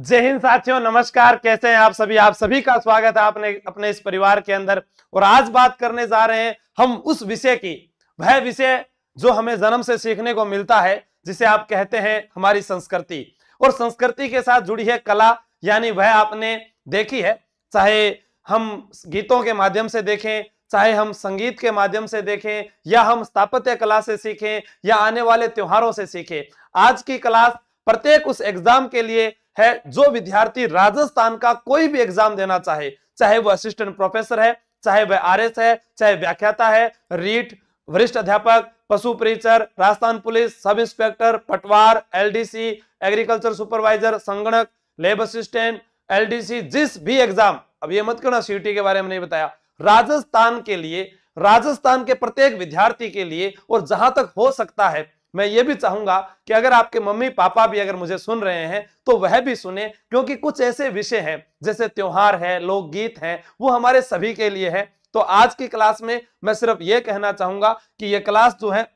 जय हिंद साथियों नमस्कार कैसे हैं आप सभी आप सभी का स्वागत है आपने अपने इस परिवार के अंदर और आज बात करने जा रहे हैं हम उस विषय की वह विषय जो हमें जन्म से सीखने को मिलता है जिसे आप कहते हैं हमारी संस्कृति और संस्कृति के साथ जुड़ी है कला यानी वह आपने देखी है चाहे हम गीतों के माध्यम से देखें चाहे हम संगीत के माध्यम से देखें या हम स्थापत्य कला से सीखें या आने वाले त्योहारों से सीखें आज की क्लास प्रत्येक उस एग्जाम के लिए है जो विद्यार्थी राजस्थान का कोई भी एग्जाम देना चाहे चाहे वह असिस्टेंट प्रोफेसर है चाहे वह आर है चाहे व्याख्याता है रीट वरिष्ठ अध्यापक पशु परिचर राजस्थान पुलिस सब इंस्पेक्टर पटवार एलडीसी एग्रीकल्चर सुपरवाइजर संगणक लेब असिस्टेंट एलडीसी जिस भी एग्जाम अब ये मत करना सीयूटी के बारे में नहीं बताया राजस्थान के लिए राजस्थान के प्रत्येक विद्यार्थी के लिए और जहां तक हो सकता है मैं ये भी चाहूंगा कि अगर आपके मम्मी पापा भी अगर मुझे सुन रहे हैं तो वह भी सुने क्योंकि कुछ ऐसे विषय हैं जैसे त्योहार है लोकगीत है वो हमारे सभी के लिए है तो आज की क्लास में मैं सिर्फ ये कहना चाहूंगा कि ये क्लास जो है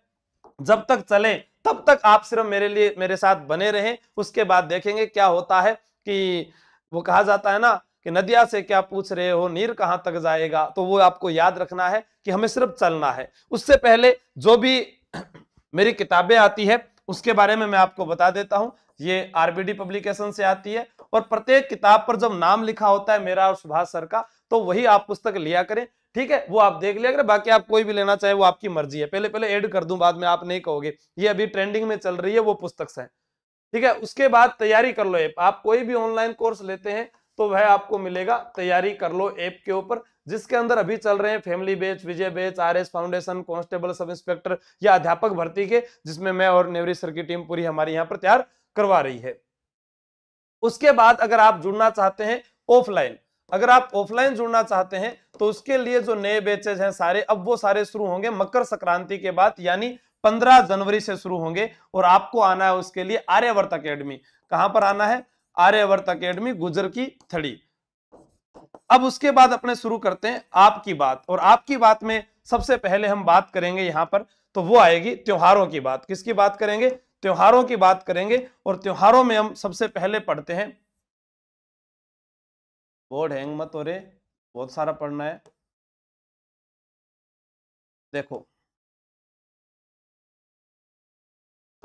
जब तक चले तब तक आप सिर्फ मेरे लिए मेरे साथ बने रहें उसके बाद देखेंगे क्या होता है कि वो कहा जाता है ना कि नदिया से क्या पूछ रहे हो नीर कहां तक जाएगा तो वो आपको याद रखना है कि हमें सिर्फ चलना है उससे पहले जो भी मेरी किताबें आती है उसके बारे में मैं आपको बता देता हूँ ये आरबीडी पब्लिकेशन से आती है और प्रत्येक किताब पर जब नाम लिखा होता है मेरा और सुभाष सर का तो वही आप पुस्तक लिया करें ठीक है वो आप देख लिया करें बाकी आप कोई भी लेना चाहे वो आपकी मर्जी है पहले पहले ऐड कर दूं बाद में आप नहीं कहोगे ये अभी ट्रेंडिंग में चल रही है वो पुस्तक से ठीक है उसके बाद तैयारी कर लो ऐप आप कोई भी ऑनलाइन कोर्स लेते हैं तो वह आपको मिलेगा तैयारी कर लो ऐप के ऊपर जिसके अंदर अभी चल रहे हैं family batch Vijay batch RS foundation constable sub inspector या अध्यापक भर्ती के जिसमें मैं और नेवरी सर की टीम पूरी हमारे यहाँ पर तैयार करवा रही है उसके बाद अगर आप जुड़ना चाहते हैं ऑफलाइन अगर आप ऑफलाइन जुड़ना चाहते हैं तो उसके लिए जो नए बेचेज हैं सारे अब वो सारे शुरू होंगे मकर संक्रांति के बाद यानी 15 जनवरी से शुरू होंगे और आपको आना है उसके लिए आर्यवर्त अकेडमी कहां पर आना है आर्यवर्त अकेडमी गुजर की थड़ी अब उसके बाद अपने शुरू करते हैं आपकी बात और आपकी बात में सबसे पहले हम बात करेंगे यहां पर तो वो आएगी त्योहारों की बात किसकी बात करेंगे त्योहारों की बात करेंगे और त्योहारों में हम सबसे पहले पढ़ते हैं बोर्ड हैंग मत हो रे बहुत सारा पढ़ना है देखो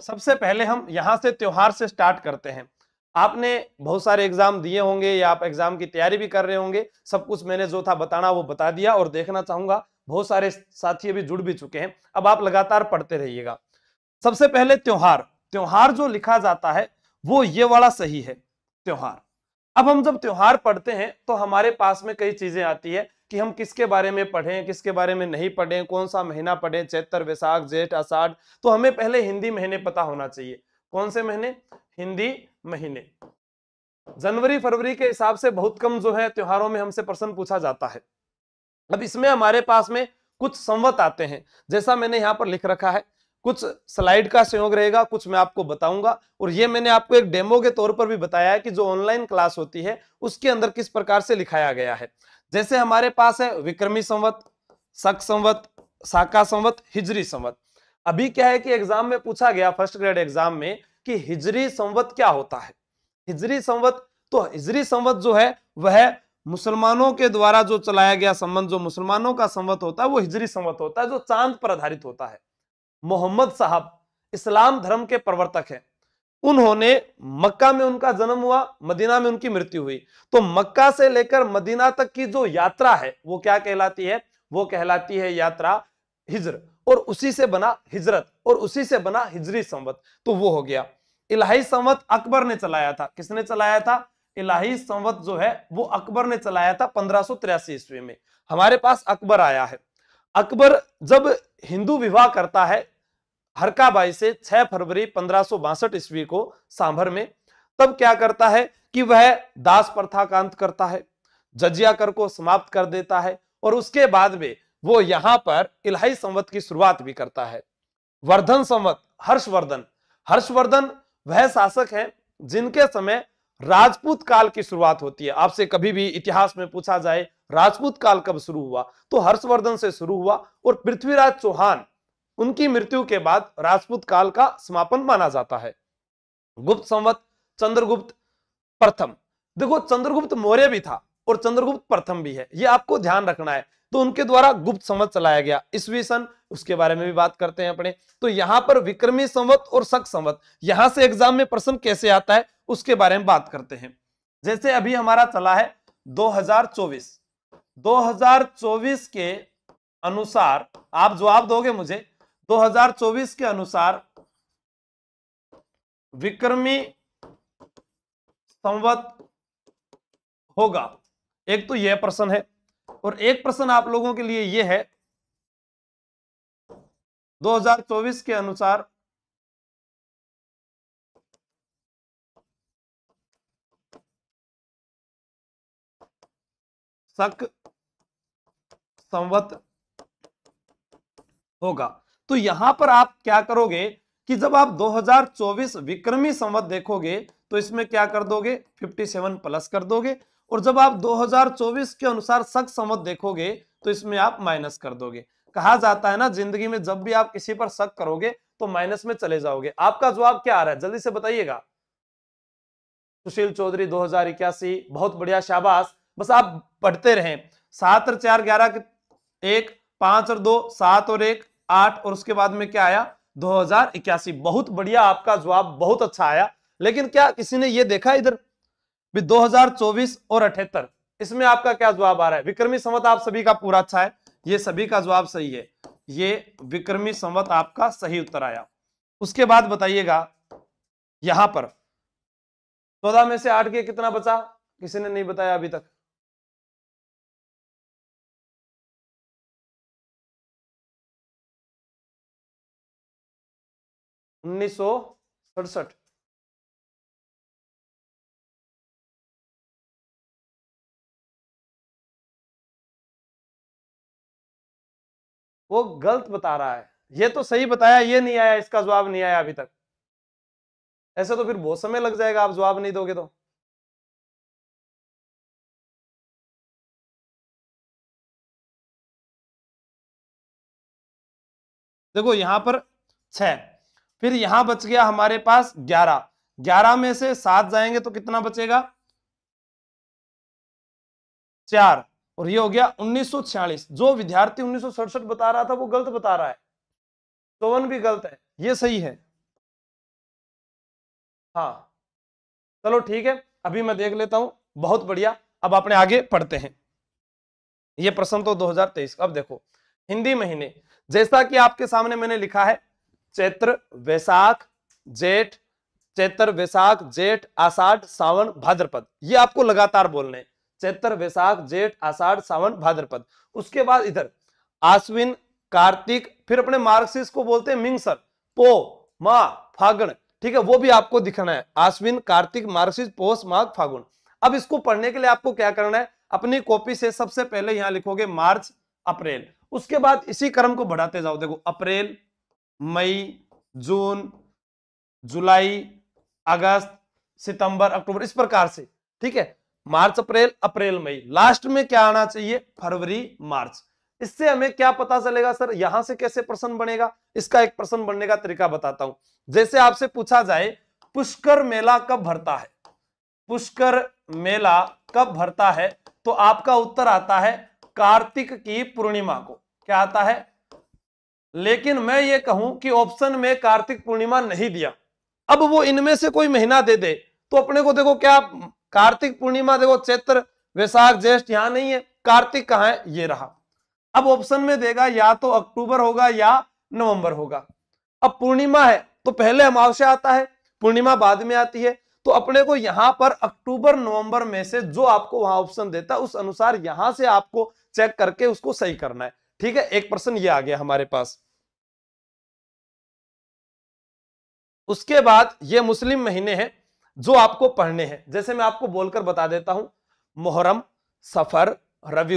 सबसे पहले हम यहां से त्योहार से स्टार्ट करते हैं आपने बहुत सारे एग्जाम दिए होंगे या आप एग्जाम की तैयारी भी कर रहे होंगे सब कुछ मैंने जो था बताना वो बता दिया और देखना चाहूंगा बहुत सारे साथी अभी जुड़ भी चुके हैं अब आप लगातार पढ़ते रहिएगा सबसे पहले त्योहार त्योहार जो लिखा जाता है वो ये वाला सही है त्योहार अब हम जब त्योहार पढ़ते हैं तो हमारे पास में कई चीजें आती है कि हम किसके बारे में पढ़ें किसके बारे में नहीं पढ़ें कौन सा महीना पढ़ें चैत्र वैसाख जेठ आषाढ़ तो हमें पहले हिंदी महीने पता होना चाहिए कौन से महीने हिंदी महीने जनवरी फरवरी के हिसाब से बहुत कम जो है त्योहारों में हमसे प्रश्न पूछा जाता है अब इसमें हमारे पास में कुछ संवत आते हैं जैसा मैंने यहां पर लिख रखा है कुछ स्लाइड का संयोग रहेगा कुछ मैं आपको बताऊंगा और ये मैंने आपको एक डेमो के तौर पर भी बताया है कि जो ऑनलाइन क्लास होती है उसके अंदर किस प्रकार से लिखाया गया है जैसे हमारे पास है विक्रमी संवत शक संवत साका संवत हिजरी संवत अभी क्या है कि एग्जाम में पूछा गया फर्स्ट ग्रेड एग्जाम में कि हिजरी संवत क्या होता है हिजरी संवत तो हिजरी संवत जो है वह मुसलमानों के द्वारा जो चलाया गया संबंध जो मुसलमानों का संवत होता है वो हिजरी संवत होता है जो चांद पर आधारित होता है मोहम्मद साहब इस्लाम धर्म के प्रवर्तक हैं उन्होंने मक्का में उनका जन्म हुआ मदीना में उनकी मृत्यु हुई तो मक्का से लेकर मदीना तक की जो यात्रा है वो क्या कहलाती है वो कहलाती है यात्रा हिजर और उसी से बना हिजरत और उसी से बना हिजरी संवत तो वो हो गया इलाही संवत अकबर ने चलाया था किसने चलाया था इलाही संवत जो है वो अकबर ने चलाया था पंद्रह ईस्वी में हमारे पास अकबर आया है अकबर जब हिंदू विवाह करता है हरकाबाई से 6 फरवरी पंद्रह ईस्वी को सांभर में तब क्या करता है कि वह दास प्रथा का अंत करता है जजिया कर को समाप्त कर देता है और उसके बाद में वो यहां पर इलाही संवत की शुरुआत भी करता है वर्धन संवत हर्षवर्धन हर्षवर्धन वह शासक हैं जिनके समय राजपूत काल की शुरुआत होती है आपसे कभी भी इतिहास में पूछा जाए राजपूत काल कब शुरू हुआ तो हर्षवर्धन से शुरू हुआ और पृथ्वीराज चौहान उनकी मृत्यु के बाद राजपूत काल का समापन माना जाता है गुप्त संवत चंद्रगुप्त प्रथम देखो चंद्रगुप्त मौर्य भी था और चंद्रगुप्त प्रथम भी है ये आपको ध्यान रखना है तो उनके द्वारा गुप्त संवत चलाया गया ईस्वी सन उसके बारे में भी बात करते हैं अपने तो यहां पर विक्रमी संवत और शक संवत यहां से एग्जाम में प्रश्न कैसे आता है उसके बारे में बात करते हैं जैसे अभी हमारा चला है 2024 2024 के अनुसार आप जवाब दोगे मुझे 2024 के अनुसार विक्रमी संवत होगा एक तो यह प्रश्न है और एक प्रश्न आप लोगों के लिए यह है 2024 के अनुसार शक संवत होगा तो यहां पर आप क्या करोगे कि जब आप 2024 विक्रमी संवत देखोगे तो इसमें क्या कर दोगे 57 प्लस कर दोगे और जब आप 2024 के अनुसार शक संवत देखोगे तो इसमें आप माइनस कर दोगे कहा जाता है ना जिंदगी में जब भी आप किसी पर शक करोगे तो माइनस में चले जाओगे आपका जवाब क्या आ रहा है जल्दी से बताइएगा सुशील चौधरी दो हजार इक्यासी बहुत बढ़िया शाबाश बस आप पढ़ते रहे सात और चार ग्यारह एक पांच और दो सात और एक आठ और उसके बाद में क्या आया दो हजार इक्यासी बहुत बढ़िया आपका जवाब बहुत अच्छा आया लेकिन क्या किसी ने ये देखा इधर भी 2024 और अठहत्तर इसमें आपका क्या जवाब आ रहा है विक्रमी संवत आप सभी का पूरा अच्छा है ये सभी का जवाब सही है ये विक्रमी संवत आपका सही उत्तर आया उसके बाद बताइएगा यहां पर चौदह में से आठ के कितना बचा किसी ने नहीं बताया अभी तक उन्नीस सौ सड़सठ वो गलत बता रहा है ये तो सही बताया ये नहीं आया इसका जवाब नहीं आया अभी तक ऐसे तो फिर बहुत समय लग जाएगा आप जवाब नहीं दोगे तो देखो यहां पर छ फिर यहां बच गया हमारे पास ग्यारह ग्यारह में से सात जाएंगे तो कितना बचेगा चार और ये हो गया 1946 जो विद्यार्थी उन्नीस बता रहा था वो गलत बता रहा है चौवन भी गलत है ये सही है हाँ चलो ठीक है अभी मैं देख लेता हूं बहुत बढ़िया अब अपने आगे पढ़ते हैं ये प्रश्न तो 2023 अब देखो हिंदी महीने जैसा कि आपके सामने मैंने लिखा है चैत्र वैसाख जेठ चैत्र वैसाख जेठ आषाढ़ सावन भाद्रपद ये आपको लगातार बोलने हैं चैत्र वैशाख जेठ आषाढ़ सावन भाद्रपद उसके बाद इधर आश्विन कार्तिक फिर अपने मार्क्सिस को बोलते हैं मिंगसर पो मा फागुन ठीक है वो भी आपको दिखाना है आश्विन कार्तिक मार्क्सिस पोष माघ फागुन अब इसको पढ़ने के लिए आपको क्या करना है अपनी कॉपी से सबसे पहले यहां लिखोगे मार्च अप्रैल उसके बाद इसी क्रम को बढ़ाते जाओ देखो अप्रैल मई जून जुलाई अगस्त सितंबर अक्टूबर इस प्रकार से ठीक है मार्च अप्रैल अप्रैल मई लास्ट में क्या आना चाहिए फरवरी मार्च इससे हमें क्या पता चलेगा सर यहां से कैसे प्रश्न बनेगा इसका एक प्रश्न बनने का तरीका बताता हूं जैसे आपसे पूछा जाए पुष्कर मेला कब भरता है पुष्कर मेला कब भरता है तो आपका उत्तर आता है कार्तिक की पूर्णिमा को क्या आता है लेकिन मैं ये कहूं कि ऑप्शन में कार्तिक पूर्णिमा नहीं दिया अब वो इनमें से कोई महीना दे दे तो अपने को देखो क्या कार्तिक पूर्णिमा देखो चैत्र वैशाख ज्येष्ठ यहां नहीं है कार्तिक कहा है ये रहा अब ऑप्शन में देगा या तो अक्टूबर होगा या नवंबर होगा अब पूर्णिमा है तो पहले अमावस्या आता है पूर्णिमा बाद में आती है तो अपने को यहां पर अक्टूबर नवंबर में से जो आपको वहां ऑप्शन देता है उस अनुसार यहां से आपको चेक करके उसको सही करना है ठीक है एक प्रश्न ये आ गया हमारे पास उसके बाद ये मुस्लिम महीने हैं जो आपको पढ़ने हैं जैसे मैं आपको बोलकर बता देता हूं मोहरम सफर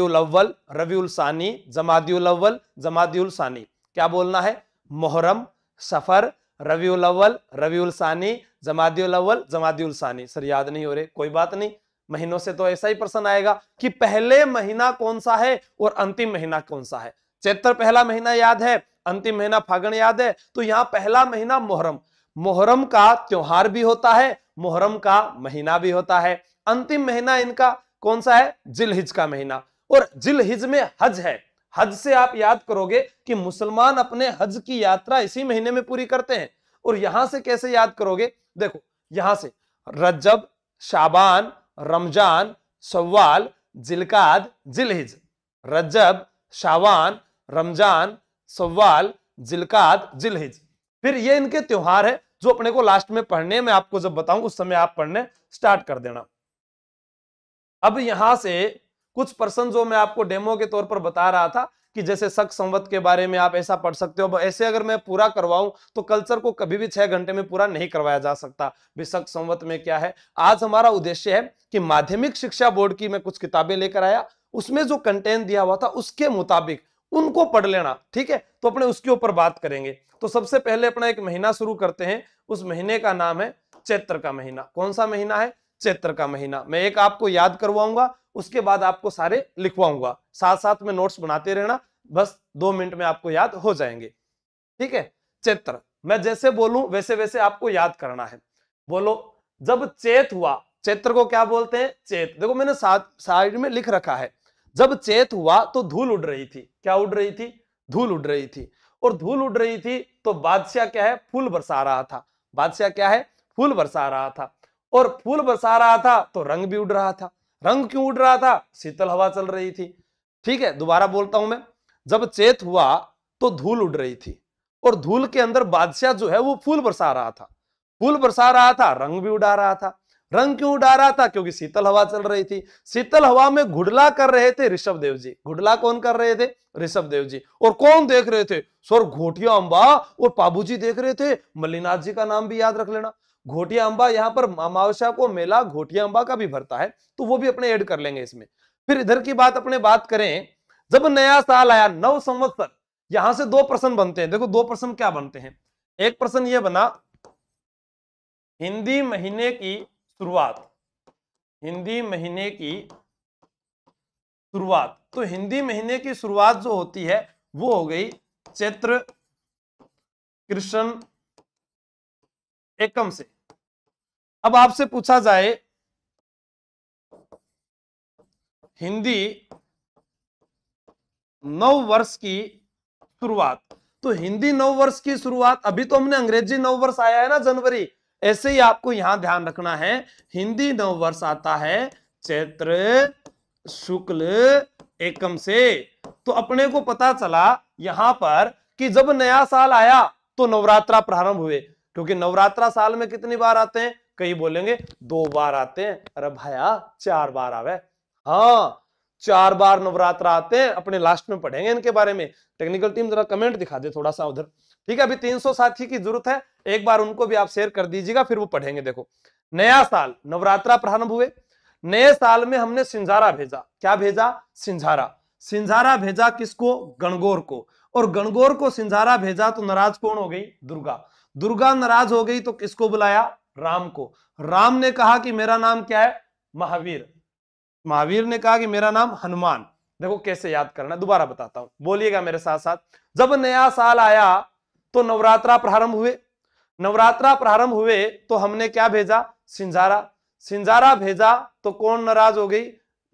उल अव्वल रबीउल सानी जमादियुल अव्वल जमादियुल सानी क्या बोलना है मोहरम सफर रबीउल अव्वल रबीउल सानी जमादियुल अव्वल जमादियुल सानी सर याद नहीं हो रहे कोई बात नहीं महीनों से तो ऐसा ही प्रश्न आएगा कि पहले महीना कौन सा है और अंतिम महीना कौन सा है चैत्र पहला महीना याद है अंतिम महीना फागण याद है तो यहाँ पहला महीना मोहरम मुहर्रम का त्योहार भी होता है मुहर्रम का महीना भी होता है अंतिम महीना इनका कौन सा है जिलहिज का महीना और जिलहिज में हज है हज से आप याद करोगे कि मुसलमान अपने हज की यात्रा इसी महीने में पूरी करते हैं और यहां से कैसे याद करोगे देखो यहां से रजब शाबान रमजान सवाल जिलकाद जिलहिज रजब शाबान रमजान सवाल जिलकाद जिलहिज फिर ये इनके त्योहार है जो अपने को लास्ट में पढ़ने में आपको जब बताऊं उस समय आप पढ़ने स्टार्ट कर देना अब यहां से कुछ पर्सन जो मैं आपको डेमो के तौर पर बता रहा था कि जैसे सख संवत के बारे में आप ऐसा पढ़ सकते हो ऐसे अगर मैं पूरा करवाऊं तो कल्चर को कभी भी छह घंटे में पूरा नहीं करवाया जा सकता सख संवत में क्या है आज हमारा उद्देश्य है कि माध्यमिक शिक्षा बोर्ड की मैं कुछ किताबें लेकर आया उसमें जो कंटेंट दिया हुआ था उसके मुताबिक उनको पढ़ लेना ठीक है तो अपने उसके ऊपर बात करेंगे तो सबसे पहले अपना एक महीना शुरू करते हैं उस महीने का नाम है चैत्र का महीना कौन सा महीना है चैत्र का महीना मैं एक आपको याद करवाऊंगा उसके बाद आपको सारे लिखवाऊंगा साथ साथ में नोट्स बनाते रहना बस दो मिनट में आपको याद हो जाएंगे ठीक है चैत्र मैं जैसे बोलूं वैसे वैसे आपको याद करना है बोलो जब चेत हुआ चैत्र को क्या बोलते हैं चेत देखो मैंने साइड में लिख रखा है जब चेत हुआ तो धूल उड़ रही थी क्या उड़ रही थी धूल उड़ रही थी और धूल उड़ रही थी तो बादशाह क्या है फूल बरसा रहा था बादशाह क्या है फूल बरसा रहा था और फूल बरसा रहा था तो रंग भी उड़ रहा था रंग क्यों उड़ रहा था शीतल हवा चल रही थी ठीक है दोबारा बोलता हूं मैं जब चेत हुआ तो धूल उड़ रही थी और धूल के अंदर बादशाह जो है वो फूल बरसा रहा था फूल बरसा रहा था रंग भी उड़ा रहा था रंग क्यों उड़ा रहा था क्योंकि शीतल हवा चल रही थी शीतल हवा में घुडला कर रहे थे ऋषभ देव जी घुडला कौन कर रहे थे ऋषभ देव जी और कौन देख रहे थे सर घोटिया अंबा और पाबू जी देख रहे थे मल्लीनाथ जी का नाम भी याद रख लेना घोटिया अम्बा यहाँ पर अमावस्या को मेला घोटिया अम्बा का भी भरता है तो वो भी अपने ऐड कर लेंगे इसमें फिर इधर की बात अपने बात करें जब नया साल आया नव संवत्सर यहां से दो प्रश्न बनते हैं देखो दो प्रश्न क्या बनते हैं एक प्रश्न ये बना हिंदी महीने की शुरुआत हिंदी महीने की शुरुआत तो हिंदी महीने की शुरुआत जो होती है वो हो गई चैत्र कृष्ण एकम से अब आपसे पूछा जाए हिंदी नव वर्ष की शुरुआत तो हिंदी नव वर्ष की शुरुआत अभी तो हमने अंग्रेजी नव वर्ष आया है ना जनवरी ऐसे ही आपको यहां ध्यान रखना है हिंदी नव वर्ष आता है चैत्र शुक्ल एकम से तो अपने को पता चला यहां पर कि जब नया साल आया तो नवरात्रा प्रारंभ हुए क्योंकि नवरात्रा साल में कितनी बार आते हैं कई बोलेंगे दो बार आते हैं अरे भाया चार बार आवे हाँ चार बार नवरात्रा आते हैं अपने लास्ट में पढ़ेंगे इनके बारे में टेक्निकल टीम जरा कमेंट दिखा दे थोड़ा सा उधर ठीक है अभी 300 साथी की जरूरत है एक बार उनको भी आप शेयर कर दीजिएगा फिर वो पढ़ेंगे देखो नया साल नवरात्रा प्रारंभ हुए नए साल में हमने सिंझारा भेजा क्या भेजा सिंझारा सिंझारा भेजा किसको गणगौर को और गणगौर को सिंझारा भेजा तो नाराज कौन हो गई दुर्गा दुर्गा नाराज हो गई तो किसको बुलाया राम को राम ने कहा कि मेरा नाम क्या है महावीर महावीर ने कहा कि मेरा नाम हनुमान देखो कैसे याद करना दोबारा बताता हूं बोलिएगा मेरे साथ साथ जब नया साल आया तो नवरात्रा प्रारंभ हुए नवरात्रा प्रारंभ हुए तो हमने क्या भेजा सिंजारा सिंजारा भेजा तो कौन नाराज हो गई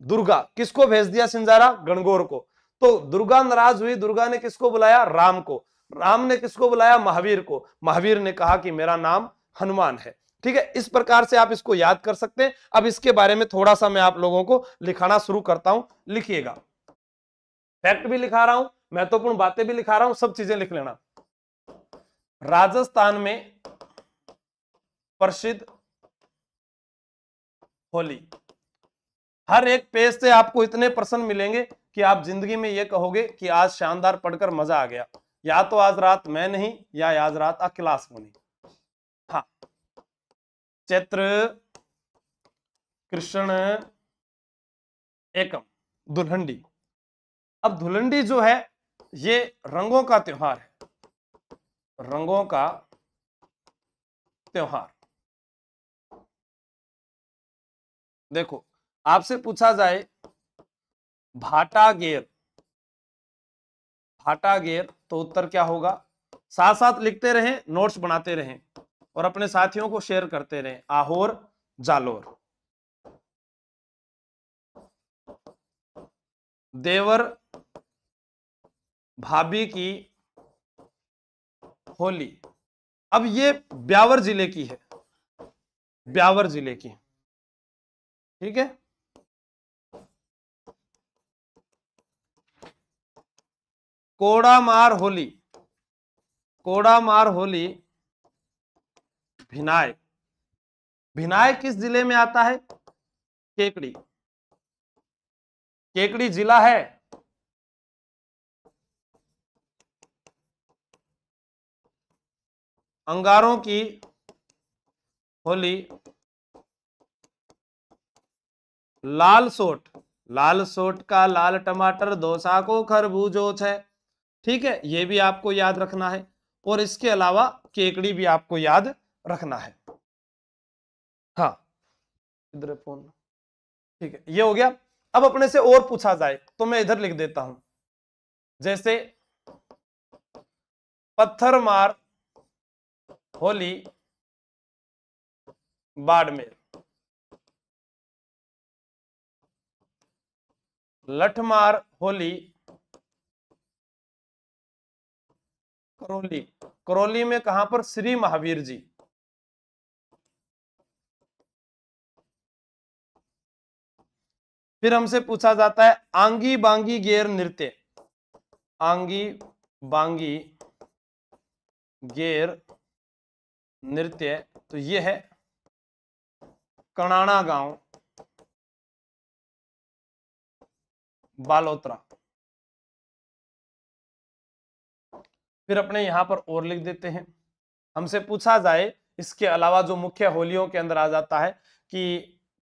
दुर्गा किसको भेज दिया सिंजारा गणगौर को तो दुर्गा नाराज हुई दुर्गा ने किसको बुलाया राम को राम ने किसको बुलाया महावीर को महावीर ने कहा कि मेरा नाम हनुमान है ठीक है इस प्रकार से आप इसको याद कर सकते हैं अब इसके बारे में थोड़ा सा मैं आप लोगों को लिखाना शुरू करता हूं लिखिएगा फैक्ट भी लिखा रहा हूं महत्वपूर्ण बातें भी लिखा रहा हूं सब चीजें लिख लेना राजस्थान में प्रसिद्ध होली हर एक पेज से आपको इतने प्रश्न मिलेंगे कि आप जिंदगी में यह कहोगे कि आज शानदार पढ़कर मजा आ गया या तो आज रात मैं नहीं या आज रात आ क्लास में नहीं हाँ चैत्र कृष्ण एकम दुल्हंडी अब धुलंडी जो है ये रंगों का त्योहार है रंगों का त्यौहार देखो आपसे पूछा जाए भाटा गेर भाटा गेर तो उत्तर क्या होगा साथ साथ लिखते रहें नोट्स बनाते रहें और अपने साथियों को शेयर करते रहें आहोर जालोर देवर भाभी की होली अब ये ब्यावर जिले की है ब्यावर जिले की ठीक है कोड़ामार होली कोड़ामार होली भिनाय भिनाय किस जिले में आता है केकड़ी केकड़ी जिला है अंगारों की होली लाल सोट लाल सोट का लाल टमाटर दोसा को खरबूजो है ठीक है ये भी आपको याद रखना है और इसके अलावा केकड़ी भी आपको याद रखना है हाँ इधर फोन ठीक है ये हो गया अब अपने से और पूछा जाए तो मैं इधर लिख देता हूं जैसे पत्थर मार होली बाड़मेर लठमार होली करौली करौली में कहां पर श्री महावीर जी फिर हमसे पूछा जाता है आंगी बांगी गेर नृत्य आंगी बांगी गेर नृत्य तो ये है कणाणा गांव बालोत्रा फिर अपने यहां पर और लिख देते हैं हमसे पूछा जाए इसके अलावा जो मुख्य होलियों के अंदर आ जाता है कि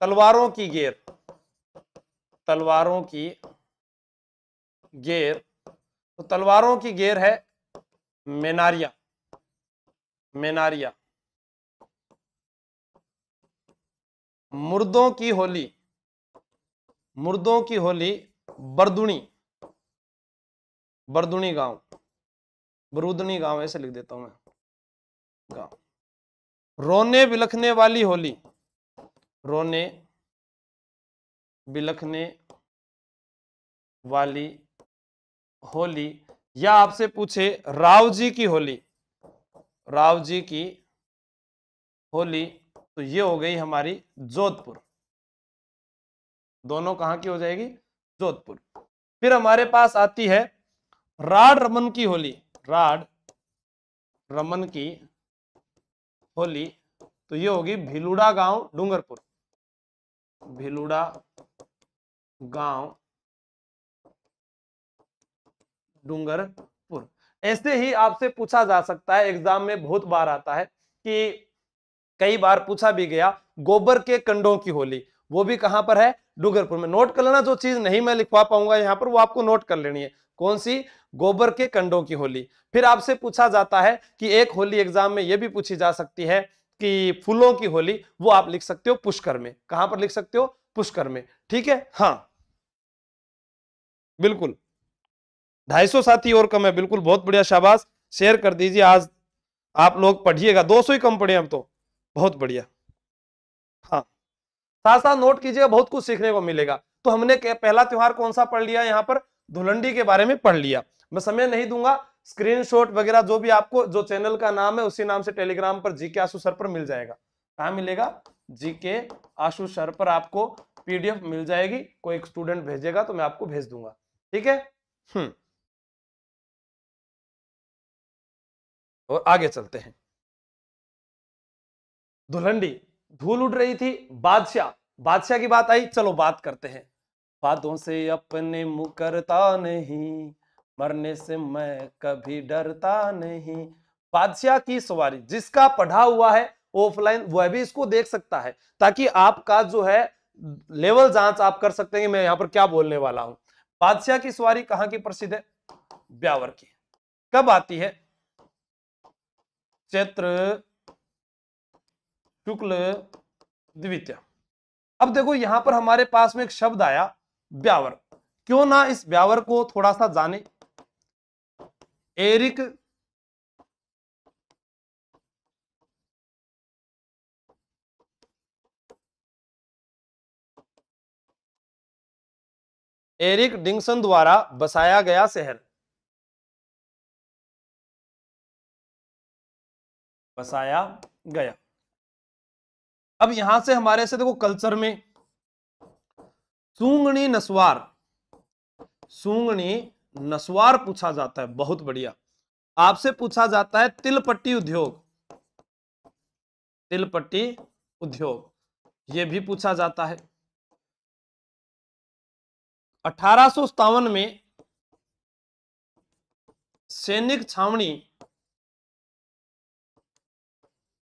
तलवारों की गेर तलवारों की गेर तो तलवारों की गेर है मेनारिया मेनारिया मुर्दों की होली मुर्दों की होली बरदुनी बरदुनी गांव बरूदनी गांव ऐसे लिख देता हूं मैं गांव रोने बिलखने वाली होली रोने बिलखने वाली होली या आपसे पूछे राव जी की होली राव जी की होली तो ये हो गई हमारी जोधपुर दोनों कहां की हो जाएगी जोधपुर फिर हमारे पास आती है राड रमन की होली राड रमन की होली तो ये होगी भिलुड़ा गांव डूंगरपुर भिलुड़ा गांव डूंगरपुर ऐसे ही आपसे पूछा जा सकता है एग्जाम में बहुत बार आता है कि कई बार पूछा भी गया गोबर के कंडों की होली वो भी कहां पर है डूंगरपुर में नोट कर लेना जो चीज नहीं मैं लिखवा पाऊंगा यहाँ पर वो आपको नोट कर लेनी है कौन सी गोबर के कंडों की होली फिर आपसे पूछा जाता है कि एक होली एग्जाम में यह भी पूछी जा सकती है कि फूलों की होली वो आप लिख सकते हो पुष्कर में कहां पर लिख सकते हो पुष्कर में ठीक है हाँ बिल्कुल ढाई सौ साथी और कम है बिल्कुल बहुत बढ़िया शाबाश शेयर कर दीजिए आज आप लोग पढ़िएगा दो सौ ही कम पढ़े अब तो बहुत बढ़िया हाँ साथ साथ नोट कीजिएगा बहुत कुछ सीखने को मिलेगा तो हमने पहला त्यौहार कौन सा पढ़ लिया यहाँ पर धुलंडी के बारे में पढ़ लिया मैं समय नहीं दूंगा स्क्रीनशॉट वगैरह जो भी आपको जो चैनल का नाम है उसी नाम से टेलीग्राम पर जीके आशु सर पर मिल जाएगा कहा मिलेगा जीके आशु सर पर आपको पीडीएफ मिल जाएगी कोई स्टूडेंट भेजेगा तो मैं आपको भेज दूंगा ठीक है हम्म। और आगे चलते हैं धुलंडी धूल उड़ रही थी बादशाह बादशाह की बात आई चलो बात करते हैं बातों से अपने मुकरता नहीं मरने से मैं कभी डरता नहीं बादशाह की सवारी जिसका पढ़ा हुआ है ऑफलाइन वह भी इसको देख सकता है ताकि आपका जो है लेवल जांच आप कर सकते हैं मैं यहां पर क्या बोलने वाला हूं बादशाह की सवारी कहां की प्रसिद्ध है ब्यावर की कब आती है चैत्र शुक्ल द्वितीय अब देखो यहां पर हमारे पास में एक शब्द आया ब्यावर क्यों ना इस ब्यावर को थोड़ा सा जाने एरिक एरिक डिंगसन द्वारा बसाया गया शहर बसाया गया अब यहां से हमारे से देखो कल्चर में सूंगणी नस्वार सूंगणी नस्वार पूछा जाता है बहुत बढ़िया आपसे पूछा जाता है तिलपट्टी उद्योग तिलपट्टी उद्योग यह भी पूछा जाता है अठारह में सैनिक छावनी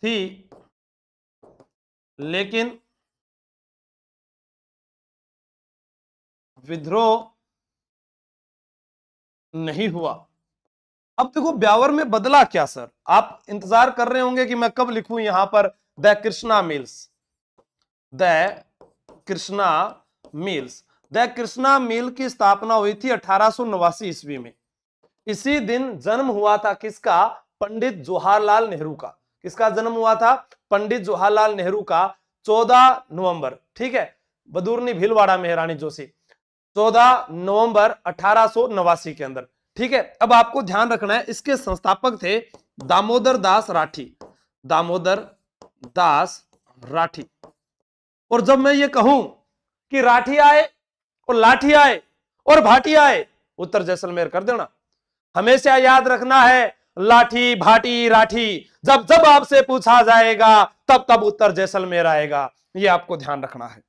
थी लेकिन विद्रोह नहीं हुआ अब देखो ब्यावर में बदला क्या सर आप इंतजार कर रहे होंगे कि मैं कब लिखूं यहां पर the Krishna mills the Krishna mills the Krishna mill की स्थापना हुई थी अठारह ईस्वी में इसी दिन जन्म हुआ था किसका पंडित जवाहरलाल नेहरू का किसका जन्म हुआ था पंडित जवाहरलाल नेहरू का 14 नवंबर ठीक है बदूरनी भीलवाड़ा में रानी जोशी 14 नवंबर अठारह के अंदर ठीक है अब आपको ध्यान रखना है इसके संस्थापक थे दामोदर दास राठी दामोदर दास राठी और जब मैं ये कहूं कि राठी आए और लाठी आए और भाटी आए उत्तर जैसलमेर कर देना हमेशा याद रखना है लाठी भाटी राठी जब जब आपसे पूछा जाएगा तब तब उत्तर जैसलमेर आएगा ये आपको ध्यान रखना है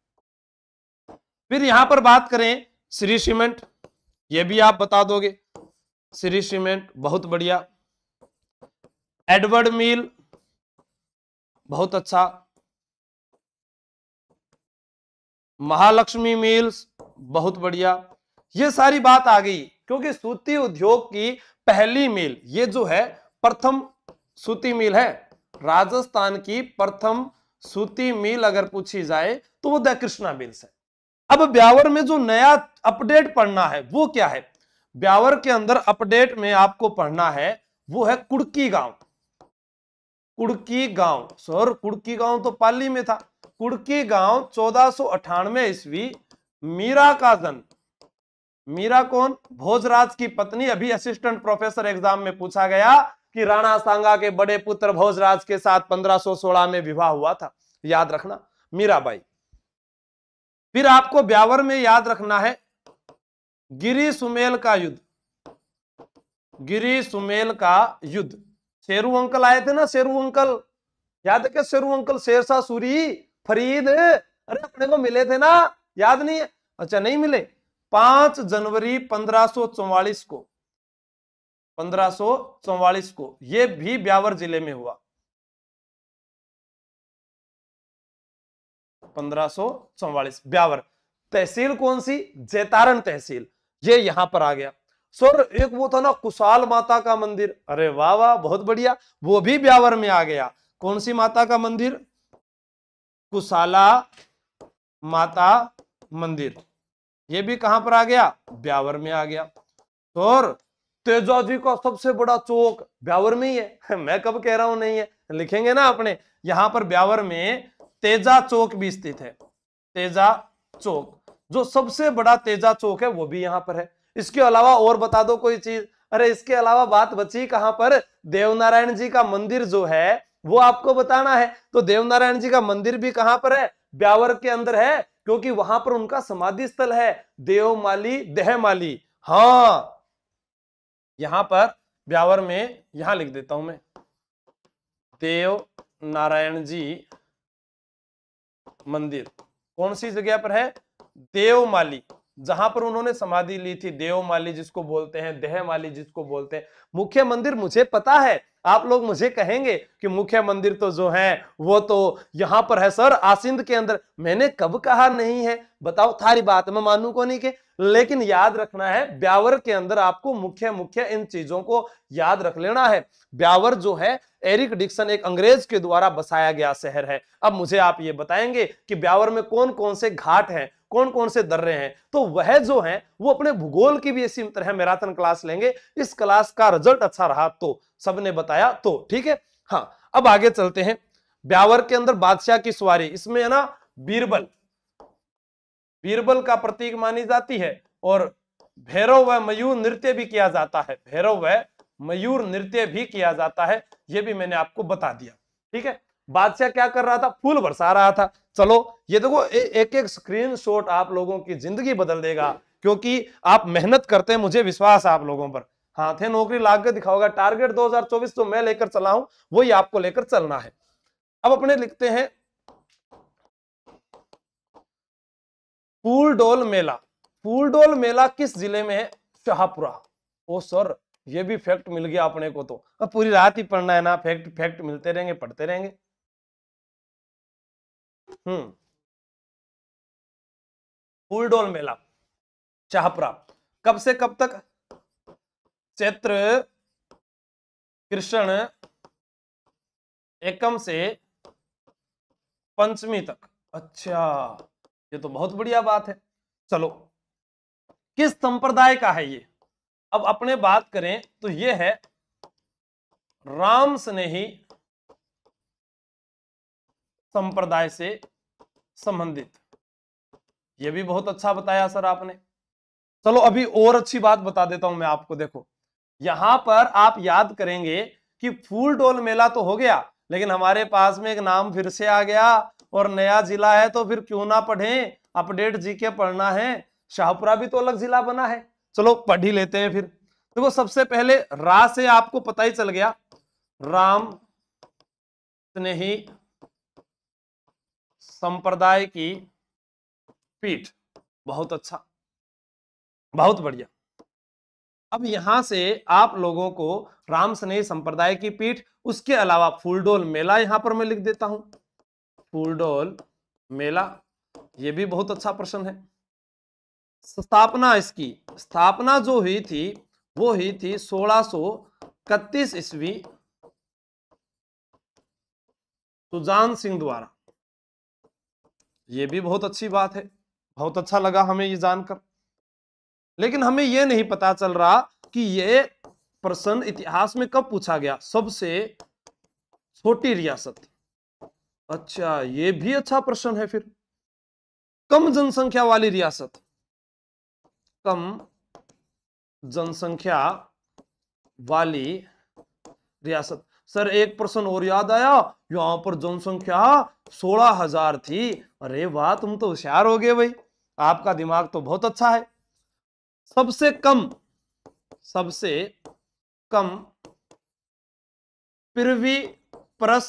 फिर यहां पर बात करें श्री सीमेंट ये भी आप बता दोगे श्री सीमेंट बहुत बढ़िया एडवर्ड मिल बहुत अच्छा महालक्ष्मी मिल्स बहुत बढ़िया ये सारी बात आ गई क्योंकि सूती उद्योग की पहली मील ये जो है प्रथम सूती मील है राजस्थान की प्रथम सूती मील अगर पूछी जाए तो वो द कृष्णा मिल्स है अब ब्यावर में जो नया अपडेट पढ़ना है वो क्या है ब्यावर के अंदर अपडेट में आपको पढ़ना है वो है कुड़की गांव कुड़की गांव सर कुड़की गांव तो पाली में था कुड़की गांव चौदह सो ईस्वी मीरा का जन्म मीरा कौन भोजराज की पत्नी अभी असिस्टेंट प्रोफेसर एग्जाम में पूछा गया कि राणा सांगा के बड़े पुत्र भोजराज के साथ 1516 में विवाह हुआ था याद रखना मीराबाई फिर आपको ब्यावर में याद रखना है गिरी सुमेल का युद्ध गिरी सुमेल का युद्ध शेरू अंकल आए थे ना शेरू अंकल याद है क्या शेरू अंकल शेरशाह सूरी फरीद अरे अपने को मिले थे ना याद नहीं है अच्छा नहीं मिले पांच जनवरी 1544 को 1544 को यह भी ब्यावर जिले में हुआ 1544 ब्यावर तहसील कौन सी जैतारण तहसील ये यहां पर आ गया सर एक वो था ना कुशाल माता का मंदिर अरे वाह वाह बहुत बढ़िया वो भी ब्यावर में आ गया कौन सी माता का मंदिर कुशाला माता मंदिर ये भी कहां पर आ गया ब्यावर में आ गया और तेजा जी का सबसे बड़ा चौक ब्यावर में ही है मैं कब कह रहा हूं नहीं है लिखेंगे ना अपने यहां पर ब्यावर में तेजा चौक भी स्थित है तेजा चौक जो सबसे बड़ा तेजा चौक है वो भी यहाँ पर है इसके अलावा और बता दो कोई चीज अरे इसके अलावा बात बची कहां पर देवनारायण जी का मंदिर जो है वो आपको बताना है तो देवनारायण जी का मंदिर भी कहां पर है ब्यावर के अंदर है क्योंकि वहां पर उनका समाधि स्थल है देवमाली देहमाली हाँ यहां पर ब्यावर में यहां लिख देता हूं मैं देव नारायण जी मंदिर कौन सी जगह पर है देवमाली जहां पर उन्होंने समाधि ली थी देव माली जिसको बोलते हैं देह माली जिसको बोलते हैं मुख्य मंदिर मुझे पता है आप लोग मुझे कहेंगे कि मुख्य मंदिर तो जो है वो तो यहां पर है सर आसिंद के अंदर मैंने कब कहा नहीं है बताओ थारी बात मैं मानू को नहीं के लेकिन याद रखना है ब्यावर के अंदर आपको मुख्य मुख्य इन चीजों को याद रख लेना है ब्यावर जो है एरिक डिक्सन एक अंग्रेज के द्वारा बसाया गया शहर है अब मुझे आप ये बताएंगे कि ब्यावर में कौन कौन से घाट हैं कौन कौन से दर्रे हैं तो वह जो हैं वो अपने भूगोल की भी इसी तरह मैराथन क्लास लेंगे इस क्लास का रिजल्ट अच्छा रहा तो सबने बताया तो ठीक है हाँ अब आगे चलते हैं ब्यावर के अंदर बादशाह की सवारी इसमें है ना बीरबल बीरबल का प्रतीक मानी जाती है और भैरव व मयूर नृत्य भी किया जाता है भैरव व मयूर नृत्य भी किया जाता है यह भी मैंने आपको बता दिया ठीक है बादशाह क्या कर रहा था फूल बरसा रहा था चलो ये देखो एक एक स्क्रीनशॉट आप लोगों की जिंदगी बदल देगा क्योंकि आप मेहनत करते हैं मुझे विश्वास आप लोगों पर हाथ थे नौकरी ला के दिखाओगे टारगेट 2024 जो मैं लेकर चला हूं वही आपको लेकर चलना है अब अपने लिखते हैं फूलडोल मेला फूलडोल मेला किस जिले में है शाहपुरा ओ सर ये भी फैक्ट मिल गया अपने को तो अब पूरी रात ही पढ़ना है ना फैक्ट फैक्ट मिलते रहेंगे पढ़ते रहेंगे हम्म फूलडोल मेला चाहपुरा कब से कब तक चैत्र कृष्ण एकम से पंचमी तक अच्छा ये तो बहुत बढ़िया बात है चलो किस संप्रदाय का है ये अब अपने बात करें तो ये है राम स्नेही संप्रदाय से संबंधित यह भी बहुत अच्छा बताया सर आपने चलो अभी और अच्छी बात बता देता हूं मैं आपको देखो यहां पर आप याद करेंगे कि फूल डोल मेला तो हो गया लेकिन हमारे पास में एक नाम फिर से आ गया और नया जिला है तो फिर क्यों ना पढ़े अपडेट जीके पढ़ना है शाहपुरा भी तो अलग जिला बना है चलो पढ़ ही लेते हैं फिर देखो तो सबसे पहले रा से आपको पता ही चल गया राम स्नेही संप्रदाय की पीठ बहुत अच्छा बहुत बढ़िया अब यहां से आप लोगों को राम स्नेह संप्रदाय की पीठ उसके अलावा फूलडोल मेला यहां पर मैं लिख देता हूं फूलडोल मेला यह भी बहुत अच्छा प्रश्न है स्थापना इसकी स्थापना जो हुई थी वो हुई थी सोलह सो ईस्वी सुजान सिंह द्वारा ये भी बहुत अच्छी बात है बहुत अच्छा लगा हमें ये जानकर लेकिन हमें यह नहीं पता चल रहा कि ये प्रश्न इतिहास में कब पूछा गया सबसे छोटी रियासत अच्छा ये भी अच्छा प्रश्न है फिर कम जनसंख्या वाली रियासत कम जनसंख्या वाली रियासत सर एक प्रश्न और याद आया यहां पर जनसंख्या सोलह हजार थी अरे वाह तुम तो होशियार हो गए भाई आपका दिमाग तो बहुत अच्छा है सबसे कम सबसे कम पृथ्वी परस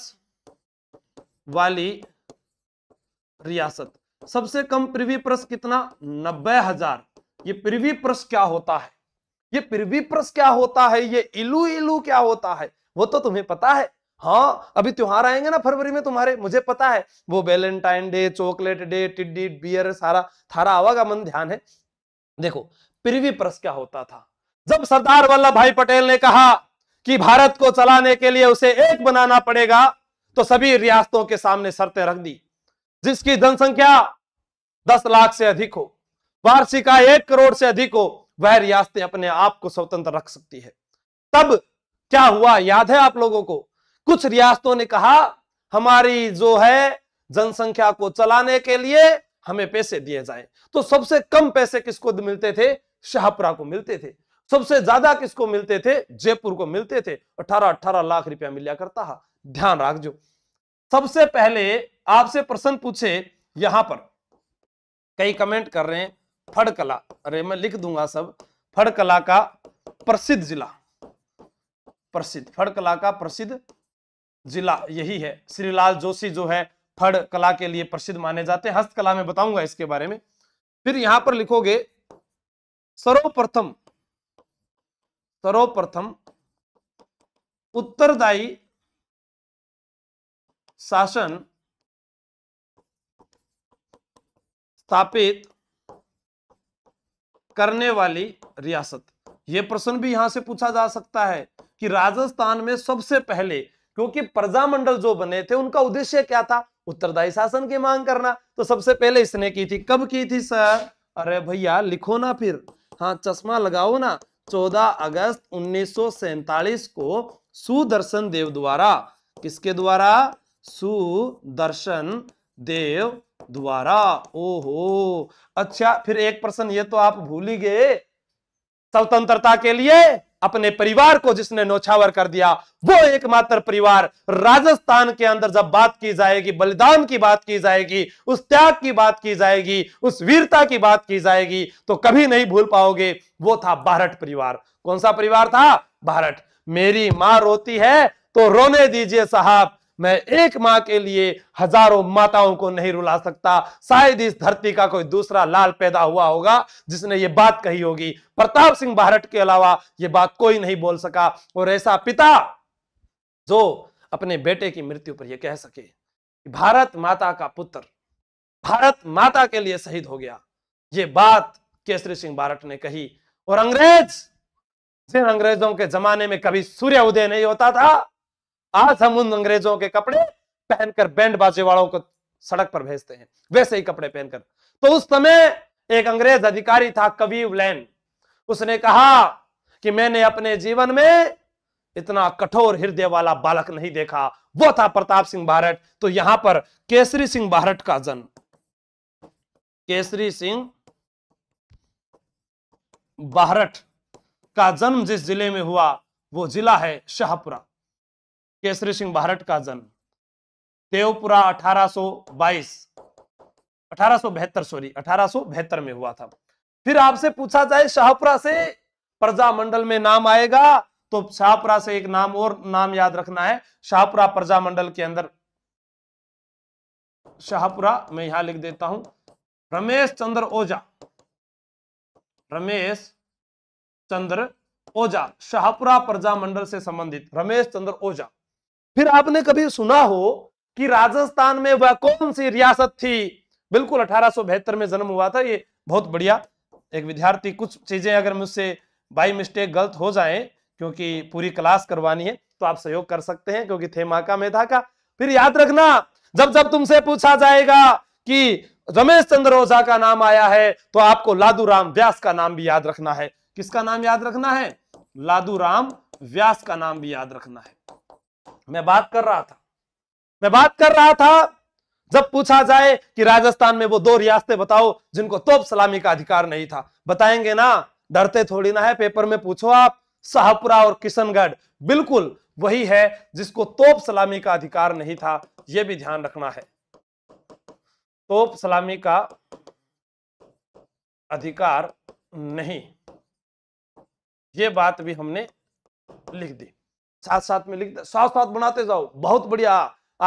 वाली रियासत सबसे कम पृथ्वी परस कितना नब्बे हजार ये पृथ्वी परस क्या होता है ये पृथ्वी परस क्या होता है ये इलू इलू क्या होता है वो तो तुम्हें पता है हाँ अभी त्योहार आएंगे ना फरवरी में तुम्हारे मुझे पता है वो valentine day chocolate day teddy bear सारा थारा आवागा मन ध्यान है देखो पृथ्वी परस क्या होता था जब सरदार वल्लभ भाई पटेल ने कहा कि भारत को चलाने के लिए उसे एक बनाना पड़ेगा तो सभी रियासतों के सामने शर्तें रख दी जिसकी जनसंख्या दस लाख से अधिक हो वार्षिक आय एक करोड़ से अधिक हो वह रियासतें अपने आप को स्वतंत्र रख सकती है तब क्या हुआ याद है आप लोगों को कुछ रियासतों ने कहा हमारी जो है जनसंख्या को चलाने के लिए हमें पैसे दिए जाए तो सबसे कम पैसे किसको मिलते थे शाहपुरा को मिलते थे सबसे ज्यादा किसको मिलते थे जयपुर को मिलते थे अठारह अठारह लाख रुपया मिला करता है ध्यान रख जो सबसे पहले आपसे प्रश्न पूछे यहां पर कई कमेंट कर रहे हैं फड़कला अरे मैं लिख दूंगा सब फड़कला का प्रसिद्ध जिला प्रसिद्ध फड़कला का प्रसिद्ध जिला यही है श्रीलाल जोशी जो है फड़ कला के लिए प्रसिद्ध माने जाते हैं हस्तकला में बताऊंगा इसके बारे में फिर यहां पर लिखोगे सर्वप्रथम सर्वप्रथम उत्तरदायी शासन स्थापित करने वाली रियासत यह प्रश्न भी यहां से पूछा जा सकता है कि राजस्थान में सबसे पहले क्योंकि प्रजामंडल जो बने थे उनका उद्देश्य क्या था उत्तरदायी शासन की मांग करना तो सबसे पहले इसने की थी कब की थी सर अरे भैया लिखो ना फिर हाँ चश्मा लगाओ ना 14 अगस्त उन्नीस को सुदर्शन देव द्वारा किसके द्वारा सुदर्शन देव द्वारा ओहो अच्छा फिर एक प्रश्न ये तो आप भूल ही गए स्वतंत्रता के लिए अपने परिवार को जिसने नौछावर कर दिया वो एकमात्र परिवार राजस्थान के अंदर जब बात की जाएगी बलिदान की बात की जाएगी उस त्याग की बात की जाएगी उस वीरता की बात की जाएगी तो कभी नहीं भूल पाओगे वो था भारत परिवार कौन सा परिवार था भारत मेरी मां रोती है तो रोने दीजिए साहब मैं एक माँ के लिए हजारों माताओं को नहीं रुला सकता शायद इस धरती का कोई दूसरा लाल पैदा हुआ होगा जिसने ये बात कही होगी प्रताप सिंह भारत के अलावा ये बात कोई नहीं बोल सका और ऐसा पिता जो अपने बेटे की मृत्यु पर यह कह सके भारत माता का पुत्र भारत माता के लिए शहीद हो गया ये बात केसरी सिंह भारत ने कही और अंग्रेज जिन अंग्रेजों के जमाने में कभी सूर्य उदय नहीं होता था आज हम उन अंग्रेजों के कपड़े पहनकर बैंड बाजे वालों को सड़क पर भेजते हैं वैसे ही कपड़े पहनकर तो उस समय एक अंग्रेज अधिकारी था कवि लैन उसने कहा कि मैंने अपने जीवन में इतना कठोर हृदय वाला बालक नहीं देखा वो था प्रताप सिंह भारत तो यहां पर केसरी सिंह भारत का जन्म केसरी सिंह भारत का जन्म जिस जिले में हुआ वो जिला है शाहपुरा केसरी सिंह भारत का जन्म देवपुरा 1822 1872 सॉरी अठारह में हुआ था फिर आपसे पूछा जाए शाहपुरा से प्रजा मंडल में नाम आएगा तो शाहपुरा से एक नाम और नाम याद रखना है शाहपुरा प्रजा मंडल के अंदर शाहपुरा मैं यहां लिख देता हूं रमेश चंद्र ओझा रमेश चंद्र ओझा शाहपुरा प्रजा मंडल से संबंधित रमेश चंद्र ओझा फिर आपने कभी सुना हो कि राजस्थान में वह कौन सी रियासत थी बिल्कुल अठारह में जन्म हुआ था ये बहुत बढ़िया एक विद्यार्थी कुछ चीजें अगर मुझसे बाई मिस्टेक गलत हो जाए क्योंकि पूरी क्लास करवानी है तो आप सहयोग कर सकते हैं क्योंकि थे माका मेधा का फिर याद रखना जब जब तुमसे पूछा जाएगा कि रमेश चंद्र ओझा का नाम आया है तो आपको लादू राम व्यास का नाम भी याद रखना है किसका नाम याद रखना है लादू राम व्यास का नाम भी याद रखना है मैं बात कर रहा था मैं बात कर रहा था जब पूछा जाए कि राजस्थान में वो दो रियासतें बताओ जिनको तोप सलामी का अधिकार नहीं था बताएंगे ना डरते थोड़ी ना है पेपर में पूछो आप शाहपुरा और किशनगढ़ बिल्कुल वही है जिसको तोप सलामी का अधिकार नहीं था यह भी ध्यान रखना है तोप सलामी का अधिकार नहीं ये बात भी हमने लिख दी साथ साथ में लिख साथ साथ बनाते जाओ बहुत बढ़िया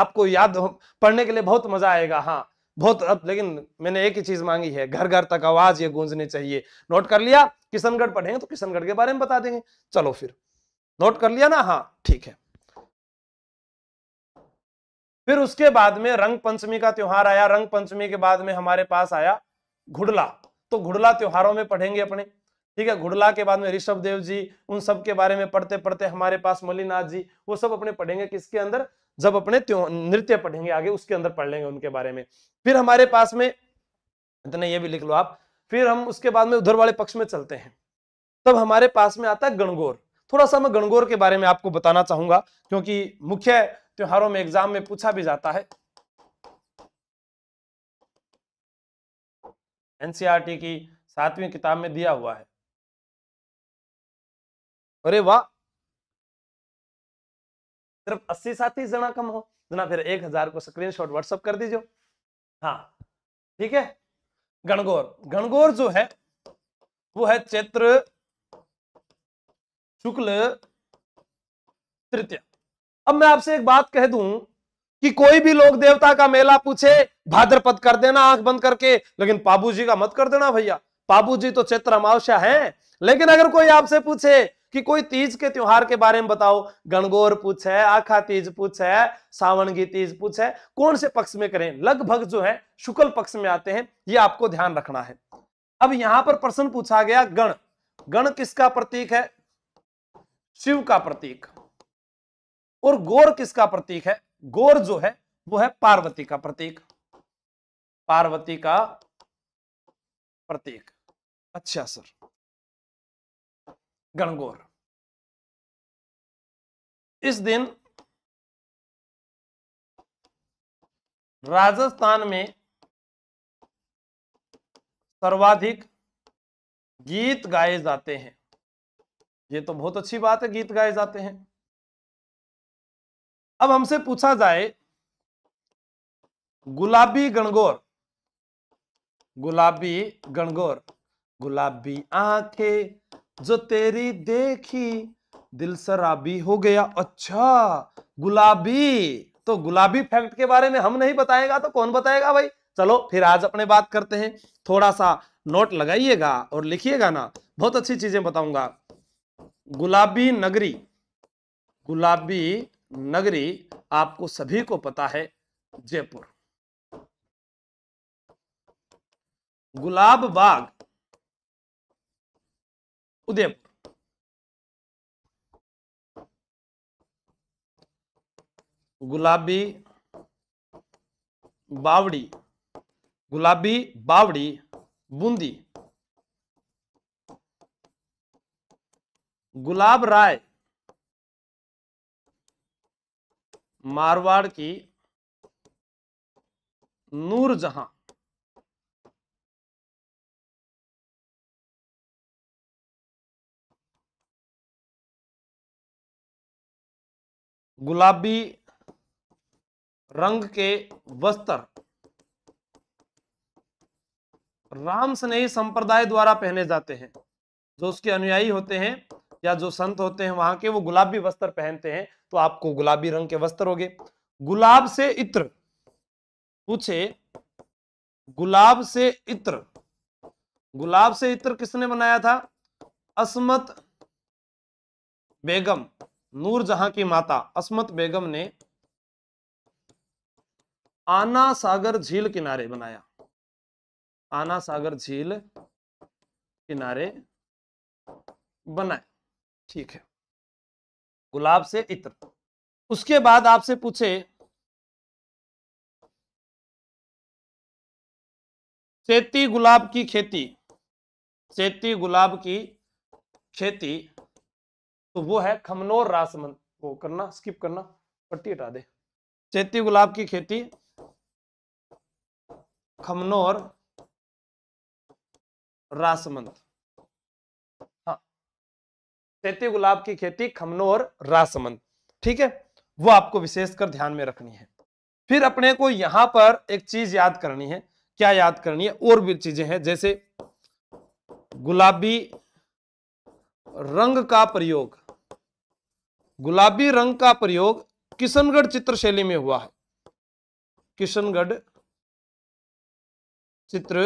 आपको याद पढ़ने के लिए बहुत मजा आएगा हाँ बहुत अब लेकिन मैंने एक ही चीज मांगी है घर घर तक आवाज ये गूंजनी चाहिए नोट कर लिया किशनगढ़ पढ़ेंगे तो किशनगढ़ के बारे में बता देंगे चलो फिर नोट कर लिया ना हाँ ठीक है फिर उसके बाद में रंग पंचमी का त्योहार आया रंग पंचमी के बाद में हमारे पास आया घुड़ला तो घुड़ला त्योहारों में पढ़ेंगे अपने ठीक है घुड़ला के बाद में ऋषभ देव जी उन सब के बारे में पढ़ते पढ़ते हमारे पास मलिनाथ जी वो सब अपने पढ़ेंगे किसके अंदर जब अपने नृत्य पढ़ेंगे आगे उसके अंदर पढ़ लेंगे उनके बारे में फिर हमारे पास में इतने ये भी लिख लो आप फिर हम उसके बाद में उधर वाले पक्ष में चलते हैं तब हमारे पास में आता है गणगौर थोड़ा सा मैं गणगौर के बारे में आपको बताना चाहूंगा क्योंकि मुख्य त्योहारों में एग्जाम में पूछा भी जाता है एनसीआरटी की सातवीं किताब में दिया हुआ है अरे वाह सिर्फ अस्सी साथी जना कम हो जना फिर एक हजार को स्क्रीन शॉट व्हाट्सअप कर दीजिए हाँ ठीक है गणगौर गणगौर जो है वो है चैत्र शुक्ल तृतीय अब मैं आपसे एक बात कह दूं कि कोई भी लोग देवता का मेला पूछे भाद्रपद कर देना आंख बंद करके लेकिन पाबू जी का मत कर देना भैया पाबू जी तो चैत्र अमावस्या है लेकिन अगर कोई आपसे पूछे कि कोई तीज के त्योहार के बारे में बताओ गणगौर पूछ है आखा तीज पूछ है सावन की तीज पूछ है कौन से पक्ष में करें लगभग जो है शुक्ल पक्ष में आते हैं ये आपको ध्यान रखना है अब यहां पर प्रश्न पूछा गया गण गण किसका प्रतीक है शिव का प्रतीक और गोर किसका प्रतीक है गोर जो है वो है पार्वती का प्रतीक पार्वती का प्रतीक अच्छा सर गणगौर इस दिन राजस्थान में सर्वाधिक गीत गाए जाते हैं ये तो बहुत अच्छी बात है गीत गाए जाते हैं अब हमसे पूछा जाए गुलाबी गणगौर गुलाबी गणगौर गुलाबी आंखें जो तेरी देखी दिल शराबी हो गया अच्छा गुलाबी तो गुलाबी फैक्ट के बारे में हम नहीं बताएगा तो कौन बताएगा भाई चलो फिर आज अपने बात करते हैं थोड़ा सा नोट लगाइएगा और लिखिएगा ना बहुत अच्छी चीजें बताऊंगा गुलाबी नगरी गुलाबी नगरी आपको सभी को पता है जयपुर गुलाब बाग उदयपुर गुलाबी बावड़ी गुलाबी बावड़ी बूंदी गुलाब राय मारवाड़ की नूरजहां गुलाबी रंग के वस्त्र राम स्नेही संप्रदाय द्वारा पहने जाते हैं जो उसके अनुयायी होते हैं या जो संत होते हैं वहां के वो गुलाबी वस्त्र पहनते हैं तो आपको गुलाबी रंग के वस्त्र हो गए गुलाब से इत्र पूछे गुलाब से इत्र गुलाब से इत्र किसने बनाया था असमत बेगम नूर जहां की माता असमत बेगम ने आना सागर झील किनारे बनाया आना सागर झील किनारे बनाए ठीक है गुलाब से इत्र उसके बाद आपसे पूछे चेती गुलाब की खेती चेती गुलाब की खेती तो वो है खमनोर रासमंद वो करना स्किप करना पट्टी हटा दे चैती गुलाब की खेती खमनोर रासमंद हाँ चैती गुलाब की खेती खमनोर रासमंद ठीक है वो आपको विशेष कर ध्यान में रखनी है फिर अपने को यहां पर एक चीज याद करनी है क्या याद करनी है और भी चीजें हैं जैसे गुलाबी रंग का प्रयोग गुलाबी रंग का प्रयोग किशनगढ़ चित्रशैली में हुआ है किशनगढ़ चित्र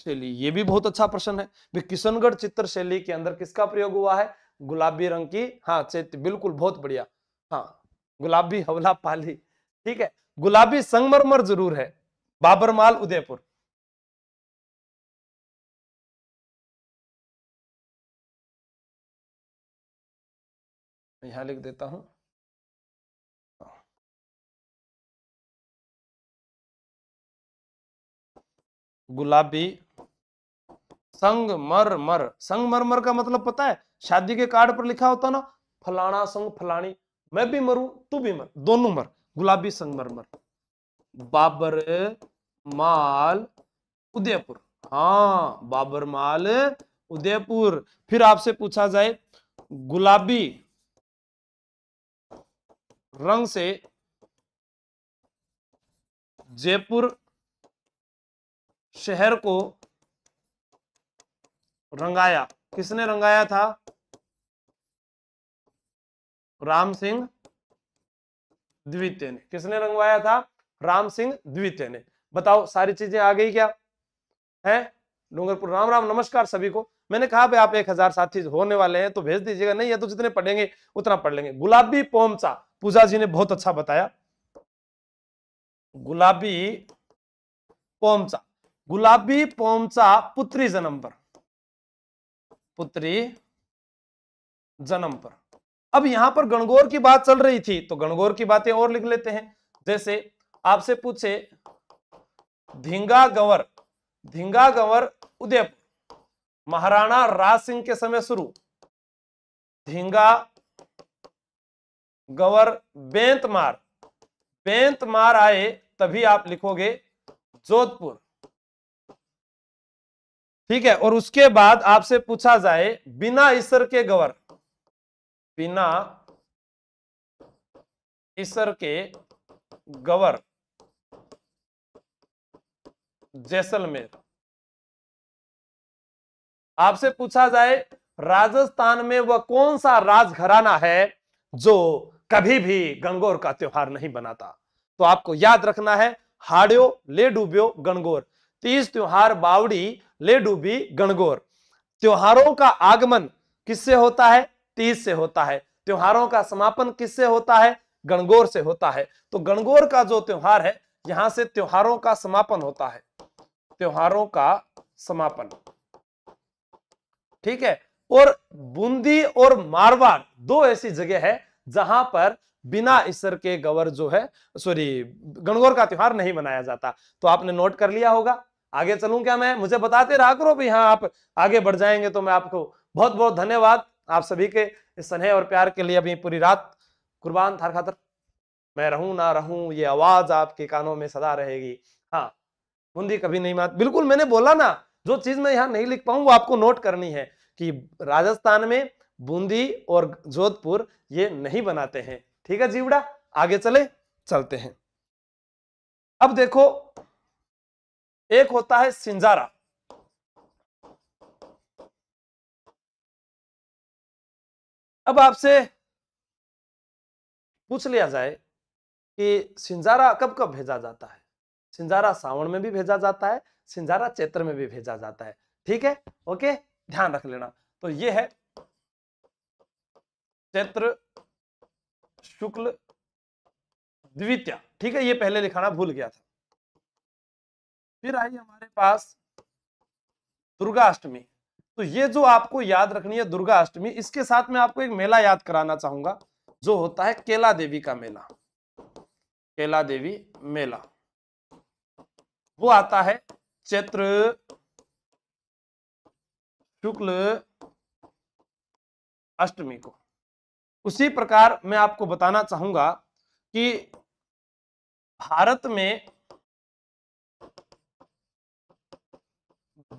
शैली ये भी बहुत अच्छा प्रश्न है भी किशनगढ़ चित्र शैली के अंदर किसका प्रयोग हुआ है गुलाबी रंग की हाँ चैत्य बिल्कुल बहुत बढ़िया हाँ गुलाबी हवला पाली ठीक है गुलाबी संगमरमर जरूर है बाबरमाल उदयपुर मैं यहाँ लिख देता हूँ गुलाबी संगमरमर संगमरमर का मतलब पता है शादी के कार्ड पर लिखा होता ना फलाना संग फलानी मैं भी मरू तू भी मर दोनों मर गुलाबी संगमरमर बाबर माल उदयपुर हाँ बाबर माल उदयपुर फिर आपसे पूछा जाए गुलाबी रंग से जयपुर शहर को रंगाया किसने रंगाया था राम सिंह द्वितीय ने किसने रंगवाया था राम सिंह द्वितीय ने बताओ सारी चीजें आ गई क्या है डूंगरपुर राम राम नमस्कार सभी को मैंने कहा भाई आप एक हजार साथी होने वाले हैं तो भेज दीजिएगा नहीं या तो जितने पढ़ेंगे उतना पढ़ लेंगे गुलाबी पोमचा पूजा जी ने बहुत अच्छा बताया गुलाबी पोमचा गुलाबी पोमचा पुत्री जन्म पर पुत्री जन्म पर अब यहां पर गणगौर की बात चल रही थी तो गणगौर की बातें और लिख लेते हैं जैसे आपसे पूछे धिंगा गंवर धिंगा गंवर उदयपुर महाराणा राज सिंह के समय शुरू धिंगा गवर बेंतमार बेंतमार आए तभी आप लिखोगे जोधपुर ठीक है और उसके बाद आपसे पूछा जाए बिना ईश्वर के गवर बिना ईश्वर के गवर जैसलमेर आपसे पूछा जाए राजस्थान में वह कौन सा राजघराना है जो कभी भी गंगोर का त्योहार नहीं बनाता तो आपको याद रखना है हाड़ियो ले डूबियो गणगोर तीज त्योहार बावड़ी ले डूबी गणगोर त्योहारों का आगमन किससे होता है तीज से होता है त्योहारों का समापन किससे होता है गणगौर से होता है तो गणगौर का जो त्योहार है यहां से त्योहारों का समापन होता है त्योहारों का समापन ठीक है और बूंदी और मारवाड़ दो ऐसी जगह है जहां पर बिना ईश्वर के गवर जो है सॉरी गणगौर का त्योहार नहीं मनाया जाता तो आपने नोट कर लिया होगा आगे चलू क्या मैं मुझे बताते रहा करो भी हाँ आप आगे बढ़ जाएंगे तो मैं आपको बहुत बहुत धन्यवाद आप सभी के स्नेह और प्यार के लिए अभी पूरी रात कुर्बान थार खातर मैं रहूं ना रहूं ये आवाज आपके कानों में सदा रहेगी हाँ बूंदी कभी नहीं मात बिल्कुल मैंने बोला ना जो चीज मैं यहाँ नहीं लिख पाऊं वो आपको नोट करनी है कि राजस्थान में बूंदी और जोधपुर ये नहीं बनाते हैं ठीक है जीवड़ा आगे चले चलते हैं अब देखो एक होता है सिंजारा अब आपसे पूछ लिया जाए कि सिंजारा कब कब भेजा जाता है सिंजारा सावण में भी भेजा जाता है सिंजारा चैत्र में भी भेजा जाता है ठीक है ओके ध्यान रख लेना तो ये है चैत्र शुक्ल द्वितीय ठीक है ये पहले लिखाना भूल गया था फिर आई हमारे पास दुर्गा अष्टमी तो ये जो आपको याद रखनी है दुर्गा अष्टमी इसके साथ में आपको एक मेला याद कराना चाहूंगा जो होता है केला देवी का मेला केला देवी मेला वो आता है चैत्र शुक्ल अष्टमी को उसी प्रकार मैं आपको बताना चाहूंगा कि भारत में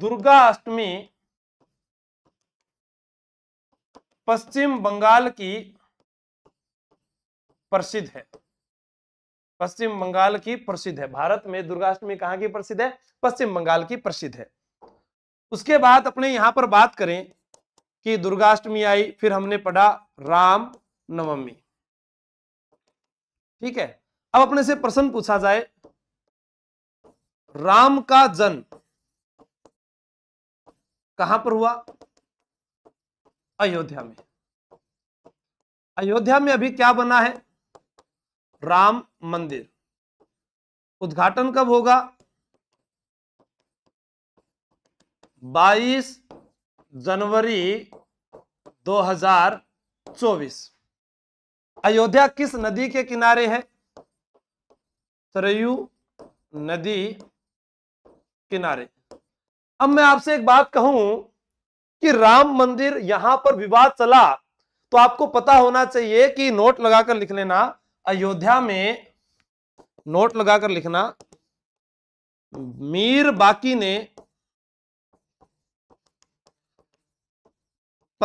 दुर्गा अष्टमी पश्चिम बंगाल की प्रसिद्ध है पश्चिम बंगाल की प्रसिद्ध है भारत में दुर्गाष्टमी कहां की प्रसिद्ध है पश्चिम बंगाल की प्रसिद्ध है उसके बाद अपने यहां पर बात करें कि दुर्गाष्टमी आई फिर हमने पढ़ा राम नवमी ठीक है अब अपने से प्रश्न पूछा जाए राम का जन्म कहां पर हुआ अयोध्या में अयोध्या में अभी क्या बना है राम मंदिर उद्घाटन कब होगा जनवरी 2024 अयोध्या किस नदी के किनारे है सरयू नदी किनारे अब मैं आपसे एक बात कहूं कि राम मंदिर यहां पर विवाद चला तो आपको पता होना चाहिए कि नोट लगाकर लिख लेना अयोध्या में नोट लगाकर लिखना मीर बाकी ने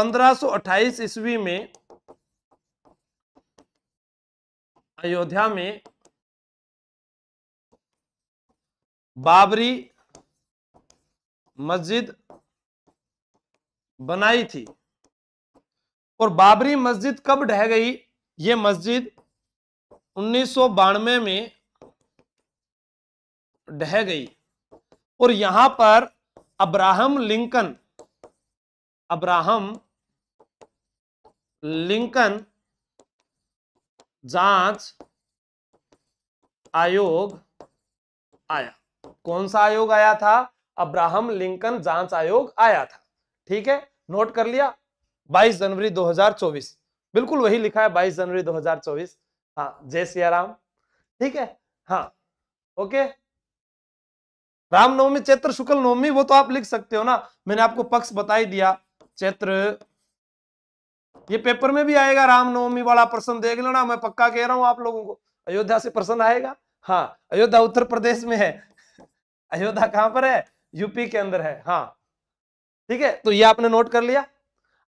1528 ईस्वी में अयोध्या में बाबरी मस्जिद बनाई थी और बाबरी मस्जिद कब ढह गई ये मस्जिद उन्नीस में ढह गई और यहां पर अब्राहम लिंकन अब्राहम लिंकन जांच आयोग आया कौन सा आयोग आया था अब्राहम लिंकन जांच आयोग आया था ठीक है नोट कर लिया 22 जनवरी 2024 बिल्कुल वही लिखा है 22 जनवरी 2024 हाँ जय राम ठीक है हाँ ओके रामनवमी चैत्र शुक्ल नवमी वो तो आप लिख सकते हो ना मैंने आपको पक्ष बताई दिया चैत्र ये पेपर में भी आएगा रामनवमी वाला प्रश्न देख लेना मैं पक्का कह रहा हूँ आप लोगों को अयोध्या से प्रश्न आएगा हाँ अयोध्या उत्तर प्रदेश में है अयोध्या कहां पर है यूपी के अंदर है हाँ ठीक है तो ये आपने नोट कर लिया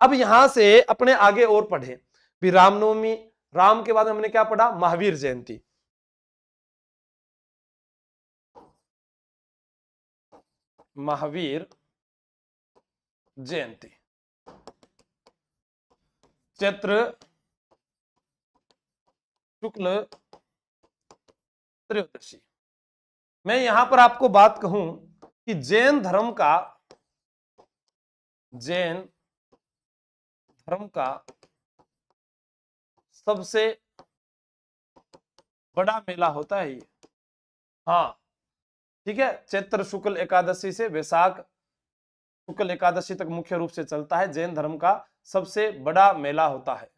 अब यहां से अपने आगे और पढ़े भी रामनवमी राम के बाद हमने क्या पढ़ा महावीर जयंती महावीर जयंती चैत्र शुक्ल त्रयोदशी मैं यहां पर आपको बात कहूं कि जैन धर्म का जैन धर्म का सबसे बड़ा मेला होता है ये हाँ ठीक है चैत्र शुक्ल एकादशी से वैशाख शुक्ल एकादशी तक मुख्य रूप से चलता है जैन धर्म का सबसे बड़ा मेला होता है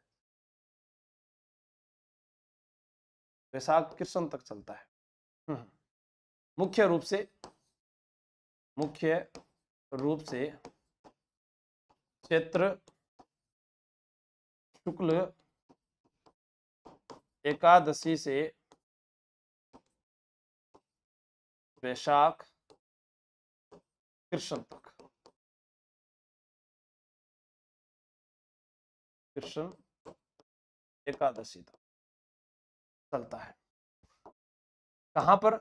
वैसाख किस तक चलता है हम्म, हम्म। मुख्य रूप से मुख्य रूप से क्षेत्र शुक्ल एकादशी से वैशाख कृष्ण तक कृष्ण एकादशी तक चलता है कहां पर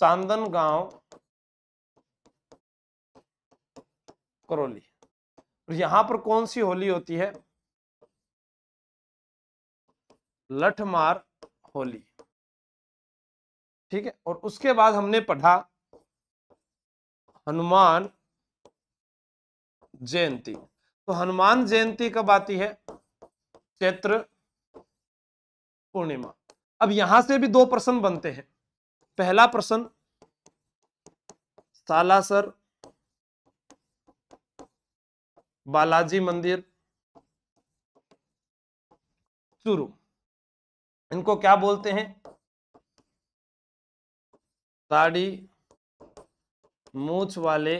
चांदन गांव करौली और यहां पर कौन सी होली होती है लठमार होली ठीक है और उसके बाद हमने पढ़ा हनुमान जयंती तो हनुमान जयंती कब आती है चैत्र पूर्णिमा अब यहां से भी दो प्रश्न बनते हैं पहला प्रश्न सालासर बालाजी मंदिर चूरू इनको क्या बोलते हैं साड़ी मूछ वाले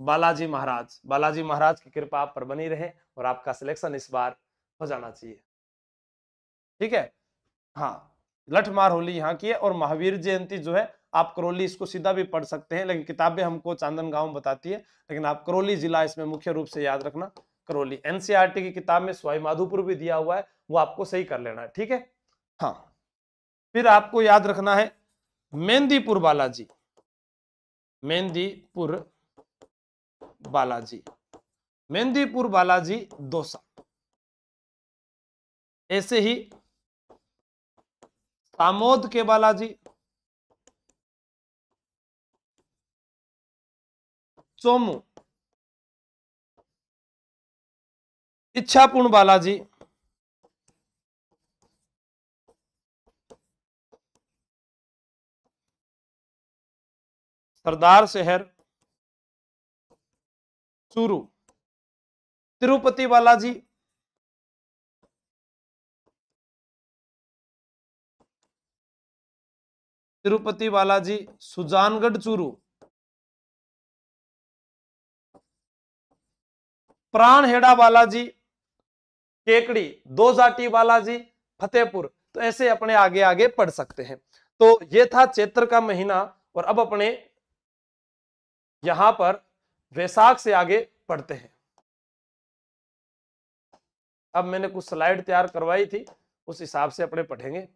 बालाजी महाराज बालाजी महाराज की कृपा आप पर बनी रहे और आपका सिलेक्शन इस बार हो जाना चाहिए ठीक है हाँ लठमार होली यहाँ की है और महावीर जयंती जो है आप करौली इसको सीधा भी पढ़ सकते हैं लेकिन किताबें हमको चांदन गांव बताती है लेकिन आप करौली जिला इसमें मुख्य रूप से याद रखना करौली एनसीआर e की किताब में स्वाई माधोपुर भी दिया हुआ है वो आपको सही कर लेना है ठीक है हाँ फिर आपको याद रखना है मेहंदीपुर बालाजी मेहंदीपुर बालाजी मेहंदीपुर बालाजी दोसा ऐसे ही सामोद के बालाजी चोमु इच्छापूर्ण बालाजी सरदार शहर चूरू तिरुपति बालाजी तिरुपति बालाजी सुजानगढ़ चूरू प्राणहेड़ा बालाजी केकड़ी दो जाटी बालाजी फतेहपुर तो ऐसे अपने आगे आगे पढ़ सकते हैं तो ये था चैत्र का महीना और अब अपने यहां पर वैसाख से आगे पढ़ते हैं अब मैंने कुछ स्लाइड तैयार करवाई थी उस हिसाब से अपने पढ़ेंगे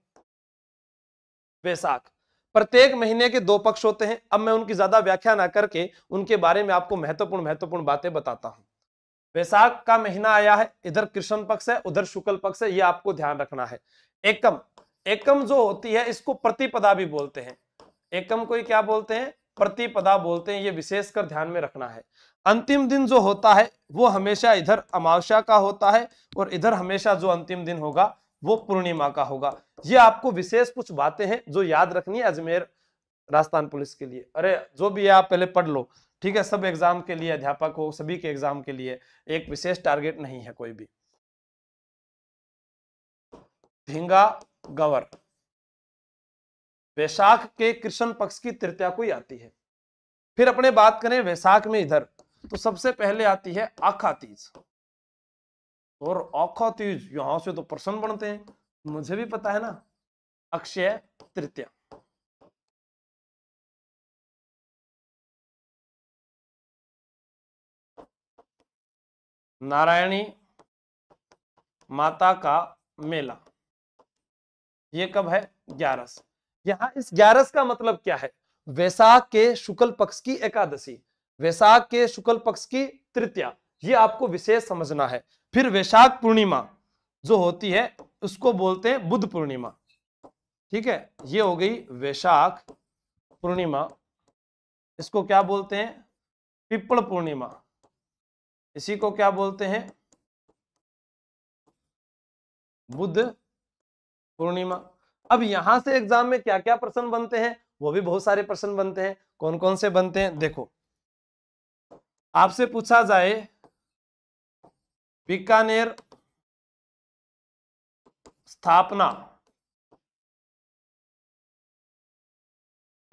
वैसाख प्रत्येक महीने के दो पक्ष होते हैं अब मैं उनकी ज्यादा व्याख्या ना करके उनके बारे में आपको महत्वपूर्ण महत्वपूर्ण बातें बताता हूं वैसाख का महीना आया है इधर कृष्ण पक्ष है उधर शुक्ल पक्ष है यह आपको ध्यान रखना है एकम एकम जो होती है इसको प्रतिपदा भी बोलते हैं एकम को क्या बोलते हैं प्रतिपदा बोलते हैं ये विशेषकर ध्यान में रखना है अंतिम दिन जो होता है वो हमेशा इधर अमावस्या का होता है और इधर हमेशा जो अंतिम दिन होगा वो पूर्णिमा का होगा ये आपको विशेष कुछ बातें हैं जो याद रखनी है अजमेर राजस्थान पुलिस के लिए अरे जो भी है आप पहले पढ़ लो ठीक है सब एग्जाम के लिए अध्यापक हो सभी के एग्जाम के लिए एक विशेष टारगेट नहीं है कोई भी भिंगा गवर वैशाख के कृष्ण पक्ष की तृतीया को ही आती है फिर अपने बात करें वैशाख में इधर तो सबसे पहले आती है आखा तीज और औखा तीज यहां से तो प्रश्न बनते हैं मुझे भी पता है ना अक्षय तृतीया नारायणी माता का मेला ये कब है ग्यारह से यहाँ इस ग्यारस का मतलब क्या है वैशाख के शुक्ल पक्ष की एकादशी वैसाख के शुक्ल पक्ष की तृतीया ये आपको विशेष समझना है फिर वैशाख पूर्णिमा जो होती है उसको बोलते हैं बुद्ध पूर्णिमा ठीक है ये हो गई वैशाख पूर्णिमा इसको क्या बोलते हैं पिपल पूर्णिमा इसी को क्या बोलते हैं बुद्ध पूर्णिमा अब यहां से एग्जाम में क्या क्या प्रश्न बनते हैं वो भी बहुत सारे प्रश्न बनते हैं कौन कौन से बनते हैं देखो आपसे पूछा जाए बीकानेर स्थापना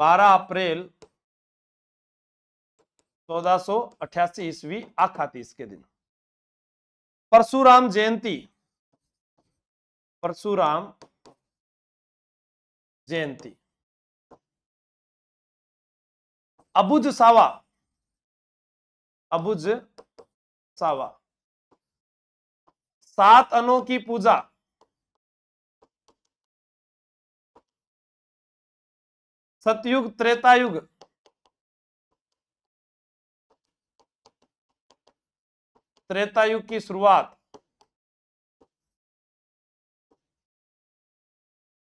12 अप्रैल चौदह सो अठासी ईस्वी आखाती इसके के दिन परशुराम जयंती परशुराम जयंती अबुज सावा अबुज सावा सात अनों की पूजा सतयुग त्रेतायुग त्रेतायुग की शुरुआत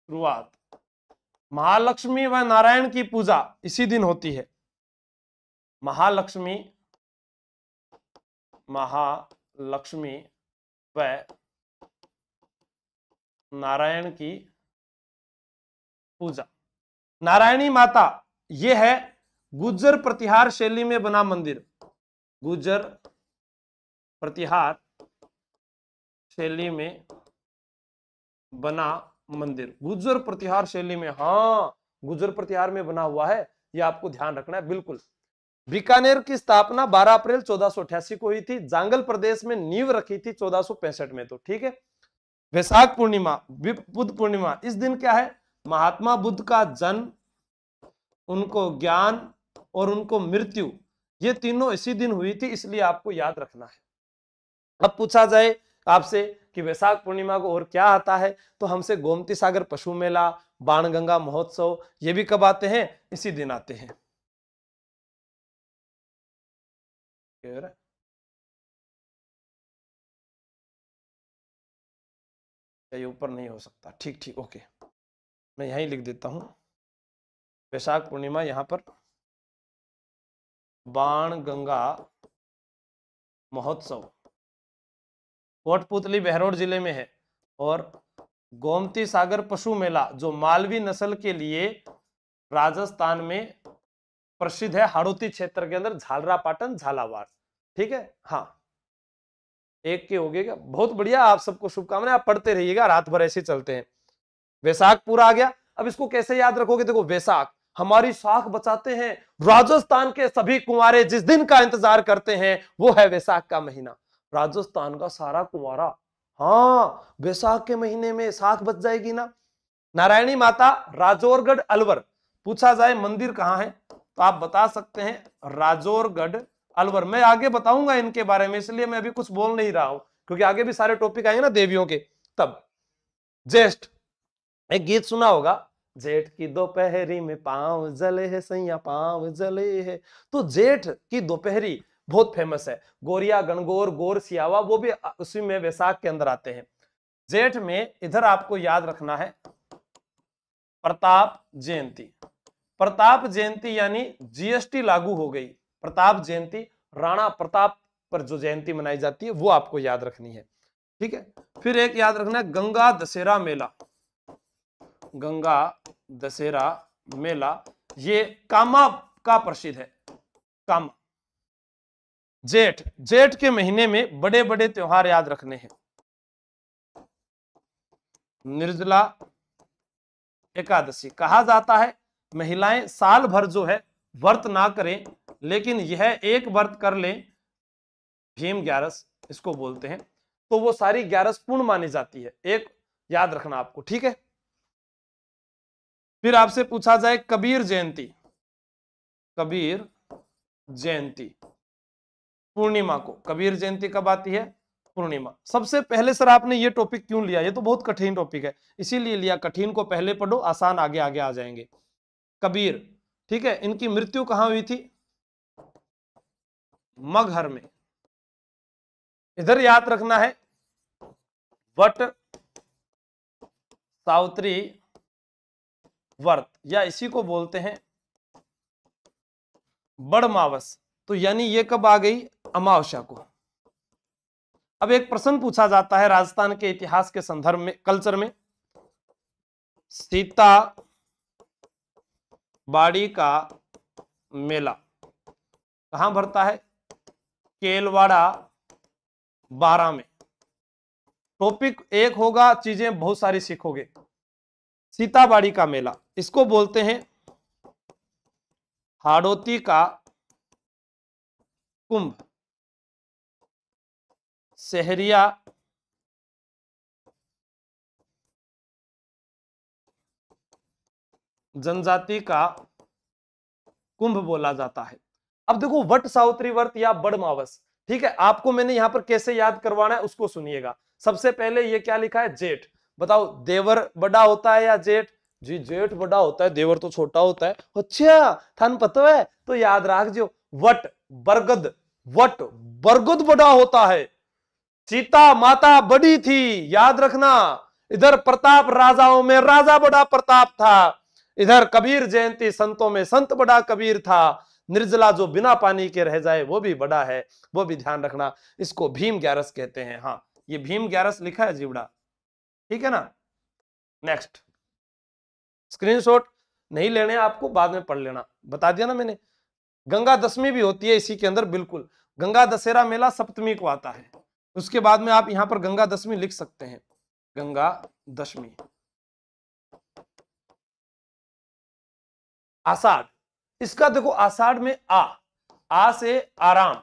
शुरुआत महालक्ष्मी व नारायण की पूजा इसी दिन होती है महालक्ष्मी महालक्ष्मी व नारायण की पूजा नारायणी माता यह है गुज्जर प्रतिहार शैली में बना मंदिर गुज्जर प्रतिहार शैली में बना मंदिर गुजर प्रतिहार शैली में हाँ गुजर प्रतिहार में बना हुआ है यह आपको ध्यान रखना है बिल्कुल बीकानेर की स्थापना 12 अप्रैल चौदह को हुई थी जांगल प्रदेश में नींव रखी थी चौदह में तो ठीक है वैशाख पूर्णिमा बुद्ध पूर्णिमा इस दिन क्या है महात्मा बुद्ध का जन्म उनको ज्ञान और उनको मृत्यु ये तीनों इसी दिन हुई थी इसलिए आपको याद रखना है अब पूछा जाए आपसे कि वैशाख पूर्णिमा को और क्या आता है तो हमसे गोमती सागर पशु मेला बाणगंगा महोत्सव ये भी कब आते हैं इसी दिन आते हैं ये ऊपर नहीं हो सकता ठीक ठीक ओके मैं यही लिख देता हूं वैशाख पूर्णिमा यहां पर बाण गंगा महोत्सव कोटपुतली बहरोड जिले में है और गोमती सागर पशु मेला जो मालवी नस्ल के लिए राजस्थान में प्रसिद्ध है हाड़ोती क्षेत्र के अंदर झालरा पाटन झालावाड़ ठीक है हाँ एक के हो गए बहुत बढ़िया आप सबको शुभकामनाएं आप पढ़ते रहिएगा रात भर ऐसे चलते हैं वैसाख पूरा आ गया अब इसको कैसे याद रखोगे देखो वैसाख हमारी साख बचाते हैं राजस्थान के सभी कुंवारे जिस दिन का इंतजार करते हैं वो है वैसाख का महीना राजस्थान का सारा कुमारा हाँ बैसाख के महीने में साख बच जाएगी ना नारायणी माता राजौरगढ़ अलवर पूछा जाए मंदिर कहाँ है तो आप बता सकते हैं राजौरगढ़ अलवर मैं आगे बताऊंगा इनके बारे में इसलिए मैं अभी कुछ बोल नहीं रहा हूं क्योंकि आगे भी सारे टॉपिक आएंगे ना देवियों के तब जेष्ठ एक गीत सुना होगा जेठ की दोपहरी में पांव जले है सैया पांव जले है तो जेठ की दोपहरी बहुत फेमस है गोरिया गणगोर गोर सियावा वो भी उसी में वैसाख के अंदर आते हैं जेठ में इधर आपको याद रखना है प्रताप जयंती प्रताप जयंती यानी जीएसटी लागू हो गई प्रताप जयंती राणा प्रताप पर जो जयंती मनाई जाती है वो आपको याद रखनी है ठीक है फिर एक याद रखना है गंगा दशहरा मेला गंगा दशहरा मेला ये कामा का प्रसिद्ध है कामा जेठ जेठ के महीने में बड़े बड़े त्योहार याद रखने हैं निर्जला एकादशी कहा जाता है महिलाएं साल भर जो है व्रत ना करें लेकिन यह एक व्रत कर लें भीम ग्यारस इसको बोलते हैं तो वो सारी ग्यारस पूर्ण मानी जाती है एक याद रखना आपको ठीक है फिर आपसे पूछा जाए कबीर जयंती कबीर जयंती पूर्णिमा को कबीर जयंती कब आती है पूर्णिमा सबसे पहले सर आपने ये टॉपिक क्यों लिया ये तो बहुत कठिन टॉपिक है इसीलिए लिया कठिन को पहले पढ़ो आसान आगे आगे आ जाएंगे कबीर ठीक है इनकी मृत्यु कहां हुई थी मगहर में इधर याद रखना है वट सावत्री वर्त या इसी को बोलते हैं बड़मावस तो यानी ये कब आ गई अमावस्या को अब एक प्रश्न पूछा जाता है राजस्थान के इतिहास के संदर्भ में कल्चर में सीता बाड़ी का मेला कहां भरता है केलवाड़ा बारह में टॉपिक एक होगा चीजें बहुत सारी सीखोगे सीताबाड़ी का मेला इसको बोलते हैं हाड़ोती का कुंभ सहरिया जनजाति का कुंभ बोला जाता है अब देखो वट साउत्री वर्त या बड़मावस ठीक है आपको मैंने यहां पर कैसे याद करवाना है उसको सुनिएगा सबसे पहले ये क्या लिखा है जेठ बताओ देवर बड़ा होता है या जेठ जी जेठ बड़ा होता है देवर तो छोटा होता है अच्छा थान पता है तो याद रख जो वट बरगद वट बरगद बड़ा होता है सीता माता बड़ी थी याद रखना इधर प्रताप राजाओं में राजा बड़ा प्रताप था इधर कबीर जयंती संतों में संत बड़ा कबीर था निर्जला जो बिना पानी के रह जाए वो भी बड़ा है वो भी ध्यान रखना इसको भीम ग्यारस कहते हैं हाँ ये भीम ग्यारस लिखा है जीवड़ा ठीक है ना नेक्स्ट स्क्रीनशॉट नहीं लेने आपको बाद में पढ़ लेना बता दिया ना मैंने गंगा दशमी भी होती है इसी के अंदर बिल्कुल गंगा दशहरा मेला सप्तमी को आता है उसके बाद में आप यहां पर गंगा दशमी लिख सकते हैं गंगा दशमी आषाढ़ इसका देखो आषाढ़ में आ आ से आराम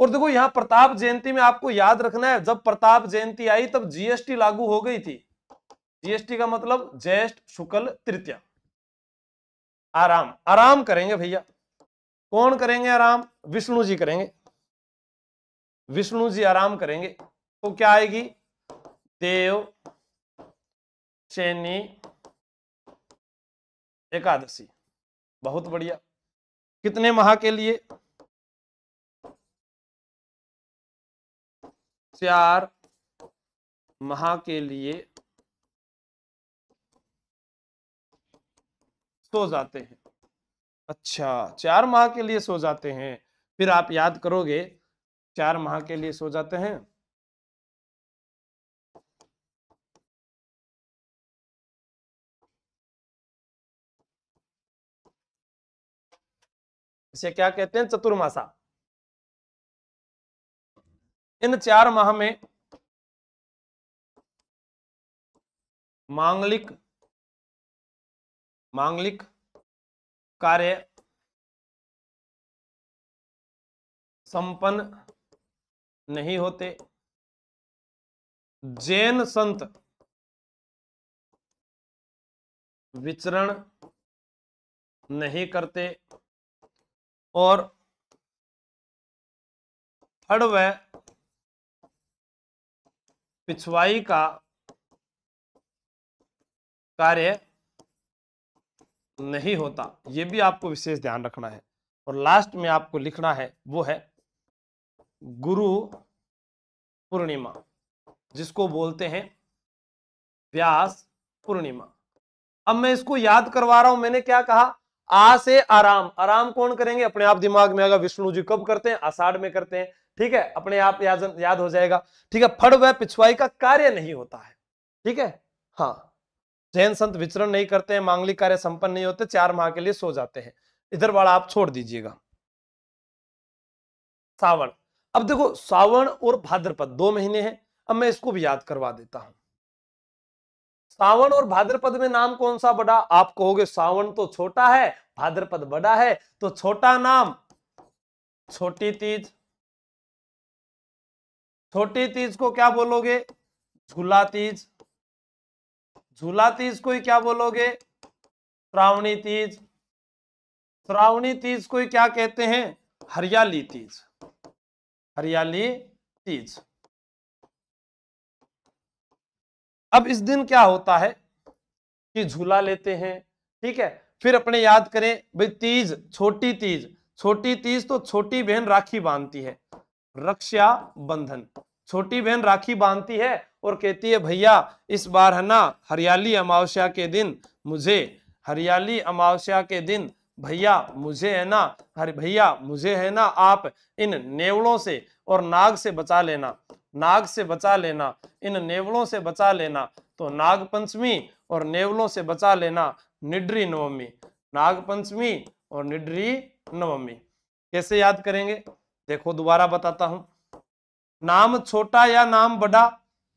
और देखो यहां प्रताप जयंती में आपको याद रखना है जब प्रताप जयंती आई तब जीएसटी लागू हो गई थी जीएसटी का मतलब ज्येष्ठ शुक्ल तृतीय आराम आराम करेंगे भैया कौन करेंगे आराम विष्णु जी करेंगे विष्णु जी आराम करेंगे तो क्या आएगी देव शनि एकादशी बहुत बढ़िया कितने माह के लिए चार माह के लिए सो जाते हैं अच्छा चार माह के लिए सो जाते हैं फिर आप याद करोगे चार माह के लिए सो जाते हैं इसे क्या कहते हैं चतुर्मासा इन चार माह में मांगलिक मांगलिक कार्य संपन्न नहीं होते जैन संत विचरण नहीं करते और फड़ व पिछवाई का कार्य नहीं होता यह भी आपको विशेष ध्यान रखना है और लास्ट में आपको लिखना है वो है गुरु पूर्णिमा जिसको बोलते हैं व्यास पूर्णिमा अब मैं इसको याद करवा रहा हूं मैंने क्या कहा आ से आराम आराम कौन करेंगे अपने आप दिमाग में आएगा विष्णु जी कब करते हैं आषाढ़ में करते हैं ठीक है अपने आप याद याद हो जाएगा ठीक है फड़ व पिछवाई का कार्य नहीं होता है ठीक है हाँ जैन संत विचरण नहीं करते हैं मांगलिक कार्य संपन्न नहीं होते चार माह के लिए सो जाते हैं इधर वाला आप छोड़ दीजिएगा सावन अब देखो सावन और भाद्रपद दो महीने हैं अब मैं इसको भी याद करवा देता हूं सावन और भाद्रपद में नाम कौन सा बड़ा आप कहोगे सावन तो छोटा है भाद्रपद बड़ा है तो छोटा नाम छोटी तीज छोटी तीज को क्या बोलोगे झूला तीज झूला तीज को ही क्या बोलोगे श्रावणी तीज श्रावणी तीज को ही क्या कहते हैं हरियाली तीज हरियाली तीज अब इस दिन क्या होता है कि झूला लेते हैं ठीक है फिर अपने याद करें भाई तीज छोटी तीज छोटी तीज तो छोटी बहन राखी बांधती है रक्षा बंधन छोटी बहन राखी बांधती है और कहती है भैया इस बार है ना हरियाली अमावस्या के दिन मुझे हरियाली अमावस्या के दिन भैया मुझे है ना हरे भैया मुझे है ना आप इन नेवड़ों से और नाग से बचा लेना नाग से बचा लेना इन नेवड़ों से बचा लेना तो नाग पंचमी और नेवलों से बचा लेना निड्री नवमी नाग पंचमी और निड्री नवमी कैसे याद करेंगे देखो दोबारा बताता हूं नाम छोटा या नाम बड़ा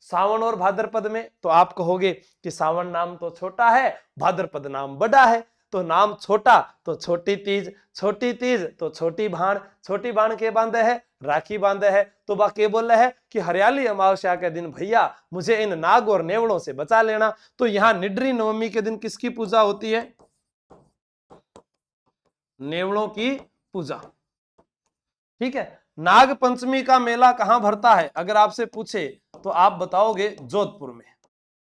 सावन और भाद्रपद में तो आप कहोगे कि सावन नाम तो छोटा है भाद्रपद नाम बड़ा है तो नाम छोटा तो छोटी तीज छोटी तीज तो छोटी भाण छोटी भाण के बांधे है राखी बांधे है तो बा के बोल है कि हरियाली अमावस्या के दिन भैया मुझे इन नाग और नेवड़ों से बचा लेना तो यहाँ निड्री नवमी के दिन किसकी पूजा होती है नेवड़ों की पूजा ठीक है नाग पंचमी का मेला कहां भरता है अगर आपसे पूछे तो आप बताओगे जोधपुर में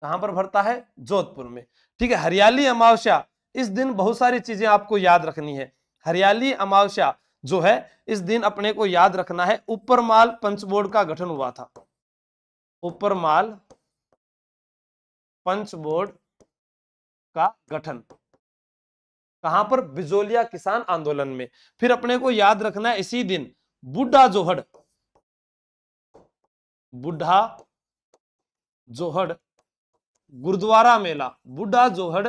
कहां पर भरता है जोधपुर में ठीक है हरियाली अमावस्या इस दिन बहुत सारी चीजें आपको याद रखनी है हरियाली अमावस्या जो है इस दिन अपने को याद रखना है उपरमाल पंच बोर्ड का गठन हुआ था उपरमाल पंच बोर्ड का गठन कहां पर बिजोलिया किसान आंदोलन में फिर अपने को याद रखना है इसी दिन बुढ़ा जोहड़ बुढ़ा जोहड़ गुरुद्वारा मेला बुढ़ा जोहड़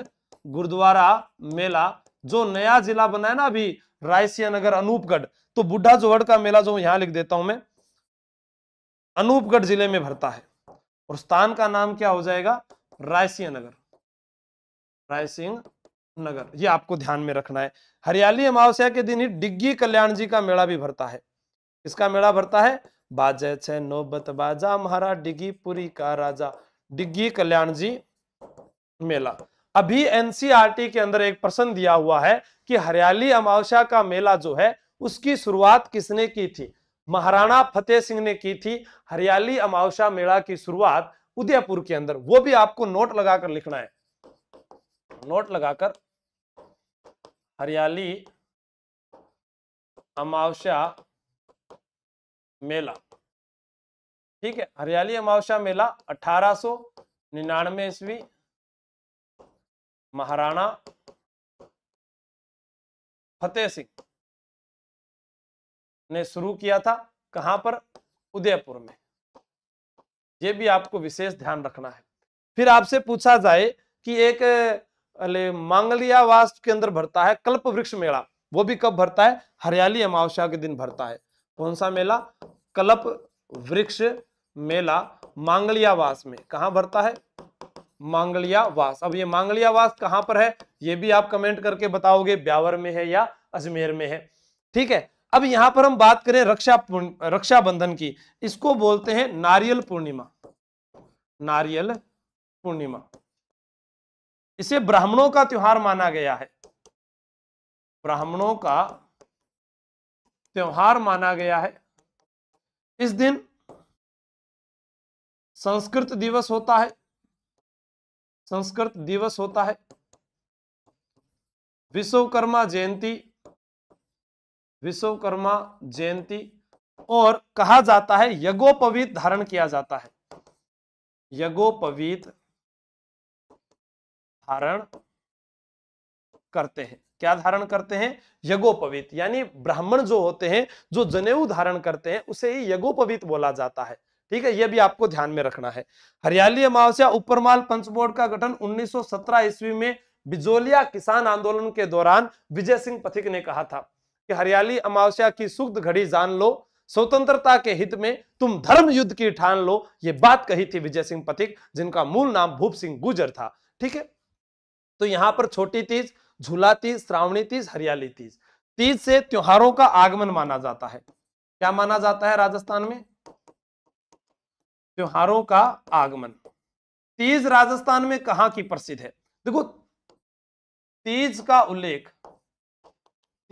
गुरुद्वारा मेला जो नया जिला बना है ना अभी रायसिया नगर अनूपगढ़ तो बुढ़ा जोहड़ का मेला जो यहां लिख देता हूं मैं अनूपगढ़ जिले में भरता है और स्थान का नाम क्या हो जाएगा रायसिया नगर रायसिंह नगर ये आपको ध्यान में रखना है हरियाली अमावस्या के दिन ही डिग्गी कल्याण जी का मेला भी भरता है इसका मेला भरता है बाजे छे नोबत बाजा महाराज डिग्गी पुरी का राजा डिग्गी कल्याण जी मेला अभी एनसीआरटी के अंदर एक प्रश्न दिया हुआ है कि हरियाली अमावस्या का मेला जो है उसकी शुरुआत किसने की थी महाराणा फतेह सिंह ने की थी हरियाली अमावस्या मेला की शुरुआत उदयपुर के अंदर वो भी आपको नोट लगाकर लिखना है नोट लगाकर हरियाली अमावस्या मेला ठीक है हरियाली अमावस्या मेला अठारह सो निन्यानवे ईस्वी महाराणा फतेह सिंह ने शुरू किया था कहां पर उदयपुर में ये भी आपको विशेष ध्यान रखना है फिर आपसे पूछा जाए कि एक मांगलिया वास्त के अंदर भरता है कल्प वृक्ष मेला वो भी कब भरता है हरियाली अमावस्या के दिन भरता है कौन सा मेला कल्प वृक्ष मेला मांगलियावास में कहा भरता है मांगलियावास अब ये मांगलियावास कहां पर है ये भी आप कमेंट करके बताओगे ब्यावर में है या अजमेर में है ठीक है अब यहां पर हम बात करें रक्षा रक्षाबंधन की इसको बोलते हैं नारियल पूर्णिमा नारियल पूर्णिमा इसे ब्राह्मणों का त्योहार माना गया है ब्राह्मणों का त्योहार माना गया है इस दिन संस्कृत दिवस होता है संस्कृत दिवस होता है विश्वकर्मा जयंती विश्वकर्मा जयंती और कहा जाता है यज्ञोपवीत धारण किया जाता है यज्ञोपवीत धारण करते हैं क्या धारण करते हैं यज्ञोपवीत यानी ब्राह्मण जो होते हैं जो जनेऊ धारण करते हैं उसे ही यज्ञोपवीत बोला जाता है ठीक है यह भी आपको ध्यान में रखना है हरियाली अमावस्या उपरमाल पंच बोर्ड का गठन 1917 ईस्वी में बिजोलिया किसान आंदोलन के दौरान विजय सिंह पथिक ने कहा था कि हरियाली अमावस्या की सुख घड़ी जान लो स्वतंत्रता के हित में तुम धर्म युद्ध की ठान लो ये बात कही थी विजय सिंह पथिक जिनका मूल नाम भूप सिंह गुजर था ठीक है तो यहां पर छोटी तीज झूला तीज श्रावणी तीज हरियाली तीज तीज से त्योहारों का आगमन माना जाता है क्या माना जाता है राजस्थान में त्योहारों का आगमन तीज राजस्थान में कहा की प्रसिद्ध है देखो तीज का उल्लेख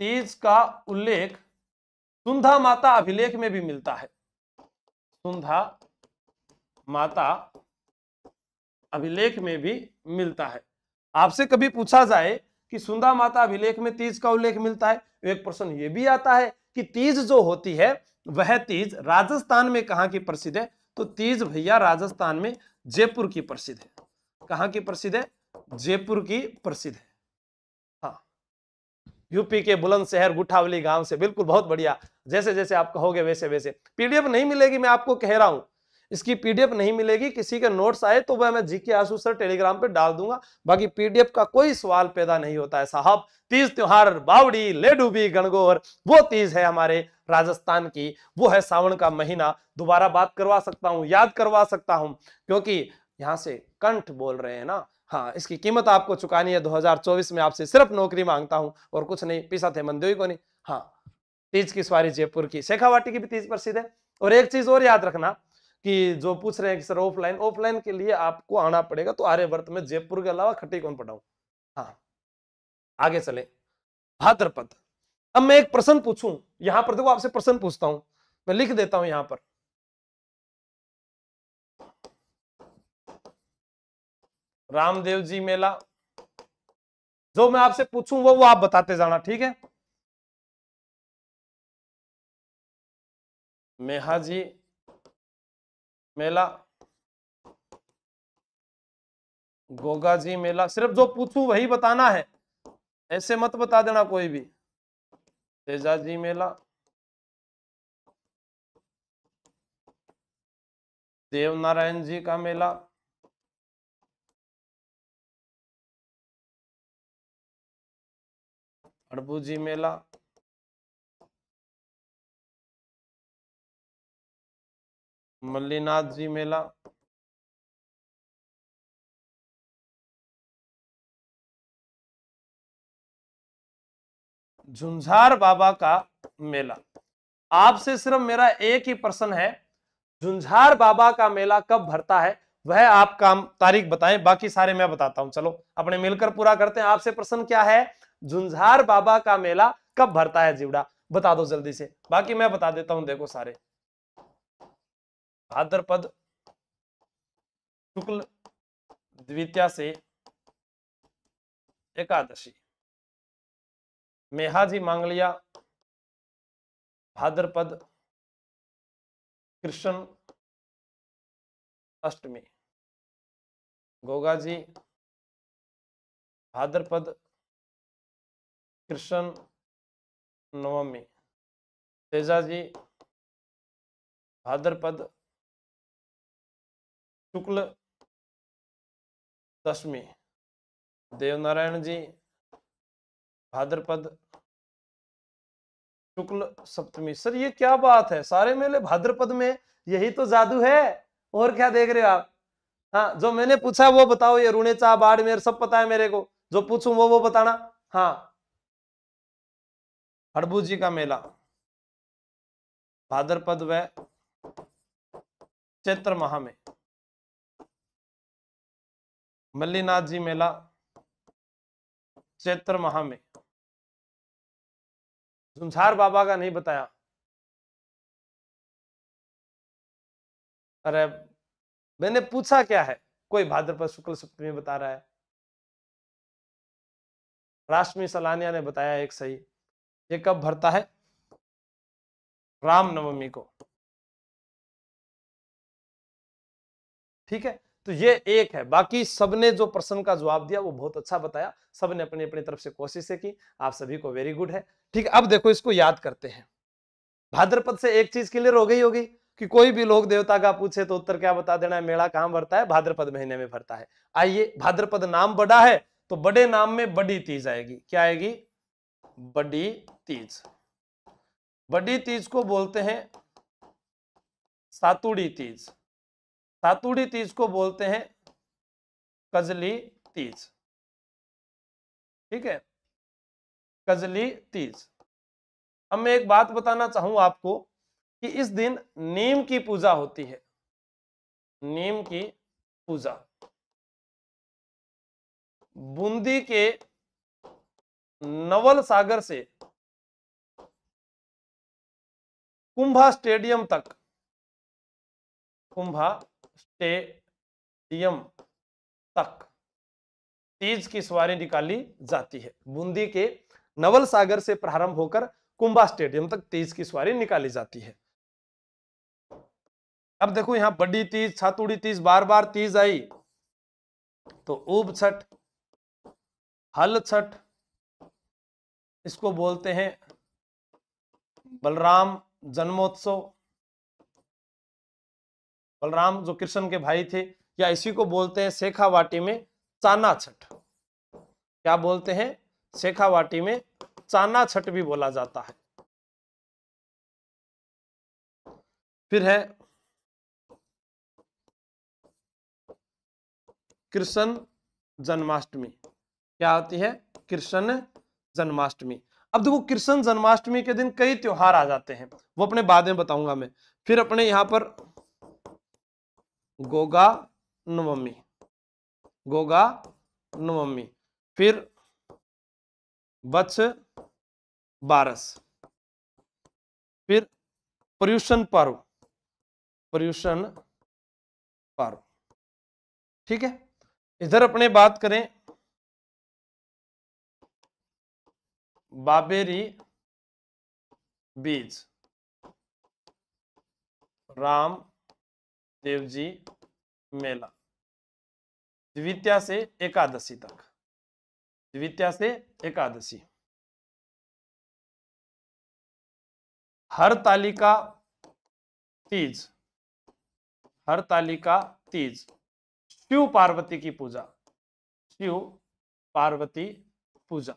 तीज का उल्लेख सुंधा माता अभिलेख में भी मिलता है सुंधा माता अभिलेख में भी मिलता है आपसे कभी पूछा जाए कि सुंधा माता अभिलेख में तीज का उल्लेख मिलता है तो एक प्रश्न ये भी आता है कि तीज जो होती है वह तीज राजस्थान में कहा की प्रसिद्ध है तो तीज भैया राजस्थान में जयपुर की प्रसिद्ध है कहाँ की प्रसिद्ध है जयपुर की प्रसिद्ध है हाँ यूपी के बुलंदशहर गुठावली गांव से बिल्कुल बहुत बढ़िया जैसे जैसे आप कहोगे वैसे वैसे पीडीएफ नहीं मिलेगी मैं आपको कह रहा हूं इसकी पीडीएफ नहीं मिलेगी किसी के नोट्स आए तो वह मैं जीके आसू सर टेलीग्राम पे डाल दूंगा बाकी पीडीएफ का कोई सवाल पैदा नहीं होता है साहब तीज त्योहार बावड़ी लेडूबी गणगोर वो तीज है हमारे राजस्थान की वो है सावन का महीना दोबारा बात करवा सकता हूँ याद करवा सकता हूँ क्योंकि यहाँ से कंठ बोल रहे हैं ना हाँ इसकी कीमत आपको चुकानी है 2024 में आपसे सिर्फ नौकरी मांगता हूँ और कुछ नहीं पीसा थे मंदिर को नहीं हाँ तीज की सवारी जयपुर की शेखावाटी की भी तीज प्रसिद्ध है और एक चीज और याद रखना कि जो पूछ रहे हैं कि सर ऑफलाइन ऑफलाइन के लिए आपको आना पड़ेगा तो आर्यवर्त में जयपुर के अलावा खट्टी कौन पढ़ाऊ हाँ आगे चले भाद्रपद अब मैं एक प्रश्न पूछूं यहां पर देखो आपसे प्रश्न पूछता हूं मैं लिख देता हूं यहां पर रामदेव जी मेला जो मैं आपसे पूछूं वो वो आप बताते जाना ठीक है मेहा जी मेला गोगा जी मेला सिर्फ जो पूछू वही बताना है ऐसे मत बता देना कोई भी तेजा जी मेला देव नारायण जी का मेला अड़बू जी मेला मल्लीनाथ जी मेला झुंझार बाबा का मेला आपसे सिर्फ मेरा एक ही प्रश्न है झुंझार बाबा का मेला कब भरता है वह आप काम तारीख बताएं बाकी सारे मैं बताता हूं चलो अपने मिलकर पूरा करते हैं आपसे प्रश्न क्या है झुंझार बाबा का मेला कब भरता है जीवड़ा बता दो जल्दी से बाकी मैं बता देता हूं देखो सारे भाद्रपद शुक्ल द्वितीय से एकादशी मेहाजी मांगलिया भाद्रपद कृष्ण अष्टमी गोगाजी भाद्रपद कृष्ण नवमी तेजाजी भाद्रपद शुक्ल दशमी देवनारायण जी भाद्रपद शुक्ल सप्तमी सर ये क्या बात है सारे मेले भाद्रपद में यही तो जादू है और क्या देख रहे हो आप हाँ जो मैंने पूछा वो बताओ ये रुणेचा बाड़मेर सब पता है मेरे को जो पूछू वो वो बताना हाँ हड़बू जी का मेला भाद्रपद व चैत्र माह में मल्लीनाथ जी मेला चैत्र माह में झुंझार बाबा का नहीं बताया अरे मैंने पूछा क्या है कोई भाद्रपद शुक्ल सप्तमी बता रहा है राष्ट्रमी सलानिया ने बताया एक सही ये कब भरता है रामनवमी को ठीक है तो ये एक है बाकी सबने जो प्रश्न का जवाब दिया वो बहुत अच्छा बताया सबने अपनी अपनी तरफ से कोशिशें की आप सभी को वेरी गुड है ठीक अब देखो इसको याद करते हैं भाद्रपद से एक चीज क्लियर हो गई होगी कि कोई भी लोग देवता का पूछे तो उत्तर क्या बता देना है मेला कहां भरता है भाद्रपद महीने में भरता है आइए भाद्रपद नाम बड़ा है तो बड़े नाम में बड़ी तीज आएगी क्या आएगी बड़ी तीज बड़ी तीज को बोलते हैं सातुड़ी तीज सातुड़ी तीज को बोलते हैं कजली तीज ठीक है कजली तीज अब मैं एक बात बताना चाहूं आपको कि इस दिन नीम की पूजा होती है नीम की पूजा बूंदी के नवल सागर से कुंभा स्टेडियम तक कुंभा स्टेडियम तक तीज की सवारी निकाली जाती है बूंदी के नवल सागर से प्रारंभ होकर कुंभा स्टेडियम तक तीज की सवारी निकाली जाती है अब देखो यहां बड्डी तीज छातुड़ी तीज बार बार तीज आई तो ऊब छठ हल छठ इसको बोलते हैं बलराम जन्मोत्सव बलराम जो कृष्ण के भाई थे या इसी को बोलते हैं शेखावाटी में चाना छठ क्या बोलते हैं शेखावाटी में चाना छठ भी बोला जाता है फिर है कृष्ण जन्माष्टमी क्या होती है कृष्ण जन्माष्टमी अब देखो कृष्ण जन्माष्टमी के दिन कई त्योहार आ जाते हैं वो अपने बाद में बताऊंगा मैं फिर अपने यहाँ पर गोगा नवमी गोगा नवमी फिर वत्स बारस फिर पर्यूषण पर्व पर्यूषण पर्व ठीक है इधर अपने बात करें बाबेरी बीज राम देव जी मेला द्वितीया से एकादशी तक द्वितीया से एकादशी हर तालिका तीज हर तालिका तीज शिव पार्वती की पूजा शिव पार्वती पूजा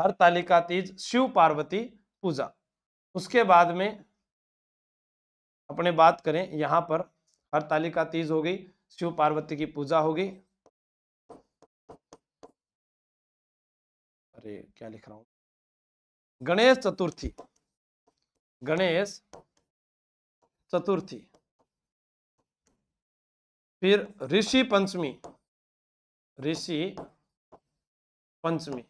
हर तालिका तीज शिव पार्वती पूजा उसके बाद में अपने बात करें यहाँ पर हर तालिका तीज हो गई शिव पार्वती की पूजा हो गई अरे क्या लिख रहा हूं गणेश चतुर्थी गणेश चतुर्थी फिर ऋषि पंचमी ऋषि पंचमी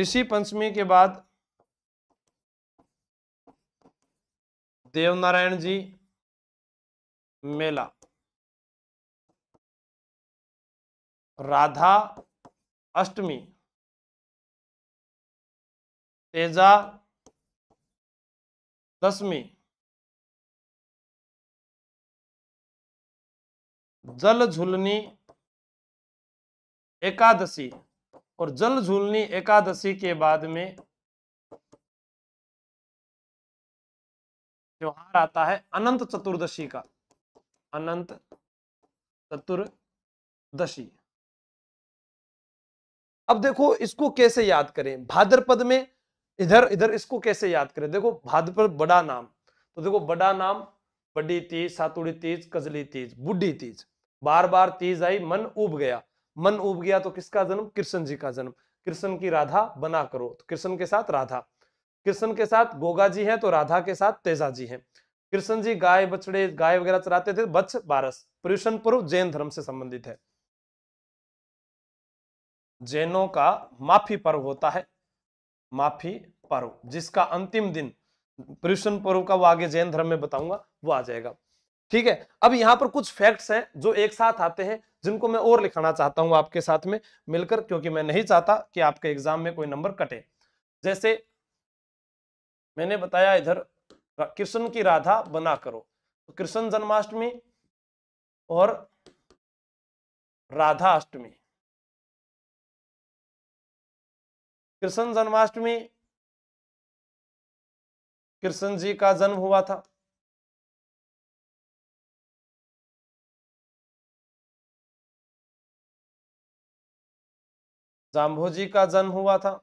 ऋषि पंचमी के बाद देव नारायण जी मेला राधा अष्टमी तेजा दसवीं जल झूलनी एकादशी और जल झूलनी एकादशी के बाद में त्योहार आता है अनंत चतुर्दशी का अनंत चतुर्दशी अब देखो इसको कैसे याद करें भाद्रपद में इधर इधर इसको कैसे याद करें देखो भाद्रपद बड़ा नाम तो देखो बड़ा नाम बड़ी तीज सातुड़ी तीज कजली तीज बुढ़ी तीज बार बार तीज आई मन उब गया मन उब गया तो किसका जन्म कृष्ण जी का जन्म कृष्ण की राधा बना करो तो कृष्ण के साथ राधा कृष्ण के साथ गोगा जी हैं तो राधा के साथ तेजा जी हैं कृष्ण जी गाय बछड़े गाय वगैरह चराते थे बच्च बारस पर्यूषण पूर्व जैन धर्म से संबंधित है जैनों का माफी पर्व होता है माफी पर्व जिसका अंतिम दिन पर्यूषण पर्व का वो आगे जैन धर्म में बताऊंगा वो आ जाएगा ठीक है अब यहाँ पर कुछ फैक्ट्स हैं जो एक साथ आते हैं जिनको मैं और लिखाना चाहता हूँ आपके साथ में मिलकर क्योंकि मैं नहीं चाहता कि आपके एग्जाम में कोई नंबर कटे जैसे मैंने बताया इधर कृष्ण की राधा बना करो तो कृष्ण जन्माष्टमी और राधा अष्टमी कृष्ण जन्माष्टमी कृष्ण जी का जन्म हुआ था जाम्भू जी का जन्म हुआ था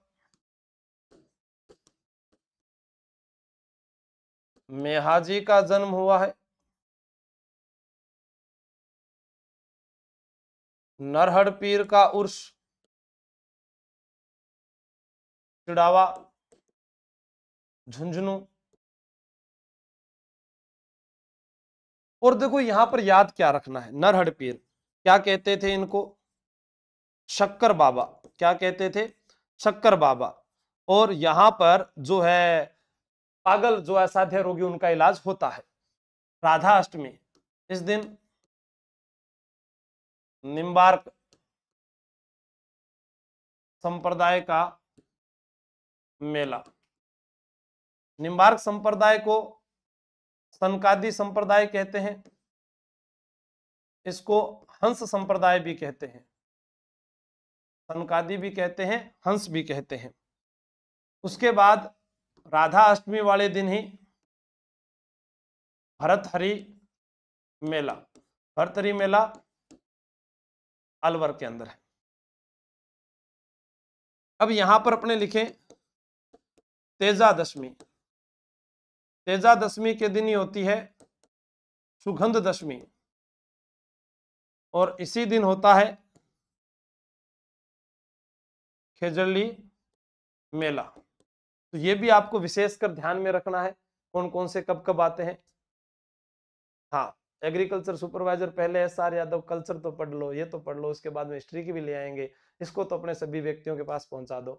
मेहाजी का जन्म हुआ है नरहड़ पीर का उर्स चिड़ावा झुंझुनू और देखो यहां पर याद क्या रखना है नरहड़ पीर क्या कहते थे इनको शक्कर बाबा क्या कहते थे शक्कर बाबा और यहां पर जो है पागल जो असाध्य रोगी उनका इलाज होता है राधा अष्टमी इस दिन निम्बार्क संप्रदाय का मेला निम्बार्क संप्रदाय को सनकादी संप्रदाय कहते हैं इसको हंस संप्रदाय भी कहते हैं सनकादी भी कहते हैं हंस भी कहते हैं उसके बाद राधा अष्टमी वाले दिन ही भरतहरी मेला भरतहरी मेला अलवर के अंदर है अब यहां पर अपने लिखे तेजा दशमी तेजा दशमी के दिन ही होती है सुगंध दशमी और इसी दिन होता है खेजली मेला तो ये भी आपको विशेषकर ध्यान में रखना है कौन कौन से कब कब आते हैं हाँ एग्रीकल्चर सुपरवाइजर पहले एस आर यादव कल्चर तो पढ़ लो ये तो पढ़ लो उसके बाद में हिस्ट्री की भी ले आएंगे इसको तो अपने सभी व्यक्तियों के पास पहुंचा दो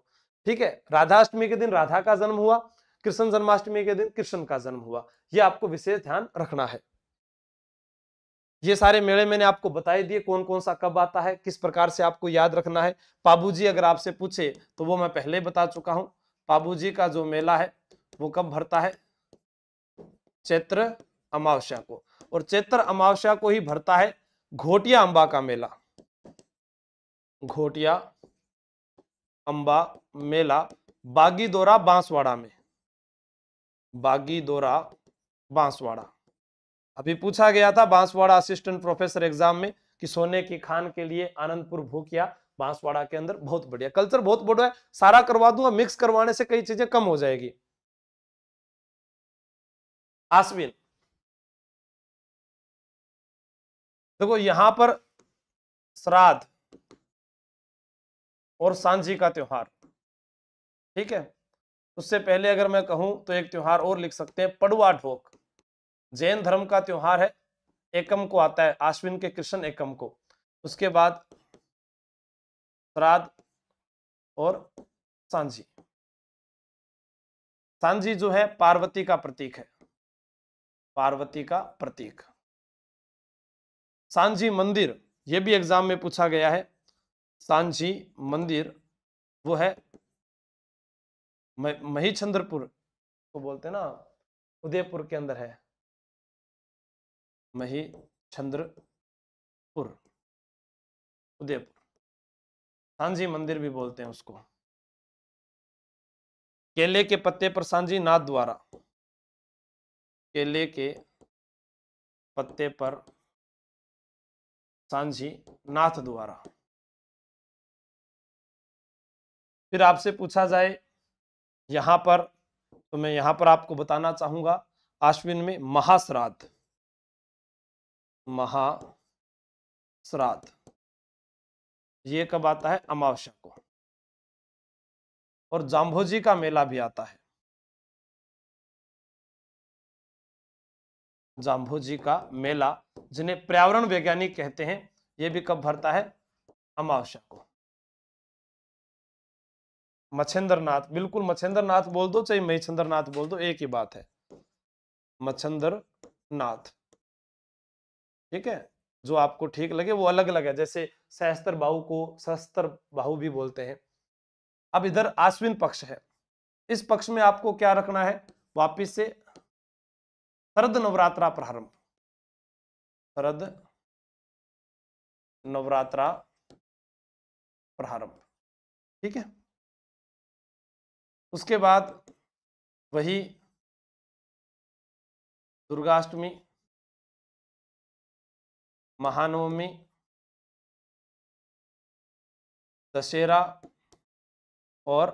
ठीक है राधाष्टमी के दिन राधा का जन्म हुआ कृष्ण जन्माष्टमी के दिन कृष्ण का जन्म हुआ ये आपको विशेष ध्यान रखना है ये सारे मेले मैंने आपको बताई दिए कौन कौन सा कब आता है किस प्रकार से आपको याद रखना है पाबू जी अगर आपसे पूछे तो वो मैं पहले बता चुका हूं बाबूजी का जो मेला है वो कब भरता है चैत्र अमावस्या को और चैत्र अमावस्या को ही भरता है घोटिया अंबा का मेला घोटिया अंबा मेला बागी दोरा बांसवाड़ा में बागी दोरा बांसवाड़ा अभी पूछा गया था बांसवाड़ा असिस्टेंट प्रोफेसर एग्जाम में कि सोने की खान के लिए आनंदपुर भूखिया बांसवाड़ा के अंदर बहुत बढ़िया कल्चर बहुत बड़ा है सारा करवा दूंगा मिक्स करवाने से कई चीजें कम हो जाएगी आसविन देखो यहां पर श्राद्ध और सांझी का त्योहार ठीक है उससे पहले अगर मैं कहूं तो एक त्योहार और लिख सकते हैं पड़ुआ ढोक जैन धर्म का त्योहार है एकम को आता है आश्विन के कृष्ण एकम को उसके बाद श्राद्ध और सांझी सांझी जो है पार्वती का प्रतीक है पार्वती का प्रतीक सांझी मंदिर यह भी एग्जाम में पूछा गया है सांझी मंदिर वो है महीचंद्रपुर को बोलते ना उदयपुर के अंदर है महीचंद्रपुर उदयपुर सांझी हाँ मंदिर भी बोलते हैं उसको केले के पत्ते पर सांझी नाथ द्वारा केले के पत्ते पर सांझी नाथ द्वारा फिर आपसे पूछा जाए यहां पर तो मैं यहां पर आपको बताना चाहूंगा आश्विन में महाश्राद्ध महाश्राद्ध ये कब आता है अमावस्या को और जाम्भोजी का मेला भी आता है जाम्भोजी का मेला जिन्हें पर्यावरण वैज्ञानिक कहते हैं ये भी कब भरता है अमावस्या को मच्छेन्द्र नाथ बिल्कुल मच्छेन्द्र नाथ बोल दो चाहे मच्छेंद्र नाथ बोल दो एक ही बात है मच्छेंद्र नाथ ठीक है जो आपको ठीक लगे वो अलग अलग है जैसे सहस्त्र बाहु को सहस्त्र बाहु भी बोलते हैं अब इधर आश्विन पक्ष है इस पक्ष में आपको क्या रखना है वापिस से शरद नवरात्रा प्रारंभ शरद नवरात्रा प्रारंभ ठीक है उसके बाद वही दुर्गाष्टमी महानवमी दशहरा और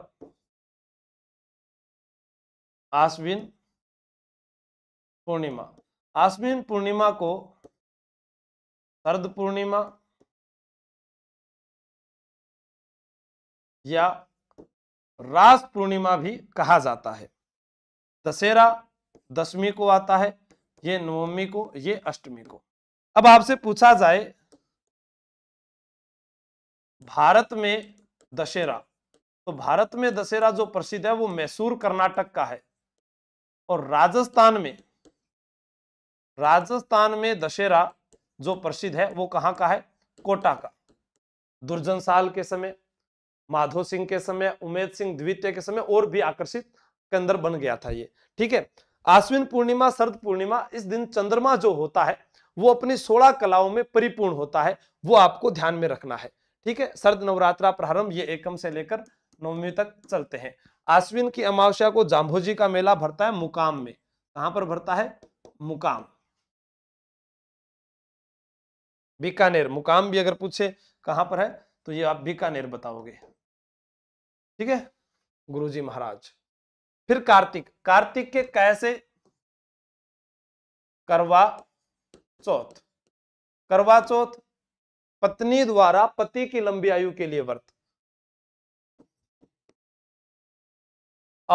आश्विन पूर्णिमा आश्विन पूर्णिमा को शरद पूर्णिमा या रास पूर्णिमा भी कहा जाता है दशहरा दसवीं को आता है ये नवमी को ये अष्टमी को अब आपसे पूछा जाए भारत में दशहरा तो भारत में दशहरा जो प्रसिद्ध है वो मैसूर कर्नाटक का है और राजस्थान में राजस्थान में दशहरा जो प्रसिद्ध है वो कहाँ का है कोटा का दुर्जन साल के समय माधो सिंह के समय उमेद सिंह द्वितीय के समय और भी आकर्षित केंद्र बन गया था ये ठीक है आश्विन पूर्णिमा शरद पूर्णिमा इस दिन चंद्रमा जो होता है वो अपनी सोलह कलाओं में परिपूर्ण होता है वो आपको ध्यान में रखना है ठीक है शरद नवरात्रा प्रारंभ ये एकम से लेकर नवमी तक चलते हैं आश्विन की अमावस्या को जाम्भोजी का मेला भरता है मुकाम में कहां पर भरता है मुकाम बीकानेर मुकाम भी अगर पूछे कहां पर है तो ये आप बीकानेर बताओगे ठीक है गुरुजी महाराज फिर कार्तिक कार्तिक के कैसे करवा चौथ करवा चौथ पत्नी द्वारा पति की लंबी आयु के लिए व्रत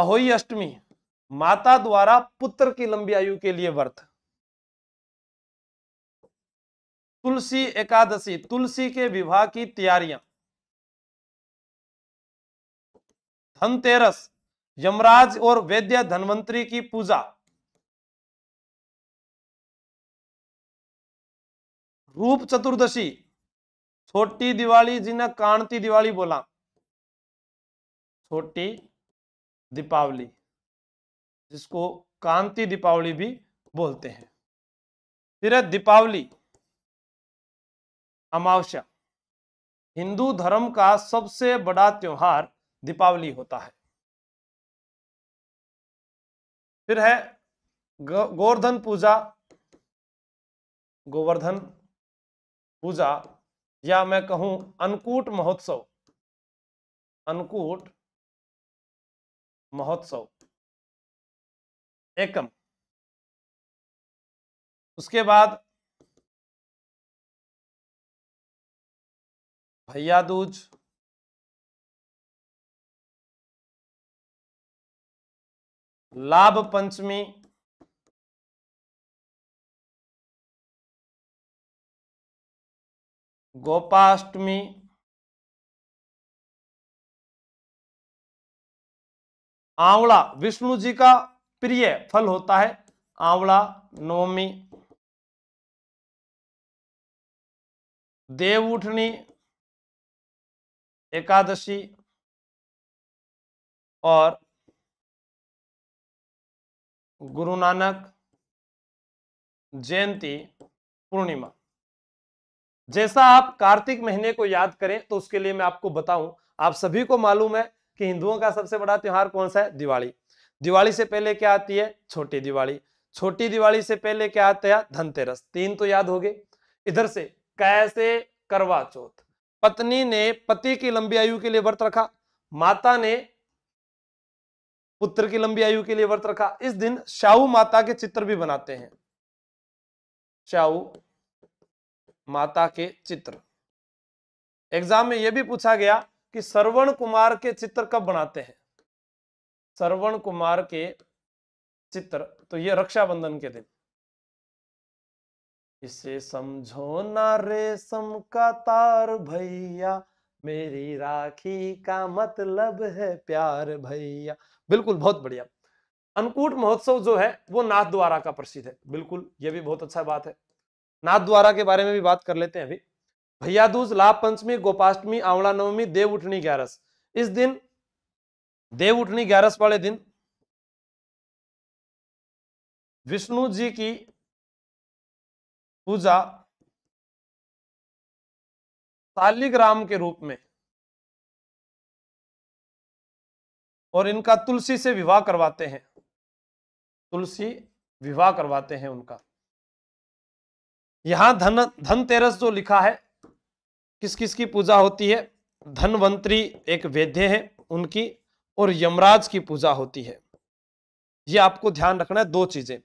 अहोई अष्टमी माता द्वारा पुत्र की लंबी आयु के लिए व्रत तुलसी एकादशी तुलसी के विवाह की तैयारियां धनतेरस यमराज और वैद्य धनवंतरी की पूजा रूप चतुर्दशी छोटी दिवाली जिन्हें कांती दिवाली बोला छोटी दीपावली जिसको कांति दीपावली भी बोलते हैं फिर है दीपावली अमावस्या हिंदू धर्म का सबसे बड़ा त्योहार दीपावली होता है फिर है गोवर्धन पूजा गोवर्धन पूजा या मैं कहूं अनकूट महोत्सव अनकूट महोत्सव एकम उसके बाद भैया दूज लाभ पंचमी गोपाष्टमी आंवला विष्णु जी का प्रिय फल होता है आंवला नवमी देव उठनी एकादशी और गुरु नानक जयंती पूर्णिमा जैसा आप कार्तिक महीने को याद करें तो उसके लिए मैं आपको बताऊं आप सभी को मालूम है कि हिंदुओं का सबसे बड़ा त्यौहार कौन सा है दिवाली दिवाली से पहले क्या आती है छोटी दिवाली छोटी दिवाली से पहले क्या आता है धनतेरस तीन तो याद हो गए इधर से कैसे करवा चौथ पत्नी ने पति की लंबी आयु के लिए व्रत रखा माता ने पुत्र की लंबी आयु के लिए व्रत रखा इस दिन शाहू माता के चित्र भी बनाते हैं शाहू माता के चित्र एग्जाम में यह भी पूछा गया कि श्रवण कुमार के चित्र कब बनाते हैं श्रवण कुमार के चित्र तो ये रक्षाबंधन के दिन इसे समझो ना रेशम का तार भैया मेरी राखी का मतलब है प्यार भैया बिल्कुल बहुत बढ़िया अनकूट महोत्सव जो है वो नाथ द्वारा का प्रसिद्ध है बिल्कुल ये भी बहुत अच्छा बात है नाथ द्वारा के बारे में भी बात कर लेते हैं अभी भैया दूज लाभ पंचमी गोपाष्टमी आंवला नवमी देव उठनी ग्यारस इस दिन देव उठनी ग्यारस वाले दिन विष्णु जी की पूजा शालिग्राम के रूप में और इनका तुलसी से विवाह करवाते हैं तुलसी विवाह करवाते हैं उनका यहां धन धनतेरस जो लिखा है किस किस की पूजा होती है धनवंतरी एक वैद्य है उनकी और यमराज की पूजा होती है ये आपको ध्यान रखना है दो चीजें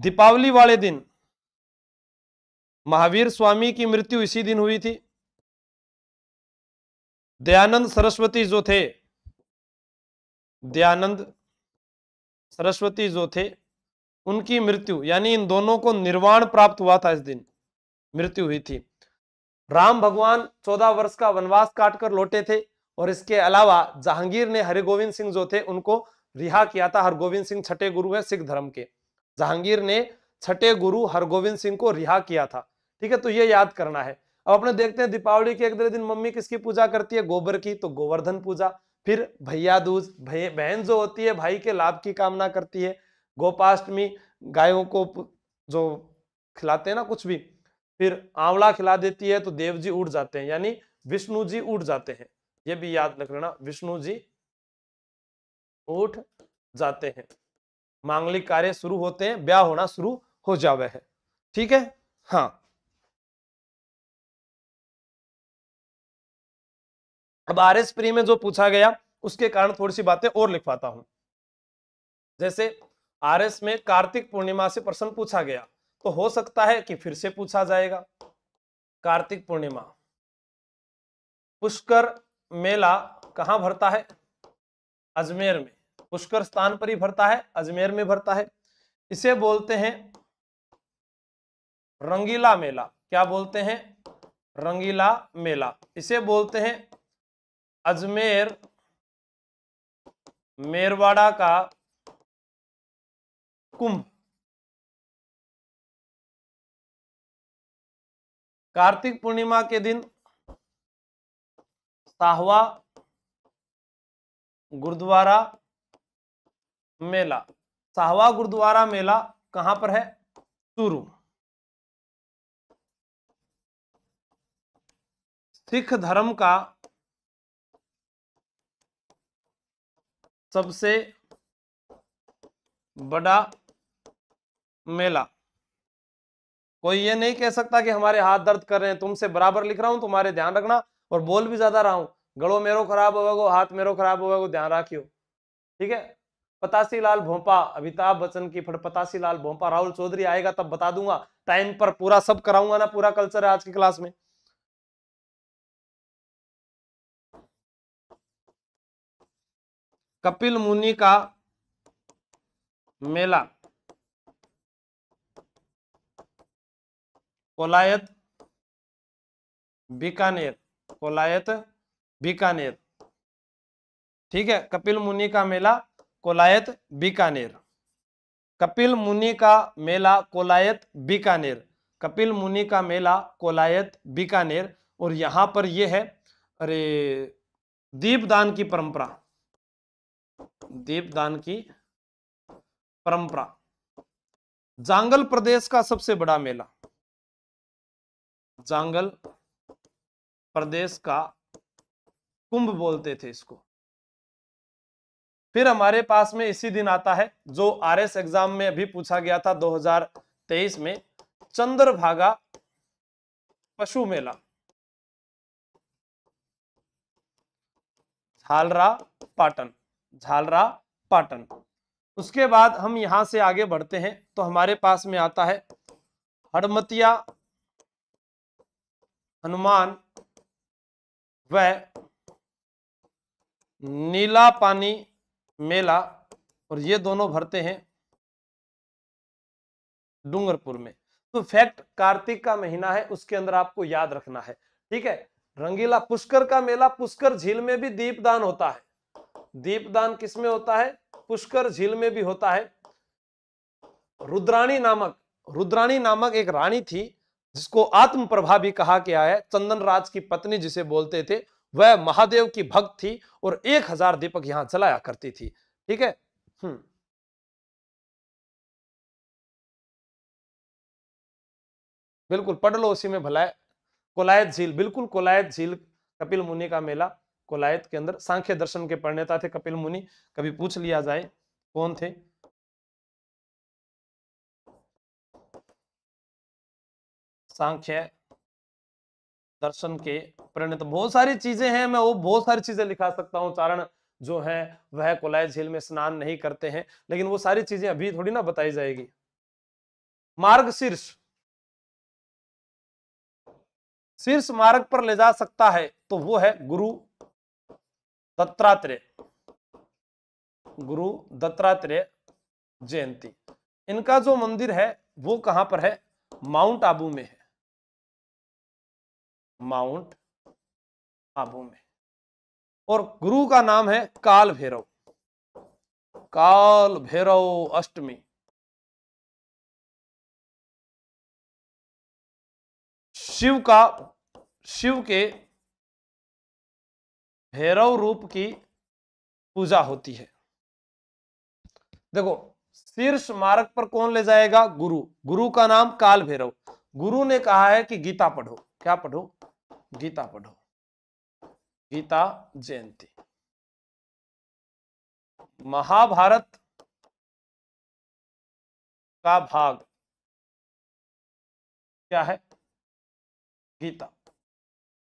दीपावली वाले दिन महावीर स्वामी की मृत्यु इसी दिन हुई थी दयानंद सरस्वती जो थे दयानंद सरस्वती जो थे उनकी मृत्यु यानी इन दोनों को निर्वाण प्राप्त हुआ था इस दिन मृत्यु हुई थी राम भगवान चौदह वर्ष का वनवास काटकर लौटे थे और इसके अलावा जहांगीर ने हरिगोविंद सिंह जो थे उनको रिहा किया था हरगोविंद सिंह छठे गुरु है सिख धर्म के जहांगीर ने छठे गुरु हरगोविंद सिंह को रिहा किया था ठीक है तो ये याद करना है अब अपने देखते हैं दीपावली के एक दिन मम्मी किसकी पूजा करती है गोबर की तो गोवर्धन पूजा फिर भैया दूज बहन जो होती है भाई के लाभ की कामना करती है गोपाष्टमी गायों को जो खिलाते हैं ना कुछ भी फिर आंवला खिला देती है तो देव जी उठ जाते हैं यानी विष्णु जी उठ जाते हैं ये भी याद रख लेना विष्णु जी उठ जाते हैं मांगलिक कार्य शुरू होते हैं ब्याह होना शुरू हो जावे है ठीक है हाँ अब आर एस प्री में जो पूछा गया उसके कारण थोड़ी सी बातें और लिखवाता हूं जैसे आरएस में कार्तिक पूर्णिमा से प्रश्न पूछा गया तो हो सकता है कि फिर से पूछा जाएगा कार्तिक पूर्णिमा पुष्कर मेला कहां भरता है अजमेर में पुष्कर स्थान पर ही भरता है अजमेर में भरता है इसे बोलते हैं रंगीला मेला क्या बोलते हैं रंगीला मेला इसे बोलते हैं अजमेर मेरवाड़ा का कुंभ कार्तिक पूर्णिमा के दिन साहवा गुरुद्वारा मेला साहवा गुरुद्वारा मेला कहां पर है चूरू सिख धर्म का सबसे बड़ा मेला कोई ये नहीं कह सकता कि हमारे हाथ दर्द कर रहे हैं तुमसे बराबर लिख रहा हूं तुम्हारे ध्यान रखना और बोल भी ज्यादा रहा हूं गड़ो मेरो खराब होगा हाथ मेरो खराब होगा ध्यान रखियो ठीक है पतासी लाल भोपा अमिताभ बच्चन की फट पतासी लाल भोपा राहुल चौधरी आएगा तब बता दूंगा टाइम पर पूरा सब कराऊंगा ना पूरा कल्चर है आज की क्लास में कपिल मुनि का मेला कोलायत बीकानेर कोलायत बीकानेर ठीक है कपिल मुनि का मेला कोलायत बीकानेर कपिल मुनि का मेला कोलायत बीकानेर कपिल मुनि का मेला कोलायत बीकानेर और यहां पर यह है अरे दीपदान की परंपरा दीपदान की परंपरा जांगल प्रदेश का सबसे बड़ा मेला जांगल प्रदेश का कुंभ बोलते थे इसको फिर हमारे पास में इसी दिन आता है जो आरएस एग्जाम में अभी पूछा गया था 2023 में चंद्रभागा पशु मेला झालरा पाटन झालरा पाटन उसके बाद हम यहां से आगे बढ़ते हैं तो हमारे पास में आता है हड़मतिया हनुमान व नीला पानी मेला और ये दोनों भरते हैं डूंगरपुर में तो फैक्ट कार्तिक का महीना है उसके अंदर आपको याद रखना है ठीक है रंगीला पुष्कर का मेला पुष्कर झील में भी दीपदान होता है दीपदान किसमें होता है पुष्कर झील में भी होता है रुद्राणी नामक रुद्राणी नामक एक रानी थी जिसको आत्म प्रभा भी कहा गया है चंदन राज की पत्नी जिसे बोलते थे वह महादेव की भक्त थी और एक हजार दीपक यहां जलाया करती थी ठीक है हम्म। बिल्कुल पढ़ लो उसी में भलाए कोलायत झील बिल्कुल कोलायत झील कपिल मुनि का मेला कोलायत के अंदर सांख्य दर्शन के परिणेता थे कपिल मुनि कभी पूछ लिया जाए कौन थे सांख्य दर्शन के परिणत बहुत सारी चीजें हैं मैं वो बहुत सारी चीजें लिखा सकता हूँ चारण जो है वह कोलाय झील में स्नान नहीं करते हैं लेकिन वो सारी चीजें अभी थोड़ी ना बताई जाएगी मार्ग शीर्ष शीर्ष मार्ग पर ले जा सकता है तो वो है गुरु दत्तात्रेय गुरु दत्तात्रेय जयंती इनका जो मंदिर है वो कहां पर है माउंट आबू में है माउंट आबू में और गुरु का नाम है काल भैरव काल भैरव अष्टमी शिव का शिव के भैरव रूप की पूजा होती है देखो शीर्ष मार्ग पर कौन ले जाएगा गुरु गुरु का नाम काल भैरव गुरु ने कहा है कि गीता पढ़ो क्या पढ़ो गीता पढ़ो गीता जयंती महाभारत का भाग क्या है गीता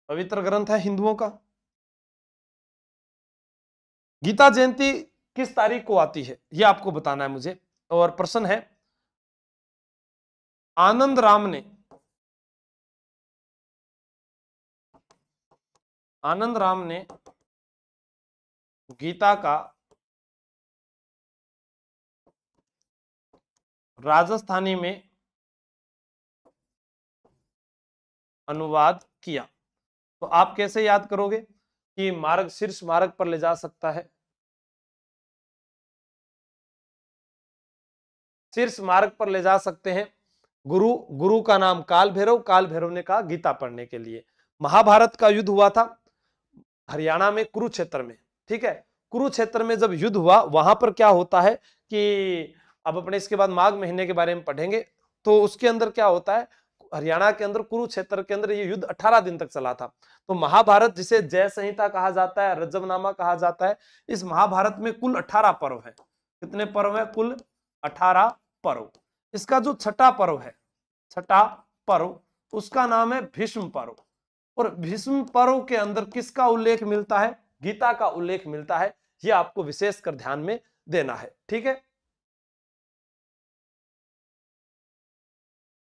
पवित्र ग्रंथ है हिंदुओं का गीता जयंती किस तारीख को आती है यह आपको बताना है मुझे और प्रश्न है आनंद राम ने आनंद राम ने गीता का राजस्थानी में अनुवाद किया तो आप कैसे याद करोगे कि मार्ग शीर्ष मार्ग पर ले जा सकता है शीर्ष मार्ग पर ले जा सकते हैं गुरु गुरु का नाम काल भैरव काल भैरव ने कहा गीता पढ़ने के लिए महाभारत का युद्ध हुआ था हरियाणा में कुरुक्षेत्र में ठीक है कुरुक्षेत्र में जब युद्ध हुआ वहां पर क्या होता है कि अब अपने इसके बाद माघ महीने के बारे में पढ़ेंगे तो उसके अंदर क्या होता है हरियाणा के अंदर कुरुक्षेत्र के अंदर ये युद्ध 18 दिन तक चला था तो महाभारत जिसे जय संहिता कहा जाता है रजबनामा कहा जाता है इस महाभारत में कुल 18 पर्व है कितने पर्व है कुल 18 पर्व इसका जो छठा पर्व है छठा पर्व उसका नाम है भीष्म पर्व और भीष्म पर्व के अंदर किसका उल्लेख मिलता है गीता का उल्लेख मिलता है यह आपको विशेष कर ध्यान में देना है ठीक है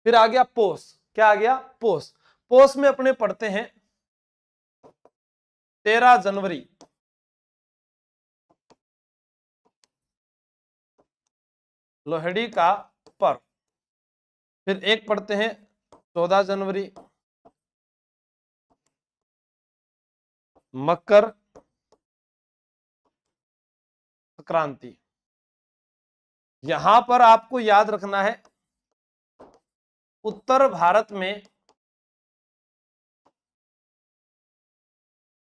फिर आ गया पोष क्या आ गया पोष पोष में अपने पढ़ते हैं तेरह जनवरी लोहड़ी का पर्व फिर एक पढ़ते हैं चौदह जनवरी मकर संक्रांति यहां पर आपको याद रखना है उत्तर भारत में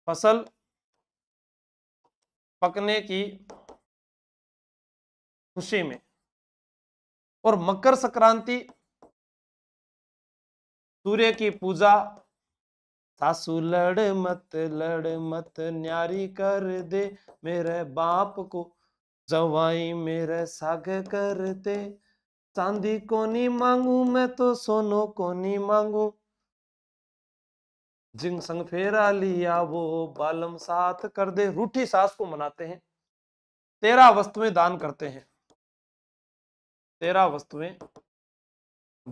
फसल पकने की खुशी में और मकर संक्रांति सूर्य की पूजा सासू लड़ मत लड़ मत न्यारी कर दे मेरे बाप को जवाई मेरे साग कर दे चांदी को नहीं मांगू मैं तो सोनो को नहीं मांगू जिंग संग फेरा लिया वो बालम साथ कर दे रूठी सास को मनाते हैं तेरा वस्तुएं दान करते हैं तेरा वस्तुएं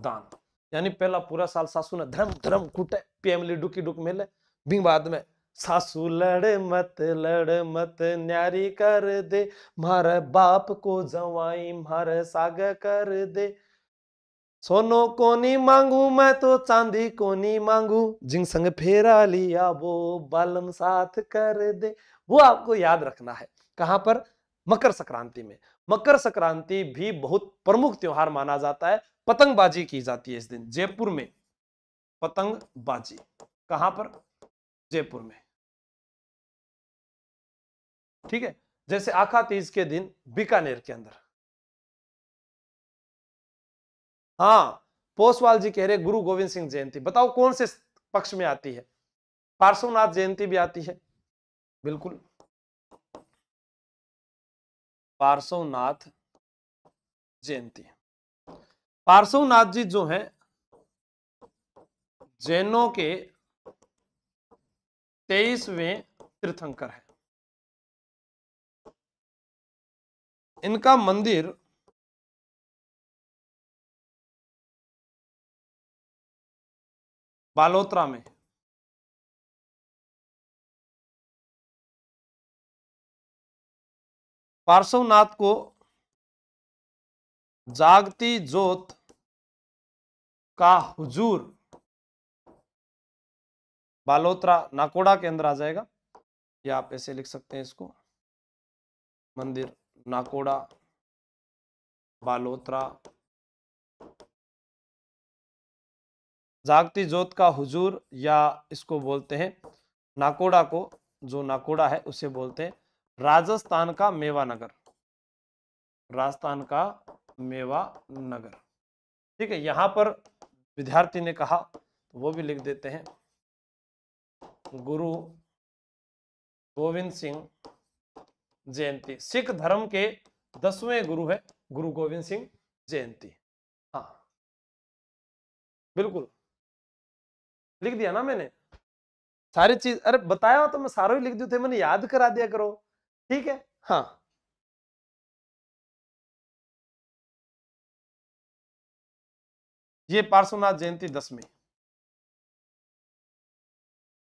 दान यानी पहला पूरा साल सासू ने धर्म धर्म कूटे पेमली डुकी डुक मेले भी बाद में सासू लड़ मत लड़ मत न्यारी कर दे मारे बाप को जवाई मारे साग कर दे सोनो कोनी मांगू मैं तो चांदी कोनी मांगू जिंग संग फेरा लिया वो बालम साथ कर दे वो आपको याद रखना है कहाँ पर मकर संक्रांति में मकर संक्रांति भी बहुत प्रमुख त्योहार माना जाता है पतंगबाजी की जाती है इस दिन जयपुर में पतंगबाजी कहां पर जयपुर में ठीक है जैसे आखा तीज के दिन बीकानेर के अंदर हाँ पोसवाल जी कह रहे गुरु गोविंद सिंह जयंती बताओ कौन से पक्ष में आती है पार्श्वनाथ जयंती भी आती है बिल्कुल पार्श्वनाथ जयंती पार्श्वनाथ जी जो हैं जैनों के तेईसवें तीर्थंकर है इनका मंदिर बालोत्रा में पार्श्वनाथ को जागती ज्योत का हुजूर बालोत्रा नाकोड़ा के अंदर आ जाएगा या आप ऐसे लिख सकते हैं इसको मंदिर नाकोड़ा बालोत्रा जागती जोत का हुजूर या इसको बोलते हैं नाकोड़ा को जो नाकोड़ा है उसे बोलते हैं राजस्थान का मेवा नगर राजस्थान का मेवा नगर ठीक है यहां पर विद्यार्थी ने कहा तो वो भी लिख देते हैं गुरु गोविंद सिंह जयंती सिख धर्म के दसवें गुरु है गुरु गोविंद सिंह जयंती हाँ बिल्कुल लिख दिया ना मैंने सारी चीज अरे बताया तो मैं सारो ही लिख थे मैंने याद करा दिया करो ठीक है हाँ ये पार्श्वनाथ जयंती दसवीं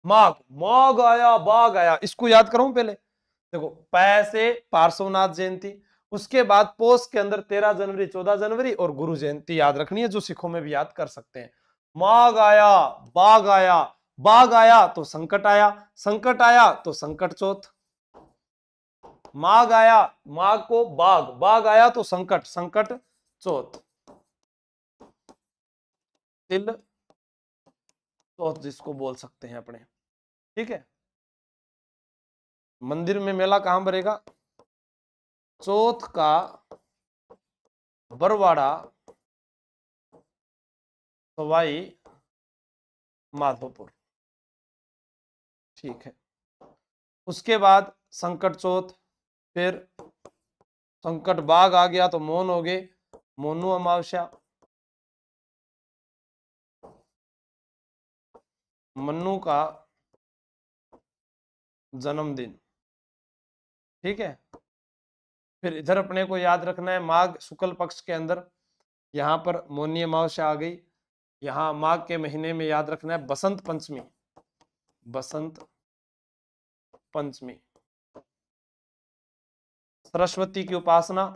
माघ माघ आया बाघ आया इसको याद करो पहले देखो पैसे पार्श्वनाथ जयंती उसके बाद पोस्ट के अंदर तेरह जनवरी चौदह जनवरी और गुरु जयंती याद रखनी है जो सिखों में भी याद कर सकते हैं माघ आया बाघ आया बाघ आया तो संकट आया संकट आया तो संकट चौथ माघ आया माघ को बाघ बाघ आया तो संकट संकट चौथ तिल चौथ तो जिसको बोल सकते हैं अपने ठीक है मंदिर में मेला कहां भरेगा चौथ का बरवाड़ा सवाई माधोपुर ठीक है उसके बाद संकट चौथ फिर संकट बाग आ गया तो मौन हो गए मोनू अमावस्या मनु का जन्मदिन ठीक है फिर इधर अपने को याद रखना है माघ शुक्ल पक्ष के अंदर यहाँ पर मोनी अमावस्या आ गई यहां माघ के महीने में याद रखना है बसंत पंचमी बसंत पंचमी सरस्वती की उपासना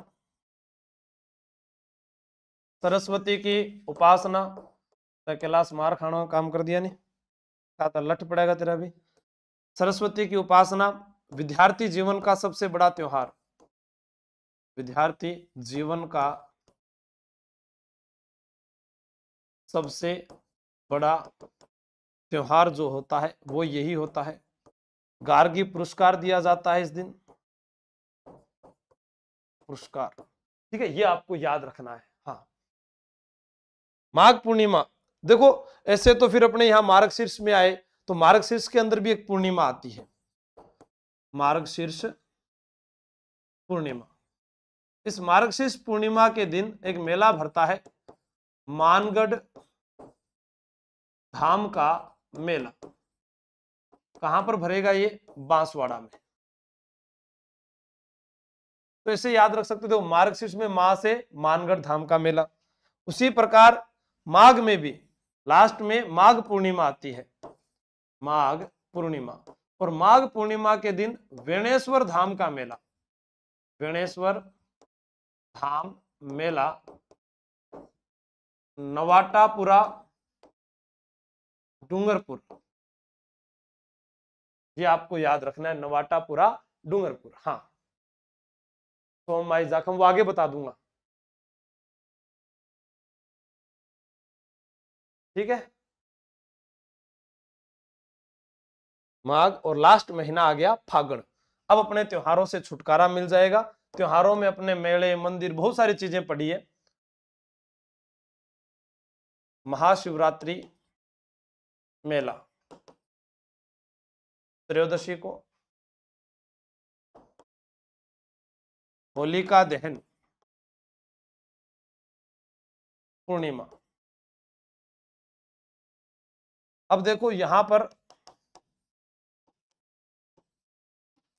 सरस्वती की उपासना तो कैलाश मार खाना काम कर दिया नहीं था लठ पड़ेगा तेरा भी सरस्वती की उपासना विद्यार्थी जीवन का सबसे बड़ा त्योहार विद्यार्थी जीवन का सबसे बड़ा त्योहार जो होता है वो यही होता है गार्गी पुरस्कार दिया जाता है इस दिन पुरस्कार ठीक है ये आपको याद रखना है हाँ माघ पूर्णिमा देखो ऐसे तो फिर अपने यहां मार्ग शीर्ष में आए तो मार्ग शीर्ष के अंदर भी एक पूर्णिमा आती है मार्ग शीर्ष पूर्णिमा इस मार्ग शीर्ष पूर्णिमा के दिन एक मेला भरता है मानगढ़ धाम का मेला कहां पर भरेगा ये बांसवाड़ा में तो ऐसे याद रख सकते हो मार्ग शीर्ष में मां से मानगढ़ धाम का मेला उसी प्रकार माघ में भी लास्ट में माघ पूर्णिमा आती है माघ पूर्णिमा और माघ पूर्णिमा के दिन वेणेश्वर धाम का मेला वेणेश्वर धाम मेला नवाटापुरा डूंगरपुर ये आपको याद रखना है नवाटापुरा डूंगरपुर हाँ तो मैं जख्म वो आगे बता दूंगा ठीक है माघ और लास्ट महीना आ गया फागण अब अपने त्योहारों से छुटकारा मिल जाएगा त्योहारों में अपने मेले मंदिर बहुत सारी चीजें पड़ी है महाशिवरात्रि मेला त्रयोदशी को होलिका दहन पूर्णिमा अब देखो यहां पर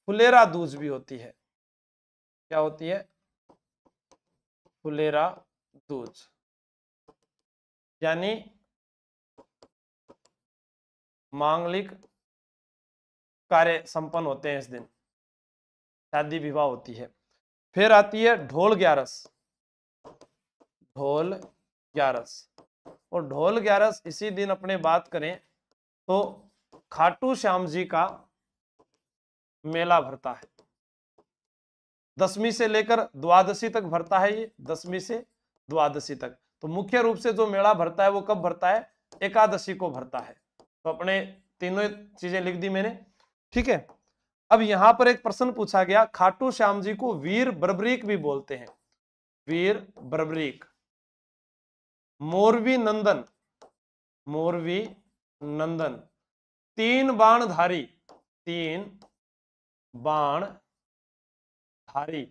फुलेरा दूज भी होती है क्या होती है फुलेरा दूज यानी मांगलिक कार्य संपन्न होते हैं इस दिन शादी विवाह होती है फिर आती है ढोल ग्यारस ढोल ग्यारस और ढोल ग्यारस इसी दिन अपने बात करें तो खाटू श्याम जी का मेला भरता है दसवीं से लेकर द्वादशी तक भरता है ये दसवीं से द्वादशी तक तो मुख्य रूप से जो मेला भरता है वो कब भरता है एकादशी को भरता है तो अपने तीनों चीजें लिख दी मैंने ठीक है अब यहां पर एक प्रश्न पूछा गया खाटू श्याम जी को वीर बर्बरीक भी बोलते हैं वीर बर्बरीक मोरवी नंदन मोरवी नंदन तीन बाण धारी तीन बाण धारी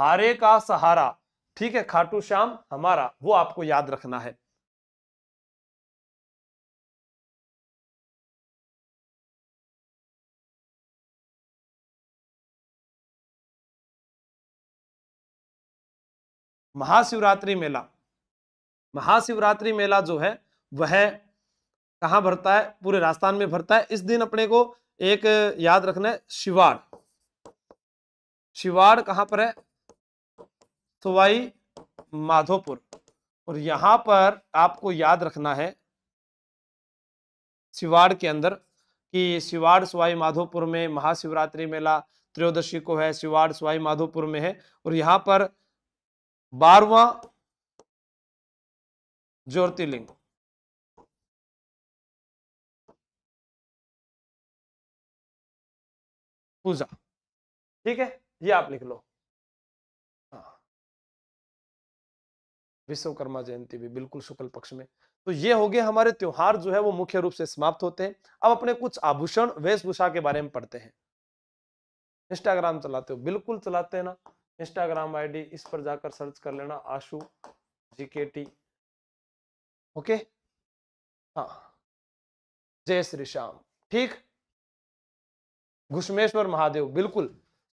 हारे का सहारा ठीक है खाटू श्याम हमारा वो आपको याद रखना है महाशिवरात्रि मेला महाशिवरात्रि मेला जो है वह कहाँ भरता है पूरे राजस्थान में भरता है इस दिन अपने को एक याद रखना है शिवाड़ शिवाड़ कहां पर है सवाई माधोपुर और यहां पर आपको याद रखना है शिवाड़ के अंदर कि शिवाड़ सवाई माधोपुर में महाशिवरात्रि मेला त्रयोदशी को है शिवाड़ सवाई माधोपुर में है और यहां पर बारवा ज्योतिर्लिंग पूजा ठीक है ये आप लिख लो हाँ। विश्वकर्मा जयंती भी बिल्कुल शुक्ल पक्ष में तो ये हो गए हमारे त्योहार जो है वो मुख्य रूप से समाप्त होते हैं अब अपने कुछ आभूषण वेशभूषा के बारे में पढ़ते हैं इंस्टाग्राम चलाते हो बिल्कुल चलाते हैं ना इंस्टाग्राम आईडी इस पर जाकर सर्च कर लेना आशु जीकेटी ओके हाँ जय श्री श्याम ठीक घुष्मेश्वर महादेव बिल्कुल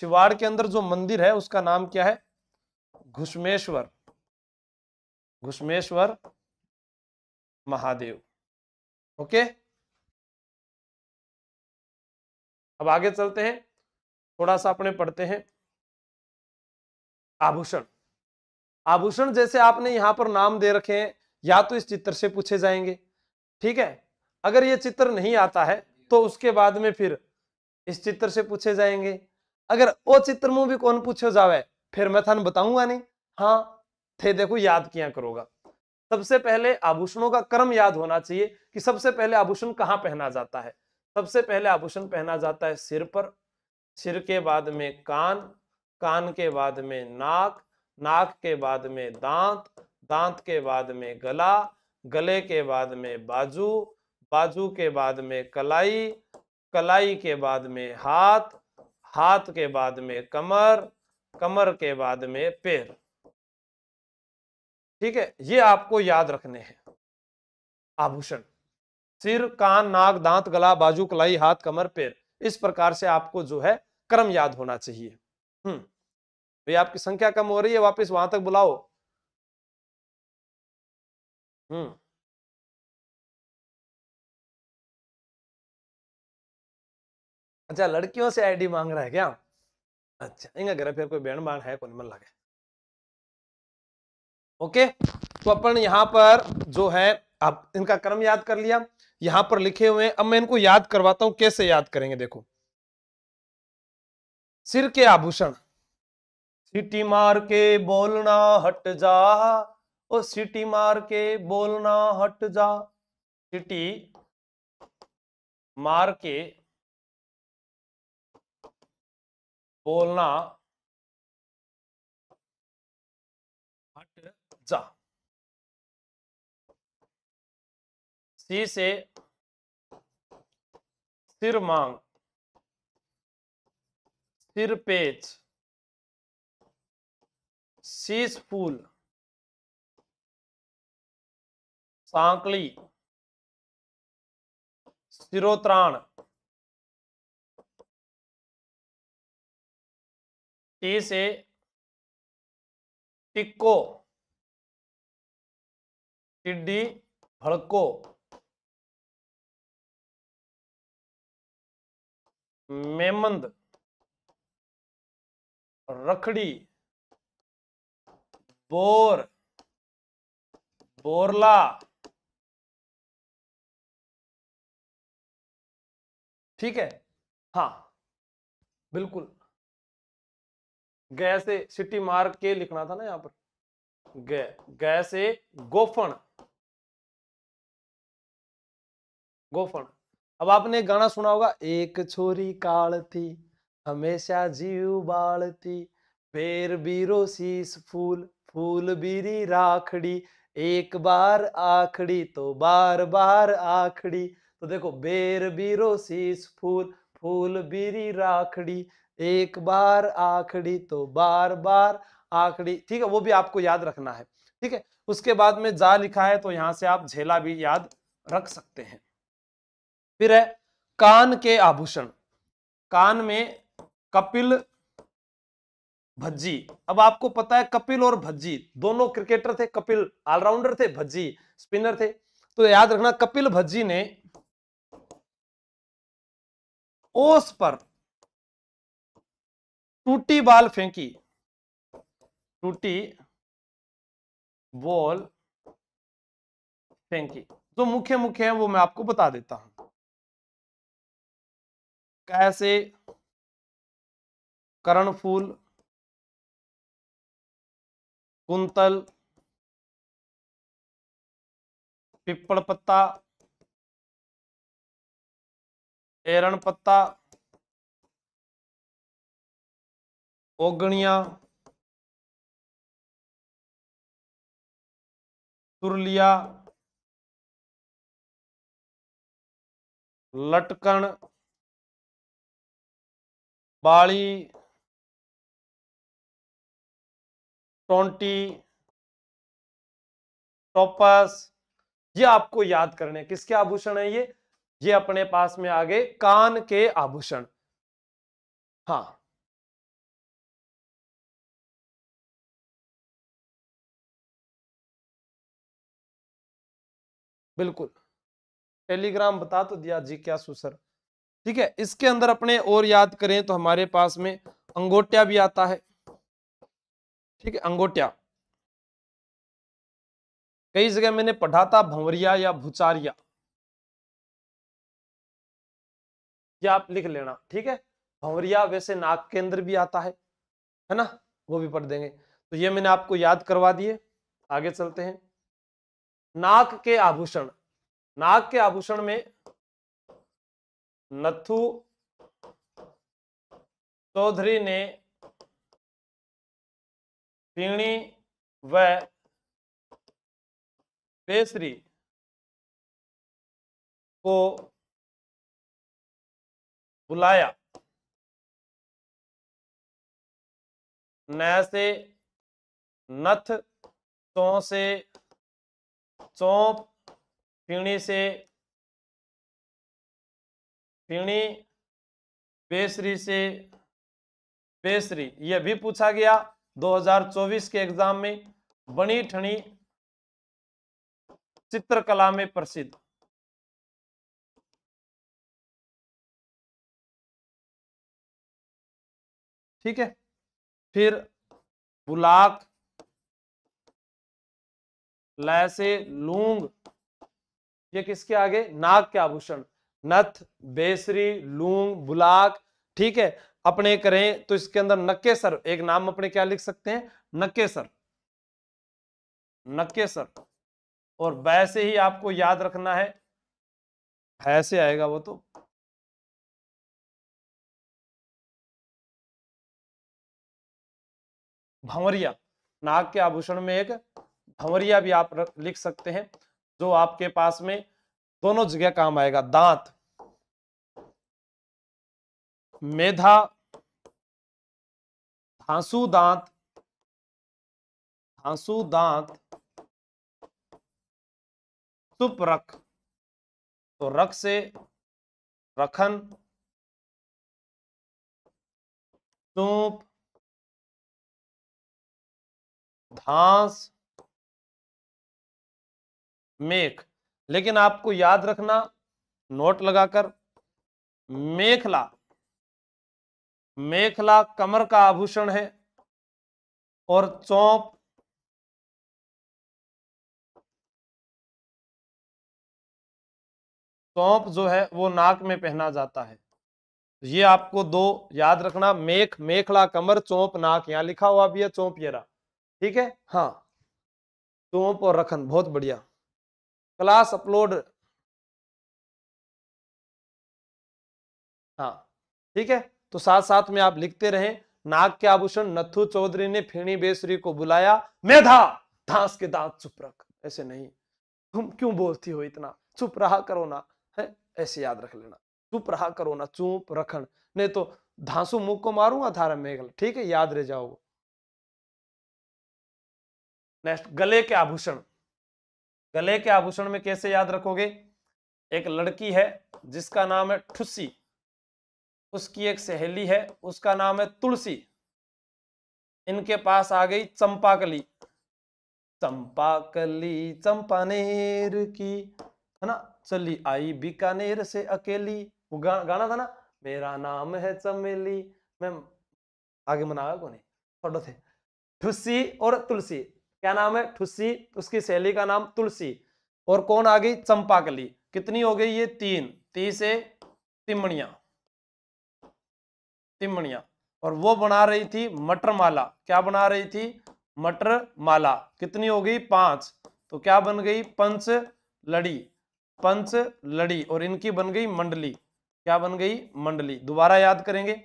शिवाड़ के अंदर जो मंदिर है उसका नाम क्या है घुष्मेश्वर घुष्मेश्वर महादेव ओके अब आगे चलते हैं थोड़ा सा अपने पढ़ते हैं आभूषण आभूषण जैसे आपने यहां पर नाम दे रखे हैं या तो इस चित्र से पूछे जाएंगे ठीक है अगर ये चित्र नहीं आता है तो उसके बाद में फिर इस चित्र से पूछे जाएंगे अगर वो चित्र मुंह भी कौन पूछो जावे फिर मैं थान बताऊंगा नहीं हाँ थे देखो याद किया करोगा सबसे पहले आभूषणों का क्रम याद होना चाहिए कि सबसे पहले आभूषण कहाँ पहना जाता है सबसे पहले आभूषण पहना जाता है सिर पर सिर के बाद में कान कान के बाद में नाक नाक के बाद में दांत दांत के बाद में गला गले के बाद में बाजू बाजू के बाद में कलाई कलाई के बाद में हाथ हाथ के बाद में कमर कमर के बाद में पैर ठीक है ये आपको याद रखने हैं आभूषण सिर कान नाक दांत गला बाजू कलाई हाथ कमर पैर इस प्रकार से आपको जो है क्रम याद होना चाहिए हम्म भाई तो आपकी संख्या कम हो रही है वापस वहां तक बुलाओ हम्म अच्छा लड़कियों से आईडी मांग रहा है क्या अच्छा इनका घर फिर कोई बहन बाण है कोई मन लगे ओके तो अपन यहाँ पर जो है आप इनका क्रम याद कर लिया यहां पर लिखे हुए अब मैं इनको याद करवाता हूं कैसे याद करेंगे देखो सिर के आभूषण सिटी मार के बोलना हट जा ओ सिटी मार के बोलना हट जा सिटी मार के बोलना हट जा सी से सिर मांग सिर पेच शीश फूल सांकली सिरोत्राण टी से टिक्को टिड्डी भड़को मेमंद रखड़ी बोर बोरला ठीक है हाँ बिल्कुल गैसे से सिटी मार्ग के लिखना था ना यहाँ पर गय से गोफण गोफण अब आपने गाना सुना होगा एक छोरी काल थी हमेशा जीव बाल थी पेर बीरो शीश फूल फूल बीरी राखड़ी एक बार आखड़ी तो बार बार आखड़ी तो देखो बेर बीरो शीश फूल फूल बीरी राखड़ी एक बार आखड़ी तो बार बार आखड़ी ठीक है वो भी आपको याद रखना है ठीक है उसके बाद में जा लिखा है तो यहां से आप झेला भी याद रख सकते हैं फिर है कान के आभूषण कान में कपिल भज्जी अब आपको पता है कपिल और भज्जी दोनों क्रिकेटर थे कपिल ऑलराउंडर थे भज्जी स्पिनर थे तो याद रखना कपिल भज्जी ने उस पर टूटी बाल फेंकी टूटी बॉल फेंकी जो मुख्य मुख्य है वो मैं आपको बता देता हूं कैसे फूल कुंतल पिपड़ पत्ता एरन पत्ता ओगणिया तुरलिया लटकन बाली टोंटी टोपस ये आपको याद करने किसके आभूषण है ये ये अपने पास में आ गए कान के आभूषण हाँ बिल्कुल टेलीग्राम बता तो दिया जी क्या सुसर ठीक है इसके अंदर अपने और याद करें तो हमारे पास में अंगोटिया भी आता है ठीक है अंगोटिया कई जगह मैंने पढ़ा था भंवरिया या भुचारिया ये आप लिख लेना ठीक है भंवरिया वैसे नाक केंद्र भी आता है है ना वो भी पढ़ देंगे तो ये मैंने आपको याद करवा दिए आगे चलते हैं नाक के आभूषण नाक के आभूषण में नथु चौधरी ने पीणी व पेसरी को बुलाया न से नथ तो से चौप फिणी से पीणी बेसरी से बेसरी यह भी पूछा गया 2024 के एग्जाम में बनी ठनी चित्रकला में प्रसिद्ध ठीक है फिर बुलाक लैसे लूंग ये किसके आगे नाक के आभूषण नथ बेसरी लूंग बुलाक ठीक है अपने करें तो इसके अंदर नक्के सर एक नाम अपने क्या लिख सकते हैं नक्के सर नक्के सर और वैसे ही आपको याद रखना है ऐसे आएगा वो तो भंवरिया नाग के आभूषण में एक भंवरिया भी आप लिख सकते हैं जो आपके पास में दोनों जगह काम आएगा दांत मेधा धांसू दांत धांसू दांत सुप रख तो रख से रखन तुप धांस मेख लेकिन आपको याद रखना नोट लगाकर मेखला मेखला कमर का आभूषण है और चौप चौंप जो है वो नाक में पहना जाता है ये आपको दो याद रखना मेख मेखला कमर चौंप नाक यहां लिखा हुआ भी है चौंप ये ठीक है हाँ तोप और रखन बहुत बढ़िया क्लास अपलोड हाँ ठीक है तो साथ साथ में आप लिखते रहे नाग के आभूषण नथु चौधरी ने फेणी बेसरी को बुलाया मेधा धांस के दांत चुप रख ऐसे नहीं तुम क्यों बोलती हो इतना चुप रहा करो ना है ऐसे याद रख लेना चुप रहा करो ना चुप रखन नहीं तो धांसू मुख को मारूंगा धारा मेघल ठीक है याद रह जाओगे नेक्स्ट गले के आभूषण गले के आभूषण में कैसे याद रखोगे एक लड़की है जिसका नाम है ठुसी उसकी एक सहेली है उसका नाम है तुलसी इनके पास आ गई चंपाकली चंपाकली चंपानेर की है ना चली आई बीकानेर से अकेली वो गा, गाना था ना मेरा नाम है चमेली मैम आगे मनाया को नहीं थे ठुसी और तुलसी क्या नाम है ठुस्सी उसकी सहेली का नाम तुलसी और कौन आ गई चंपाकली कितनी हो गई ये तीन ती से तिमणिया तिमणिया और वो बना रही थी मटर माला क्या बना रही थी मटर माला कितनी हो गई पांच तो क्या बन गई पंच लड़ी पंच लड़ी और इनकी बन गई मंडली क्या बन गई मंडली दोबारा याद करेंगे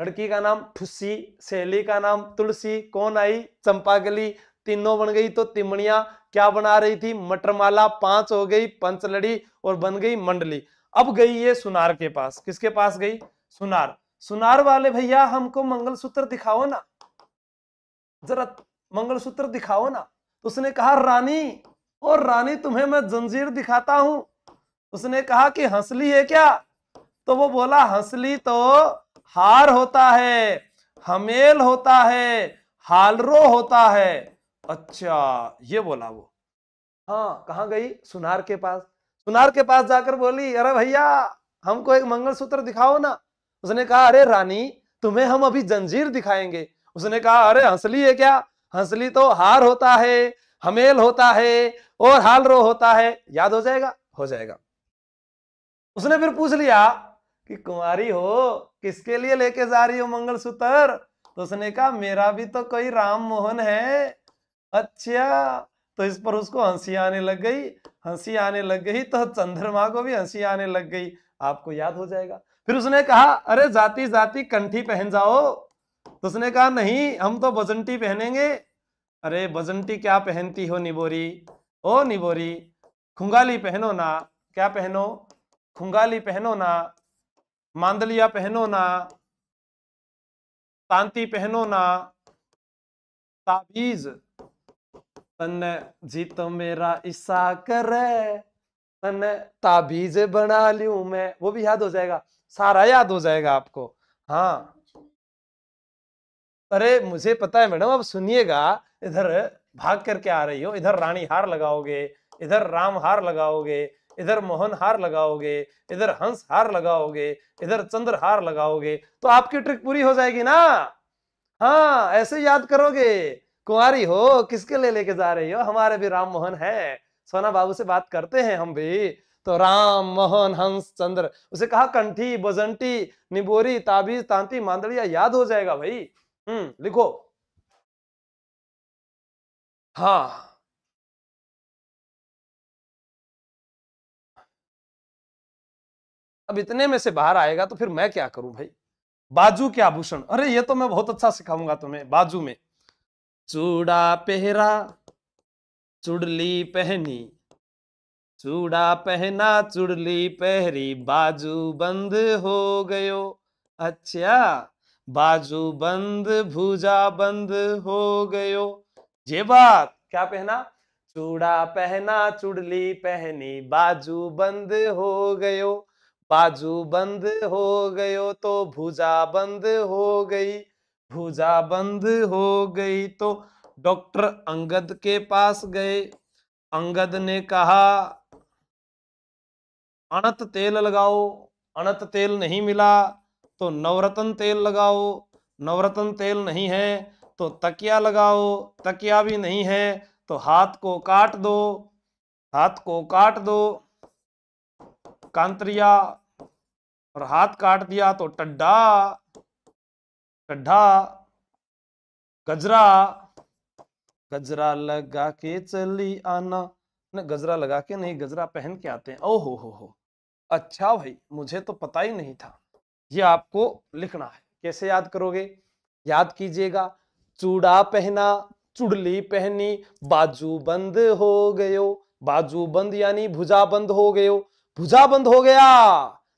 लड़की का नाम ठुस्सी सहेली का नाम तुलसी कौन आई चंपागली तीनों बन गई तो तिमणिया क्या बना रही थी मटरमाला पांच हो गई पंचलड़ी और बन गई मंडली अब गई ये सुनार के पास किसके पास गई सुनार सुनार वाले भैया हमको मंगलसूत्र दिखाओ ना जरा मंगलसूत्र दिखाओ ना तो उसने कहा रानी और रानी तुम्हें मैं जंजीर दिखाता हूं उसने कहा कि हंसली है क्या तो वो बोला हंसली तो हार होता है हमेल होता है हालरो होता है अच्छा ये बोला वो हाँ कहाँ गई सुनार के पास सुनार के पास जाकर बोली अरे भैया हमको एक मंगलसूत्र दिखाओ ना उसने कहा अरे रानी तुम्हें हम अभी जंजीर दिखाएंगे उसने कहा अरे हंसली है क्या हंसली तो हार होता है हमेल होता है और हाल रो होता है याद हो जाएगा हो जाएगा उसने फिर पूछ लिया कि कुमारी हो किसके लिए लेके जा रही हो मंगलसूत्र तो उसने कहा मेरा भी तो कोई राम मोहन है अच्छा तो इस पर उसको हंसी आने लग गई हंसी आने लग गई तो चंद्रमा को भी हंसी आने लग गई आपको याद हो जाएगा फिर उसने कहा अरे जाति जाति कंठी पहन जाओ तो उसने कहा नहीं हम तो बजंटी पहनेंगे अरे बजंटी क्या पहनती हो निबोरी ओ निबोरी खुंगाली पहनो ना क्या पहनो खुंगाली पहनो ना मांदलिया पहनो ना तांती पहनो ना ताबीज तन्ने जी तो मेरा ईसा करे तन्ने ताबीज बना लू मैं वो भी याद हो जाएगा सारा याद हो जाएगा आपको हाँ अरे मुझे पता है मैडम अब सुनिएगा इधर भाग करके आ रही हो इधर रानी हार लगाओगे इधर राम हार लगाओगे इधर मोहन हार लगाओगे इधर हंस हार लगाओगे इधर चंद्र हार लगाओगे तो आपकी ट्रिक पूरी हो जाएगी ना हाँ ऐसे याद करोगे कुमारी हो किसके लिए लेके जा रही हो हमारे भी राम मोहन है सोना बाबू से बात करते हैं हम भी तो राम मोहन हंस चंद्र उसे कहा कंठी बजंटी निबोरी ताबीज तांती मांदड़िया याद हो जाएगा भाई हम्म लिखो हाँ अब इतने में से बाहर आएगा तो फिर मैं क्या करूं भाई बाजू के आभूषण अरे ये तो मैं बहुत अच्छा सिखाऊंगा तुम्हें बाजू में चूड़ा पहरा चुड़ली पहनी चूड़ा पहना चुड़ली पहरी बाजू बंद हो गयो अच्छा बाजू बंद भुजा बंद हो गयो ये बात क्या पहना चूड़ा पहना चुड़ली पहनी बाजू बंद हो गयो बाजू बंद हो गयो तो भुजा बंद हो गई भुजा बंद हो गई तो डॉक्टर अंगद के पास गए अंगद ने कहा अनत तेल लगाओ अनत तेल नहीं मिला तो नवरत्न तेल लगाओ नवरत्न तेल नहीं है तो तकिया लगाओ तकिया भी नहीं है तो हाथ को काट दो हाथ को काट दो कांतरिया और हाथ काट दिया तो टड्डा गड्ढा गजरा गजरा लगा के चली आना ना गजरा लगा के नहीं गजरा पहन के आते हैं ओ हो हो हो अच्छा भाई मुझे तो पता ही नहीं था ये आपको लिखना है कैसे याद करोगे याद कीजिएगा चूड़ा पहना चुड़ली पहनी बाजू बंद हो गयो बाजू बंद यानी भुजा बंद हो गयो भुजा बंद हो गया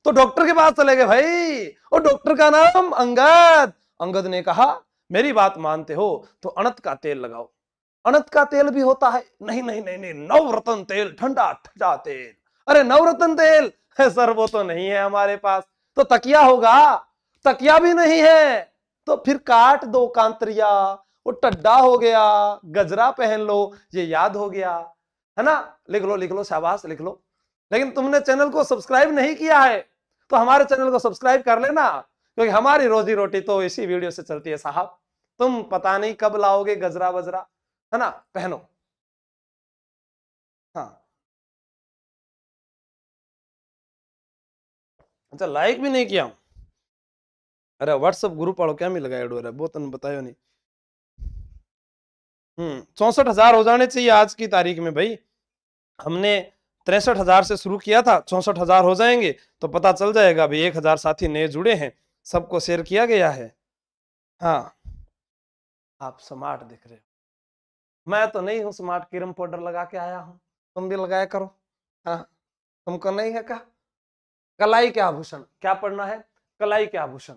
तो डॉक्टर के पास चले गए भाई और डॉक्टर का नाम अंगद अंगद ने कहा मेरी बात मानते हो तो अनत का तेल लगाओ अनत का तेल भी होता है नहीं नहीं नहीं नहीं नवरत्न तेल ठंडा ठंडा तेल अरे नवरत्न तेल सर वो तो नहीं है हमारे पास तो तकिया होगा तकिया भी नहीं है तो फिर काट दो कांतरिया वो टड्डा हो गया गजरा पहन लो ये याद हो गया है ना लिख लो लिख लो शाबाश लिख लो लेकिन तुमने चैनल को सब्सक्राइब नहीं किया है तो हमारे चैनल को सब्सक्राइब कर लेना क्योंकि हमारी रोजी रोटी तो इसी वीडियो से चलती है साहब तुम पता नहीं कब लाओगे गजरा वजरा है ना पहनो हाँ अच्छा लाइक भी नहीं किया अरे व्हाट्सएप ग्रुप वालों क्या मिल गया वो तुम बतायो नहीं हम्म चौसठ हजार हो जाने चाहिए आज की तारीख में भाई हमने तिरसठ हजार से शुरू किया था चौसठ हजार हो जाएंगे तो पता चल जाएगा अभी एक हजार साथी नए जुड़े हैं सबको शेयर किया गया है हाँ आप स्मार्ट दिख रहे हो मैं तो नहीं हूँ स्मार्ट किरम पाउडर लगा के आया हूँ तुम भी लगाया करो हाँ तुमको नहीं है क्या कलाई के आभूषण क्या पढ़ना है कलाई के आभूषण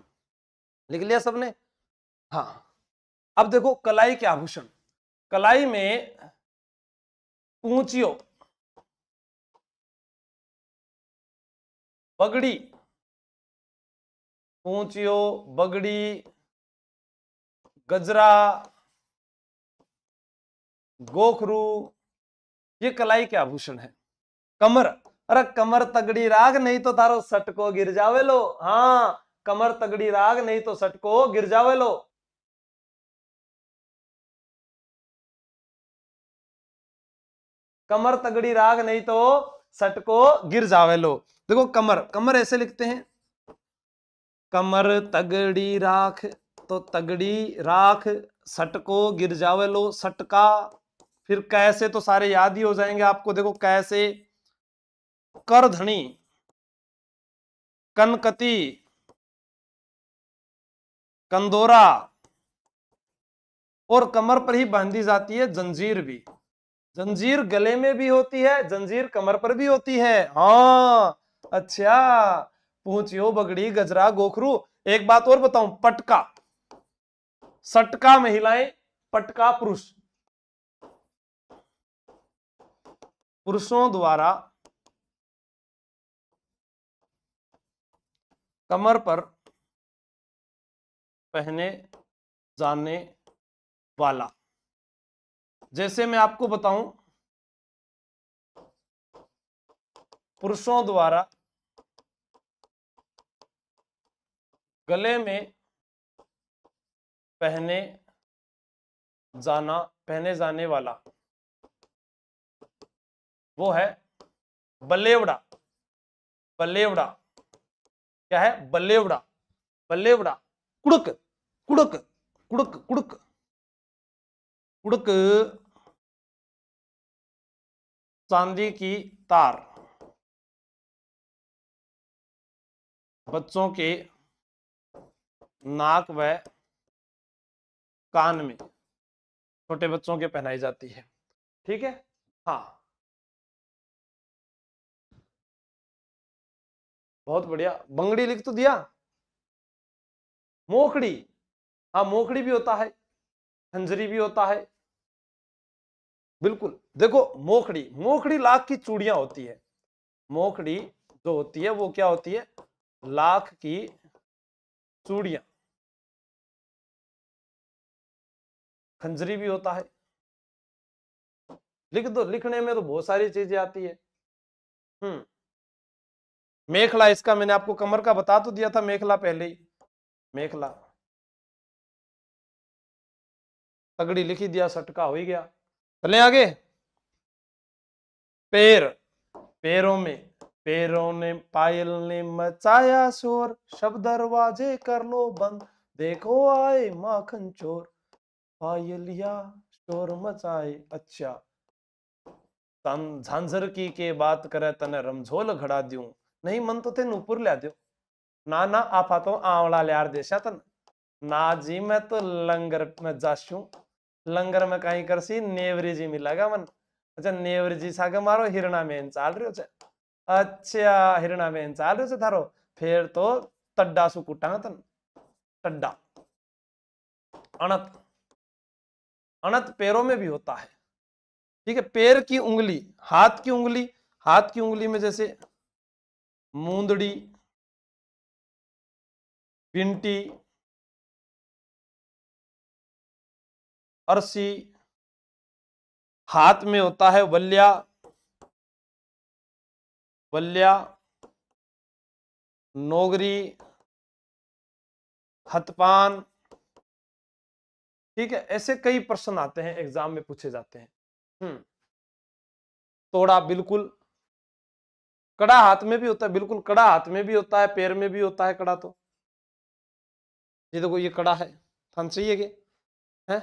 लिख लिया सबने हाँ अब देखो कलाई के आभूषण कलाई में पूंचियो पगड़ी पूछियो बगड़ी गजरा गोखरू ये कलाई के आभूषण है कमर अरे कमर तगड़ी राग नहीं तो तारो सटको गिर जावे लो हाँ कमर तगड़ी राग नहीं तो सटको गिर जावे लो कमर तगड़ी राग नहीं तो सटको गिर जावे लो देखो कमर कमर ऐसे लिखते हैं कमर तगड़ी राख तो तगड़ी राख सटको गिर जावे लो सटका फिर कैसे तो सारे याद ही हो जाएंगे आपको देखो कैसे कर धनी कनकती कंदोरा और कमर पर ही बांधी जाती है जंजीर भी जंजीर गले में भी होती है जंजीर कमर पर भी होती है हाँ अच्छा पूछियो बगड़ी गजरा गोखरू एक बात और बताऊं पटका सटका महिलाएं पटका पुरुष पुरुषों द्वारा कमर पर पहने जाने वाला जैसे मैं आपको बताऊं पुरुषों द्वारा गले में पहने जाना पहने जाने वाला वो है बलेवड़ा बलेवड़ा क्या है बलेवड़ा बलेवड़ा कुड़क कुड़क कुड़क कुड़क कुड़क चांदी की तार बच्चों के नाक व कान में छोटे बच्चों के पहनाई जाती है ठीक है हाँ बहुत बढ़िया बंगड़ी लिख तो दिया मोखड़ी हाँ मोखड़ी भी होता है खंजरी भी होता है बिल्कुल देखो मोखड़ी मोखड़ी लाख की चूड़ियां होती है मोखड़ी जो होती है वो क्या होती है लाख की चूड़ियां खंजरी भी होता है लिख दो लिखने में तो बहुत सारी चीजें आती है हम्म। मेखला इसका मैंने आपको कमर का बता तो दिया था मेखला पहले ही मेखला तगड़ी लिखी दिया सटका हो ही गया चले आगे पैर पैरों में पैरों ने पायल ने मचाया शोर शब्द दरवाजे कर लो बंद देखो आए माखन चोर फायलिया शोर मचाए अच्छा झांझर की के बात करे तने रमझोल घड़ा दियो नहीं मन तो तेन ऊपर लिया दियो ना ना आप तो आंवला लियार देशा तन ना जी मैं तो लंगर में जाशू लंगर में कहीं कर सी नेवरी जी मिलागा मन अच्छा नेवरी जी सागे मारो हिरणा में चाल रही छे अच्छा हिरणा में चाल रही छे थारो फिर तो टड्डा सु कुटा तन टड्डा अनत अनंत पैरों में भी होता है ठीक है पैर की उंगली हाथ की उंगली हाथ की उंगली में जैसे मूंदड़ी पिंटी अरसी हाथ में होता है वल्या वल्या नोगरी हथपान ठीक है ऐसे कई प्रश्न आते हैं एग्जाम में पूछे जाते हैं हम्म तोड़ा बिल्कुल कड़ा हाथ में भी होता है बिल्कुल कड़ा हाथ में भी होता है पैर में भी होता है कड़ा तो ये देखो ये कड़ा है थान तो सही है है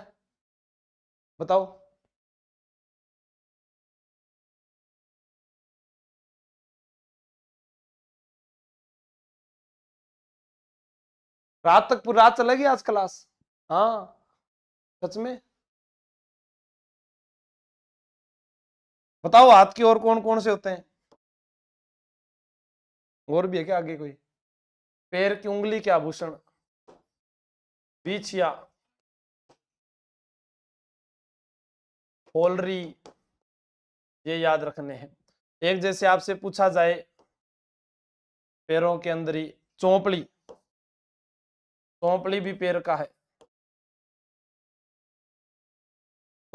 बताओ रात तक पूरी रात चलेगी आज क्लास हाँ सच में बताओ हाथ की और कौन कौन से होते हैं और भी है क्या आगे कोई पैर की उंगली के आभूषण बीछिया होलरी ये याद रखने हैं एक जैसे आपसे पूछा जाए पैरों के अंदर ही चौपड़ी चौपड़ी भी पैर का है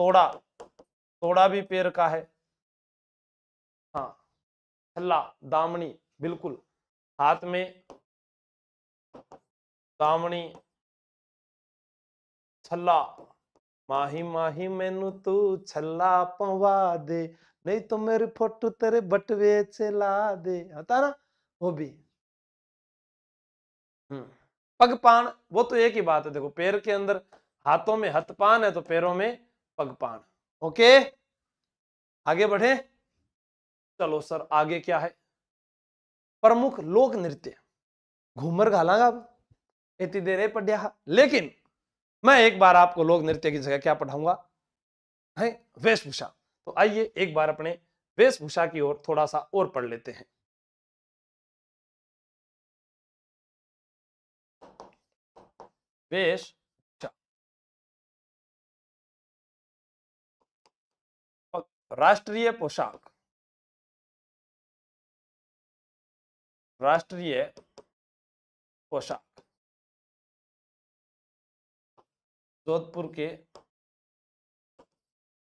तोड़ा तोड़ा भी पेड़ का है हाँ छल्ला दामनी बिल्कुल हाथ में दामनी छल्ला माही माही मैनू तू छल्ला पवा दे नहीं तो मेरे फोटो तेरे बटवे चला दे हता हाँ, ना वो भी हम्म, पगपान वो तो एक ही बात है देखो पैर के अंदर हाथों में हथपान है तो पैरों में पगपान ओके आगे बढ़े चलो सर आगे क्या है प्रमुख लोक नृत्य घूमर घालांगा इतनी देर पढ़िया लेकिन मैं एक बार आपको लोक नृत्य की जगह क्या पढ़ाऊंगा है वेशभूषा तो आइए एक बार अपने वेशभूषा की ओर थोड़ा सा और पढ़ लेते हैं वेश राष्ट्रीय पोशाक राष्ट्रीय पोशाक जोधपुर के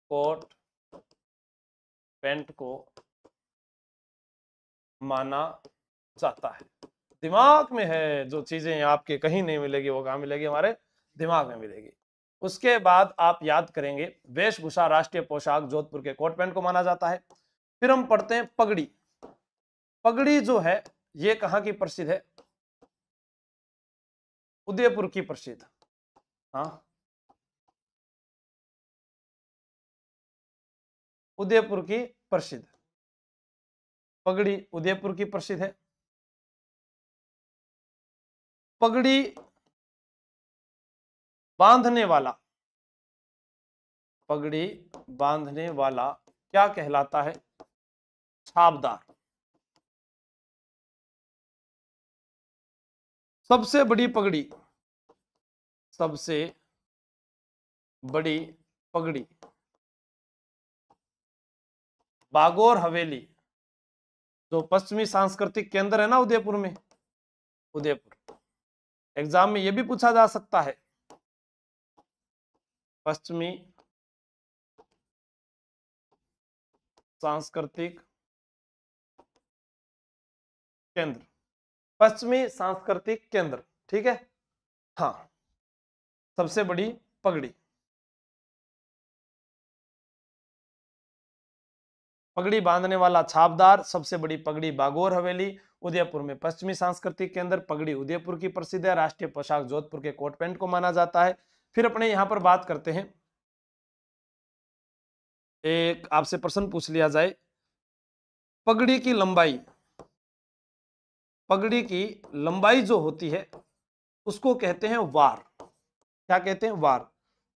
कोट पेंट को माना जाता है दिमाग में है जो चीजें आपके कहीं नहीं मिलेगी वो कहा मिलेगी हमारे दिमाग में मिलेगी उसके बाद आप याद करेंगे वेशभूषा राष्ट्रीय पोशाक जोधपुर के कोट पैंट को माना जाता है फिर हम पढ़ते हैं पगड़ी पगड़ी जो है ये कहाँ की प्रसिद्ध है उदयपुर की प्रसिद्ध हाँ उदयपुर की प्रसिद्ध पगड़ी उदयपुर की प्रसिद्ध है पगड़ी बांधने वाला पगड़ी बांधने वाला क्या कहलाता है छापदार सबसे बड़ी पगड़ी सबसे बड़ी पगड़ी बागोर हवेली जो पश्चिमी सांस्कृतिक केंद्र है ना उदयपुर में उदयपुर एग्जाम में यह भी पूछा जा सकता है पश्चिमी सांस्कृतिक केंद्र पश्चिमी सांस्कृतिक केंद्र ठीक है हाँ सबसे बड़ी पगड़ी पगड़ी बांधने वाला छापदार सबसे बड़ी पगड़ी बागोर हवेली उदयपुर में पश्चिमी सांस्कृतिक केंद्र पगड़ी उदयपुर की प्रसिद्ध है राष्ट्रीय पोशाक जोधपुर के कोट पेंट को माना जाता है फिर अपने यहां पर बात करते हैं एक आपसे प्रश्न पूछ लिया जाए पगड़ी की लंबाई पगड़ी की लंबाई जो होती है उसको कहते हैं वार क्या कहते हैं वार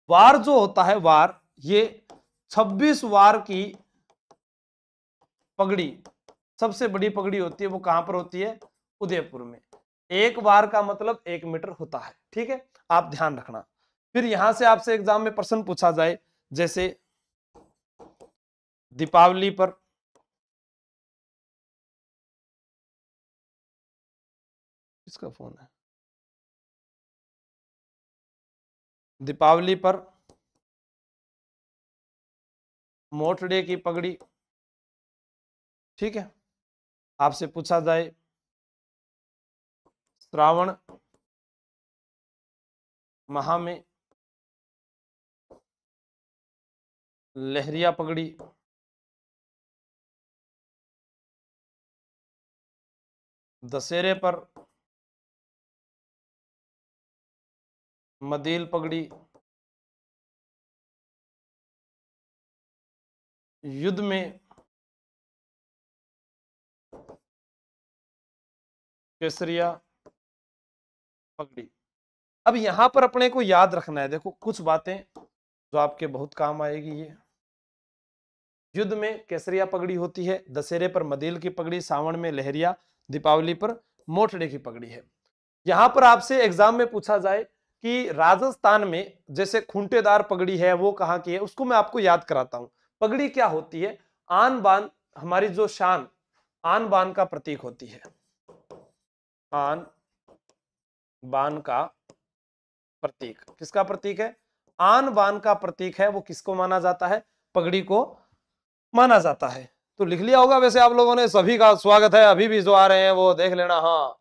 वार जो होता है वार ये 26 वार की पगड़ी सबसे बड़ी पगड़ी होती है वो कहां पर होती है उदयपुर में एक वार का मतलब एक मीटर होता है ठीक है आप ध्यान रखना फिर यहां से आपसे एग्जाम में प्रश्न पूछा जाए जैसे दीपावली पर किसका फोन है दीपावली पर मोटड़े की पगड़ी ठीक है आपसे पूछा जाए श्रावण माह में लहरिया पगड़ी दशहरे पर मदील पगड़ी युद्ध में केसरिया पगड़ी अब यहां पर अपने को याद रखना है देखो कुछ बातें जो आपके बहुत काम आएगी ये युद्ध में केसरिया पगड़ी होती है दशहरे पर मदेल की पगड़ी सावण में लहरिया दीपावली पर मोटड़े की पगड़ी है यहाँ पर आपसे एग्जाम में पूछा जाए कि राजस्थान में जैसे खूंटेदार पगड़ी है वो कहाँ की है उसको मैं आपको याद कराता हूँ पगड़ी क्या होती है आन बान हमारी जो शान आन बान का प्रतीक होती है आन बान का प्रतीक किसका प्रतीक है आन बान का प्रतीक है वो किसको माना जाता है पगड़ी को माना जाता है तो लिख लिया होगा वैसे आप लोगों ने सभी का स्वागत है अभी भी जो आ रहे हैं वो देख लेना हाँ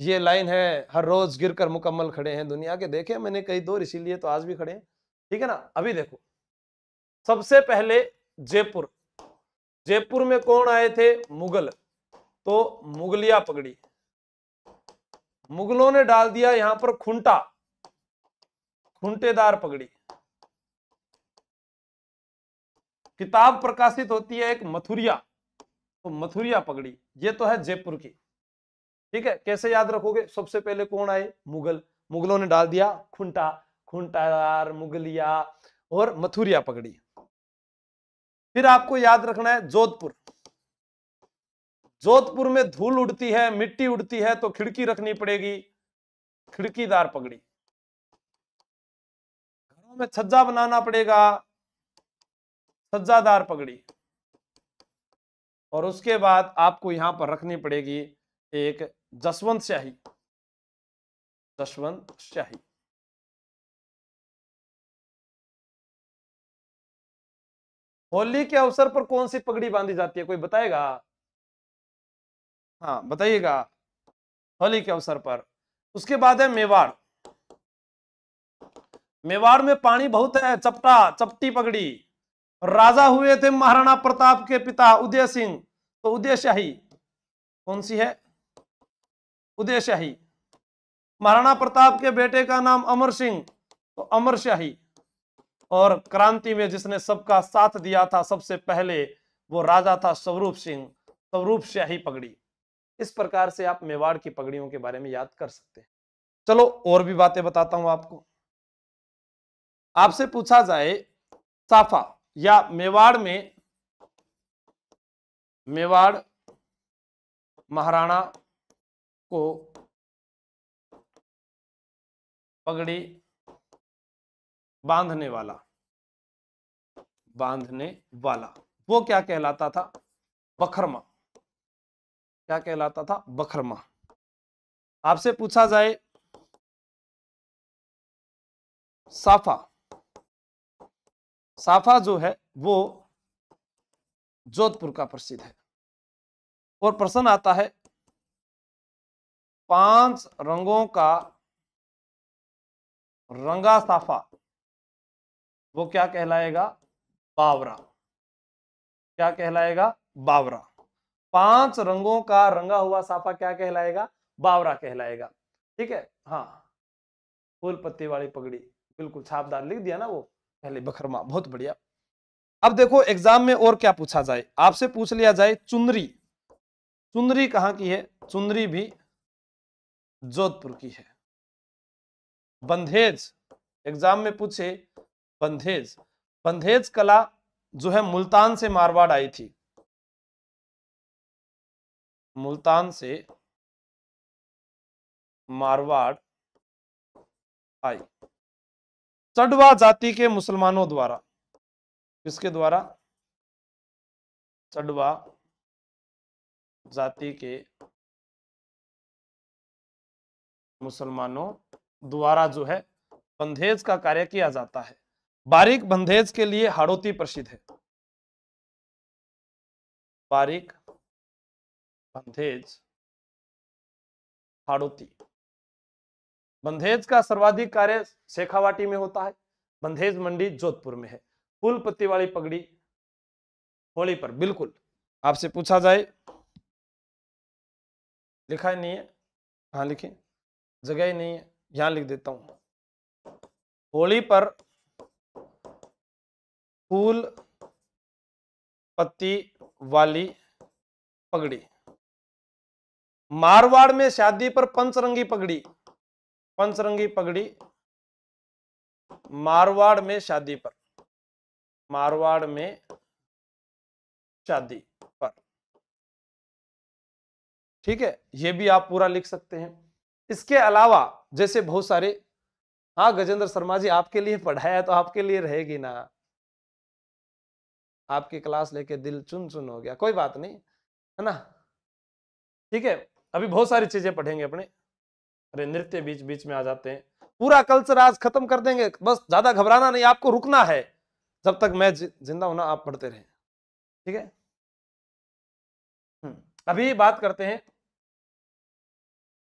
ये लाइन है हर रोज गिर कर मुकम्मल खड़े हैं दुनिया के देखे मैंने कई दौर इसीलिए तो आज भी खड़े हैं ठीक है ना अभी देखो सबसे पहले जयपुर जयपुर में कौन आए थे मुगल तो मुगलिया पगड़ी मुगलों ने डाल दिया यहां पर खुंटा खुंटेदार पगड़ी किताब प्रकाशित होती है एक मथुरिया तो मथुरिया पगड़ी ये तो है जयपुर की ठीक है कैसे याद रखोगे सबसे पहले कौन आए मुगल मुगलों ने डाल दिया खुंटा खुंटार मुगलिया और मथुरिया पगड़ी फिर आपको याद रखना है जोधपुर जोधपुर में धूल उड़ती है मिट्टी उड़ती है तो खिड़की रखनी पड़ेगी खिड़कीदार पगड़ी घरों में छज्जा बनाना पड़ेगा सज्जादार पगड़ी और उसके बाद आपको यहां पर रखनी पड़ेगी एक जसवंत शाही जसवंत शाही होली के अवसर पर कौन सी पगड़ी बांधी जाती है कोई बताएगा हाँ बताइएगा होली के अवसर पर उसके बाद है मेवाड़ मेवाड़ में पानी बहुत है चपटा चपटी पगड़ी राजा हुए थे महाराणा प्रताप के पिता उदय सिंह तो उदय शाही कौन सी है उदय शाही महाराणा प्रताप के बेटे का नाम अमर सिंह तो अमर शाही और क्रांति में जिसने सबका साथ दिया था सबसे पहले वो राजा था स्वरूप सिंह स्वरूप शाही पगड़ी इस प्रकार से आप मेवाड़ की पगड़ियों के बारे में याद कर सकते हैं चलो और भी बातें बताता हूं आपको आपसे पूछा जाए साफा या मेवाड़ में मेवाड़ महाराणा को पगड़ी बांधने वाला बांधने वाला वो क्या कहलाता था बखरमा क्या कहलाता था बखरमा आपसे पूछा जाए साफा साफा जो है वो जोधपुर का प्रसिद्ध है और प्रश्न आता है पांच रंगों का रंगा साफा वो क्या कहलाएगा बावरा क्या कहलाएगा बावरा पांच रंगों का रंगा हुआ साफा क्या कहलाएगा बावरा कहलाएगा ठीक है हाँ फूल पत्ती वाली पगड़ी बिल्कुल छापदार लिख दिया ना वो पहले बखरमा बहुत बढ़िया अब देखो एग्जाम में और क्या पूछा जाए आपसे पूछ लिया जाए चुनरी चुनरी कहाँ की है चुनरी भी जोधपुर की है बंधेज एग्जाम में पूछे बंधेज बंधेज कला जो है मुल्तान से मारवाड़ आई थी मुल्तान से मारवाड़ आई चढ़वा जाति के मुसलमानों द्वारा किसके द्वारा चढ़वा जाति के मुसलमानों द्वारा जो है बंधेज का कार्य किया जाता है बारीक बंधेज के लिए हाड़ोती प्रसिद्ध है बारीक बंधेज हाड़ोती बंधेज का सर्वाधिक कार्य शेखावाटी में होता है बंधेज मंडी जोधपुर में है फूल पत्ती वाली पगड़ी होली पर बिल्कुल आपसे पूछा जाए लिखा ही नहीं है हाँ लिखे जगह ही नहीं है यहां लिख देता हूं होली पर फूल पत्ती वाली पगड़ी मारवाड़ में शादी पर पंचरंगी पगड़ी पंचरंगी पगड़ी मारवाड़ में शादी पर मारवाड़ में शादी पर ठीक है ये भी आप पूरा लिख सकते हैं इसके अलावा जैसे बहुत सारे हाँ गजेंद्र शर्मा जी आपके लिए पढ़ाया तो आपके लिए रहेगी ना आपकी क्लास लेके दिल चुन चुन हो गया कोई बात नहीं है ना ठीक है अभी बहुत सारी चीजें पढ़ेंगे अपने अरे नृत्य बीच बीच में आ जाते हैं पूरा कल्चर आज खत्म कर देंगे बस ज्यादा घबराना नहीं आपको रुकना है जब तक मैं जिंदा होना आप पढ़ते रहे ठीक है हम्म, अभी बात करते हैं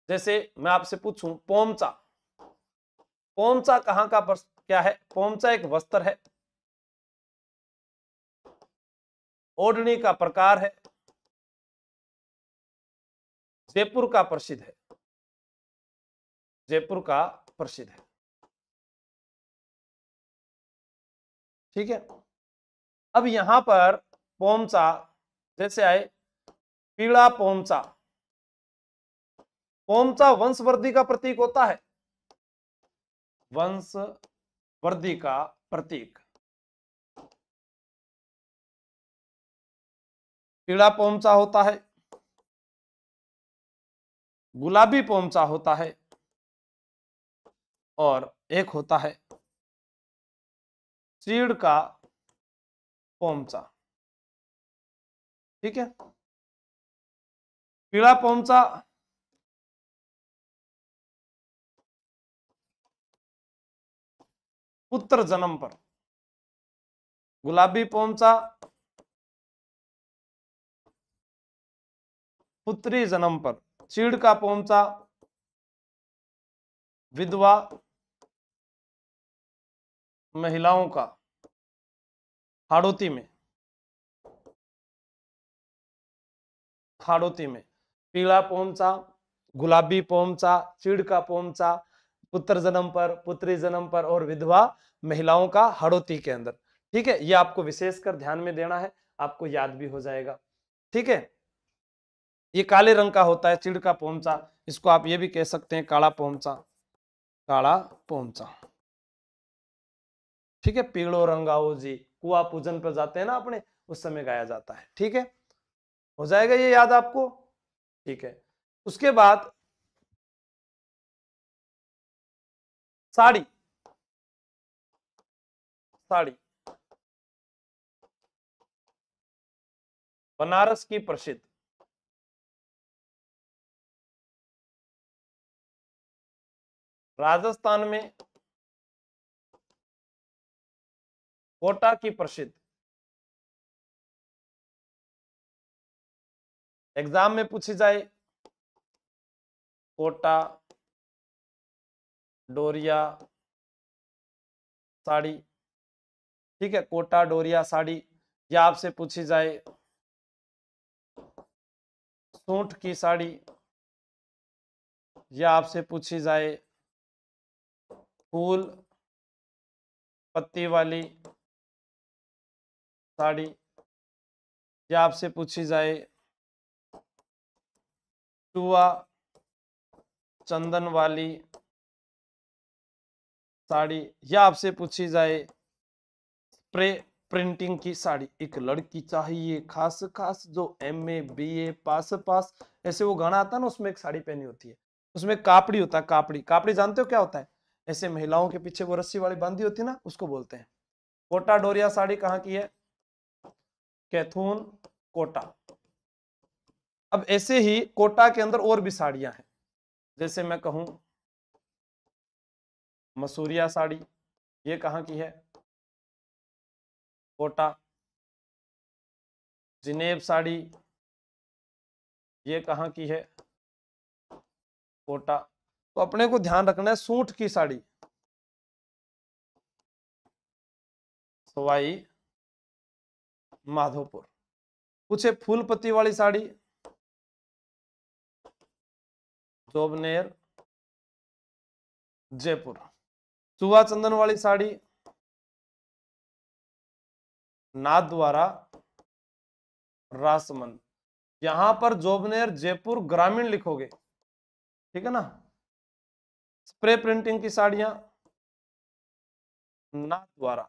जैसे मैं आपसे पूछूं पोमचा पोमचा कहाँ का क्या है पोमचा एक वस्त्र है ओढ़नी का प्रकार है जयपुर का प्रसिद्ध है जयपुर का प्रसिद्ध है ठीक है अब यहां पर पोमचा जैसे आए पीड़ा पोमचा पोमचा वंशवर्दी का प्रतीक होता है वंश वृद्धि का प्रतीक पीड़ा पोमचा होता है गुलाबी पोमचा होता है और एक होता है चीड़ का पोमचा ठीक है पीला पोमचा पुत्र जन्म पर गुलाबी पोमचा पुत्री जन्म पर चीड़ का पोमचा विधवा महिलाओं का हाड़ोती में हाड़ोती में पीला पोमचा गुलाबी पोमचा चीड़ का पोमचा पुत्र जन्म पर पुत्री जन्म पर और विधवा महिलाओं का हड़ोती के अंदर ठीक है ये आपको विशेष कर ध्यान में देना है आपको याद भी हो जाएगा ठीक है ये काले रंग का होता है चिड़ का पोमचा इसको आप ये भी कह सकते हैं काला पोमचा काला पोमचा ठीक है पीड़ो रंगाओ जी कुआ पूजन पर जाते हैं ना अपने उस समय गाया जाता है ठीक है हो जाएगा ये याद आपको ठीक है उसके बाद साड़ी साड़ी बनारस की प्रसिद्ध राजस्थान में कोटा की प्रसिद्ध एग्जाम में पूछी जाए कोटा डोरिया साड़ी ठीक है कोटा डोरिया साड़ी या आपसे पूछी जाए सूट की साड़ी या आपसे पूछी जाए फूल पत्ती वाली साड़ी या आपसे पूछी जाए टुआ चंदन वाली साड़ी या आपसे पूछी जाए प्रे प्रिंटिंग की साड़ी एक लड़की चाहिए खास खास जो एम ए बी ए पास पास ऐसे वो गाना आता है ना उसमें एक साड़ी पहनी होती है उसमें कापड़ी होता है कापड़ी कापड़ी जानते हो क्या होता है ऐसे महिलाओं के पीछे वो रस्सी वाली बांधी होती है ना उसको बोलते हैं कोटा डोरिया साड़ी कहाँ की है कैथून कोटा अब ऐसे ही कोटा के अंदर और भी साड़ियां हैं जैसे मैं कहूं मसूरिया साड़ी ये कहां की है कोटा जिनेब साड़ी ये कहां की है कोटा तो अपने को ध्यान रखना है सूट की साड़ी सवाई माधोपुर पूछे फूल पत्ती वाली साड़ी जोबनेर जयपुर चुआ चंदन वाली साड़ी नाथ द्वारा रासमन यहां पर जोबनेर जयपुर ग्रामीण लिखोगे ठीक है ना स्प्रे प्रिंटिंग की साड़ियां नाथ द्वारा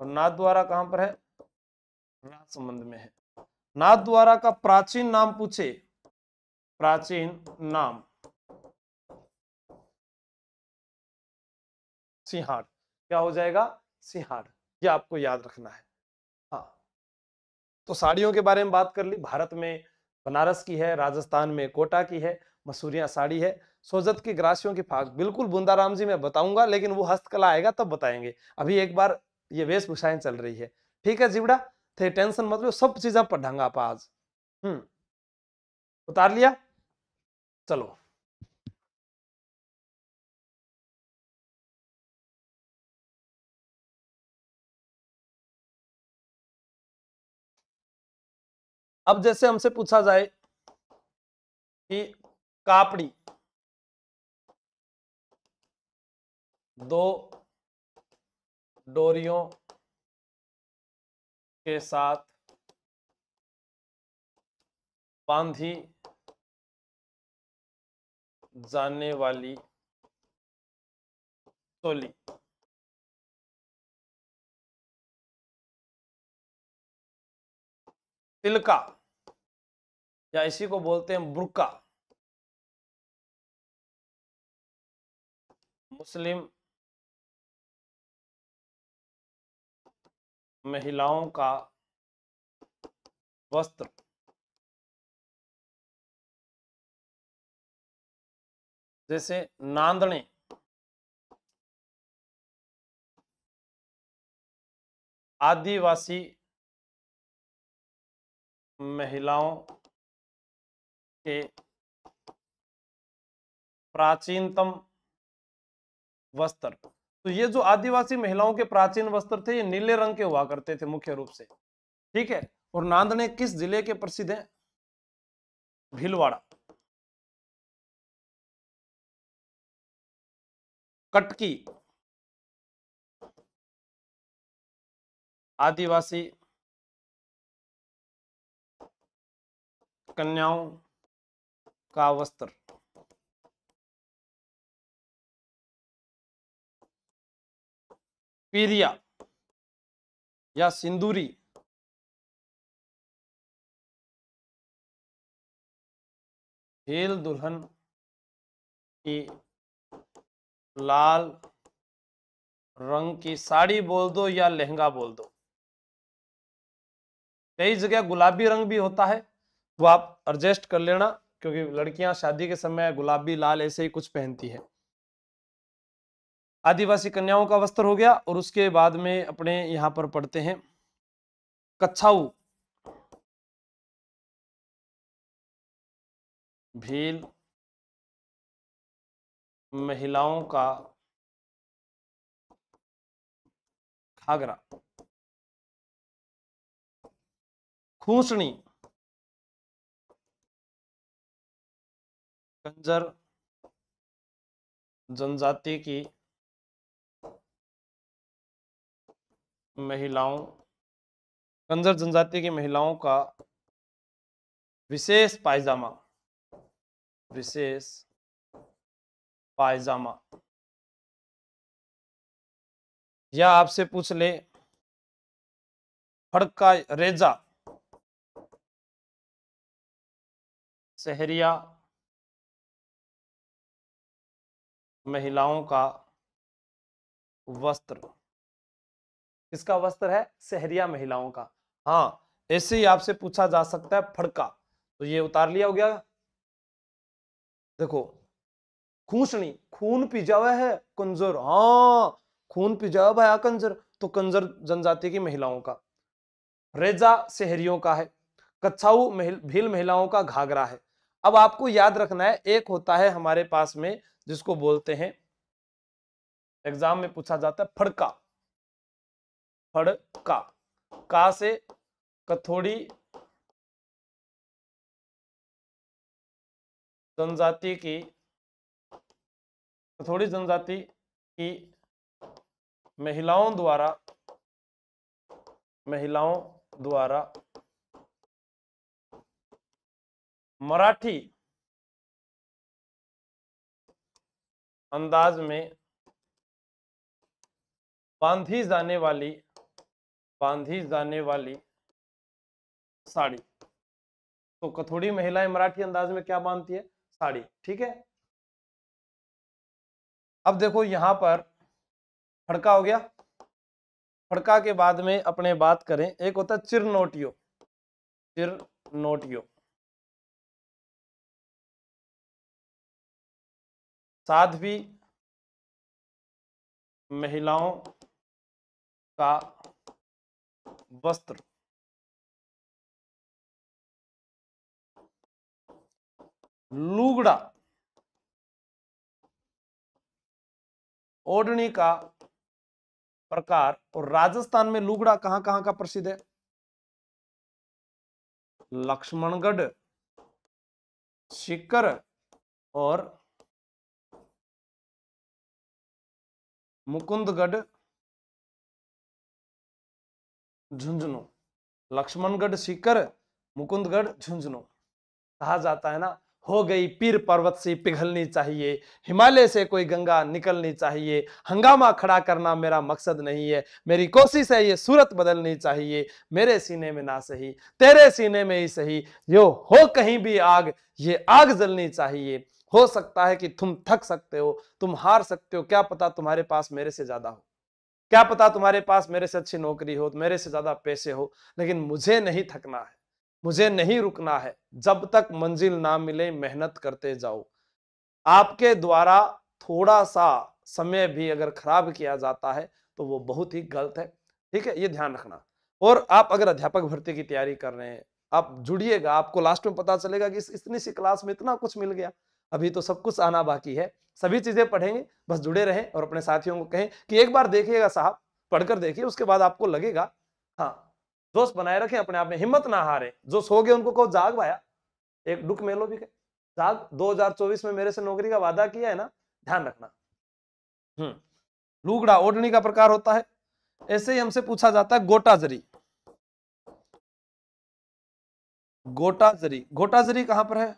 और नाथ द्वारा कहां पर है नाथ संबंध में है नाथ द्वारा का प्राचीन नाम पूछे प्राचीन नाम सिंहाड़ क्या हो जाएगा सिंहाड़ ये आपको याद रखना है हाँ तो साड़ियों के बारे में बात कर ली भारत में बनारस की है राजस्थान में कोटा की है मसूरिया साड़ी है सोजत की ग्रासियों की फाक बिल्कुल बूंदाराम जी मैं बताऊंगा लेकिन वो हस्तकला आएगा तब बताएंगे अभी एक बार ये वेशभूषाएं चल रही है ठीक है जीवड़ा थे टेंशन मतलब सब चीज आप आप आज हम्म उतार लिया चलो अब जैसे हमसे पूछा जाए कि कापड़ी दो डोरियों के साथ बांधी जाने वाली टोली तिलका या इसी को बोलते हैं बुरका मुस्लिम महिलाओं का वस्त्र जैसे नांदने आदिवासी महिलाओं के प्राचीनतम वस्त्र तो ये जो आदिवासी महिलाओं के प्राचीन वस्त्र थे ये नीले रंग के हुआ करते थे मुख्य रूप से ठीक है और नांदने किस जिले के प्रसिद्ध है भीलवाड़ा कटकी आदिवासी कन्याओं का वस्त्र पीरिया या सिंदूरी खेल दुल्हन की लाल रंग की साड़ी बोल दो या लहंगा बोल दो कई जगह गुलाबी रंग भी होता है वो आप एडजस्ट कर लेना क्योंकि लड़कियां शादी के समय गुलाबी लाल ऐसे ही कुछ पहनती है आदिवासी कन्याओं का वस्त्र हो गया और उसके बाद में अपने यहाँ पर पढ़ते हैं कच्छाऊ भील महिलाओं का घाघरा खूसणी कंजर जनजाति की महिलाओं कंजर जनजाति की महिलाओं का विशेष पायजामा विशेष पायजामा या आपसे पूछ ले फड़का रेजा शहरिया महिलाओं का वस्त्र किसका वस्त्र है सहरिया महिलाओं का हाँ ऐसे ही आपसे पूछा जा सकता है फड़का तो ये उतार लिया हो गया देखो खूसनी खून पिजावा है कंजर हाँ खून पिजावा भाया कंजर तो कंजर जनजाति की महिलाओं का रेजा शहरियों का है कच्छाऊ महिल, भील महिलाओं का घाघरा है अब आपको याद रखना है एक होता है हमारे पास में जिसको बोलते हैं एग्जाम में पूछा जाता है फड़का फड़का का से कथोड़ी जनजाति की कथोड़ी जनजाति की महिलाओं द्वारा महिलाओं द्वारा मराठी अंदाज में बांधी जाने वाली बांधी जाने वाली साड़ी तो कथोड़ी महिलाएं मराठी अंदाज में क्या बांधती है साड़ी ठीक है अब देखो यहां पर फड़का हो गया फड़का के बाद में अपने बात करें एक होता है चिरनोटियो चिरनोटियो भी महिलाओं का वस्त्र लुगड़ा ओढ़नी का प्रकार और राजस्थान में लुगड़ा कहां कहां का प्रसिद्ध है लक्ष्मणगढ़ शिकर और मुकुंदगढ़ झुंझुनू लक्ष्मणगढ़ सीकर मुकुंदगढ़ झुंझुनू कहा जाता है ना हो गई पीर पर्वत से पिघलनी चाहिए हिमालय से कोई गंगा निकलनी चाहिए हंगामा खड़ा करना मेरा मकसद नहीं है मेरी कोशिश है ये सूरत बदलनी चाहिए मेरे सीने में ना सही तेरे सीने में ही सही यो हो कहीं भी आग ये आग जलनी चाहिए हो सकता है कि तुम थक सकते हो तुम हार सकते हो क्या पता तुम्हारे पास मेरे से ज्यादा हो क्या पता तुम्हारे पास मेरे से अच्छी नौकरी हो मेरे से ज्यादा पैसे हो लेकिन मुझे नहीं थकना है मुझे नहीं रुकना है जब तक मंजिल ना मिले मेहनत करते जाओ आपके द्वारा थोड़ा सा समय भी अगर खराब किया जाता है तो वो बहुत ही गलत है ठीक है ये ध्यान रखना और आप अगर अध्यापक भर्ती की तैयारी कर रहे हैं आप जुड़िएगा आपको लास्ट में पता चलेगा कि इस इतनी सी क्लास में इतना कुछ मिल गया अभी तो सब कुछ आना बाकी है सभी चीज़ें पढ़ेंगे बस जुड़े रहें और अपने साथियों को कहें कि एक बार देखिएगा साहब पढ़कर देखिए उसके बाद आपको लगेगा हाँ दोस्त बनाए रखें अपने आप में हिम्मत ना हारे जो सो गए उनको कहो जाग भाया एक डुक मेलो भी जाग 2024 में मेरे से नौकरी का वादा किया है ना ध्यान रखना हम्म लूगड़ा ओढ़नी का प्रकार होता है ऐसे ही हमसे पूछा जाता है गोटाजरी गोटाजरी गोटाजरी कहां पर है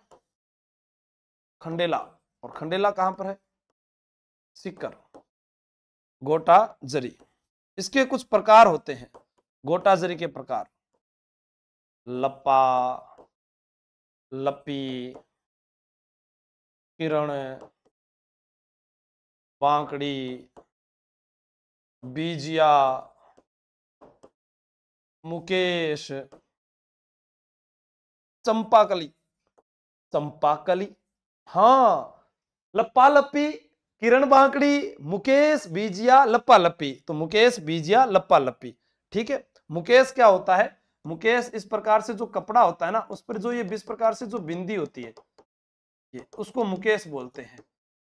खंडेला और खंडेला कहां पर है सिक्कर गोटा जरी इसके कुछ प्रकार होते हैं गोटा जरी के प्रकार लप्पा लप्पी किरण बांकड़ी बीजिया मुकेश चंपाकली चंपाकली हाँ लप्पा लप्पी किरण बांकड़ी मुकेश बीजिया लप्पा लप्पी तो मुकेश बीजिया लप्पा लप्पी ठीक है मुकेश क्या होता है मुकेश इस प्रकार से जो कपड़ा होता है ना उस पर जो ये बीस प्रकार से जो बिंदी होती है ये उसको मुकेश बोलते हैं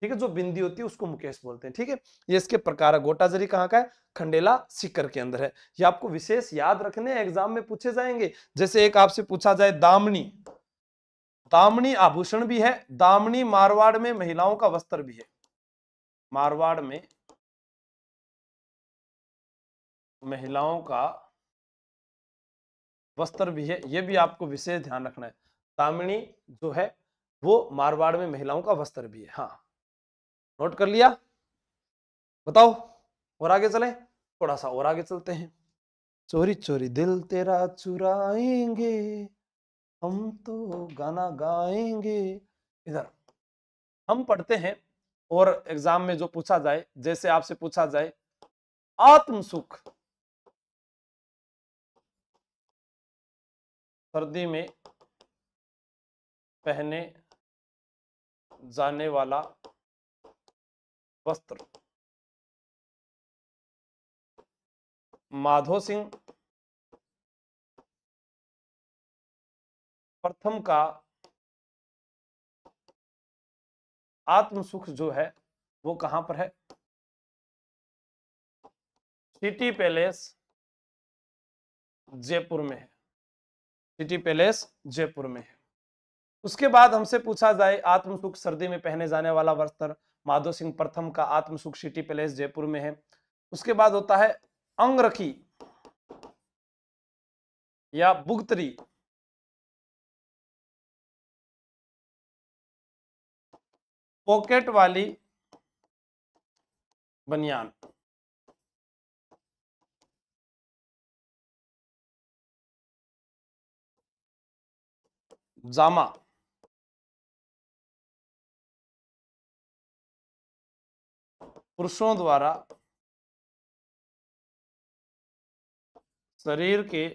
ठीक है जो बिंदी होती है उसको मुकेश बोलते हैं ठीक है ये इसके प्रकार गोटा जरी कहाँ का है खंडेला सिकर के अंदर है ये आपको विशेष याद रखने एग्जाम में पूछे जाएंगे जैसे एक आपसे पूछा जाए दामनी दामनी आभूषण भी है दामनी मारवाड़ में महिलाओं का वस्त्र भी है मारवाड़ में महिलाओं का वस्त्र भी है यह भी आपको विशेष ध्यान रखना है दामिनी जो है वो मारवाड़ में महिलाओं का वस्त्र भी है हाँ नोट कर लिया बताओ और आगे चले थोड़ा सा और आगे चलते हैं चोरी चोरी दिल तेरा चुराएंगे हम तो गाना गाएंगे इधर हम पढ़ते हैं और एग्जाम में जो पूछा जाए जैसे आपसे पूछा जाए आत्म सुख सर्दी में पहने जाने वाला वस्त्र माधो सिंह प्रथम का आत्म सुख जो है वो कहां पर है सिटी पैलेस जयपुर में है सिटी पैलेस जयपुर में है उसके बाद हमसे पूछा जाए आत्मसुख सर्दी में पहने जाने वाला वस्त्र माधो सिंह प्रथम का आत्मसुख सिटी पैलेस जयपुर में है उसके बाद होता है अंगरखी या बुगतरी पॉकेट वाली बनियान जामा पुरुषों द्वारा शरीर के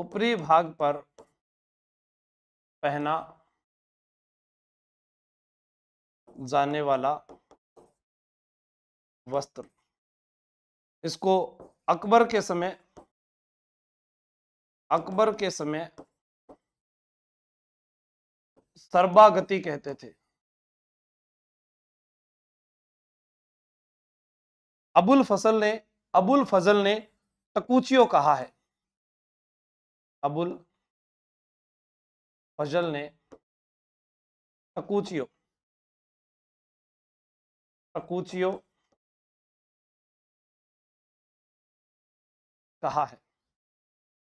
ऊपरी भाग पर पहना जाने वाला वस्त्र इसको अकबर के समय अकबर के समय सर्वागति कहते थे अबुल फसल ने अबुल फजल ने टकूचियो कहा है अबुल फजल ने अकूचियो अकूचियो कहा है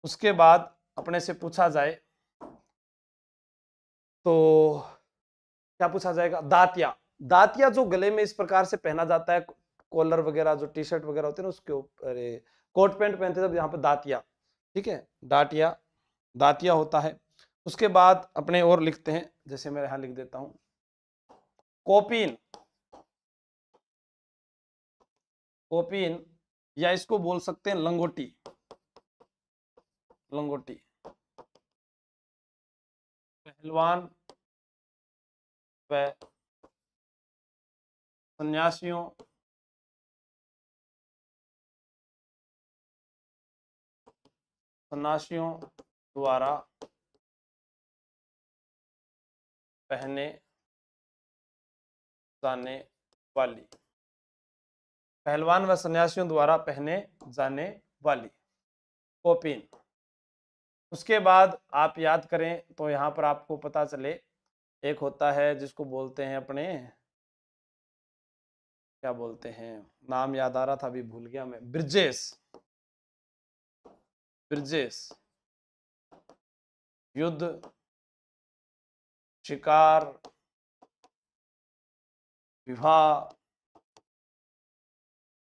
उसके बाद अपने से पूछा जाए तो क्या पूछा जाएगा दातिया दातिया जो गले में इस प्रकार से पहना जाता है कॉलर वगैरह जो टी शर्ट वगैरह होते हैं ना उसके ऊपर कोट पैंट पहनते थे यहाँ पे दातिया ठीक है दातिया दातिया होता है उसके बाद अपने और लिखते हैं जैसे मैं यहां लिख देता हूं कोपिन कोपिन या इसको बोल सकते हैं लंगोटी लंगोटी पहलवान सन्यासियों सन्यासियों द्वारा पहने जाने वाली पहलवान व वा सन्यासियों द्वारा पहने जाने वाली कोपिन उसके बाद आप याद करें तो यहाँ पर आपको पता चले एक होता है जिसको बोलते हैं अपने क्या बोलते हैं नाम याद आ रहा था अभी भूल गया मैं ब्रिजेश ब्रिजेश युद्ध शिकार विवाह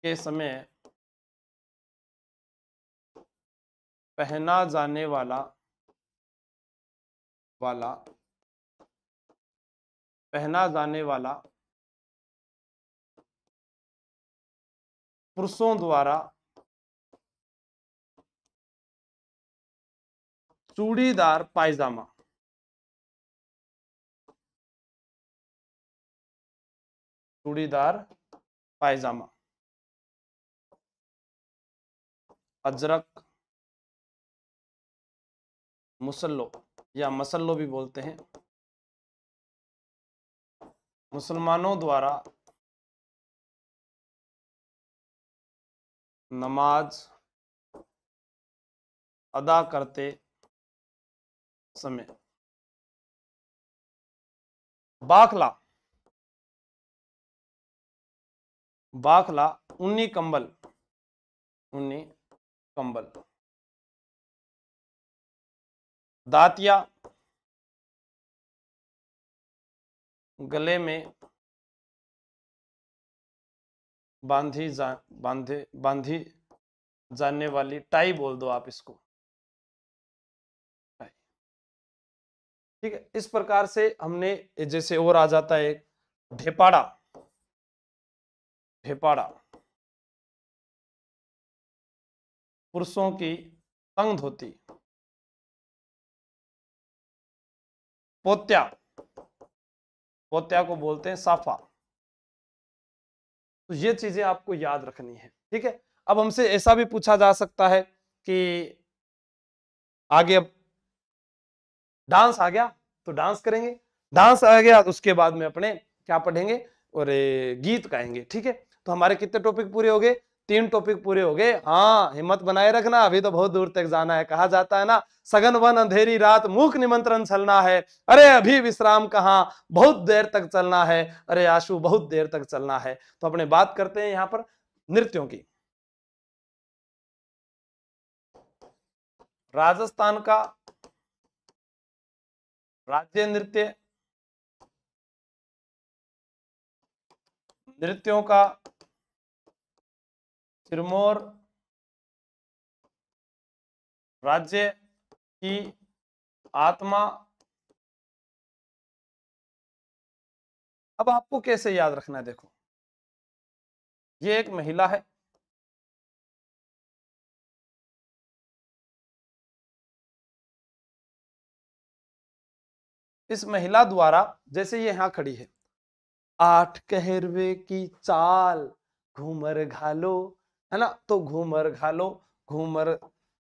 के समय पहना जाने वाला वाला पहना जाने वाला पुरुषों द्वारा चूड़ीदार पायजामा चूड़ीदार पायजामा अजरक मुसल्लो या मसल्लो भी बोलते हैं मुसलमानों द्वारा नमाज अदा करते समय बाखला बाखला उन्नी कंबल उन्नी कंबल दातिया गले में बांधी जा बांधे बांधी जाने वाली टाई बोल दो आप इसको ठीक है इस प्रकार से हमने जैसे और आ जाता है ढेपाड़ा ढेपाड़ा पुरुषों की तंग धोती पोत्या पोत्या को बोलते हैं साफा तो ये चीजें आपको याद रखनी है ठीक है अब हमसे ऐसा भी पूछा जा सकता है कि आगे अब डांस आ गया तो डांस करेंगे डांस आ गया उसके बाद में अपने क्या पढ़ेंगे और गीत गाएंगे ठीक है तो हमारे कितने टॉपिक पूरे हो गए तीन टॉपिक पूरे हो गए हाँ हिम्मत बनाए रखना अभी तो बहुत दूर तक जाना है कहा जाता है ना सघन वन अंधेरी रात मुख निमंत्रण चलना है अरे अभी विश्राम कहाँ बहुत देर तक चलना है अरे आशु बहुत देर तक चलना है तो अपने बात करते हैं यहाँ पर नृत्यों की राजस्थान का राज्य नृत्य नृत्यों का सिरमौर राज्य की आत्मा अब आपको कैसे याद रखना है देखो ये एक महिला है इस महिला द्वारा जैसे ये यहां खड़ी है आठ कहरवे की चाल घूमर घालो है ना तो घूमर घालो घूमर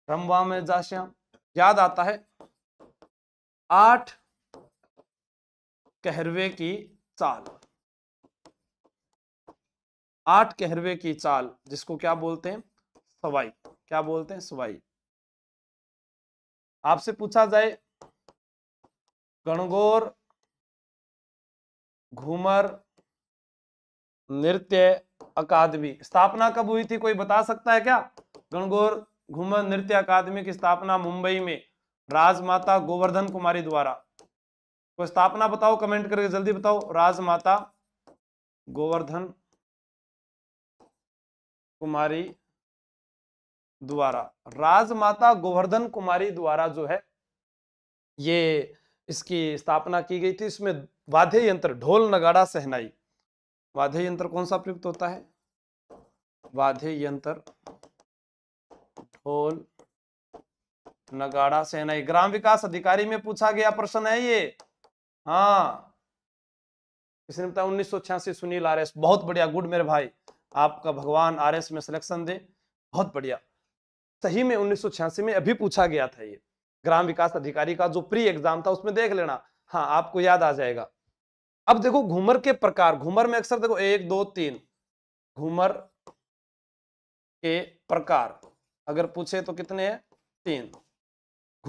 रमवा में जाश्याम याद आता है आठ कहरवे की चाल आठ कहरवे की चाल जिसको क्या बोलते हैं सवाई क्या बोलते हैं सवाई आपसे पूछा जाए गणगोर घूमर नृत्य अकादमी स्थापना कब हुई थी कोई बता सकता है क्या गणगौर घुमन नृत्य अकादमी की स्थापना मुंबई में राजमाता गोवर्धन कुमारी द्वारा कोई स्थापना बताओ कमेंट करके जल्दी बताओ राजमाता गोवर्धन कुमारी द्वारा राजमाता गोवर्धन कुमारी द्वारा जो है ये इसकी स्थापना की गई थी इसमें वाद्य यंत्र ढोल नगाड़ा सहनाई वाद्य यंत्र कौन सा प्रयुक्त होता है वाद्य यंत्र ढोल नगाड़ा सेना ग्राम विकास अधिकारी में पूछा गया प्रश्न है ये हाँ किसने बताया उन्नीस सौ छियासी सुनील आर एस बहुत बढ़िया गुड मेरे भाई आपका भगवान आर एस में सिलेक्शन दे बहुत बढ़िया सही में उन्नीस सौ छियासी में अभी पूछा गया था ये ग्राम विकास अधिकारी का जो प्री एग्जाम था उसमें देख लेना हाँ आपको याद आ जाएगा अब देखो घूमर के प्रकार घूमर में अक्सर देखो एक दो तीन घूमर के प्रकार अगर पूछे तो कितने हैं तीन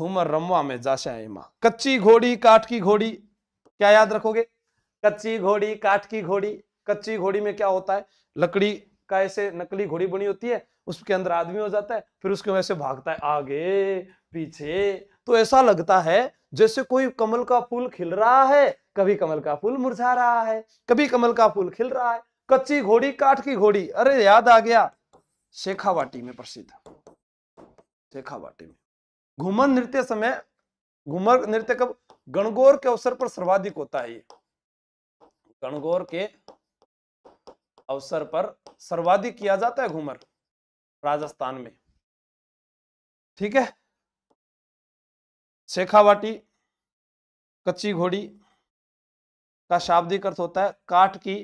घूमर रमवा में जाशा कच्ची घोड़ी काठ की घोड़ी क्या याद रखोगे कच्ची घोड़ी काठ की घोड़ी कच्ची घोड़ी में क्या होता है लकड़ी का ऐसे नकली घोड़ी बनी होती है उसके अंदर आदमी हो जाता है फिर उसके वैसे भागता है आगे पीछे तो ऐसा लगता है जैसे कोई कमल का फूल खिल रहा है कभी कमल का फूल मुरझा रहा है कभी कमल का फूल खिल रहा है कच्ची घोड़ी काठ की घोड़ी अरे याद आ गया शेखावाटी में प्रसिद्ध शेखावाटी में घूमर नृत्य समय घूमर नृत्य कब गणगौर के अवसर पर सर्वाधिक होता है ये गणगौर के अवसर पर सर्वाधिक किया जाता है घूमर राजस्थान में ठीक है शेखावाटी कच्ची घोड़ी का शाब्दिक अर्थ होता है काट की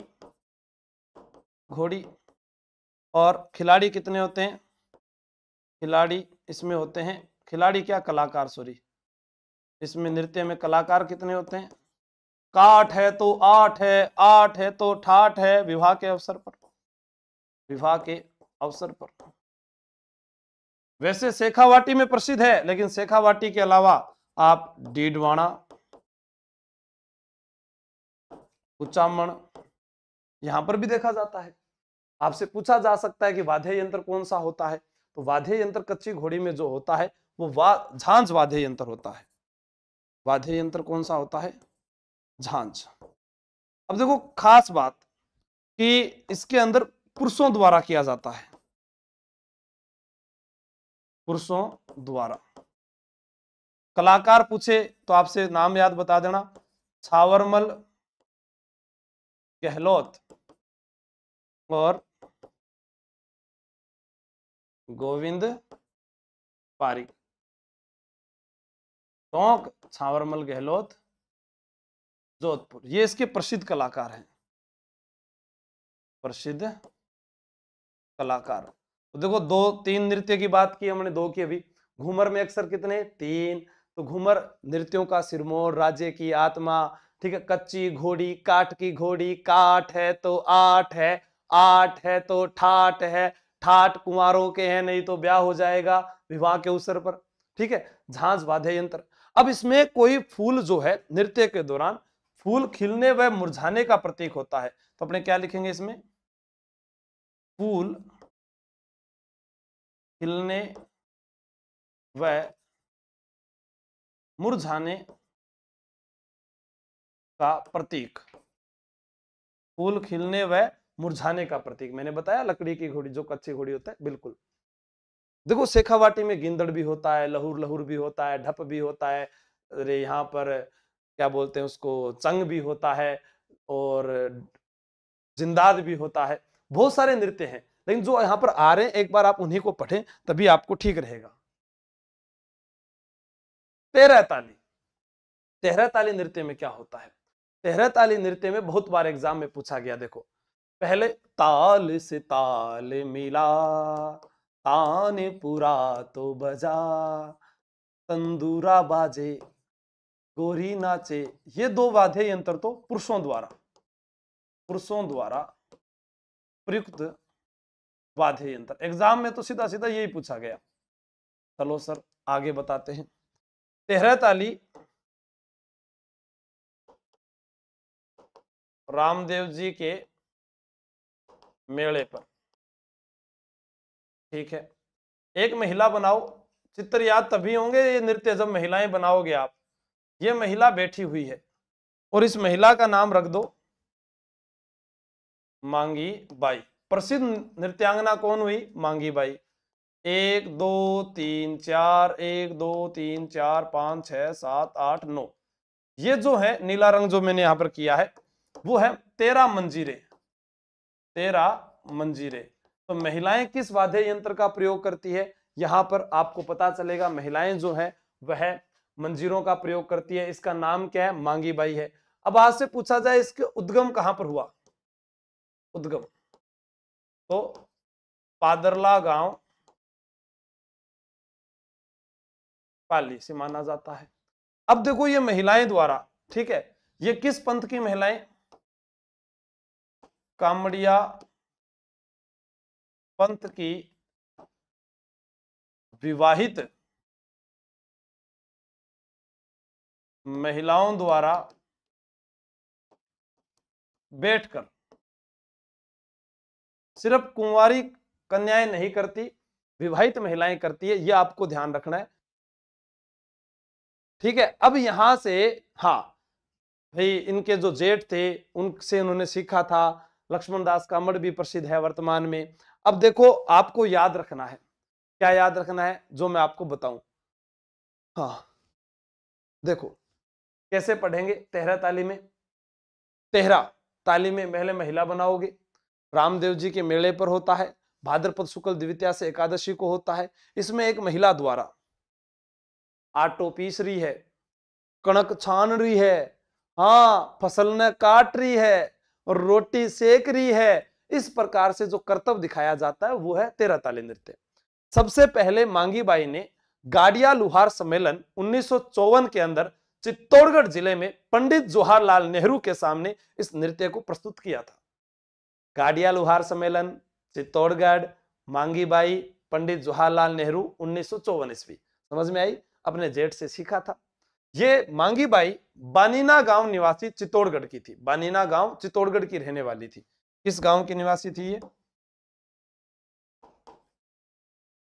घोड़ी और खिलाड़ी कितने होते हैं खिलाड़ी इसमें होते हैं खिलाड़ी क्या कलाकार सॉरी इसमें नृत्य में कलाकार कितने होते हैं काठ है तो आठ है आठ है तो ठाठ है विवाह के अवसर पर विवाह के अवसर पर वैसे शेखावाटी में प्रसिद्ध है लेकिन शेखावाटी के अलावा आप डीडवाणा उच्चामण यहां पर भी देखा जाता है आपसे पूछा जा सकता है कि वाद्य यंत्र कौन सा होता है तो वाद्य यंत्र कच्ची घोड़ी में जो होता है वो वा झांझ वाद्य यंत्र होता है वाद्य यंत्र कौन सा होता है झांझ अब देखो खास बात कि इसके अंदर पुरुषों द्वारा किया जाता है पुरुषों द्वारा कलाकार पूछे तो आपसे नाम याद बता देना छावरमल गहलोत और गोविंद पारिक टोंक छावरमल गहलोत जोधपुर ये इसके प्रसिद्ध कलाकार हैं प्रसिद्ध कलाकार तो देखो दो तीन नृत्य की बात की हमने दो की अभी घूमर में अक्सर कितने तीन तो घूमर नृत्यों का सिरमोर राज्य की आत्मा ठीक है कच्ची घोड़ी काट की घोड़ी काट है तो आठ है आठ है तो ठाट है ठाट कुमारों के हैं नहीं तो ब्याह हो जाएगा विवाह के अवसर पर ठीक है झांझ वाद्य यंत्र अब इसमें कोई फूल जो है नृत्य के दौरान फूल खिलने व मुरझाने का प्रतीक होता है तो अपने क्या लिखेंगे इसमें फूल खिलने व मुरझाने का प्रतीक फूल खिलने व मुरझाने का प्रतीक मैंने बताया लकड़ी की घोड़ी जो कच्ची घोड़ी होता है बिल्कुल देखो शेखावाटी में गिंदड़ भी होता है लहूर लहूर भी होता है ढप भी होता है अरे यहाँ पर क्या बोलते हैं उसको चंग भी होता है और जिंदाद भी होता है बहुत सारे नृत्य हैं लेकिन जो यहाँ पर आ रहे हैं एक बार आप उन्हीं को पढ़ें तभी आपको ठीक रहेगा तेरह ताली तेरह ताली नृत्य में क्या होता है तेरह ताली नृत्य में बहुत बार एग्जाम में पूछा गया देखो पहले ताल से ताल मिला ताने पूरा तो बजा तंदूरा बाजे गोरी नाचे ये दो वाद्य यंत्र तो पुरुषों द्वारा पुरुषों द्वारा प्रयुक्त वाद्य यंत्र एग्जाम में तो सीधा सीधा यही पूछा गया चलो सर आगे बताते हैं तेहरत अली रामदेव जी के मेले पर ठीक है एक महिला बनाओ चित्र याद तभी होंगे ये नृत्य जब महिलाएं बनाओगे आप ये महिला बैठी हुई है और इस महिला का नाम रख दो मांगी बाई प्रसिद्ध नृत्यांगना कौन हुई मांगी बाई एक दो तीन चार एक दो तीन चार पाँच छ सात आठ नौ ये जो है नीला रंग जो मैंने यहाँ पर किया है वो है तेरा मंजीरे तेरा मंजीरे तो महिलाएं किस वाद्य यंत्र का प्रयोग करती है यहां पर आपको पता चलेगा महिलाएं जो है वह मंजीरों का प्रयोग करती है इसका नाम क्या है मांगी बाई है अब आज से पूछा जाए इसके उद्गम कहाँ पर हुआ उद्गम तो पादरला गांव पाली से माना जाता है अब देखो ये महिलाएं द्वारा ठीक है ये किस पंथ की महिलाएं कामड़िया पंथ की विवाहित महिलाओं द्वारा बैठकर सिर्फ कुंवारी कन्याएं नहीं करती विवाहित महिलाएं करती है यह आपको ध्यान रखना है ठीक है अब यहां से हाँ भाई इनके जो जेठ थे उनसे उन्होंने सीखा था लक्ष्मण दास का मठ भी प्रसिद्ध है वर्तमान में अब देखो आपको याद रखना है क्या याद रखना है जो मैं आपको बताऊं हाँ देखो कैसे पढ़ेंगे तेहरा ताली में तेहरा ताली में पहले महिला बनाओगे रामदेव जी के मेले पर होता है भाद्रपद शुक्ल द्वितीया से एकादशी को होता है इसमें एक महिला द्वारा आटो पीस रही है कणक छान रही है हाँ फसल ने काट रही है और रोटी सेक रही है इस प्रकार से जो कर्तव्य दिखाया जाता है वो है तेरह ताली नृत्य सबसे पहले मांगी बाई ने गाड़िया लुहार सम्मेलन उन्नीस के अंदर चित्तौड़गढ़ जिले में पंडित जवाहरलाल नेहरू के सामने इस नृत्य को प्रस्तुत किया था गाड़िया लुहार सम्मेलन चित्तौड़गढ़ मांगीबाई पंडित जवाहरलाल नेहरू उन्नीस ईस्वी समझ में आई अपने जेठ से सीखा था ये मांगी बाई बानीना गांव निवासी चित्तौड़गढ़ की थी बानीना गांव चित्तौड़गढ़ की रहने वाली थी किस गांव की निवासी थी ये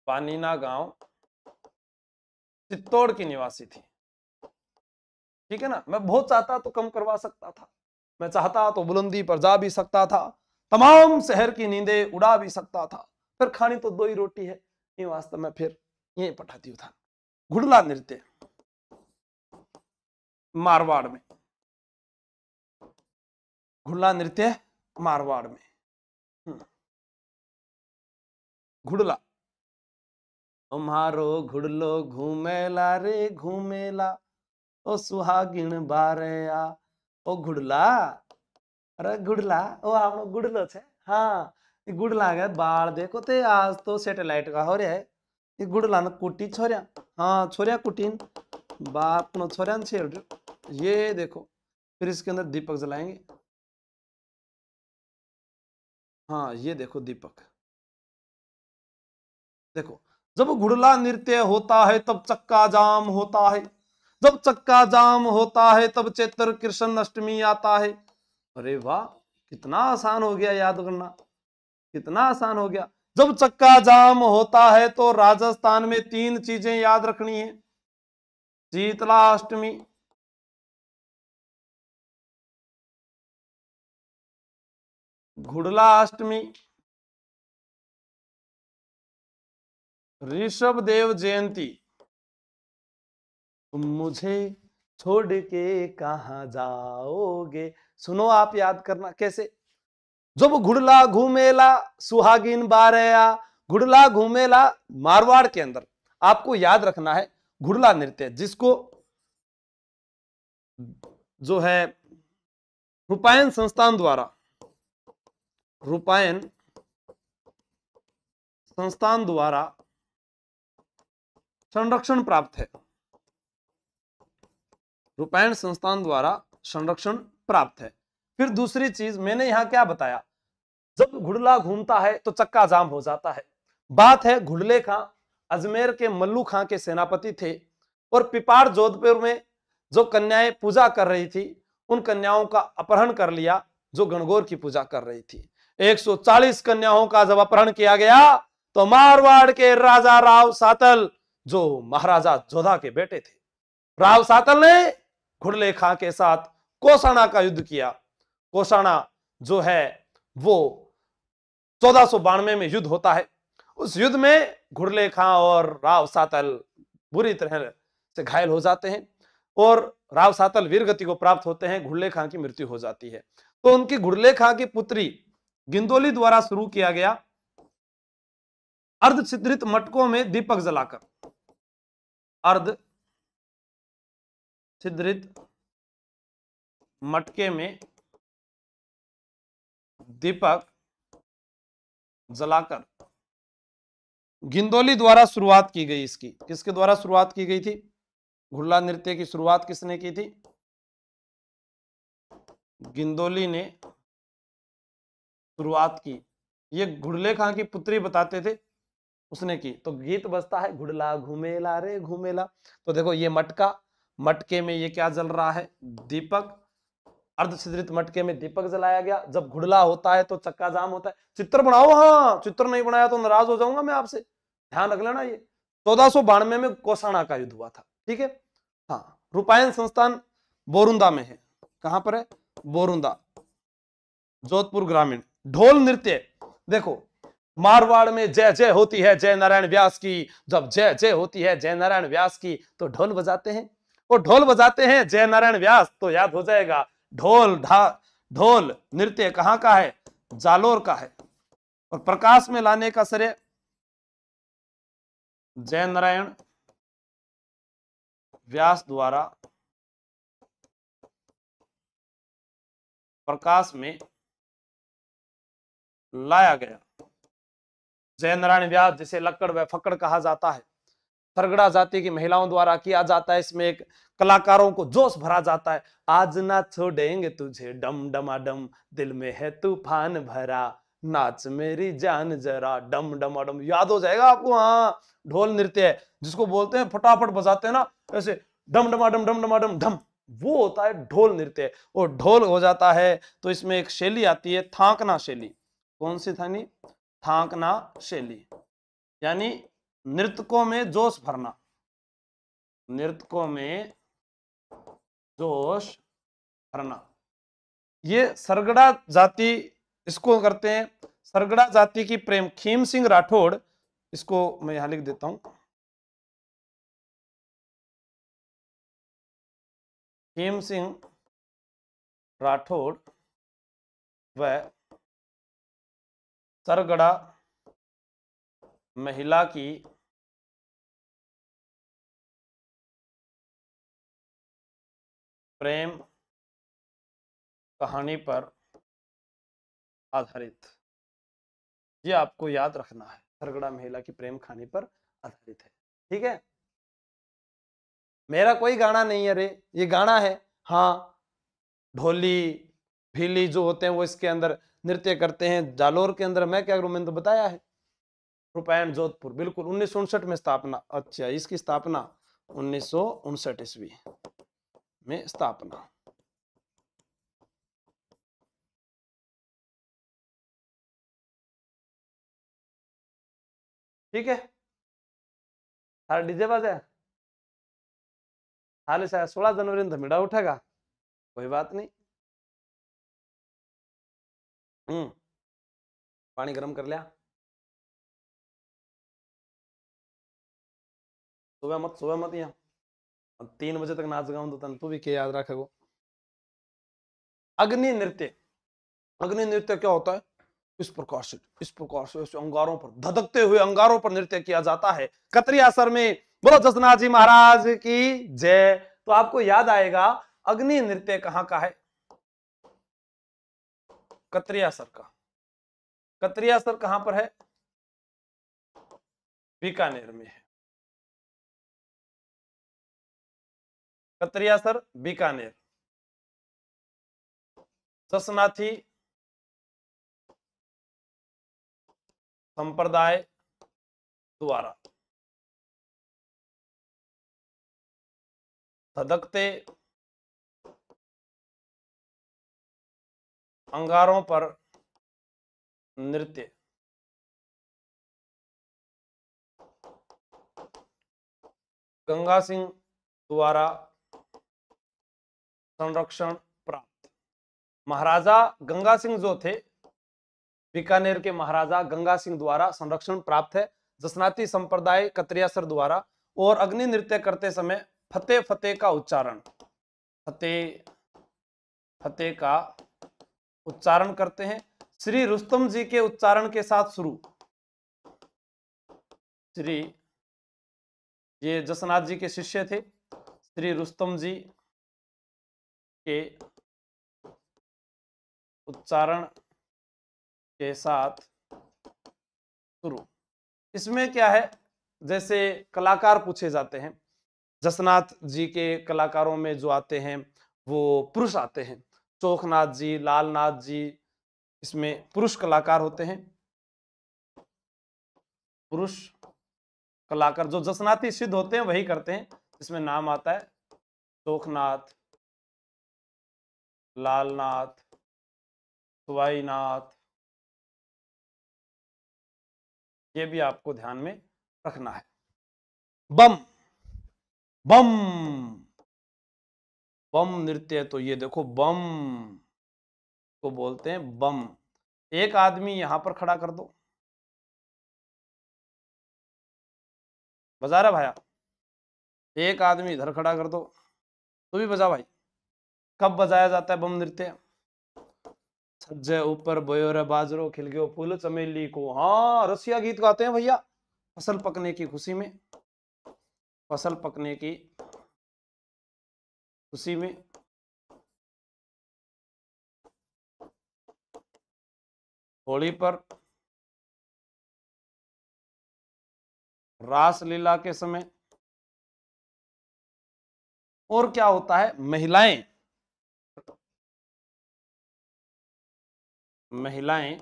बानीना गांव चित्तौड़ की निवासी थी ठीक है ना मैं बहुत चाहता तो कम करवा सकता था मैं चाहता तो बुलंदी पर जा भी सकता था तमाम शहर की नींदे उड़ा भी सकता था फिर खानी तो दो ही रोटी है ये वास्तव में फिर यही पटाती था घुड़ला नृत्य मारवाड़ में घुड़ला नृत्य मारवाड़ में घुड़ला हम्म। मारो घुड़लो घूमेला रे घूमेला ओ बारे आ ओ घुड़ला अरे घुड़ला ओ आपनो घुड़लो छे हाँ घुड़ला गया बाढ़ देखो ते आज तो सैटेलाइट का हो रहा है એ ना कुटी छोरिया हाँ छोरिया कुटीन बाप नो छोरिया छेड़ दियो ये देखो फिर इसके अंदर दीपक जलाएंगे हाँ ये देखो दीपक देखो जब घुड़ला नृत्य होता है तब चक्का जाम होता है जब चक्का जाम होता है तब चैत्र कृष्ण अष्टमी आता है अरे वाह कितना आसान हो गया याद करना कितना आसान हो गया जब चक्का जाम होता है तो राजस्थान में तीन चीजें याद रखनी है शीतला अष्टमी घुड़ला अष्टमी ऋषभ देव जयंती तुम मुझे छोड़ के कहा जाओगे सुनो आप याद करना कैसे जब घुड़ला घूमेला सुहागिन बारेया घुड़ला घूमेला मारवाड़ के अंदर आपको याद रखना है घुड़ला नृत्य जिसको जो है रूपायन संस्थान द्वारा रूपायन संस्थान द्वारा संरक्षण प्राप्त है रूपायण संस्थान द्वारा संरक्षण प्राप्त है फिर दूसरी चीज मैंने यहाँ क्या बताया जब घुड़ला घूमता है तो चक्का जाम हो जाता है बात है घुड़ले खां अजमेर के मल्लू खां के सेनापति थे और पिपार जोधपुर में जो कन्याएं पूजा कर रही थी उन कन्याओं का अपहरण कर लिया जो गणगौर की पूजा कर रही थी 140 कन्याओं का जब अपहरण किया गया तो मारवाड़ के राजा राव सातल जो महाराजा जोधा के बेटे थे राव सातल ने घुड़ले खां के साथ कोसाना का युद्ध किया कोसाणा जो है वो चौदह में युद्ध होता है उस युद्ध में घुड़ले खां और राव सातल बुरी तरह से घायल हो जाते हैं और राव सातल वीरगति को प्राप्त होते हैं घुड़ले खां की मृत्यु हो जाती है तो उनकी घुड़ले खां की पुत्री गिंदोली द्वारा शुरू किया गया अर्ध छिद्रित मटकों में दीपक जलाकर अर्ध छिद्रित मटके में दीपक जलाकर गिंदोली द्वारा शुरुआत की गई इसकी किसके द्वारा शुरुआत की गई थी घुल्ला नृत्य की शुरुआत किसने की थी गिंदोली ने शुरुआत की ये घुड़ले खां की पुत्री बताते थे उसने की तो गीत बजता है घुड़ला घुमेला रे घुमेला तो देखो ये मटका मटके में ये क्या जल रहा है दीपक अर्धसिद्रित मटके में दीपक जलाया गया जब घुड़ला होता है तो चक्का जाम होता है चित्र बनाओ हाँ चित्र नहीं बनाया तो नाराज हो जाऊंगा मैं आपसे ध्यान रख लेना ये चौदह सौ बानवे में कोसाणा का युद्ध हुआ था ठीक है हाँ रूपायन संस्थान बोरुंदा में है कहां पर है बोरुंदा जोधपुर ग्रामीण ढोल नृत्य देखो मारवाड़ में जय जय होती है जय नारायण व्यास की जब जय जय होती है जय नारायण व्यास की तो ढोल बजाते हैं और ढोल बजाते हैं जय नारायण व्यास तो याद हो जाएगा ढोल ढा ढोल नृत्य कहाँ का है जालोर का है और प्रकाश में लाने का श्रेय जय नारायण व्यास द्वारा प्रकाश में लाया गया जय नारायण व्यास जिसे लक्कड़ व फकड़ कहा जाता है फरगड़ा जाति की महिलाओं द्वारा किया जाता है इसमें एक कलाकारों को जोश भरा जाता है आज ना छोड़ेंगे तुझे डम डम दिल में है तूफान भरा नाच मेरी जान जरा डम डम याद हो जाएगा आपको हाँ ढोल नृत्य है जिसको बोलते हैं फटाफट बजाते हैं ना ऐसे डम डमाडम डम डमाडम डम वो होता है ढोल नृत्य और ढोल हो जाता है तो इसमें एक शैली आती है थाकना शैली कौन सी थानी थाकना शैली यानी नृतकों में जोश भरना नृतकों में जोश भरना ये सरगड़ा जाति इसको करते हैं सरगड़ा जाति की प्रेम खीम सिंह राठौड़ इसको मैं यहां लिख देता हूं खीम सिंह राठौड़ व सरगड़ा महिला की प्रेम कहानी पर आधारित ये आपको याद रखना है सरगड़ा महिला की प्रेम कहानी पर आधारित है ठीक है मेरा कोई गाना नहीं है रे ये गाना है हाँ ढोली भीली जो होते हैं वो इसके अंदर नृत्य करते हैं जालोर के अंदर मैं क्या करूं मैंने तो बताया है रूपायण जोधपुर बिल्कुल उन्नीस में स्थापना अच्छा इसकी स्थापना उन्नीस ईस्वी में स्थापना ठीक है हर डीजे बाजे हाल शायद सोलह जनवरी में उठेगा कोई बात नहीं हम्म पानी गर्म कर लिया सुबह मत सुबह मत यहाँ तीन बजे तक नाच गाऊं तो तन तू भी के याद रखेगो अग्नि नृत्य अग्नि नृत्य क्या होता है इस प्रकार से इस प्रकार से इस अंगारों पर धधकते हुए अंगारों पर नृत्य किया जाता है कतरियासर में बोलो जसना जी महाराज की जय तो आपको याद आएगा अग्नि नृत्य कहाँ का है कतरियासर का कतरियासर कहां पर है बीकानेर में है कतरियासर बीकानेर ससनाथी संप्रदाय द्वारा धदकते अंगारों पर नृत्य गंगा सिंह द्वारा संरक्षण प्राप्त महाराजा गंगा सिंह जो थे बीकानेर के महाराजा गंगा सिंह द्वारा संरक्षण प्राप्त है जसनाती संप्रदाय कतरियासर द्वारा और अग्नि नृत्य करते समय फतेह फतेह का उच्चारण फतेह फतेह का उच्चारण करते हैं श्री रुस्तम जी के उच्चारण के साथ शुरू श्री ये जसनाथ जी के शिष्य थे श्री रुस्तम जी के उच्चारण के साथ शुरू इसमें क्या है जैसे कलाकार पूछे जाते हैं जसनाथ जी के कलाकारों में जो आते हैं वो पुरुष आते हैं चोखनाथ जी लालनाथ जी इसमें पुरुष कलाकार होते हैं पुरुष कलाकार जो जसनाथी सिद्ध होते हैं वही करते हैं इसमें नाम आता है चोखनाथ लालनाथ सुवाईनाथ ये भी आपको ध्यान में रखना है बम बम बम नृत्य तो ये देखो बम को बोलते हैं बम एक आदमी यहां पर खड़ा कर दो बजा रहा भाया एक आदमी इधर खड़ा कर दो तू भी बजा भाई कब बजाया जाता है बम नृत्य सज्जे ऊपर बोयो बाजरो खिल गयो फूल चमेली को हाँ रसिया गीत गाते हैं भैया फसल पकने की खुशी में फसल पकने की खुशी में होली पर रास लीला के समय और क्या होता है महिलाएं महिलाएं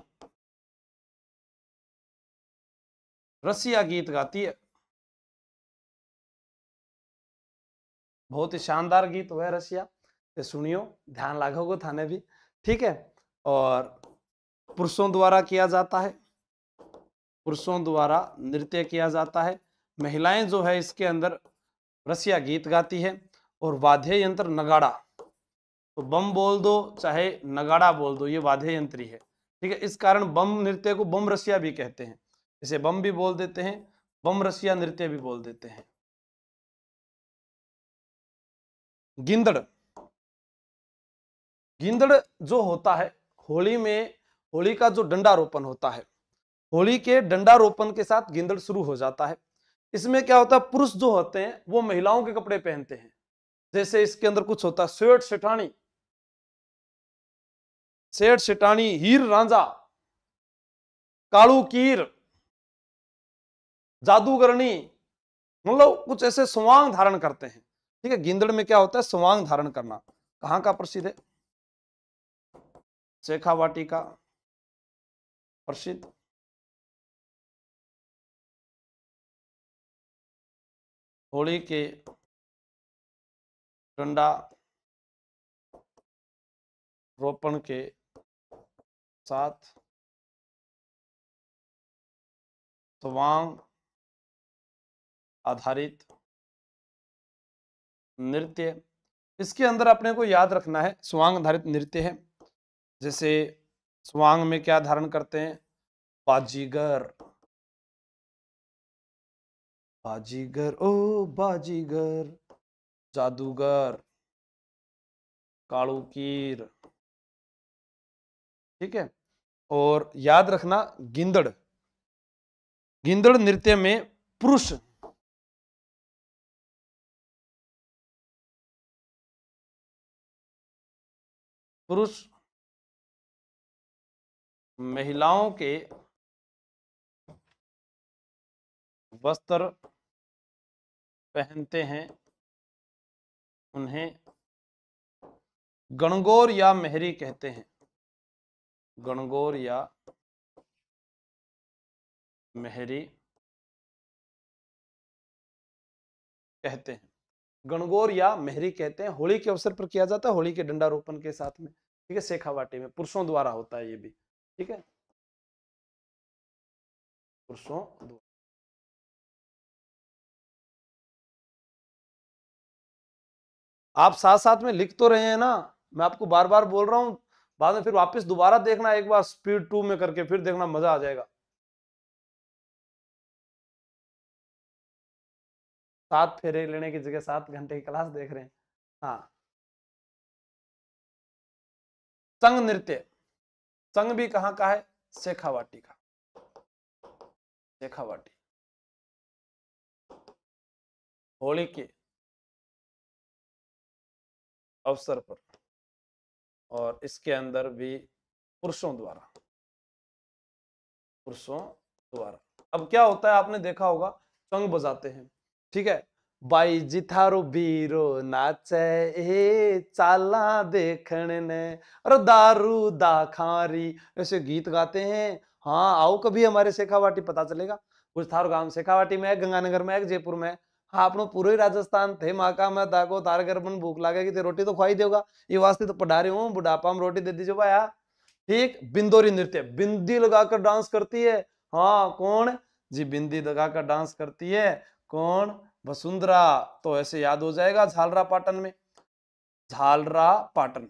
रसिया गीत गाती है बहुत ही शानदार गीत हुआ है रसिया तो सुनियो ध्यान लागोगे थाने भी ठीक है और पुरुषों द्वारा किया जाता है पुरुषों द्वारा नृत्य किया जाता है महिलाएं जो है इसके अंदर रसिया गीत गाती है और वाद्य यंत्र नगाड़ा तो बम बोल दो चाहे नगाड़ा बोल दो ये वाद्य यंत्री है ठीक है इस कारण बम नृत्य को बम रसिया भी कहते हैं इसे बम भी बोल देते हैं बम रसिया नृत्य भी बोल देते हैं गिंदड़ गिंदड़ जो होता है होली में होली का जो डंडारोपण होता है होली के डंडारोपण के साथ गिंदड़ शुरू हो जाता है इसमें क्या होता है पुरुष जो होते हैं वो महिलाओं के कपड़े पहनते हैं जैसे इसके अंदर कुछ होता है स्वेट सेठानी सेठ सिटानी हीर रांझा कालू कीर जादूगरणी मतलब कुछ ऐसे स्वांग धारण करते हैं ठीक है गिंदड़ में क्या होता है स्वांग धारण करना कहां का प्रसिद्ध है शेखावाटी का प्रसिद्ध होली के डंडा रोपण के सात स्वांग आधारित नृत्य इसके अंदर अपने को याद रखना है स्वांग आधारित नृत्य है जैसे स्वांग में क्या धारण करते हैं बाजीगर बाजीगर ओ बाजीगर जादूगर कालूकीर ठीक है और याद रखना गिंदड़ गिंदड़ नृत्य में पुरुष पुरुष महिलाओं के वस्त्र पहनते हैं उन्हें गणगौर या मेहरी कहते हैं गणगौर या मेहरी कहते हैं गणगौर या मेहरी कहते हैं होली के अवसर पर किया जाता है होली के डंडारोपण के साथ में ठीक है शेखावाटी में पुरुषों द्वारा होता है ये भी ठीक है पुरुषों द्वारा आप साथ साथ में लिख तो रहे हैं ना मैं आपको बार बार बोल रहा हूं बाद में फिर वापस दोबारा देखना एक बार स्पीड टू में करके फिर देखना मजा आ जाएगा सात फेरे लेने की जगह सात घंटे की क्लास देख रहे हैं हाँ संग नृत्य संग भी कहाँ का है शेखावाटी का शेखावाटी होली के अवसर पर और इसके अंदर भी पुरुषों द्वारा पुरुषों द्वारा अब क्या होता है आपने देखा होगा चंग बजाते हैं ठीक है बाई जिथारो बीरो नाचे ए चाला देखने ने अरे दारू दाखारी ऐसे गीत गाते हैं हाँ आओ कभी हमारे शेखावाटी पता चलेगा कुछ थारो गांव शेखावाटी में है गंगानगर में है जयपुर में है हाँ पूरे પૂર્વી રાજસ્થાન થઈ માકામાં તાકો તાર ઘર પણ भूख લાગે की તે रोटी તો ખવાઈ દેવગા એ तो पढ़ा तो रही हूँ बुढ़ापा में रोटी दे दीजिए भाया ठीक बिंदोरी नृत्य बिंदी लगाकर डांस करती है हाँ कौन जी बिंदी लगाकर डांस करती है कौन वसुंधरा तो ऐसे याद हो जाएगा झालरा पाटन में झालरा पाटन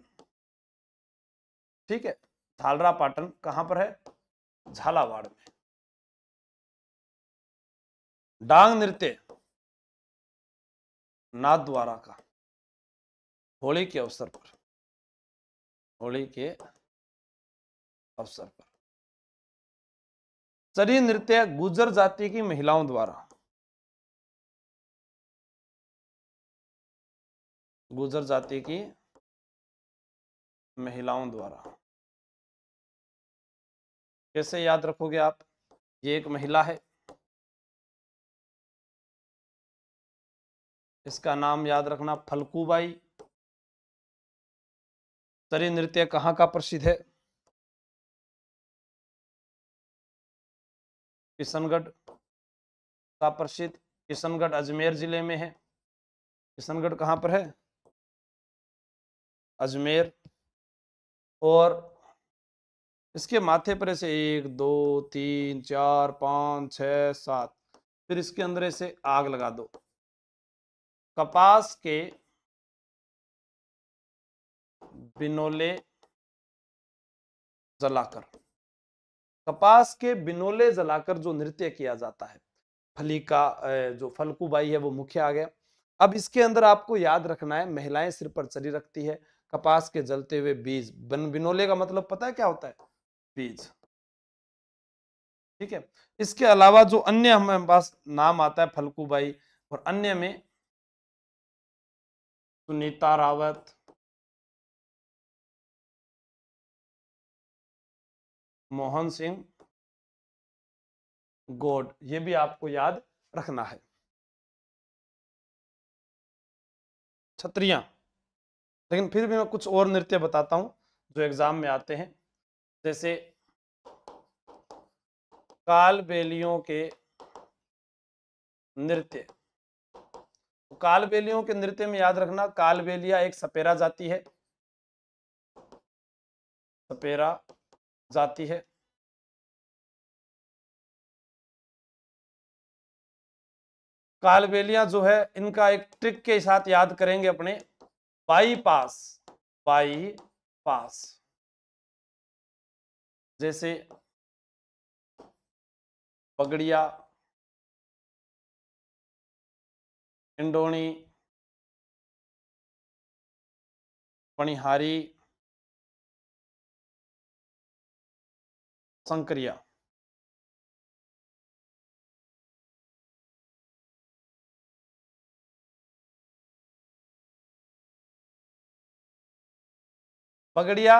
ठीक है झालरा पाटन कहां पर है झालावाड़ में डांग नृत्य नाथ द्वारा का होली के अवसर पर होली के अवसर पर सरी नृत्य गुजर जाति की महिलाओं द्वारा गुजर जाति की महिलाओं द्वारा कैसे याद रखोगे आप ये एक महिला है इसका नाम याद रखना फलकूबाई तरी नृत्य कहाँ का प्रसिद्ध है किशनगढ़ का प्रसिद्ध किशनगढ़ अजमेर जिले में है किशनगढ़ कहाँ पर है अजमेर और इसके माथे पर ऐसे एक दो तीन चार पाँच छ सात फिर इसके अंदर ऐसे आग लगा दो कपास के बिनोले जलाकर कपास के बिनोले जलाकर जो नृत्य किया जाता है फली का जो फलकूबाई है वो मुख्य आ गया अब इसके अंदर आपको याद रखना है महिलाएं सिर पर चरी रखती है कपास के जलते हुए बीज बन बिनोले का मतलब पता है क्या होता है बीज ठीक है इसके अलावा जो अन्य हमारे पास नाम आता है फलकूबाई और अन्य में सुनीता रावत मोहन सिंह गोड ये भी आपको याद रखना है छत्रिया लेकिन फिर भी मैं कुछ और नृत्य बताता हूं जो एग्जाम में आते हैं जैसे काल बेलियों के नृत्य कालबेलियों के नृत्य में याद रखना कालबेलिया एक सपेरा जाति है सपेरा जाति है कालबेलिया जो है इनका एक ट्रिक के साथ याद करेंगे अपने बाईपास बाईपास जैसे पगड़िया टिंडोणी पणिहारी संक्रिया पगड़िया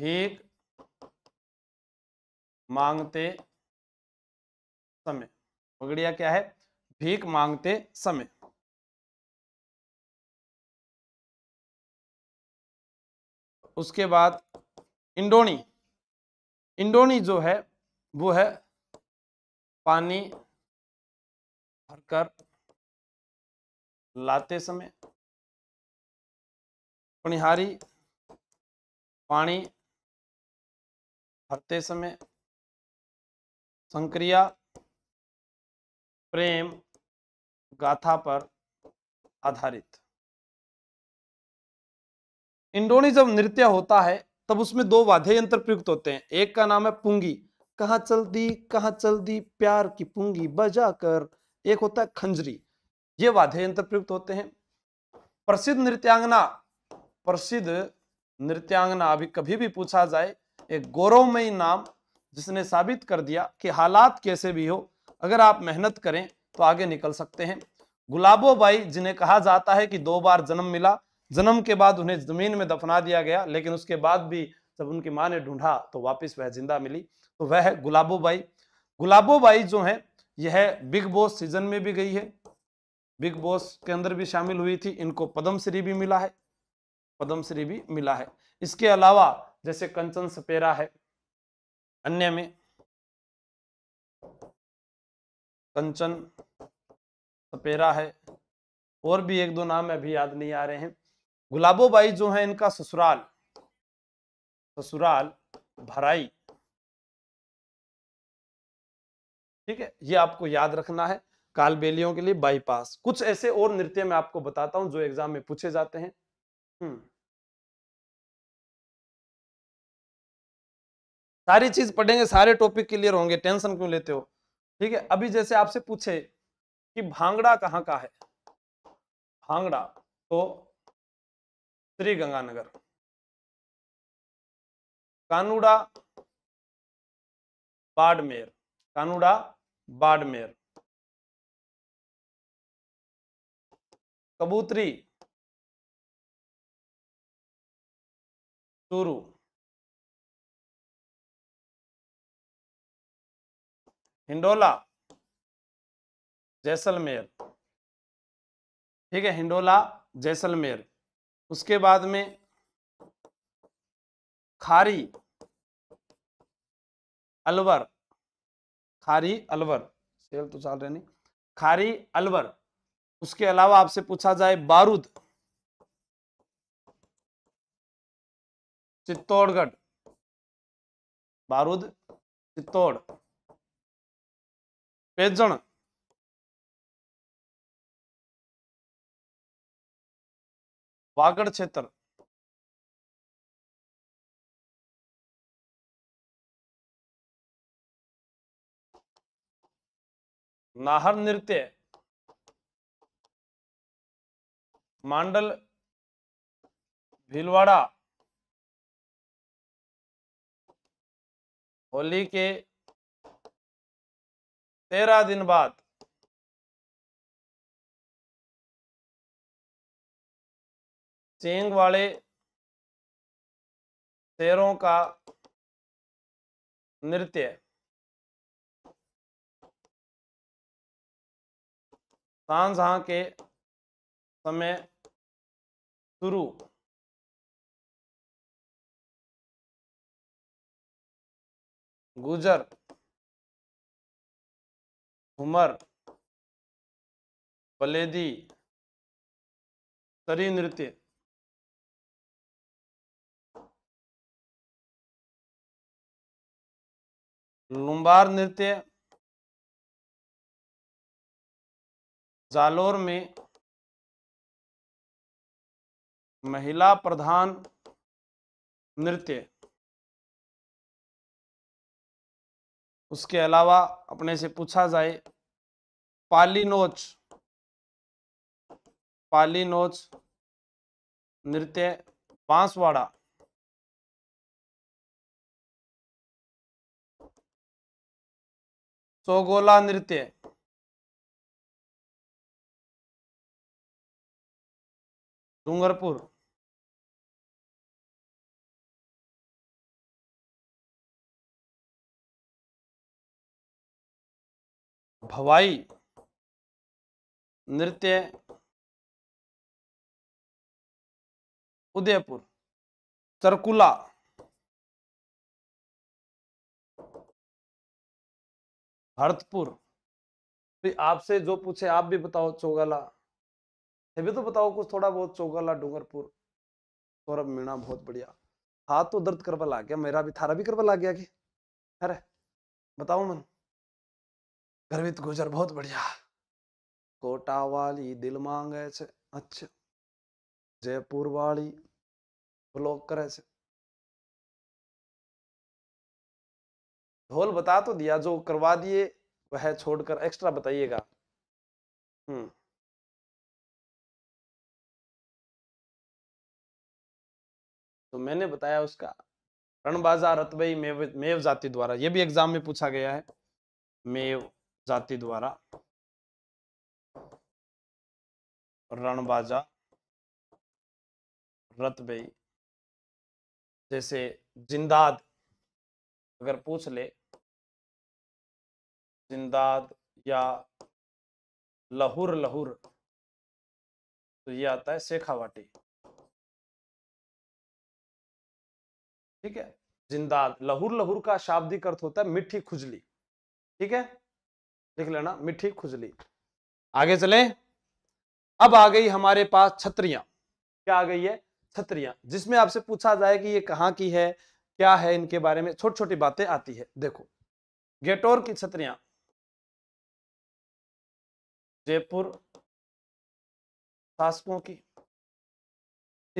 भीख मांगते समय पगड़िया क्या है भीख मांगते समय उसके बाद इंडोनी इंडोनी जो है वो है पानी भरकर लाते समय पणिहारी पानी भरते समय संक्रिया प्रेम गाथा पर आधारित इंडोनी जब नृत्य होता है तब उसमें दो वाद्य यंत्र प्रयुक्त होते हैं एक का नाम है पुंगी कहा चल दी कहा चल दी प्यार की पुंगी बजा कर एक होता है खंजरी ये वाद्य यंत्र प्रयुक्त होते हैं प्रसिद्ध नृत्यांगना प्रसिद्ध नृत्यांगना अभी कभी भी पूछा जाए एक गौरवमयी नाम जिसने साबित कर दिया कि हालात कैसे भी हो अगर आप मेहनत करें तो आगे निकल सकते हैं गुलाबो बाई जिन्हें कहा जाता है कि दो बार जन्म मिला जन्म के बाद उन्हें जमीन में दफना दिया गया लेकिन उसके बाद भी जब उनकी माँ ने ढूंढा तो वापस वह जिंदा मिली तो वह है गुलाबो बाई गुलाबो बाई जो है यह बिग बॉस सीजन में भी गई है बिग बॉस के अंदर भी शामिल हुई थी इनको पद्मश्री भी मिला है पद्मश्री भी मिला है इसके अलावा जैसे कंचन सपेरा है अन्य में कंचन सपेरा है और भी एक दो नाम अभी याद नहीं आ रहे हैं गुलाबो बाई जो है इनका ससुराल ससुराल भराई ठीक है ये आपको याद रखना है कालबेलियों के लिए बाईपास कुछ ऐसे और नृत्य मैं आपको बताता हूं जो एग्जाम में पूछे जाते हैं हम्म। सारी चीज पढ़ेंगे सारे टॉपिक क्लियर होंगे टेंशन क्यों लेते हो ठीक है अभी जैसे आपसे पूछे कि भांगड़ा कहाँ का है भांगड़ा तो श्री गंगानगर कानूड़ा बाड़मेर कानूड़ा बाड़मेर कबूतरी चूरू हिंडोला जैसलमेर ठीक है हिंडोला जैसलमेर उसके बाद में खारी अलवर खारी अलवर सेल तो चाल रहे नहीं खारी अलवर उसके अलावा आपसे पूछा जाए बारूद चित्तौड़गढ़ बारूद चित्तौड़ पेजण वागड़ क्षेत्र नाहर नृत्य मांडल भीलवाड़ा होली के तेरह दिन बाद चेंग वाले शेरों का नृत्य सांझा के समय शुरू गुजर घूमर बलेदी तरी नृत्य लुम्बार नृत्य जालोर में महिला प्रधान नृत्य उसके अलावा अपने से पूछा जाए पालीनोच पालीनोच नृत्य बांसवाड़ा सोगोला नृत्य डूंगरपुर भवाई नृत्य उदयपुर चरकुला भरतपुर आपसे जो पूछे आप भी बताओ चौगाला भी तो बताओ कुछ थोड़ा बहुत चौगाला डूंगरपुर सौरभ मीणा बहुत बढ़िया हाथ तो दर्द करवा ला गया मेरा भी थारा भी करवा ला गया कि अरे बताओ मैं तो बहुत बढ़िया कोटा वाली दिल मांगे छे अच्छा जयपुर वाली ब्लॉक करे छे ढोल बता तो दिया जो करवा दिए वह छोड़कर एक्स्ट्रा बताइएगा हम्म तो मैंने बताया उसका रणबाजा रतबई मेव मेव जाति द्वारा यह भी एग्जाम में पूछा गया है मेव जाति द्वारा रणबाजा रतबेई जैसे जिंदाद अगर पूछ ले जिंदाद या लहूर लहूर तो ये आता है शेखावाटी ठीक है जिंदाद लहूर लहूर का शाब्दिक अर्थ होता है मिठी खुजली ठीक है लिख लेना मिठी खुजली आगे चले अब आ गई हमारे पास छत्रियां क्या आ गई है छत्रियां जिसमें आपसे पूछा जाए कि ये कहाँ की है क्या है इनके बारे में छोटी छोटी बातें आती है देखो गेटोर की छत्रियां जयपुर शासकों की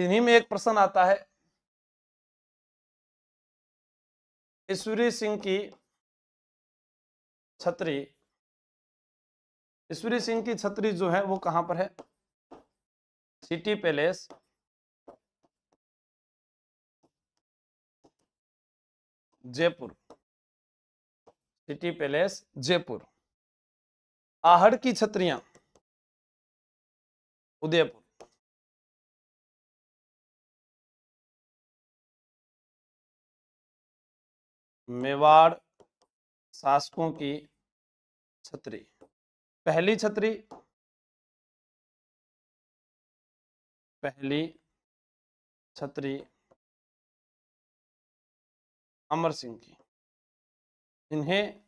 इन्हीं में एक प्रश्न आता है ईश्वरी सिंह की छत्री ईश्वरी सिंह की छतरी जो है वो कहां पर है city palace Jaipur city palace Jaipur Ahar की छतरियां उदयपुर मेवाड़ शासकों की छतरी पहली छतरी पहली छतरी अमर सिंह की इन्हें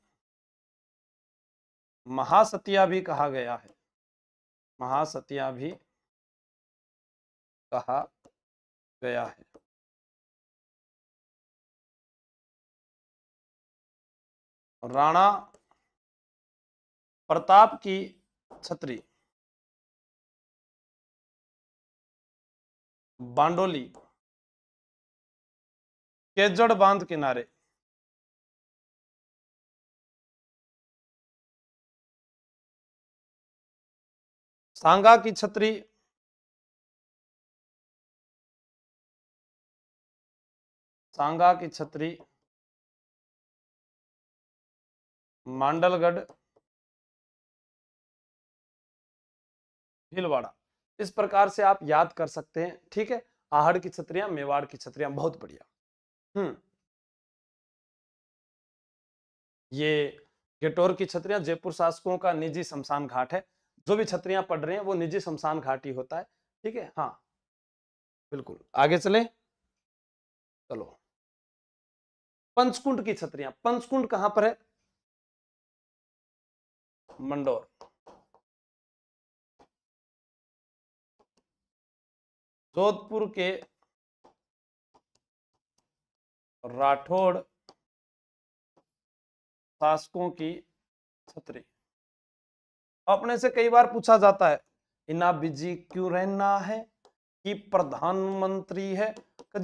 महासतिया भी कहा गया है महासतिया भी कहा गया है राणा प्रताप की छतरी बांडोली केजड़ बांध किनारे सांगा की छतरी सांगा की छतरी मांडलगढ़ भीलवाड़ा इस प्रकार से आप याद कर सकते हैं ठीक है आहड़ की छत्रिया मेवाड़ की छतरियां बहुत बढ़िया हम्म ये गेटोर की छतरियां जयपुर शासकों का निजी शमशान घाट है जो भी छत्रियां पढ़ रहे हैं वो निजी शमशान घाट ही होता है ठीक है हाँ बिल्कुल आगे चले चलो पंचकुंड की छत्रिया पंचकुंड कहां पर है मंडोर जोधपुर के राठौड़ शासकों की छतरी अपने से कई बार पूछा जाता है इना बिजी क्यों रहना है कि प्रधानमंत्री है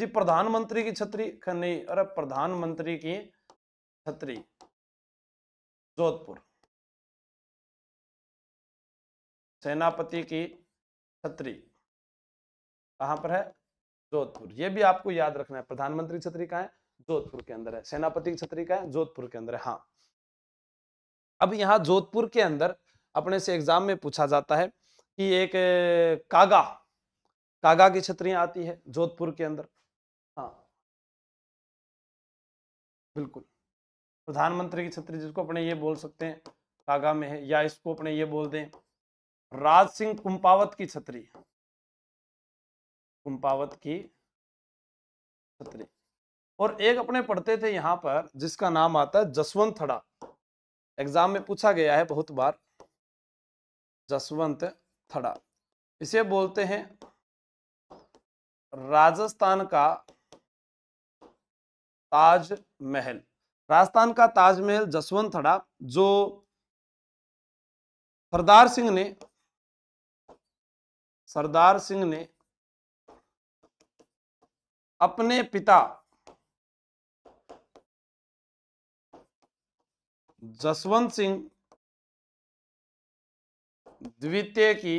जी प्रधानमंत्री की छतरी नहीं अरे प्रधानमंत्री की छतरी जोधपुर सेनापति की छतरी कहां पर है जोधपुर ये भी आपको याद रखना है प्रधानमंत्री छतरी का है जोधपुर के अंदर है सेनापति की छतरी का है जोधपुर के अंदर है हाँ अब यहाँ जोधपुर के अंदर अपने से एग्जाम में पूछा जाता है कि एक कागा कागा की छतरियां आती है जोधपुर के अंदर हाँ बिल्कुल प्रधानमंत्री की छतरी जिसको अपने ये बोल सकते हैं कागा में है या इसको अपने ये बोल दें राज सिंह कुंपावत की छतरी कुंपावत की छतरी और एक अपने पढ़ते थे यहाँ पर जिसका नाम आता है जसवंत थड़ा एग्जाम में पूछा गया है बहुत बार जसवंत थड़ा इसे बोलते हैं राजस्थान का ताज महल राजस्थान का ताजमहल जसवंत थड़ा जो सरदार सिंह ने सरदार सिंह ने अपने पिता जसवंत सिंह द्वितीय की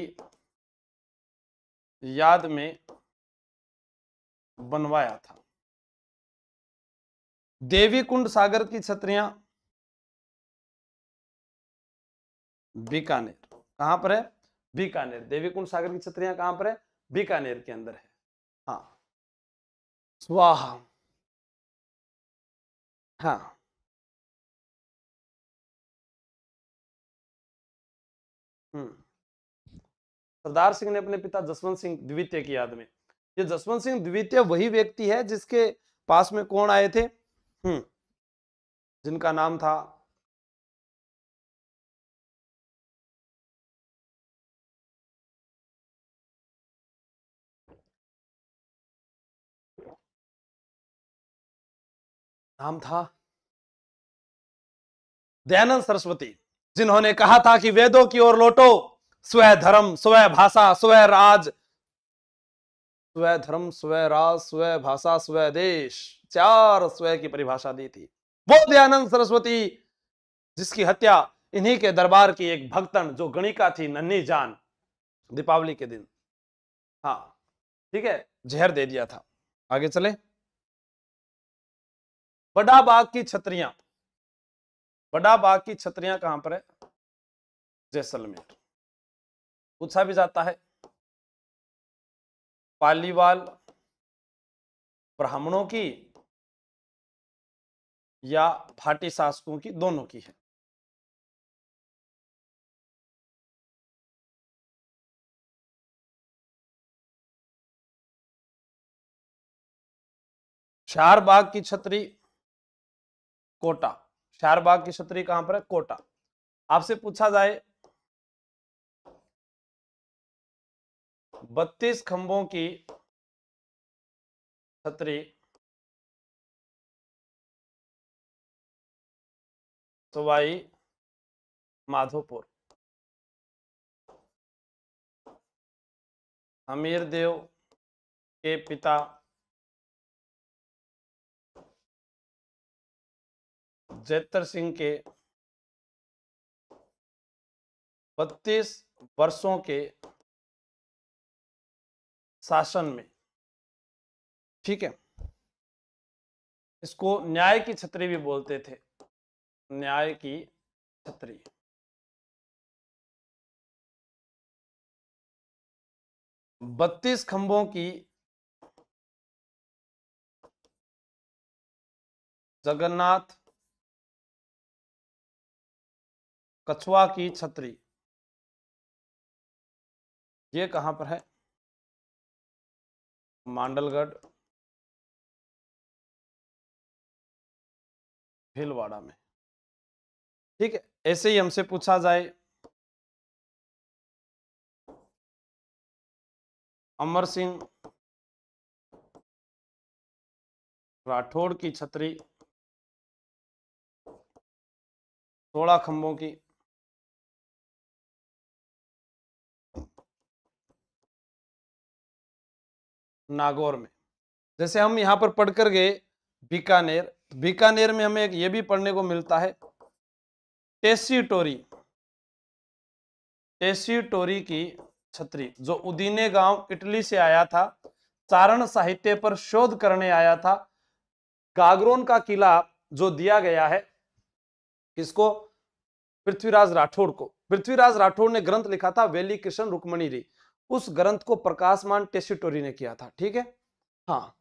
याद में बनवाया था देवी कुंड सागर की छत्रियां बीकानेर कहां पर है बीकानेर देवी कुंड सागर की छत्रियां कहां पर है बीकानेर के अंदर है स्वाहा हाँ हम्म। सरदार सिंह ने अपने पिता जसवंत सिंह द्वितीय की याद में ये जसवंत सिंह द्वितीय वही व्यक्ति है जिसके पास में कौन आए थे हम्म जिनका नाम था नाम था दयानंद सरस्वती जिन्होंने कहा था कि वेदों की ओर लौटो स्व धर्म स्व भाषा स्व राज स्व धर्म स्व राज स्व भाषा स्व देश चार स्व की परिभाषा दी थी वो दयानंद सरस्वती जिसकी हत्या इन्हीं के दरबार की एक भक्तन जो गणिका थी नन्ही जान दीपावली के दिन हाँ ठीक है जहर दे दिया था आगे चले बड़ा बाग की छत्रियां बड़ा बाग की छत्रियां कहां पर है जैसलमेर पूछा भी जाता है पालीवाल ब्राह्मणों की या भाटी शासकों की दोनों की है चार बाग की छतरी कोटा बाग की छतरी कहां पर है कोटा आपसे पूछा जाए बत्तीस खंभों की छतरी सवाई माधोपुर हमीर देव के पिता जयत्र सिंह के 32 वर्षों के शासन में ठीक है इसको न्याय की छतरी भी बोलते थे न्याय की छतरी बत्तीस खंभों की जगन्नाथ कछुआ की छतरी ये कहां पर है मांडलगढ़ भीलवाड़ा में ठीक है ऐसे ही हमसे पूछा जाए अमर सिंह राठौड़ की छतरी सोलह खंभों की नागौर में जैसे हम यहाँ पर पढ़कर गए बीकानेर तो बीकानेर में हमें ये भी पढ़ने को मिलता है टेसीटोरी टेसीटोरी की छतरी जो उदीने गांव इटली से आया था चारण साहित्य पर शोध करने आया था गागरोन का किला जो दिया गया है किसको पृथ्वीराज राठौड़ को पृथ्वीराज राठौड़ ने ग्रंथ लिखा था वेली कृष्ण रुक्मणी री उस ग्रंथ को प्रकाशमान टेसिटोरी ने किया था ठीक है हाँ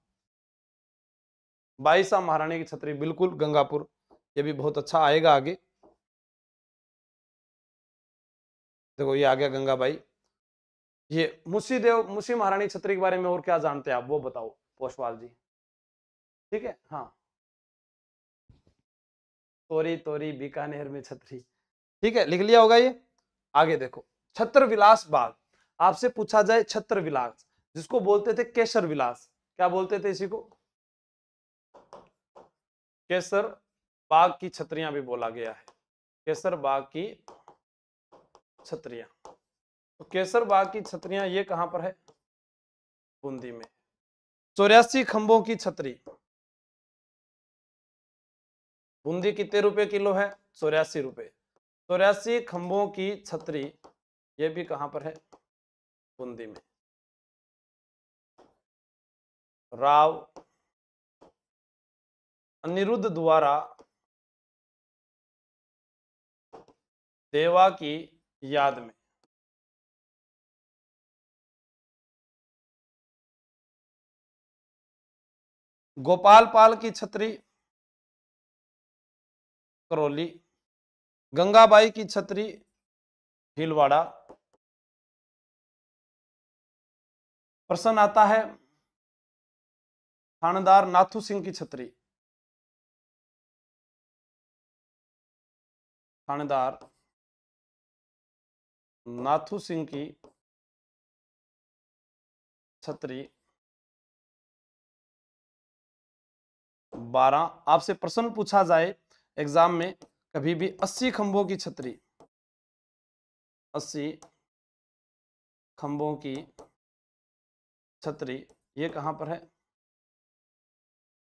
बाईसा महारानी की छतरी बिल्कुल गंगापुर ये भी बहुत अच्छा आएगा आगे देखो ये आ गया गंगा भाई ये मुसी देव मुसी महारानी छतरी के बारे में और क्या जानते हैं आप वो बताओ पोषवाल जी ठीक है हाँ तोरी तोरी बीकानेर में छतरी ठीक है लिख लिया होगा ये आगे देखो छत्र विलास बाग आपसे पूछा जाए छत्र विलास जिसको बोलते थे केसर विलास क्या बोलते थे इसी को केसर बाग की छत्रियां भी बोला गया है केसर बाग की छत्रियां तो केसर बाग की छत्रियां ये कहां पर है बूंदी में चौरासी खंभों की छतरी बूंदी कितने रुपए किलो है चौरासी रुपए चौरासी खंभों की छतरी ये भी कहां पर है बूंदी में राव अनिरुद्ध द्वारा देवा की याद में गोपाल पाल की छतरी करौली गंगाबाई की छतरी भीलवाड़ा प्रश्न आता है थानेदार नाथू सिंह की छतरी थानेदार नाथू सिंह की छतरी बारह आपसे प्रश्न पूछा जाए एग्जाम में कभी भी अस्सी खंभों की छतरी अस्सी खंभों की छतरी ये कहाँ पर है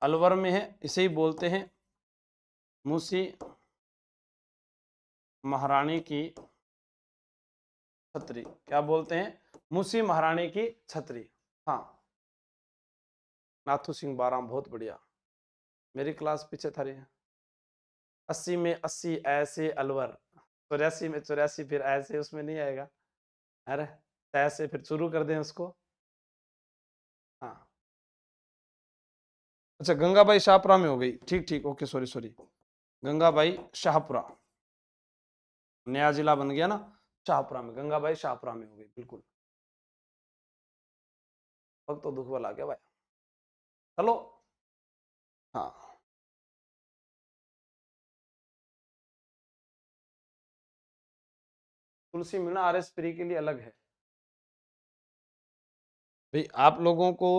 अलवर में है इसे ही बोलते हैं मूसी महारानी की छतरी क्या बोलते हैं मूसी महारानी की छतरी हाँ नाथू सिंह बाराम बहुत बढ़िया मेरी क्लास पीछे थरी है अस्सी में अस्सी ऐसे अलवर चौरासी में चौरासी फिर ऐसे उसमें नहीं आएगा अरे ऐसे फिर शुरू कर दें उसको अच्छा गंगाबाई शाहपुरा में हो गई ठीक ठीक okay sorry sorry Gangabai Shahpura नया जिला बन गया ना शाहपुरा में गंगाबाई शाहपुरा में हो गई बिल्कुल वक्त तो दुख वाला गया भाई हेलो हाँ Tulsi Meena R S pre के लिए अलग है भाई आप लोगों को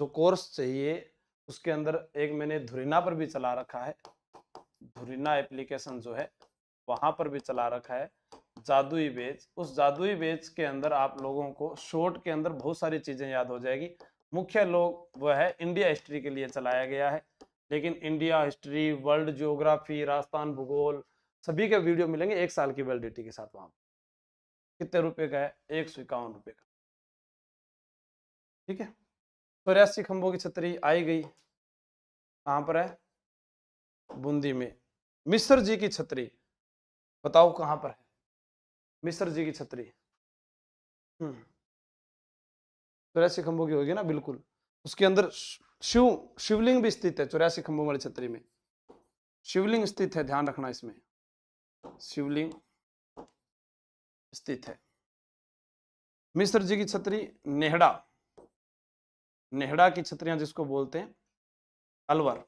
जो कोर्स चाहिए उसके अंदर एक मैंने धुरिना पर भी चला रखा है धुरिना एप्लीकेशन जो है वहां पर भी चला रखा है जादुई बेच उस जादुई बेच के अंदर आप लोगों को शॉर्ट के अंदर बहुत सारी चीज़ें याद हो जाएगी मुख्य लोग वह है इंडिया हिस्ट्री के लिए चलाया गया है लेकिन India history world geography Rajasthan भूगोल सभी के वीडियो मिलेंगे एक साल की वैलिडिटी के साथ पर कितने रुपए का है एक सौ इक्यावन रुपये का ठीक है चौरासी खंभों की छतरी आई गई कहां पर है बूंदी में मिश्र जी की छतरी बताओ कहां पर है मिश्र जी की छतरी चौरासी हम्म। तो खंभों की होगी ना बिल्कुल उसके अंदर शिव शिवलिंग भी स्थित है चौरासी खंभों वाली छतरी में शिवलिंग स्थित है ध्यान रखना इसमें शिवलिंग स्थित है मिश्र जी की छतरी नेहड़ा नेहड़ा की छतरियां जिसको बोलते हैं अलवर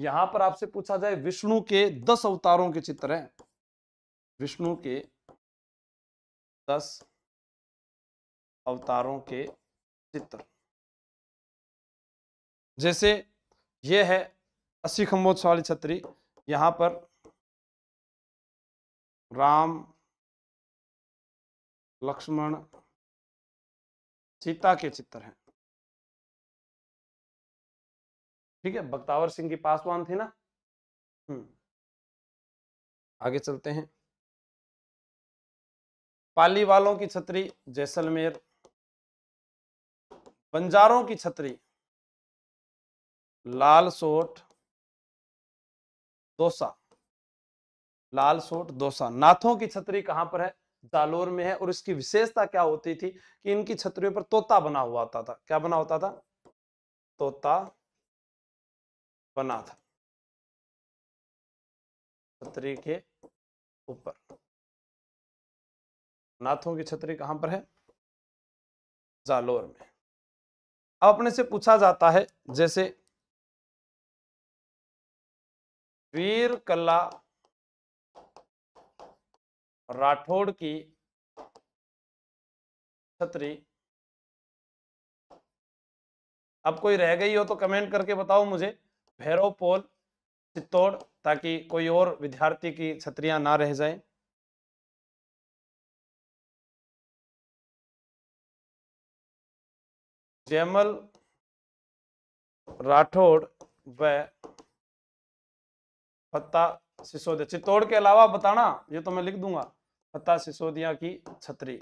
यहां पर आपसे पूछा जाए विष्णु के दस अवतारों के चित्र हैं विष्णु के दस अवतारों के चित्र जैसे ये है अस्सी खम्बोत्सव वाली छतरी यहां पर राम लक्ष्मण सीता के चित्र हैं ठीक है बक्तावर सिंह की पासवान थी ना हम्म आगे चलते हैं पाली वालों की छतरी जैसलमेर बंजारों की छतरी लाल सोट दोसा लाल सोट दोसा नाथों की छतरी कहां पर है जालोर में है और इसकी विशेषता क्या होती थी कि इनकी छतरियों पर तोता बना हुआ आता था क्या बना होता था तोता बना था छतरी के ऊपर नाथों की छतरी कहां पर है जालोर में अब अपने से पूछा जाता है जैसे वीर कला राठौड़ की छतरी अब कोई रह गई हो तो कमेंट करके बताओ मुझे भैरव पोल चित्तौड़ ताकि कोई और विद्यार्थी की छतरियां ना रह जाए जयमल राठौड़ व पत्ता सिसोदिया चित्तौड़ के अलावा बताना ये तो मैं लिख दूंगा फता सिसोदिया की छतरी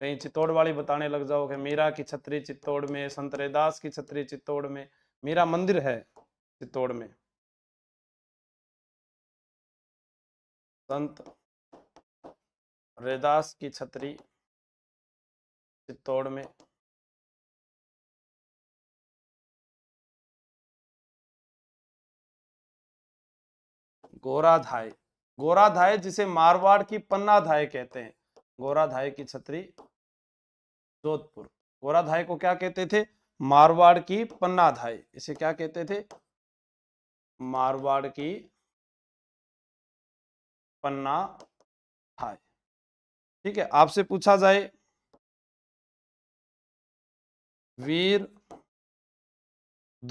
कहीं चित्तौड़ वाली बताने लग जाओ कि मीरा की छतरी चित्तौड़ में संतरेदास की छतरी चित्तौड़ में मीरा मंदिर है चित्तौड़ में संत रेदास की छतरी चित्तौड़ में गोराधाई गोराधाय जिसे मारवाड़ की पन्नाधाय कहते हैं गोराधाय की छतरी जोधपुर गोराधाय को क्या कहते थे मारवाड़ की पन्नाधाय इसे क्या कहते थे मारवाड़ की पन्ना धाय ठीक है आपसे पूछा जाए वीर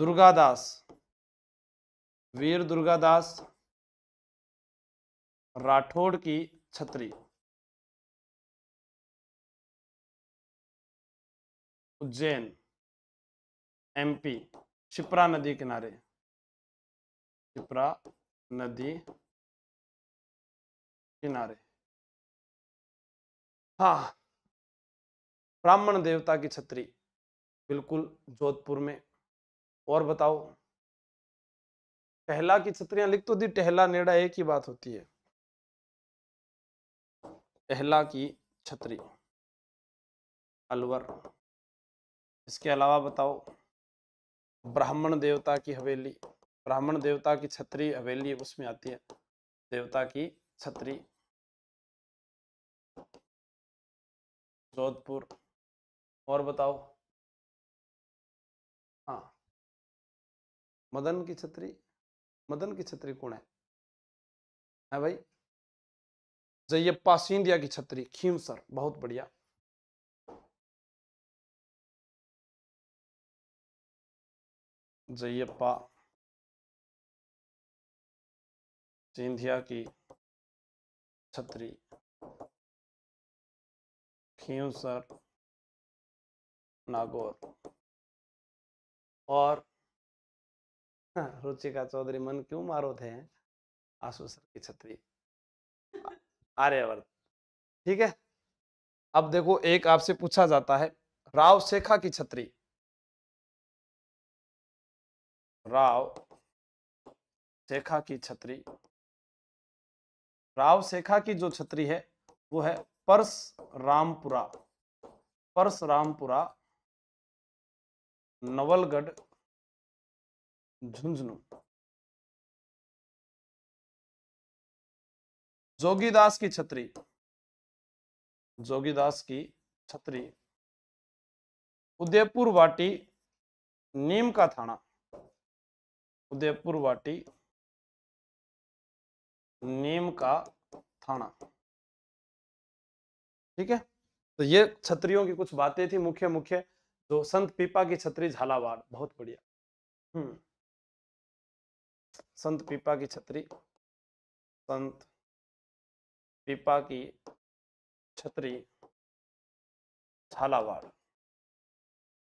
दुर्गादास वीर दुर्गादास राठौड़ की छतरी उज्जैन एमपी शिप्रा नदी किनारे शिप्रा नदी किनारे हाँ ब्राह्मण देवता की छतरी बिल्कुल जोधपुर में और बताओ टहला की छतरियां लिख तो दी टहला नेड़ा एक ही बात होती है पहला की छतरी अलवर इसके अलावा बताओ ब्राह्मण देवता की हवेली ब्राह्मण देवता की छतरी हवेली उसमें आती है देवता की छतरी जोधपुर और बताओ हाँ मदन की छतरी मदन की छतरी कौन है है हाँ भाई जयप्पा सिंधिया की छतरी खीमसर बहुत बढ़िया जयप्पा सिंधिया की छतरी खीमसर नागौर और हाँ, रुचिका चौधरी मन क्यों मारो थे आशुसर सर की छतरी आर्यवर्त ठीक है अब देखो एक आपसे पूछा जाता है राव शेखा की छत्री राव शेखा की छत्री राव शेखा की जो छत्री है वो है परस रामपुरा परस रामपुरा नवलगढ़ झुंझुनू जोगीदास की छतरी जोगीदास की छतरी उदयपुर वाटी नीम का थाना उदयपुर वाटी नीम का थाना ठीक है तो ये छत्रियों की कुछ बातें थी मुख्य मुख्य जो संत पीपा की छतरी झालावाड़ बहुत बढ़िया हम्म संत पीपा की छतरी संत पीपा की छतरी झालावाड़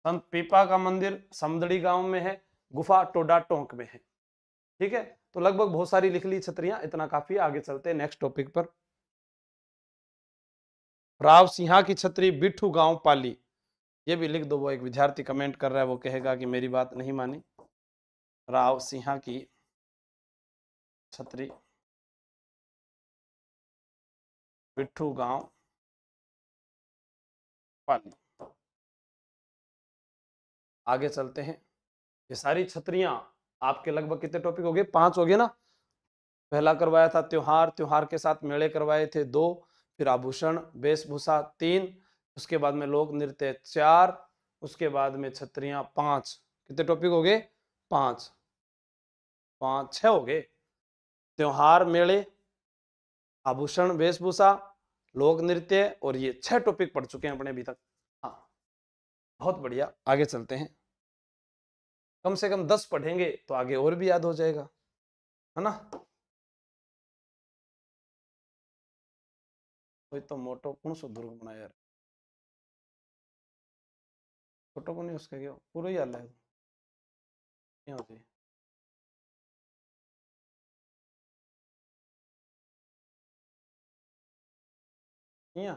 संत पीपा का मंदिर समदड़ी गांव में है गुफा टोडा टोंक में है ठीक है तो लगभग बहुत सारी लिख ली छतरियां इतना काफी आगे चलते हैं नेक्स्ट टॉपिक पर राव सिंहा की छतरी बिठू गांव पाली ये भी लिख दो वो एक विद्यार्थी कमेंट कर रहा है वो कहेगा कि मेरी बात नहीं मानी राव सिंहा की छतरी पिट्ठू गांव पाली आगे चलते हैं ये सारी छतरियां आपके लगभग कितने टॉपिक हो गए पांच हो गए ना पहला करवाया था त्योहार त्योहार के साथ मेले करवाए थे दो फिर आभूषण वेशभूषा तीन उसके बाद में लोक नृत्य चार उसके बाद में छत्रिया पांच कितने टॉपिक हो गए पांच पांच छह हो गए त्योहार मेले आभूषण वेशभूषा लोक नृत्य और ये छह टॉपिक पढ़ चुके हैं अपने अभी तक हाँ बहुत बढ़िया आगे चलते हैं कम से कम दस पढ़ेंगे तो आगे और भी याद हो जाएगा है ना कोई तो मोटो कौन सो दुर्ग बनाया यार छोटो को नहीं उसके क्यों पूरा ही अलग क्या होती है અહીંયા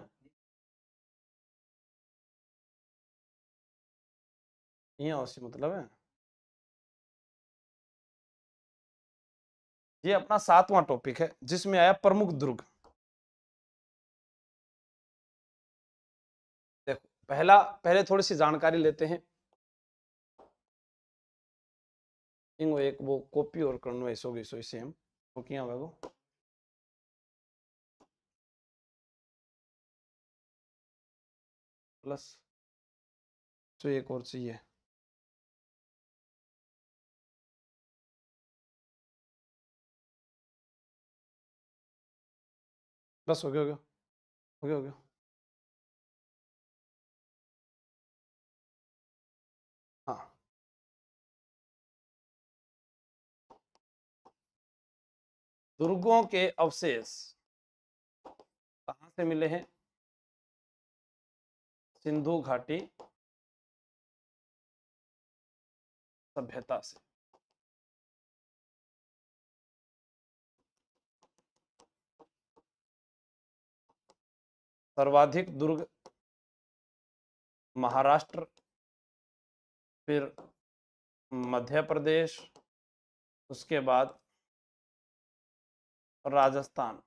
मतलब है ये अपना सातवां टॉपिक है जिसमें आया प्रमुख दुर्ग देखो पहला पहले थोड़ी सी जानकारी लेते हैं इनको एक वो कॉपी और करना ऐसो भी सो सेम तो क्या है वो प्लस तो एक और चाहिए बस हो गया हो गया हो गया हो गया हाँ दुर्गों के अवशेष कहाँ से मिले हैं सिंधु घाटी सभ्यता से सर्वाधिक दुर्ग महाराष्ट्र फिर मध्य प्रदेश उसके बाद राजस्थान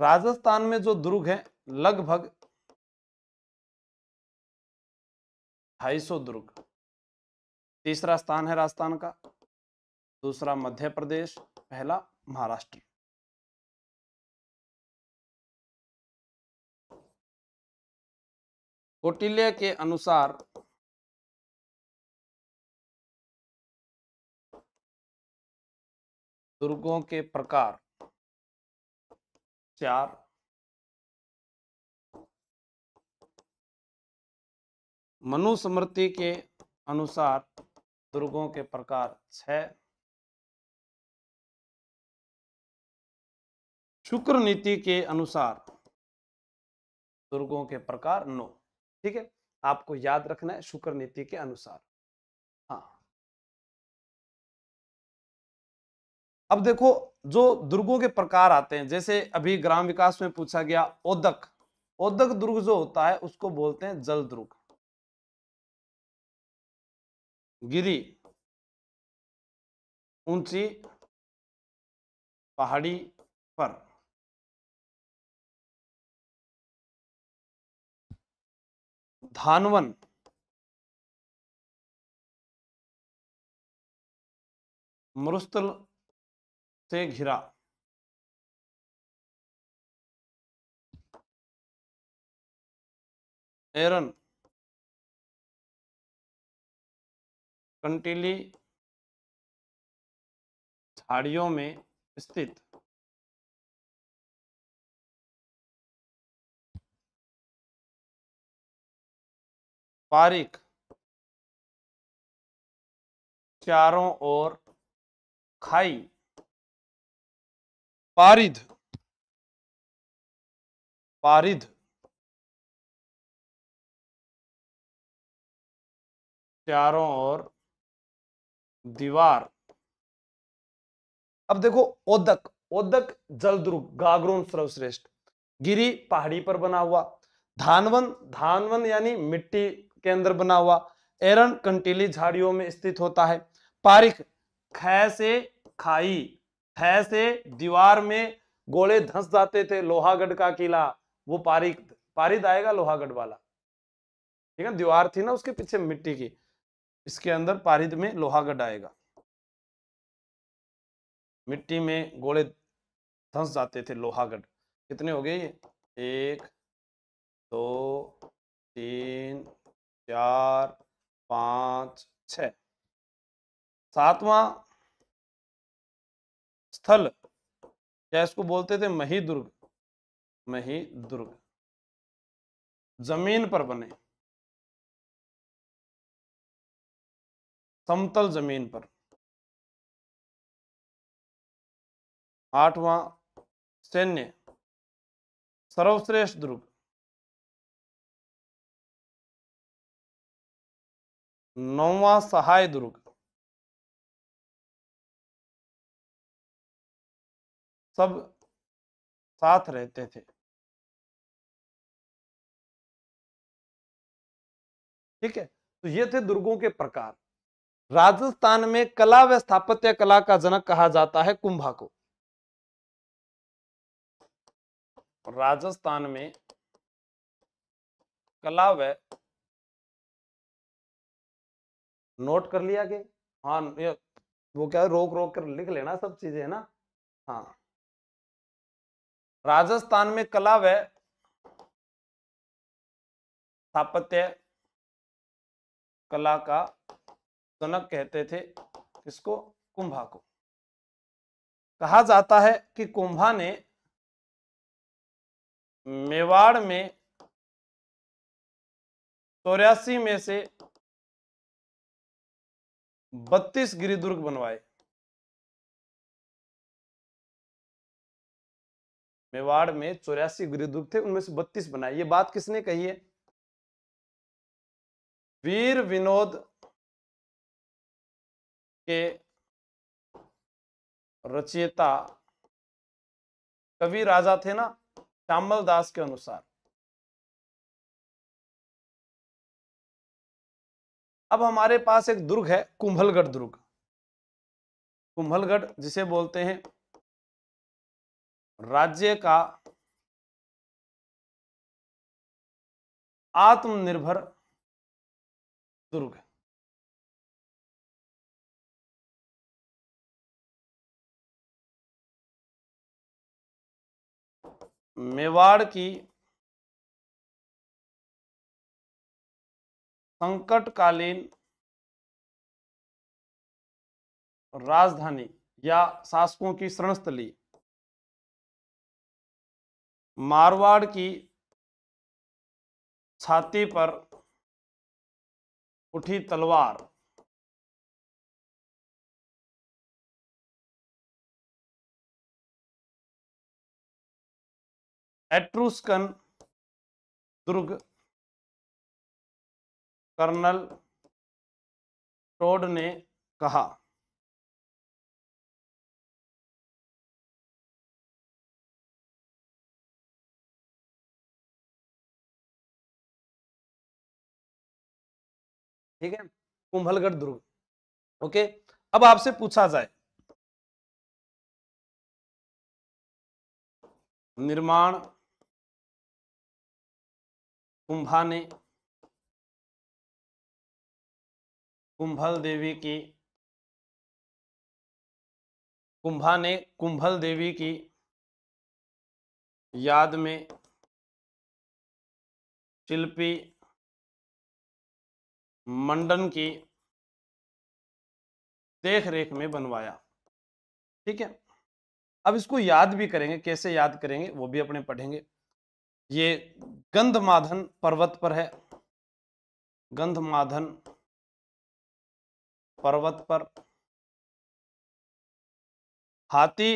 राजस्थान में जो दुर्ग हैं लगभग ढाई सौ दुर्ग तीसरा स्थान है राजस्थान का दूसरा मध्य प्रदेश पहला महाराष्ट्र कौटिल्य के अनुसार दुर्गों के प्रकार चार मनुस्मृति के अनुसार दुर्गों के प्रकार छः शुक्र नीति के अनुसार दुर्गों के प्रकार नौ ठीक है आपको याद रखना है शुक्र नीति के अनुसार हाँ अब देखो जो दुर्गों के प्रकार आते हैं जैसे अभी ग्राम विकास में पूछा गया औदक औदक दुर्ग जो होता है उसको बोलते हैं जल दुर्ग गिरी ऊंची पहाड़ी पर धानवन मरुस्थल से घिरा एरन कंटीली झाड़ियों में स्थित पारिक चारों ओर खाई पारिध पारिध चारों ओर दीवार अब देखो ओदक ओदक जलद्रुप गागरोन सर्वश्रेष्ठ गिरी पहाड़ी पर बना हुआ धानवन धानवन यानी मिट्टी के अंदर बना हुआ एरन कंटीली झाड़ियों में स्थित होता है पारिक खै से खाई खै से दीवार में गोले धंस जाते थे लोहागढ़ का किला वो पारिक पारिद आएगा लोहागढ़ वाला ठीक है दीवार थी ना उसके पीछे मिट्टी की इसके अंदर पारित में लोहा आएगा मिट्टी में गोले धंस जाते थे लोहा कितने हो गए ये एक दो तीन चार पांच छ सातवां स्थल क्या इसको बोलते थे मही दुर्ग मही दुर्ग जमीन पर बने समतल जमीन पर आठवां सैन्य सर्वश्रेष्ठ दुर्ग नौवा सहाय दुर्ग सब साथ रहते थे ठीक है तो ये थे दुर्गों के प्रकार राजस्थान में कला व स्थापत्य कला का जनक कहा जाता है कुंभा को राजस्थान में कला व नोट कर लिया के हाँ वो क्या रोक रोक कर लिख लेना सब चीजें है ना हाँ राजस्थान में कला व स्थापत्य कला का कनक कहते थे किसको कुंभा को कहा जाता है कि कुंभा ने मेवाड़ में चौरासी में से बत्तीस गिरिदुर्ग बनवाए मेवाड़ में चौरासी गिरिदुर्ग थे उनमें से बत्तीस बनाए ये बात किसने कही है वीर विनोद के रचयिता कवि राजा थे ना श्यामल दास के अनुसार अब हमारे पास एक दुर्ग है कुंभलगढ़ दुर्ग कुंभलगढ़ जिसे बोलते हैं राज्य का आत्मनिर्भर दुर्ग मेवाड़ की संकटकालीन राजधानी या शासकों की शरणस्थली मारवाड़ की छाती पर उठी तलवार एट्रूस्कन दुर्ग कर्नल टोड ने कहा ठीक है कुंभलगढ़ दुर्ग ओके अब आपसे पूछा जाए निर्माण कुंभा ने कुंभल देवी की कुंभा ने कुंभल देवी की याद में शिल्पी मंडन की देख रेख में बनवाया ठीक है अब इसको याद भी करेंगे कैसे याद करेंगे वो भी अपने पढ़ेंगे ये गंधमाधन पर्वत पर है गंधमाधन पर्वत पर हाथी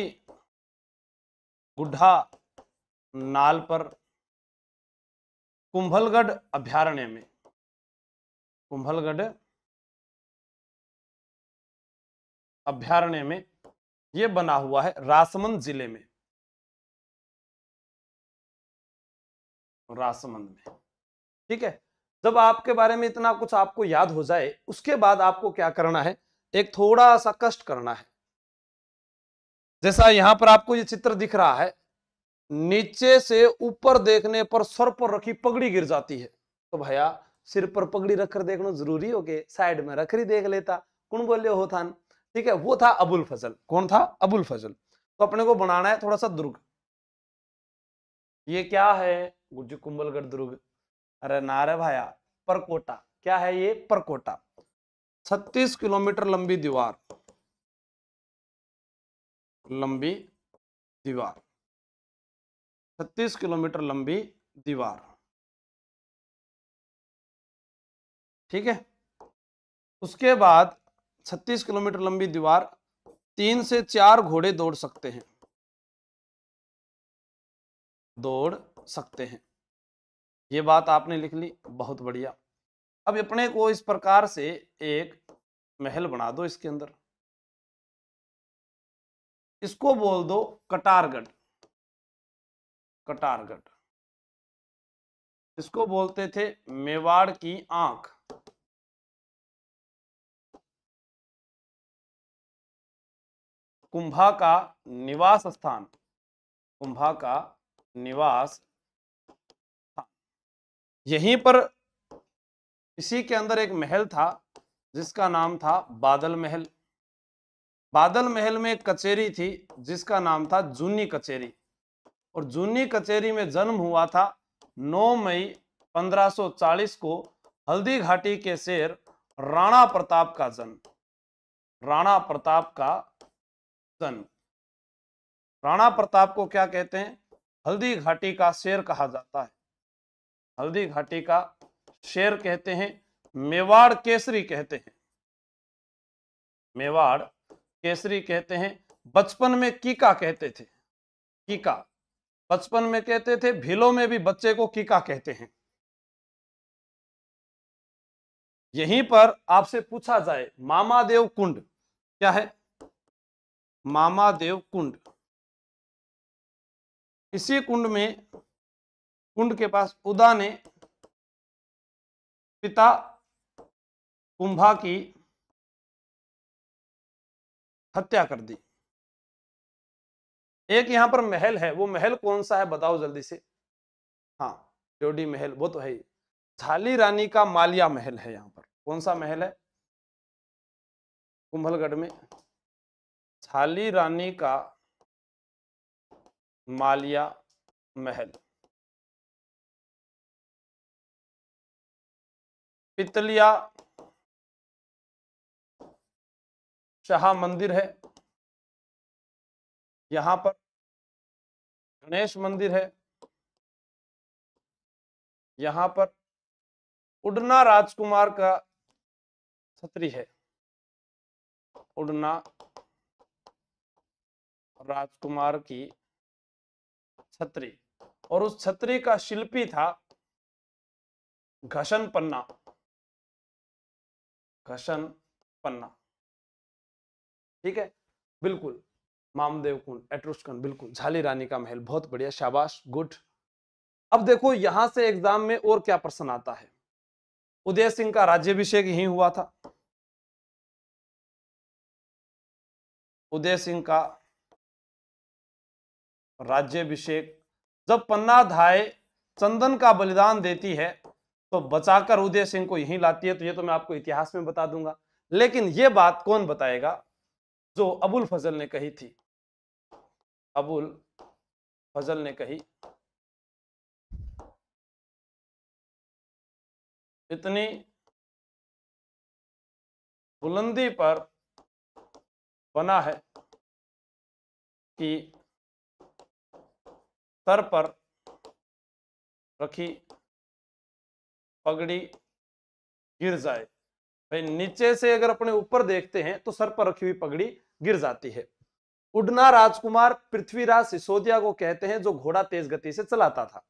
गुड्ढा नाल पर कुंभलगढ़ अभ्यारण्य में कुंभलगढ़ अभ्यारण्य में यह बना हुआ है रासमंद जिले में रासमंद में ठीक है जब आपके बारे में इतना कुछ आपको याद हो जाए उसके बाद आपको क्या करना है एक थोड़ा सा कष्ट करना है जैसा यहां पर आपको ये चित्र दिख रहा है नीचे से ऊपर देखने पर सर पर रखी पगड़ी गिर जाती है तो भैया सिर पर पगड़ी रखकर देखना जरूरी हो गए साइड में रख देख लेता कौन बोले हो थान ठीक है वो था अबुल फजल कौन था अबुल फजल तो अपने को बनाना है थोड़ा सा दुर्ग ये क्या है गुर्जर कुंभलगढ़ दुर्ग अरे नारे भाया परकोटा क्या है ये परकोटा 36 किलोमीटर लंबी दीवार लंबी दीवार 36 किलोमीटर लंबी दीवार ठीक है उसके बाद 36 किलोमीटर लंबी दीवार तीन से चार घोड़े दौड़ सकते हैं दौड़ सकते हैं ये बात आपने लिख ली बहुत बढ़िया अब अपने को इस प्रकार से एक महल बना दो इसके अंदर इसको बोल दो कटारगढ़ कटारगढ़ इसको बोलते थे मेवाड़ की आंख कुंभा का निवास स्थान कुंभा का निवास हाँ। यहीं पर इसी के अंदर एक महल था जिसका नाम था बादल महल बादल महल में एक कचेरी थी जिसका नाम था जूनी कचेरी और जूनी कचेरी में जन्म हुआ था 9 मई 1540 को हल्दी घाटी के शेर राणा प्रताप का जन्म राणा प्रताप का जन्म राणा प्रताप को क्या कहते हैं हल्दी घाटी का शेर कहा जाता है हल्दी घाटी का शेर कहते हैं मेवाड़ केसरी कहते हैं मेवाड़ केसरी कहते हैं बचपन में कीका कहते थे कीका बचपन में कहते थे भीलों में भी बच्चे को कीका कहते हैं यहीं पर आपसे पूछा जाए मामा देव कुंड क्या है मामा देव कुंड इसी कुंड में कुंड के पास उदा ने पिता कुंभा की हत्या कर दी एक यहां पर महल है वो महल कौन सा है बताओ जल्दी से हाँ जोडी महल वो तो है ही झाली रानी का मालिया महल है यहाँ पर कौन सा महल है कुंभलगढ़ में झाली रानी का मालिया महल पितलिया शाह मंदिर है यहाँ पर गणेश मंदिर है यहाँ पर उडना राजकुमार का छत्री है उडना राजकुमार की छतरी और उस छतरी का शिल्पी था घसन पन्ना घसन पन्ना ठीक है बिल्कुल मामदेव कुंड एट्रोस्कन बिल्कुल झाली रानी का महल बहुत बढ़िया शाबाश गुड अब देखो यहां से एग्जाम में और क्या प्रश्न आता है उदय सिंह का राज्यभिषेक यही हुआ था उदय सिंह का राज्यभिषेक जब पन्ना धाय चंदन का बलिदान देती है तो बचाकर उदय सिंह को यहीं लाती है तो ये तो मैं आपको इतिहास में बता दूंगा लेकिन ये बात कौन बताएगा जो अबुल फजल ने कही थी अबुल फजल ने कही इतनी बुलंदी पर बना है कि सर पर रखी पगड़ी गिर जाए भाई नीचे से अगर अपने ऊपर देखते हैं तो सर पर रखी हुई पगड़ी गिर जाती है उडना राजकुमार पृथ्वीराज सिसोदिया को कहते हैं जो घोड़ा तेज गति से चलाता था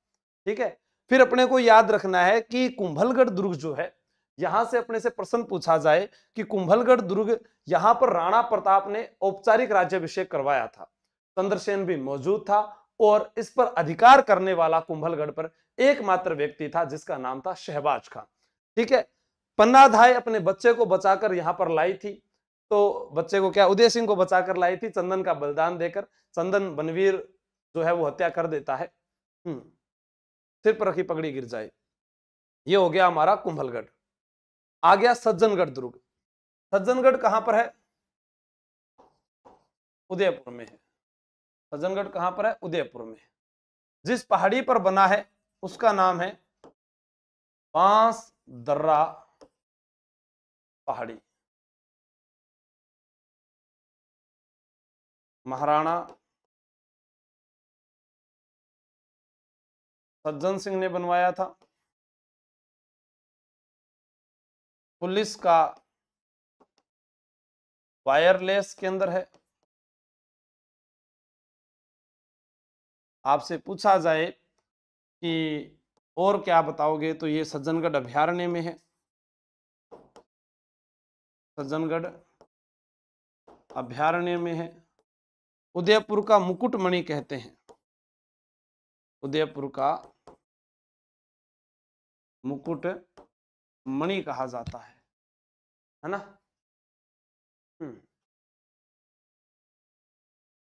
ठीक है फिर अपने को याद रखना है कि कुंभलगढ़ दुर्ग जो है यहां से अपने से प्रश्न पूछा जाए कि कुंभलगढ़ दुर्ग यहां पर राणा प्रताप ने औपचारिक अभिषेक करवाया था चंद्रसेन भी मौजूद था और इस पर अधिकार करने वाला कुंभलगढ़ पर एकमात्र व्यक्ति था जिसका नाम था शहबाज खान ठीक है पन्नाधाय अपने बच्चे को बचाकर यहां पर लाई थी तो बच्चे को क्या उदय सिंह को बचाकर लाई थी चंदन का बलिदान देकर चंदन बनवीर जो है वो हत्या कर देता है हम्म। सिर पर रखी पगड़ी गिर जाए ये हो गया हमारा कुंभलगढ़ आ गया सज्जनगढ़ दुर्ग सज्जनगढ़ कहां पर है उदयपुर में है सज्जनगढ़ कहाँ पर है उदयपुर में जिस पहाड़ी पर बना है उसका नाम है बांस दर्रा पहाड़ी महाराणा सज्जन सिंह ने बनवाया था पुलिस का वायरलेस केंद्र है आपसे पूछा जाए कि और क्या बताओगे तो ये सज्जनगढ़ अभ्यारण्य में है सज्जनगढ़ अभ्यारण्य में है उदयपुर का मुकुटमणि कहते हैं उदयपुर का मुकुट मणि कहा जाता है है ना हम्म।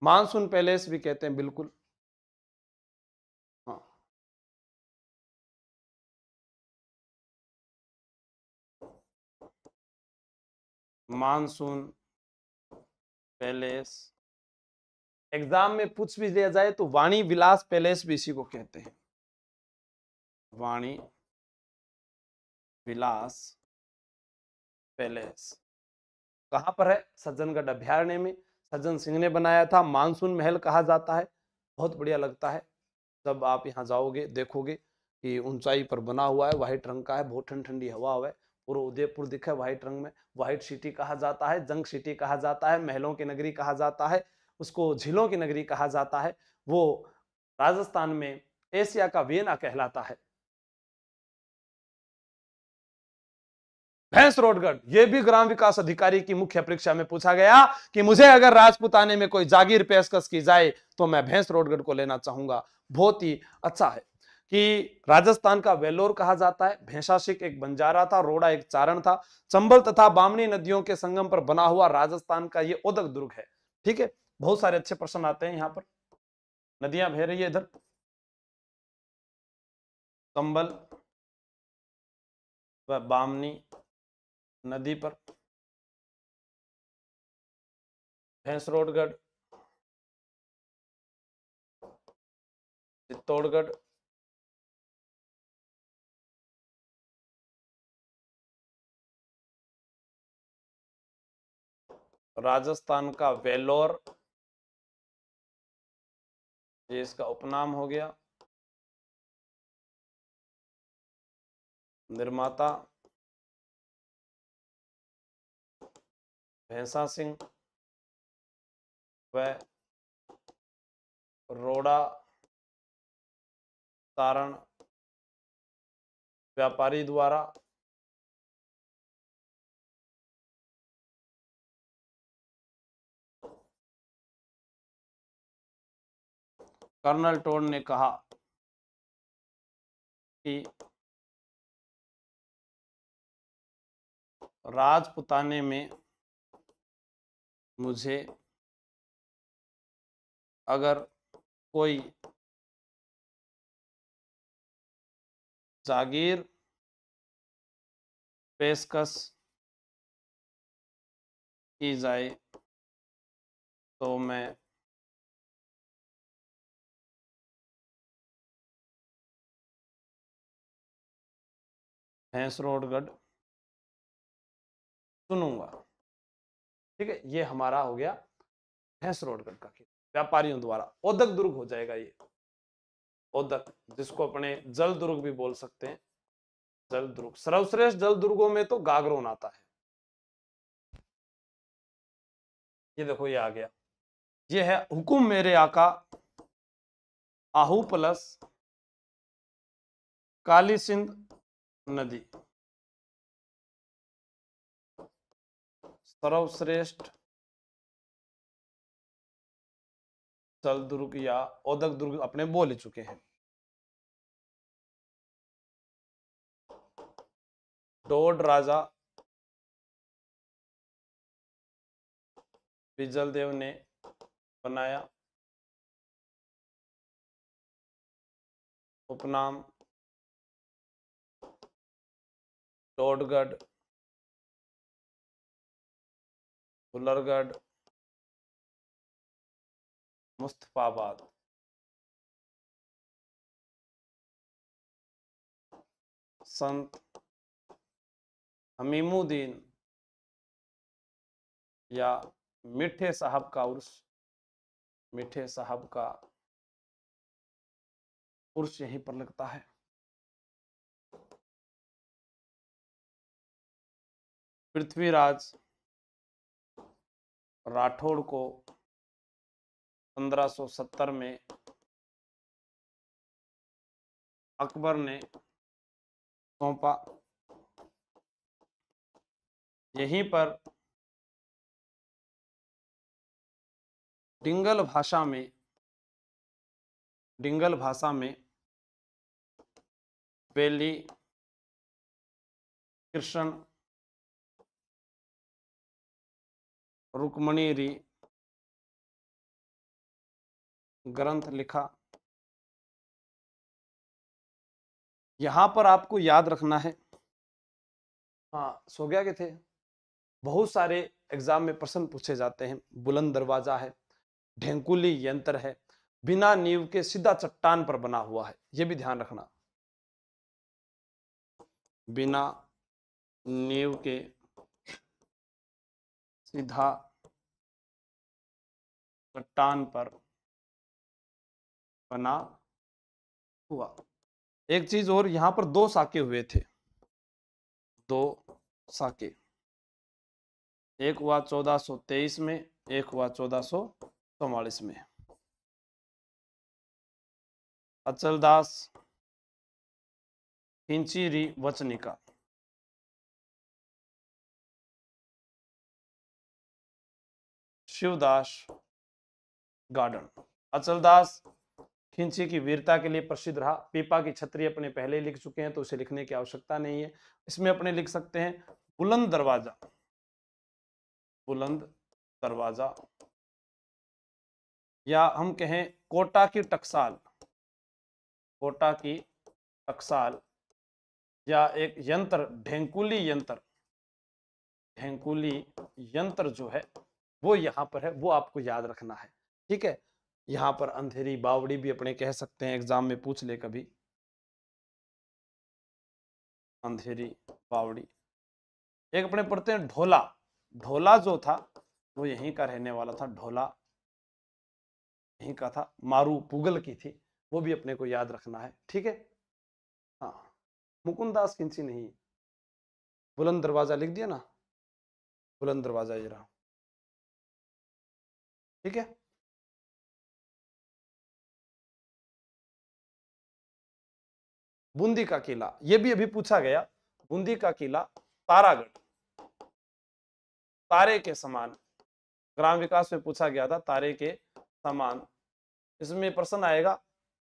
मानसून पैलेस भी कहते हैं बिल्कुल मानसून पैलेस एग्जाम में पूछ भी लिया जाए तो वाणी विलास पैलेस भी इसी को कहते हैं वाणी विलास पैलेस कहां पर है सज्जनगढ़ अभ्यारण्य में सज्जन सिंह ने बनाया था मानसून महल कहा जाता है बहुत बढ़िया लगता है जब आप यहाँ जाओगे देखोगे कि ऊंचाई पर बना हुआ है वाइट रंग का है बहुत ठंड ठंडी हवा हुआ है और उदयपुर दिखे व्हाइट रंग में व्हाइट सिटी कहा जाता है जंग सिटी कहा जाता है महलों की नगरी कहा जाता है उसको झीलों की नगरी कहा जाता है वो राजस्थान में एशिया का वियना कहलाता है भैंस रोडगढ़ यह भी ग्राम विकास अधिकारी की मुख्य परीक्षा में पूछा गया कि मुझे अगर राजपुताने में कोई जागीर पेशकश की जाए तो मैं भैंस रोडगढ़ को लेना चाहूंगा बहुत ही अच्छा है कि राजस्थान का वेलोर कहा जाता है भैंसाशिक एक बंजारा था रोड़ा एक चारण था चंबल तथा बामनी नदियों के संगम पर बना हुआ राजस्थान का ये उदक दुर्ग है ठीक है बहुत सारे अच्छे प्रश्न आते हैं यहाँ पर नदियां बह रही है इधर चंबल व बामनी नदी पर भैंसरोडगढ़ चित्तौड़गढ़ राजस्थान का वेलोर ये इसका उपनाम हो गया निर्माता भैंसा सिंह व रोड़ा तारण व्यापारी द्वारा कर्नल टोन ने कहा कि राजपुताने में मुझे अगर कोई जागीर पेशकश की जाए तो मैं हैंसरोडगढ़ सुनूंगा ठीक है ये हमारा हो गया रोडगढ़ का खेत व्यापारियों द्वारा औदक दुर्ग हो जाएगा ये औदक जिसको अपने जल दुर्ग भी बोल सकते हैं जल दुर्ग सर्वश्रेष्ठ जल दुर्गों में तो गागरोन आता है ये देखो ये आ गया ये है हुकुम मेरे आका आहू प्लस काली सिंध नदी सर्वश्रेष्ठ चल दुर्ग या औदक दुर्ग अपने बोल चुके हैं डोड राजा विजल देव ने बनाया उपनाम टोडगढ़ फुलरगढ़ मुस्तफाबाद संत हमीमुद्दीन या मिठे साहब का उर्स मिठे साहब का उर्स यहीं पर लगता है पृथ्वीराज राठौड़ को 1570 में अकबर ने सौंपा यहीं पर डिंगल भाषा में डिंगल भाषा में बेली कृष्ण रुक्मणी री ग्रंथ लिखा यहां पर आपको याद रखना है हाँ गया के थे बहुत सारे एग्जाम में प्रश्न पूछे जाते हैं बुलंद दरवाजा है ढेंकुली यंत्र है बिना नींव के सीधा चट्टान पर बना हुआ है यह भी ध्यान रखना बिना नींव के सीधा चट्टान पर बना हुआ एक चीज और यहां पर दो साके हुए थे दो साके एक हुआ 1423 में एक हुआ चौदह सो चौवालीस में अचलदास हिंचीरी वचनिका शिवदास गार्डन अचलदास खिंची की वीरता के लिए प्रसिद्ध रहा पीपा की छतरी अपने पहले लिख चुके हैं तो उसे लिखने की आवश्यकता नहीं है इसमें अपने लिख सकते हैं बुलंद दरवाजा बुलंद दरवाजा या हम कहें कोटा की टकसाल कोटा की टकसाल या एक यंत्र ढेंकुली यंत्र ढेंकुली यंत्र जो है वो यहां पर है वो आपको याद रखना है ठीक है यहां पर अंधेरी बावड़ी भी अपने कह सकते हैं एग्जाम में पूछ ले कभी अंधेरी बावड़ी एक अपने पढ़ते हैं ढोला ढोला जो था वो यहीं का रहने वाला था ढोला यहीं का था मारू पुगल की थी वो भी अपने को याद रखना है ठीक है हाँ मुकुंदास किंची नहीं बुलंद दरवाजा लिख दिया ना बुलंद दरवाजा ये रहा ठीक है बूंदी का किला यह भी अभी पूछा गया बूंदी का किला तारागढ़ तारे के समान ग्राम विकास में पूछा गया था तारे के समान इसमें प्रश्न आएगा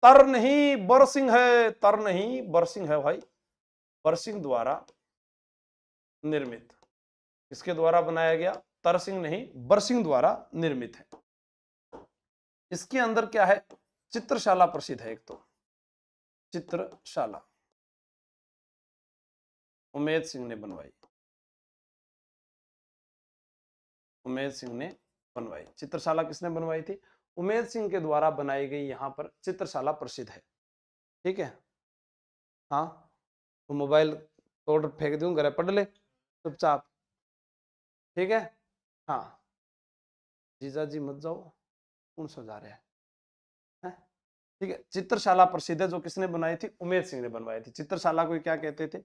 तर नहीं बरसिंह है तर नहीं बरसिंह है भाई बरसिंह द्वारा निर्मित इसके द्वारा बनाया गया तरसिंह नहीं बरसिंह द्वारा निर्मित है इसके अंदर क्या है चित्रशाला प्रसिद्ध है एक तो चित्रशाला उमेद सिंह ने बनवाई उमेद सिंह ने बनवाई चित्रशाला किसने बनवाई थी उमेद सिंह के द्वारा बनाई गई यहाँ पर चित्रशाला प्रसिद्ध है ठीक है हाँ तो मोबाइल तोड़ फेंक दू घर पढ़ ले चुपचाप ठीक है हाँ जीजा जी मत जाओ कौन समझा रहे हैं ठीक है चित्रशाला प्रसिद्ध है जो किसने बनाई थी उमेश सिंह ने बनवाई थी चित्रशाला को क्या कहते थे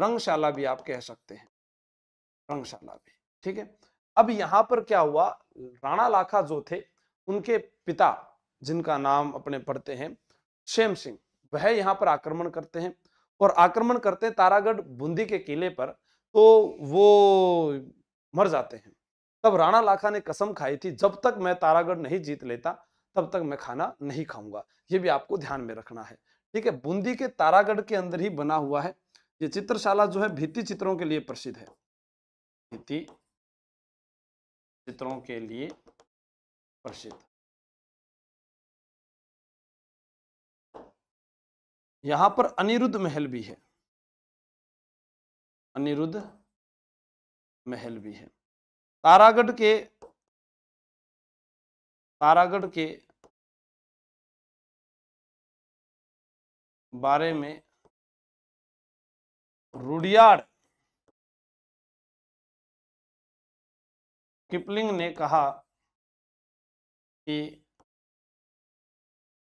रंगशाला भी आप कह सकते हैं रंगशाला भी ठीक है अब यहाँ पर क्या हुआ राणा लाखा जो थे उनके पिता जिनका नाम अपने पढ़ते हैं शेम सिंह वह यहाँ पर आक्रमण करते हैं और आक्रमण करते हैं तारागढ़ बूंदी के किले पर तो वो मर जाते हैं तब राणा लाखा ने कसम खाई थी जब तक मैं तारागढ़ नहीं जीत लेता तब तक मैं खाना नहीं खाऊंगा ये भी आपको ध्यान में रखना है ठीक है बूंदी के तारागढ़ के अंदर ही बना हुआ है ये चित्रशाला जो है भित्ति चित्रों के लिए प्रसिद्ध है भित्ति चित्रों के लिए प्रसिद्ध यहां पर अनिरुद्ध महल भी है अनिरुद्ध महल भी है तारागढ़ के तारागढ़ के बारे में रूडियार्ड किपलिंग ने कहा कि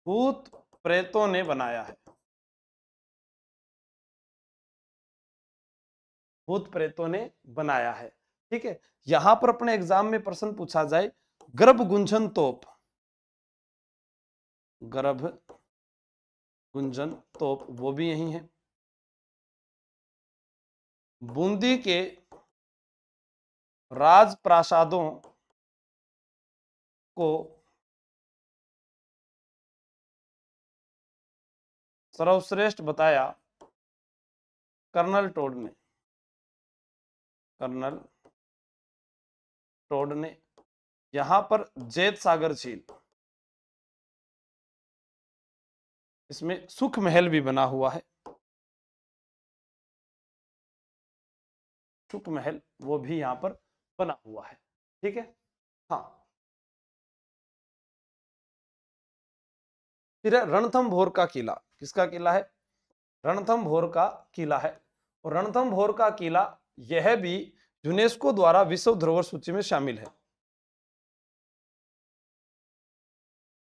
भूत प्रेतों ने बनाया है भूत प्रेतों ने बनाया है ठीक है यहां पर अपने एग्जाम में प्रश्न पूछा जाए गर्भ गुंजन तोप गर्भ कुंजन तोप वो भी यही है बूंदी के प्रासादों को सर्वश्रेष्ठ बताया कर्नल टोड ने कर्नल टोड ने यहां पर जैत सागर झील इसमें सुख महल भी बना हुआ है सुख महल वो भी यहाँ पर बना हुआ है ठीक है हाँ फिर रणथम भोर का किला किसका किला है रणथम भोर का किला है और रणथम भोर का किला यह भी यूनेस्को द्वारा विश्व धरोहर सूची में शामिल है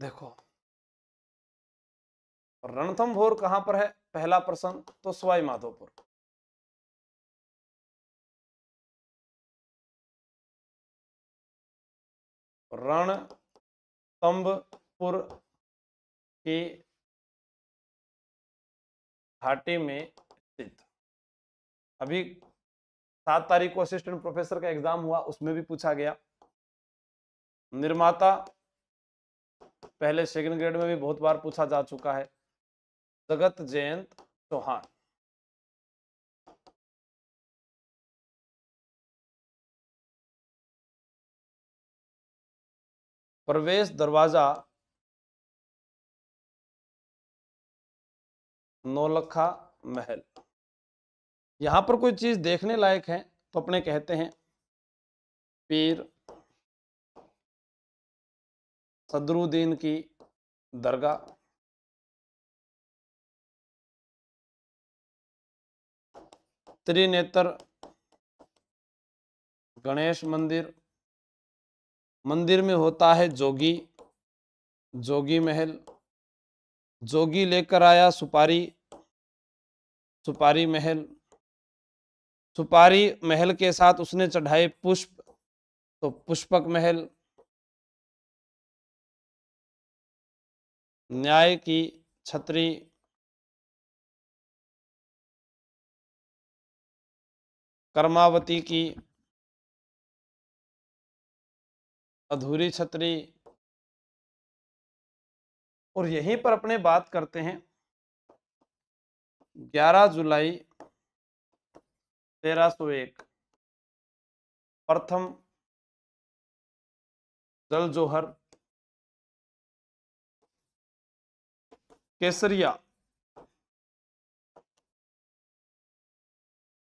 देखो रणथम भोर कहां पर है पहला प्रश्न तो सवाई माधोपुर रण तंबपुर के घाटी में स्थित अभी सात तारीख को असिस्टेंट प्रोफेसर का एग्जाम हुआ उसमें भी पूछा गया निर्माता पहले सेकंड ग्रेड में भी बहुत बार पूछा जा चुका है जगत जयंत चौहान प्रवेश दरवाजा नौलखा महल यहां पर कोई चीज देखने लायक है तो अपने कहते हैं पीर सदरुद्दीन की दरगाह त्रिनेत्र गणेश मंदिर मंदिर में होता है जोगी जोगी महल जोगी लेकर आया सुपारी सुपारी महल सुपारी महल के साथ उसने चढ़ाए पुष्प तो पुष्पक महल न्याय की छतरी कर्मावती की अधूरी छतरी और यहीं पर अपने बात करते हैं 11 जुलाई 1301 प्रथम जल जोहर केसरिया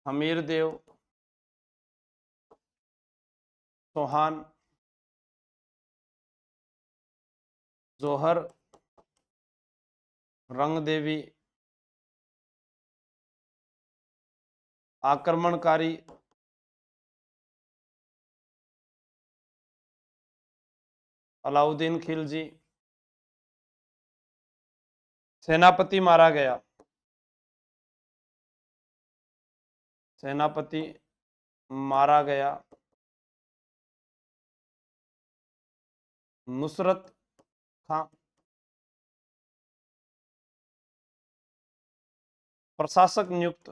हमीर देव सोहान जोहर रंग देवी आक्रमणकारी अलाउद्दीन खिलजी सेनापति मारा गया सेनापति मारा गया नुसरत खां प्रशासक नियुक्त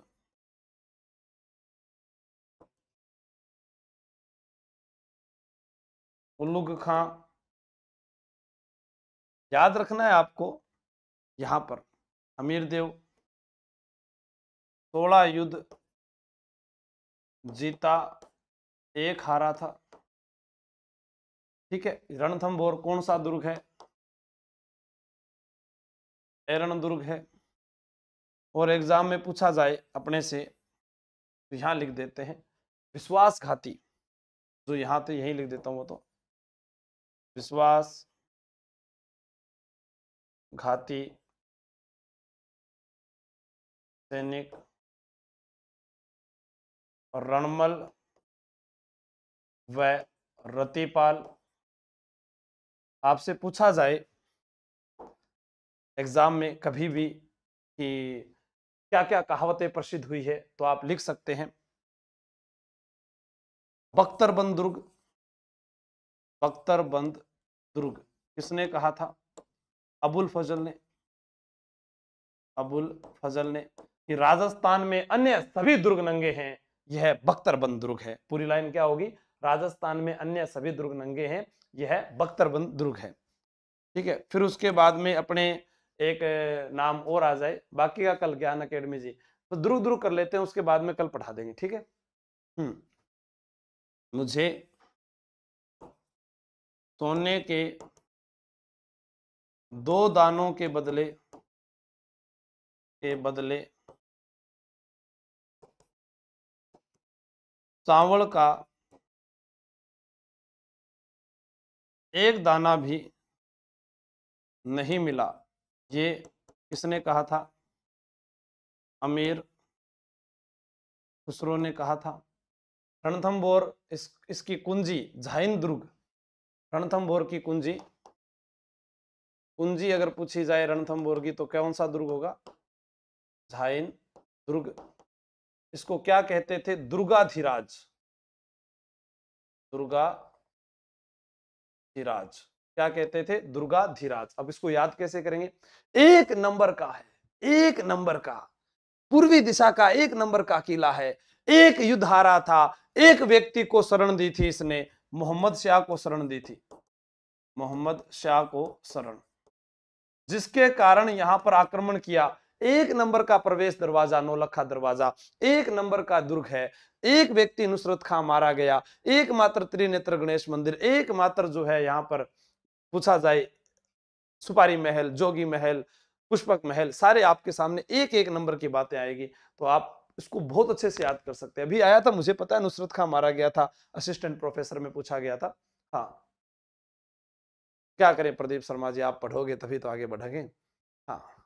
उल्लुग खां याद रखना है आपको यहां पर अमीर देव सोलह युद्ध जीता एक हारा था ठीक है रणथंभौर कौन सा दुर्ग है एरण दुर्ग है और एग्जाम में पूछा जाए अपने से तो लिख देते हैं विश्वासघाती जो यहां तो यही लिख देता हूं वो तो विश्वास घाती सैनिक और रणमल व रतिपाल आपसे पूछा जाए एग्ज़ाम में कभी भी कि क्या क्या कहावतें प्रसिद्ध हुई है तो आप लिख सकते हैं बख्तरबंद दुर्ग बख्तरबंद दुर्ग किसने कहा था अबुल फजल ने अबुल फजल ने कि राजस्थान में अन्य सभी दुर्ग नंगे हैं यह बख्तरबंद दुर्ग है पूरी लाइन क्या होगी राजस्थान में अन्य सभी दुर्ग नंगे हैं यह है बख्तरबंद दुर्ग है ठीक है फिर उसके बाद में अपने एक नाम और आ जाए बाकी का कल ज्ञान अकेडमी जी तो दुर्ग दुर्ग कर लेते हैं उसके बाद में कल पढ़ा देंगे ठीक है हम्म। मुझे सोने के दो दानों के बदले के बदले चावल का एक दाना भी नहीं मिला ये किसने कहा था अमीर खुसरो ने कहा था रणथम्बोर इस इसकी कुंजी झाइन दुर्ग रणथम बोर की कुंजी कुंजी अगर पूछी जाए रणथम बोर की तो कौन सा दुर्ग होगा झाइन दुर्ग इसको क्या कहते थे दुर्गाधिराज दुर्गा धीराज क्या कहते थे दुर्गा धीराज अब इसको याद कैसे करेंगे एक नंबर का है एक नंबर का पूर्वी दिशा का एक नंबर का किला है एक युद्ध हारा था एक व्यक्ति को शरण दी थी इसने मोहम्मद शाह को शरण दी थी मोहम्मद शाह को शरण जिसके कारण यहां पर आक्रमण किया एक नंबर का प्रवेश दरवाजा नौलखा दरवाजा एक नंबर का दुर्ग है एक व्यक्ति नुसरत खां मारा गया एकमात्र त्रिनेत्र गणेश मंदिर एकमात्र जो है यहाँ पर पूछा जाए सुपारी महल जोगी महल पुष्पक महल सारे आपके सामने एक एक नंबर की बातें आएगी तो आप इसको बहुत अच्छे से याद कर सकते हैं अभी आया था मुझे पता है नुसरत खां मारा गया था असिस्टेंट प्रोफेसर में पूछा गया था हाँ क्या करें प्रदीप शर्मा जी आप पढ़ोगे तभी तो आगे बढ़ेंगे हाँ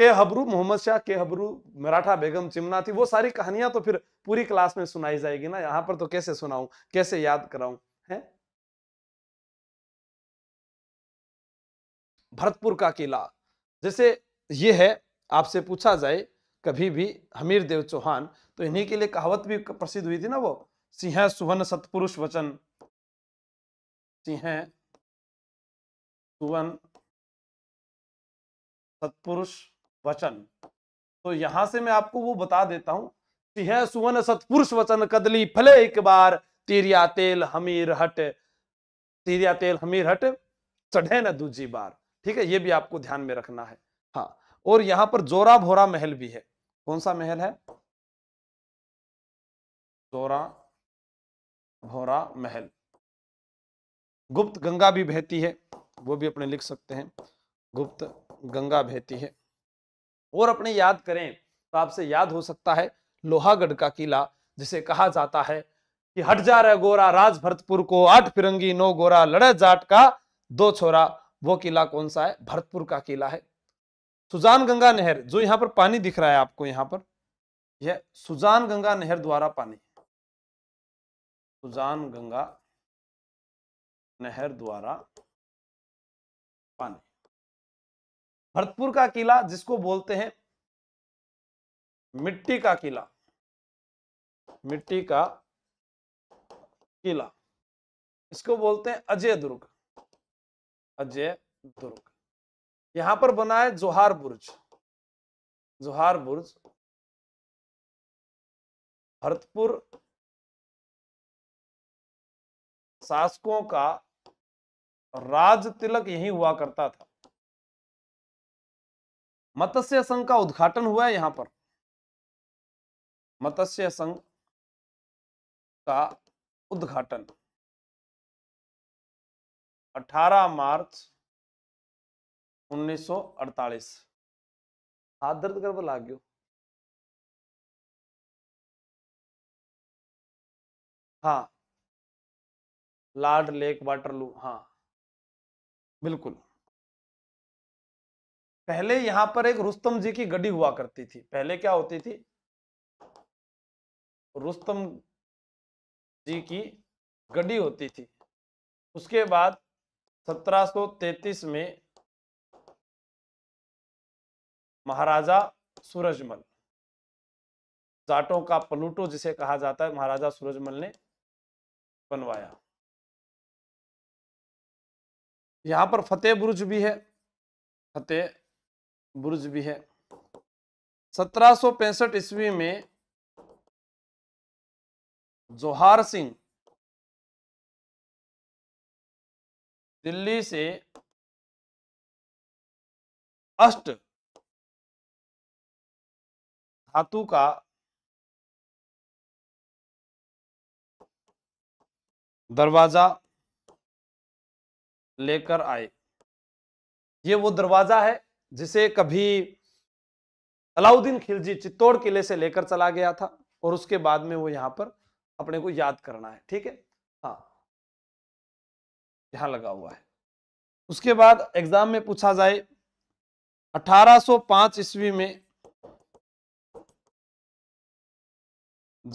के हबरू मोहम्मद शाह के हबरू मराठा बेगम चिमना थी वो सारी कहानियां तो फिर पूरी क्लास में सुनाई जाएगी ना यहाँ पर तो कैसे सुनाऊ कैसे याद कराऊ है भरतपुर का किला जैसे ये है आपसे पूछा जाए कभी भी हमीर देव चौहान तो इन्हीं के लिए कहावत भी प्रसिद्ध हुई थी ना वो सिंह सुवन सतपुरुष वचन सिंह सुवन सतपुरुष वचन तो यहां से मैं आपको वो बता देता हूं सिंह सुवन सतपुरुष वचन कदली फले एक बार तिरिया तेल हमीर हट तिरिया तेल हमीर हट चढ़े न दूजी बार ठीक है ये भी आपको ध्यान में रखना है हाँ और यहाँ पर जोरा भोरा महल भी है कौन सा महल है जोरा भोरा महल गुप्त गंगा भी बहती है वो भी अपने लिख सकते हैं गुप्त गंगा बहती है और अपने याद करें तो आपसे याद हो सकता है लोहागढ़ का किला जिसे कहा जाता है कि हट जा रहा गोरा राज भरतपुर को आठ फिरंगी नौ गोरा लड़े जाट का दो छोरा वो किला कौन सा है भरतपुर का किला है सुजान गंगा नहर जो यहाँ पर पानी दिख रहा है आपको यहाँ पर यह सुजान गंगा नहर द्वारा पानी सुजान गंगा नहर द्वारा पानी भरतपुर का किला जिसको बोलते हैं मिट्टी का किला मिट्टी का किला इसको बोलते हैं अजय दुर्ग अजय दुर्ग यहां पर बना है जोहार बुर्ज जोहार बुर्ज भरतपुर शासकों का राज तिलक यही हुआ करता था मत्स्य संघ का उद्घाटन हुआ है यहां पर मत्स्य संघ का उद्घाटन 18 मार्च 1948 हाथ दर्द कर बोला गयो हाँ लार्ड लेक वाटरलू हाँ बिल्कुल पहले यहां पर एक रुस्तम जी की गड्डी हुआ करती थी पहले क्या होती थी रुस्तम जी की गड्डी होती थी उसके बाद 1733 में महाराजा सूरजमल जाटों का पलूटो जिसे कहा जाता है महाराजा सूरजमल ने बनवाया यहां पर फतेह ब्रुज भी है फतेह बुर्ज भी है सत्रह सौ पैंसठ ईस्वी में जोहार सिंह दिल्ली से अष्ट धातु का दरवाजा लेकर आए ये वो दरवाजा है जिसे कभी अलाउद्दीन खिलजी चित्तौड़ किले से लेकर चला गया था और उसके बाद में वो यहां पर अपने को याद करना है ठीक है हाँ यहां लगा हुआ है उसके बाद एग्जाम में पूछा जाए 1805 ईस्वी में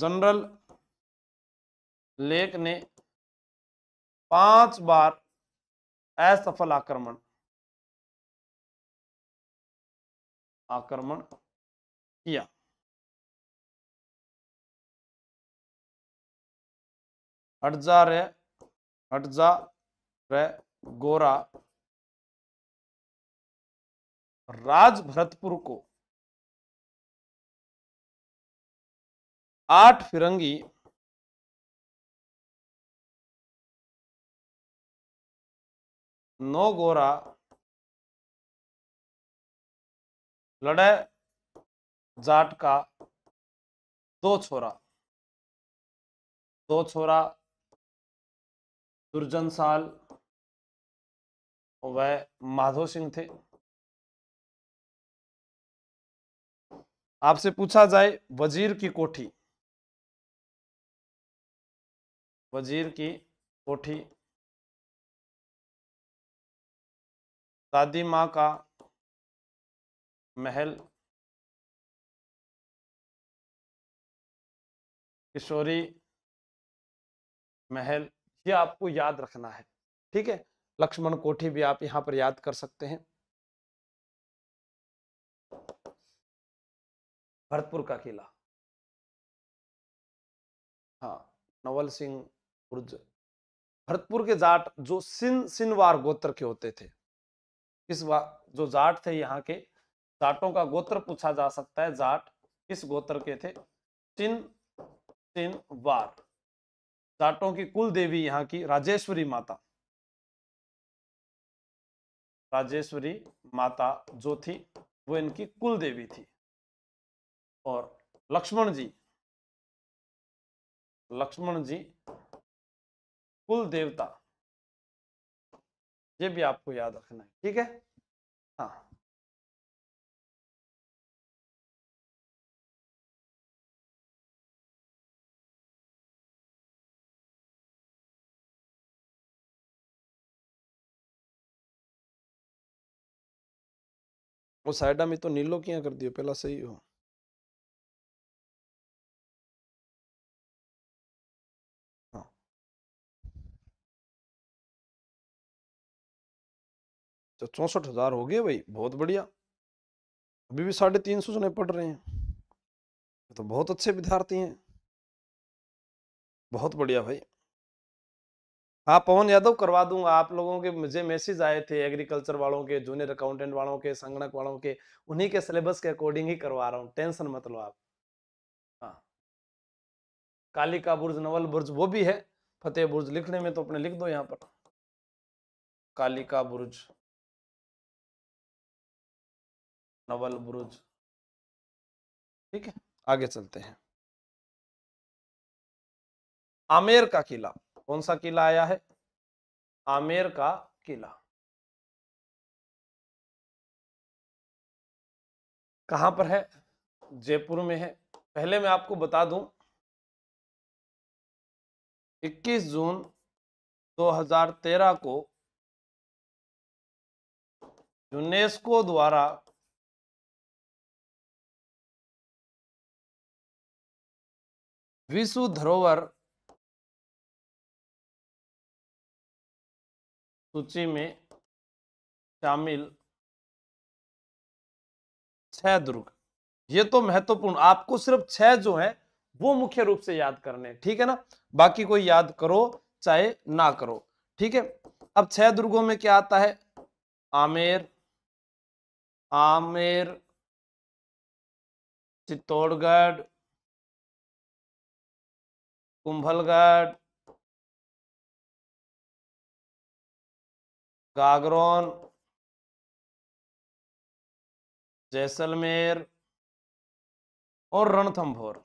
जनरल लेक ने पांच बार असफल आक्रमण आक्रमण किया अटजा रे अटजा रे गोरा राज भरतपुर को आठ फिरंगी नौ गोरा लड़े जाट का दो छोरा दो छोरा दुर्जन साल वह माधो सिंह थे आपसे पूछा जाए वजीर की कोठी वजीर की कोठी दादी माँ का महल किशोरी महल ये आपको याद रखना है ठीक है लक्ष्मण कोठी भी आप यहाँ पर याद कर सकते हैं भरतपुर का किला हाँ नवल सिंह बुर्ज भरतपुर के जाट जो सिन सिनवार गोत्र के होते थे इस जो जाट थे यहाँ के जाटों का गोत्र पूछा जा सकता है जाट किस गोत्र के थे तीन तीन वार जाटों की कुल देवी यहाँ की राजेश्वरी माता राजेश्वरी माता जो थी वो इनकी कुल देवी थी और लक्ष्मण जी लक्ष्मण जी कुल देवता ये भी आपको याद रखना है ठीक है हाँ वो साइडा में तो नीलो क्या कर दियो पहला सही हो हाँ। तो चौसठ हजार हो गए भाई बहुत बढ़िया अभी भी साढ़े तीन सौ जने पढ़ रहे हैं तो बहुत अच्छे विद्यार्थी हैं बहुत बढ़िया भाई हाँ पवन यादव करवा दूंगा आप लोगों के मुझे मैसेज आए थे एग्रीकल्चर वालों के जूनियर अकाउंटेंट वालों के संगणक वालों के उन्हीं के सिलेबस के अकॉर्डिंग ही करवा रहा हूँ टेंशन मत लो आप हाँ काली का बुर्ज नवल बुर्ज वो भी है फतेह बुर्ज लिखने में तो अपने लिख दो यहाँ पर काली का बुर्ज नवल बुर्ज ठीक है आगे चलते हैं आमेर का किला कौन सा किला आया है आमेर का किला कहां पर है जयपुर में है पहले मैं आपको बता दूं 21 जून 2013 को यूनेस्को द्वारा विश्व धरोहर सूची में शामिल छह दुर्ग ये तो महत्वपूर्ण आपको सिर्फ छह जो है वो मुख्य रूप से याद करने ठीक है ना बाकी कोई याद करो चाहे ना करो ठीक है अब छह दुर्गों में क्या आता है आमेर आमेर चित्तौड़गढ़ कुंभलगढ़ गागरोन जैसलमेर और रणथंभौर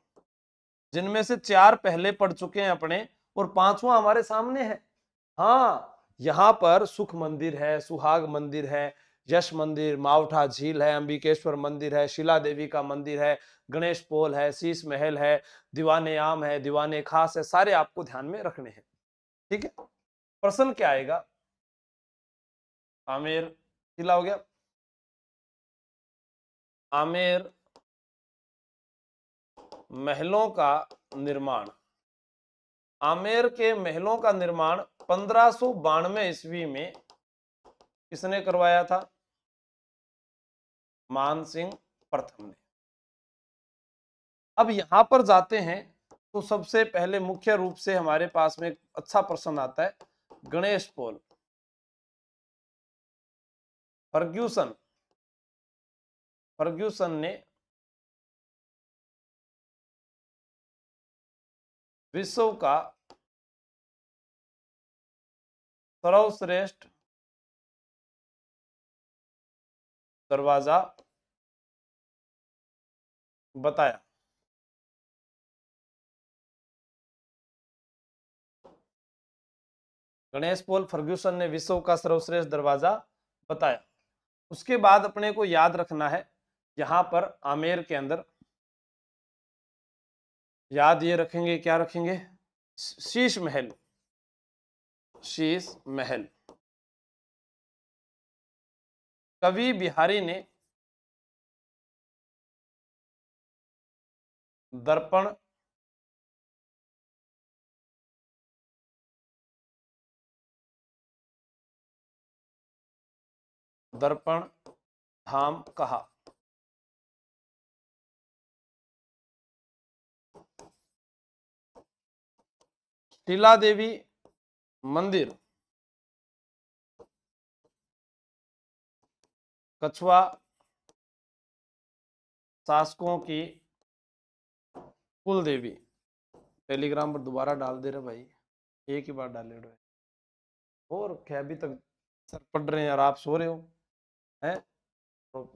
जिनमें से चार पहले पढ़ चुके हैं अपने और पांचवा हमारे सामने है हाँ यहाँ पर सुख मंदिर है सुहाग मंदिर है यश मंदिर मावठा झील है अंबिकेश्वर मंदिर है शिला देवी का मंदिर है गणेश पोल है शीश महल है दीवाने आम है दीवाने खास है सारे आपको ध्यान में रखने हैं ठीक है प्रश्न क्या आएगा आमिर किला हो गया आमिर महलों का निर्माण आमेर के महलों का निर्माण पंद्रह सो बानवे ईस्वी में किसने करवाया था मान सिंह प्रथम ने अब यहां पर जाते हैं तो सबसे पहले मुख्य रूप से हमारे पास में एक अच्छा प्रश्न आता है गणेश पोल फर्ग्यूसन फर्ग्यूसन ने विश्व का सर्वश्रेष्ठ दरवाजा बताया गणेश पोल फर्ग्यूसन ने विश्व का सर्वश्रेष्ठ दरवाजा बताया उसके बाद अपने को याद रखना है यहां पर आमेर के अंदर याद ये रखेंगे क्या रखेंगे शीश महल शीश महल कवि बिहारी ने दर्पण दर्पण धाम कहा टीला देवी मंदिर कछुआ शासकों की कुल देवी टेलीग्राम पर दोबारा डाल दे रहे भाई एक ही बार डाले और क्या अभी तक सर पढ़ रहे हैं यार आप सो रहे हो है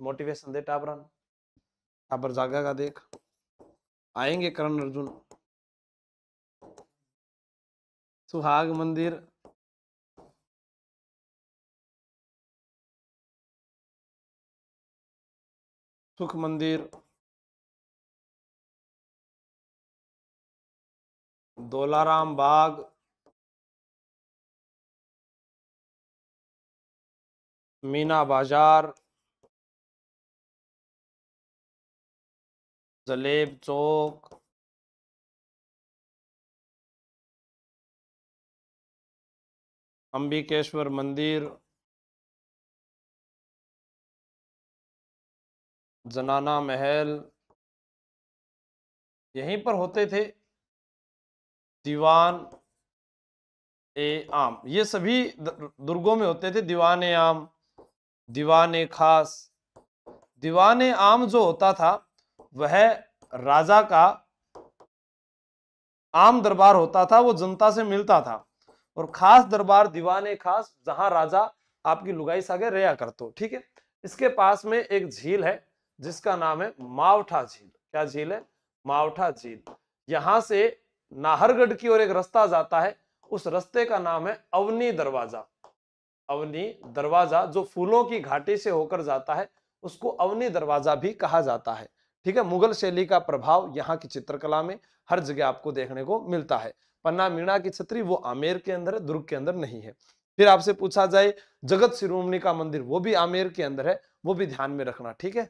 मोटिवेशन दे टाबरा टाबर जागा का देख आएंगे करण अर्जुन सुहाग मंदिर सुख मंदिर दोलाराम बाग मीना बाजार जलेब चौक अम्बिकेश्वर मंदिर जनाना महल यहीं पर होते थे दीवान ए आम ये सभी दुर्गों में होते थे दीवान ए आम दीवान खास दीवान आम जो होता था वह राजा का आम दरबार होता था वो जनता से मिलता था और खास दरबार दीवान खास जहां राजा आपकी लुगाई सागे रया करते ठीक है इसके पास में एक झील है जिसका नाम है मावठा झील क्या झील है मावठा झील यहां से नाहरगढ़ की ओर एक रास्ता जाता है उस रास्ते का नाम है अवनी दरवाजा अवनी दरवाजा जो फूलों की घाटी से होकर जाता है उसको अवनी दरवाजा भी कहा जाता है ठीक है मुगल शैली का प्रभाव यहाँ की चित्रकला में हर जगह आपको देखने को मिलता है पन्ना मीणा की छतरी वो आमेर के अंदर है दुर्ग के अंदर नहीं है फिर आपसे पूछा जाए जगत शिरोमणि का मंदिर वो भी आमेर के अंदर है वो भी ध्यान में रखना ठीक है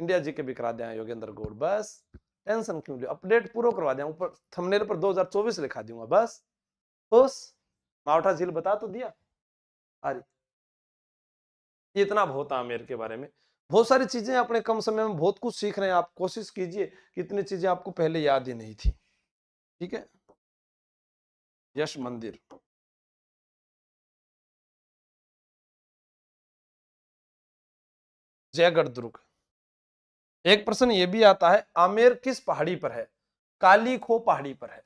इंडिया जी के भी करा दिया योगेंद्र गोड़ बस टेंशन क्यों लिया अपडेट पूरा करवा दिया ऊपर थंबनेल पर 2024 लिखा दूंगा बस बस मावठा झील बता तो दिया अरे इतना बहुत आमेर के बारे में बहुत सारी चीजें अपने कम समय में बहुत कुछ सीख रहे हैं आप कोशिश कीजिए कितनी चीजें आपको पहले याद ही नहीं थी ठीक है यश मंदिर जयगढ़ दुर्ग एक प्रश्न ये भी आता है आमेर किस पहाड़ी पर है काली खो पहाड़ी पर है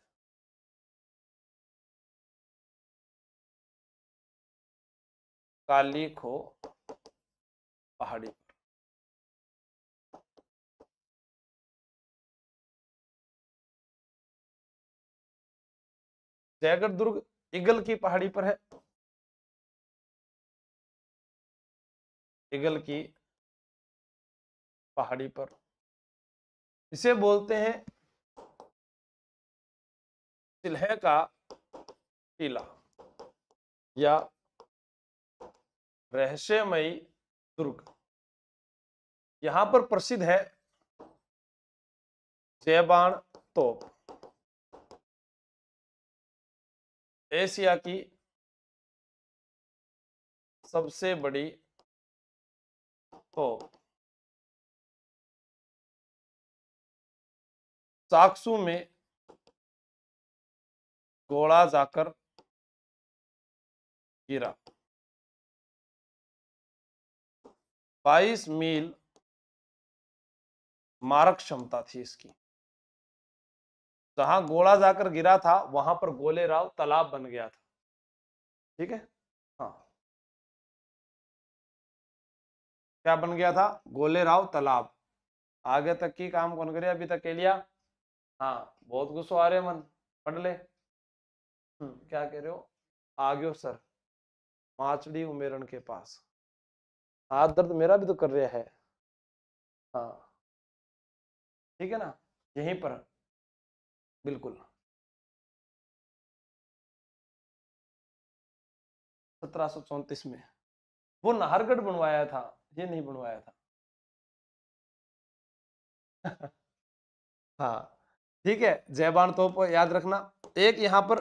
काली खो पहाड़ी जयगढ़ दुर्ग इगल की पहाड़ी पर है इगल की पहाड़ी पर इसे बोलते हैं सिल्हे का टीला या रहस्यमयी दुर्ग यहां पर प्रसिद्ध है जयबाण तोप एशिया की सबसे बड़ी तोप साक्सू में घोड़ा जाकर गिरा बाईस मील मारक क्षमता थी इसकी जहां गोला जाकर गिरा था वहां पर गोले राव तालाब बन गया था ठीक है हाँ क्या बन गया था गोले राव तालाब आगे तक की काम कौन करे अभी तक के लिया हाँ बहुत गुस्सा आ रहे मन पढ़ ले हम्म, क्या कह रहे हो आगे सर माचड़ी उमेरन के पास हाथ दर्द मेरा भी तो कर रहा है हाँ ठीक है ना यहीं पर बिल्कुल सत्रह में वो नाहरगढ़ बनवाया था ये नहीं बनवाया था हाँ ठीक है जयबान तो याद रखना एक यहां पर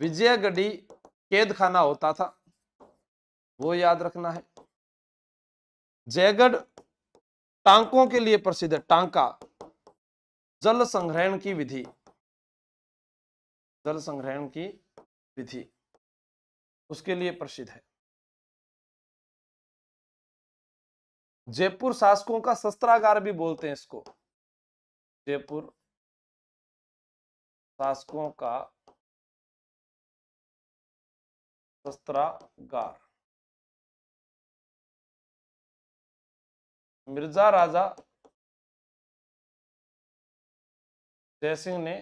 विजयगढ़ी कैद खाना होता था वो याद रखना है जयगढ़ टांकों के लिए प्रसिद्ध है टांका जल संग्रहण की विधि जल संग्रहण की विधि उसके लिए प्रसिद्ध है जयपुर शासकों का शस्त्रागार भी बोलते हैं इसको जयपुर शासकों का शस्त्रागार मिर्जा राजा जयसिंह ने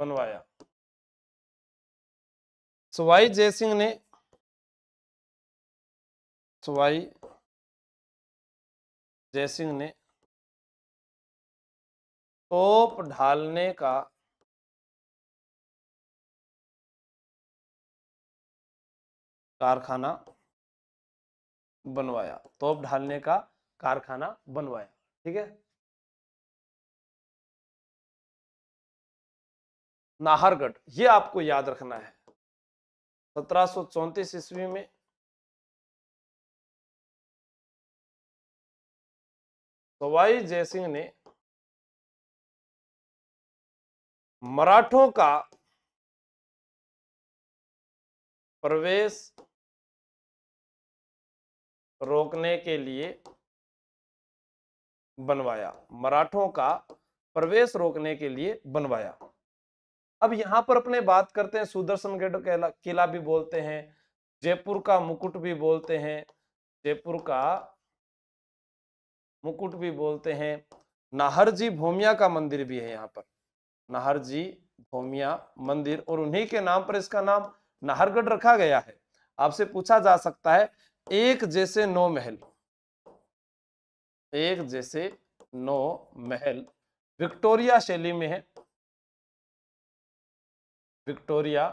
बनवाया सवाई जयसिंह ने सवाई जयसिंह ने तोप ढालने का कारखाना बनवाया तोप ढालने का कारखाना बनवाया ठीक है नाहरगढ़ ये आपको याद रखना है सत्रह ईस्वी में सवाई जयसिंह ने मराठों का प्रवेश रोकने के लिए बनवाया मराठों का प्रवेश रोकने के लिए बनवाया अब यहां पर अपने बात करते हैं सुदर्शनगढ़ किला भी बोलते हैं जयपुर का मुकुट भी बोलते हैं जयपुर का मुकुट भी बोलते हैं नाहर जी भूमिया का मंदिर भी है यहाँ पर नाहर जी भूमिया मंदिर और उन्हीं के नाम पर इसका नाम नाहरगढ़ रखा गया है आपसे पूछा जा सकता है एक जैसे नौ महल एक जैसे नौ महल विक्टोरिया शैली में है विक्टोरिया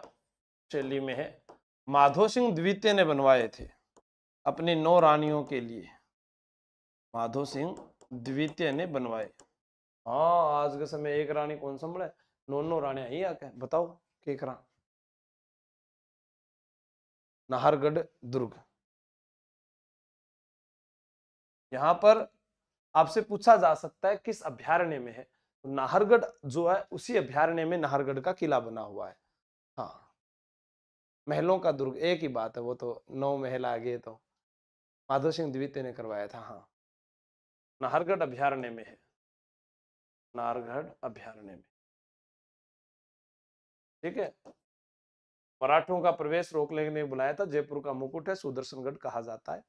शैली में है माधो सिंह द्वितीय ने बनवाए थे अपनी नौ रानियों के लिए माधो सिंह द्वितीय ने बनवाए हाँ आज के समय एक रानी कौन सा मिला नौ नौ रानियां ही आके बताओ करा नाहरगढ़ दुर्ग यहाँ पर आपसे पूछा जा सकता है किस अभ्यारण्य में है तो नाहरगढ़ जो है उसी अभ्यारण्य में नाहरगढ़ का किला बना हुआ है हाँ महलों का दुर्ग एक ही बात है वो तो नौ महल आ गए तो माधव सिंह द्वितीय ने करवाया था हाँ नाहरगढ़ अभ्यारण्य में है नाहरगढ़ अभ्यारण्य में ठीक है मराठों का प्रवेश रोक लेने बुलाया था जयपुर का मुकुट है सुदर्शनगढ़ कहा जाता है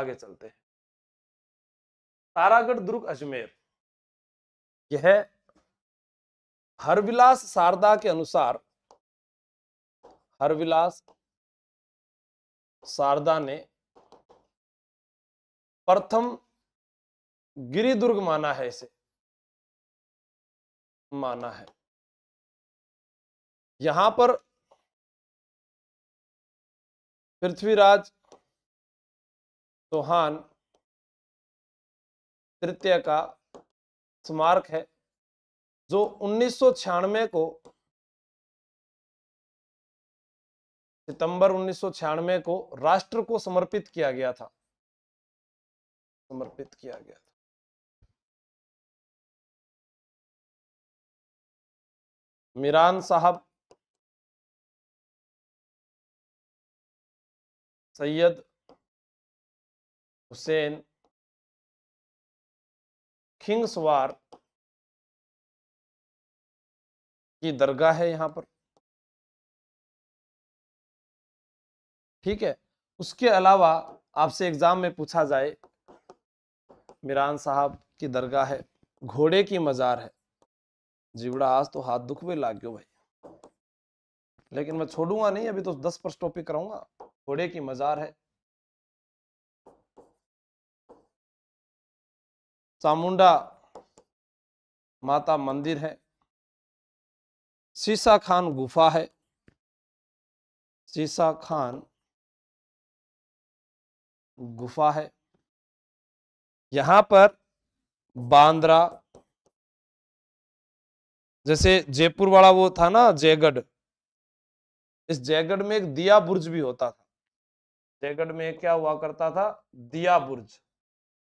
आगे चलते हैं तारागढ़ दुर्ग अजमेर यह हरविलास शारदा के अनुसार हरविलास शारदा ने प्रथम गिरिदुर्ग माना है इसे माना है यहां पर पृथ्वीराज चौहान तृतीय का स्मारक है जो उन्नीस को सितंबर उन्नीस को राष्ट्र को समर्पित किया गया था समर्पित किया गया था मीरान साहब सैयद हुसैन किंग्स वार की दरगाह है यहाँ पर ठीक है उसके अलावा आपसे एग्जाम में पूछा जाए मिरान साहब की दरगाह है घोड़े की मजार है जीवड़ा आज तो हाथ दुख भी लाग गयो भाई लेकिन मैं छोड़ूंगा नहीं अभी तो दस पर टॉपिक कराऊंगा घोड़े की मजार है चामुंडा माता मंदिर है शीशा खान गुफा है शीशा खान गुफा है यहाँ पर बांद्रा जैसे जयपुर वाला वो था ना जयगढ़ इस जयगढ़ में एक दिया बुर्ज भी होता था जयगढ़ में क्या हुआ करता था दिया बुर्ज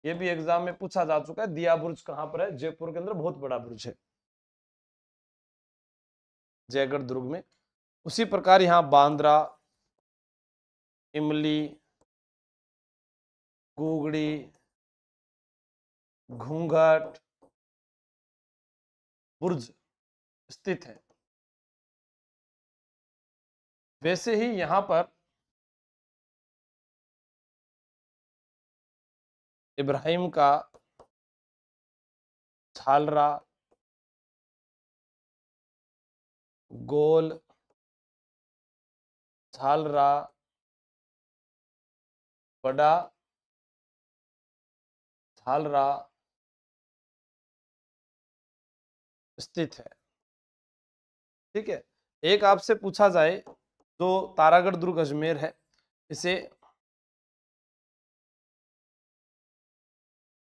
ये भी एग्जाम में पूछा जा चुका है दिया ब्रुज कहां पर है जयपुर के अंदर बहुत बड़ा ब्रुज है जयगढ़ दुर्ग में उसी प्रकार यहाँ बांद्रा इमली गुगड़ी घूंघट बुर्ज स्थित है वैसे ही यहां पर इब्राहिम का छालरा गोल छालरा बड़ा छालरा स्थित है ठीक है एक आपसे पूछा जाए जो तारागढ़ दुर्ग अजमेर है इसे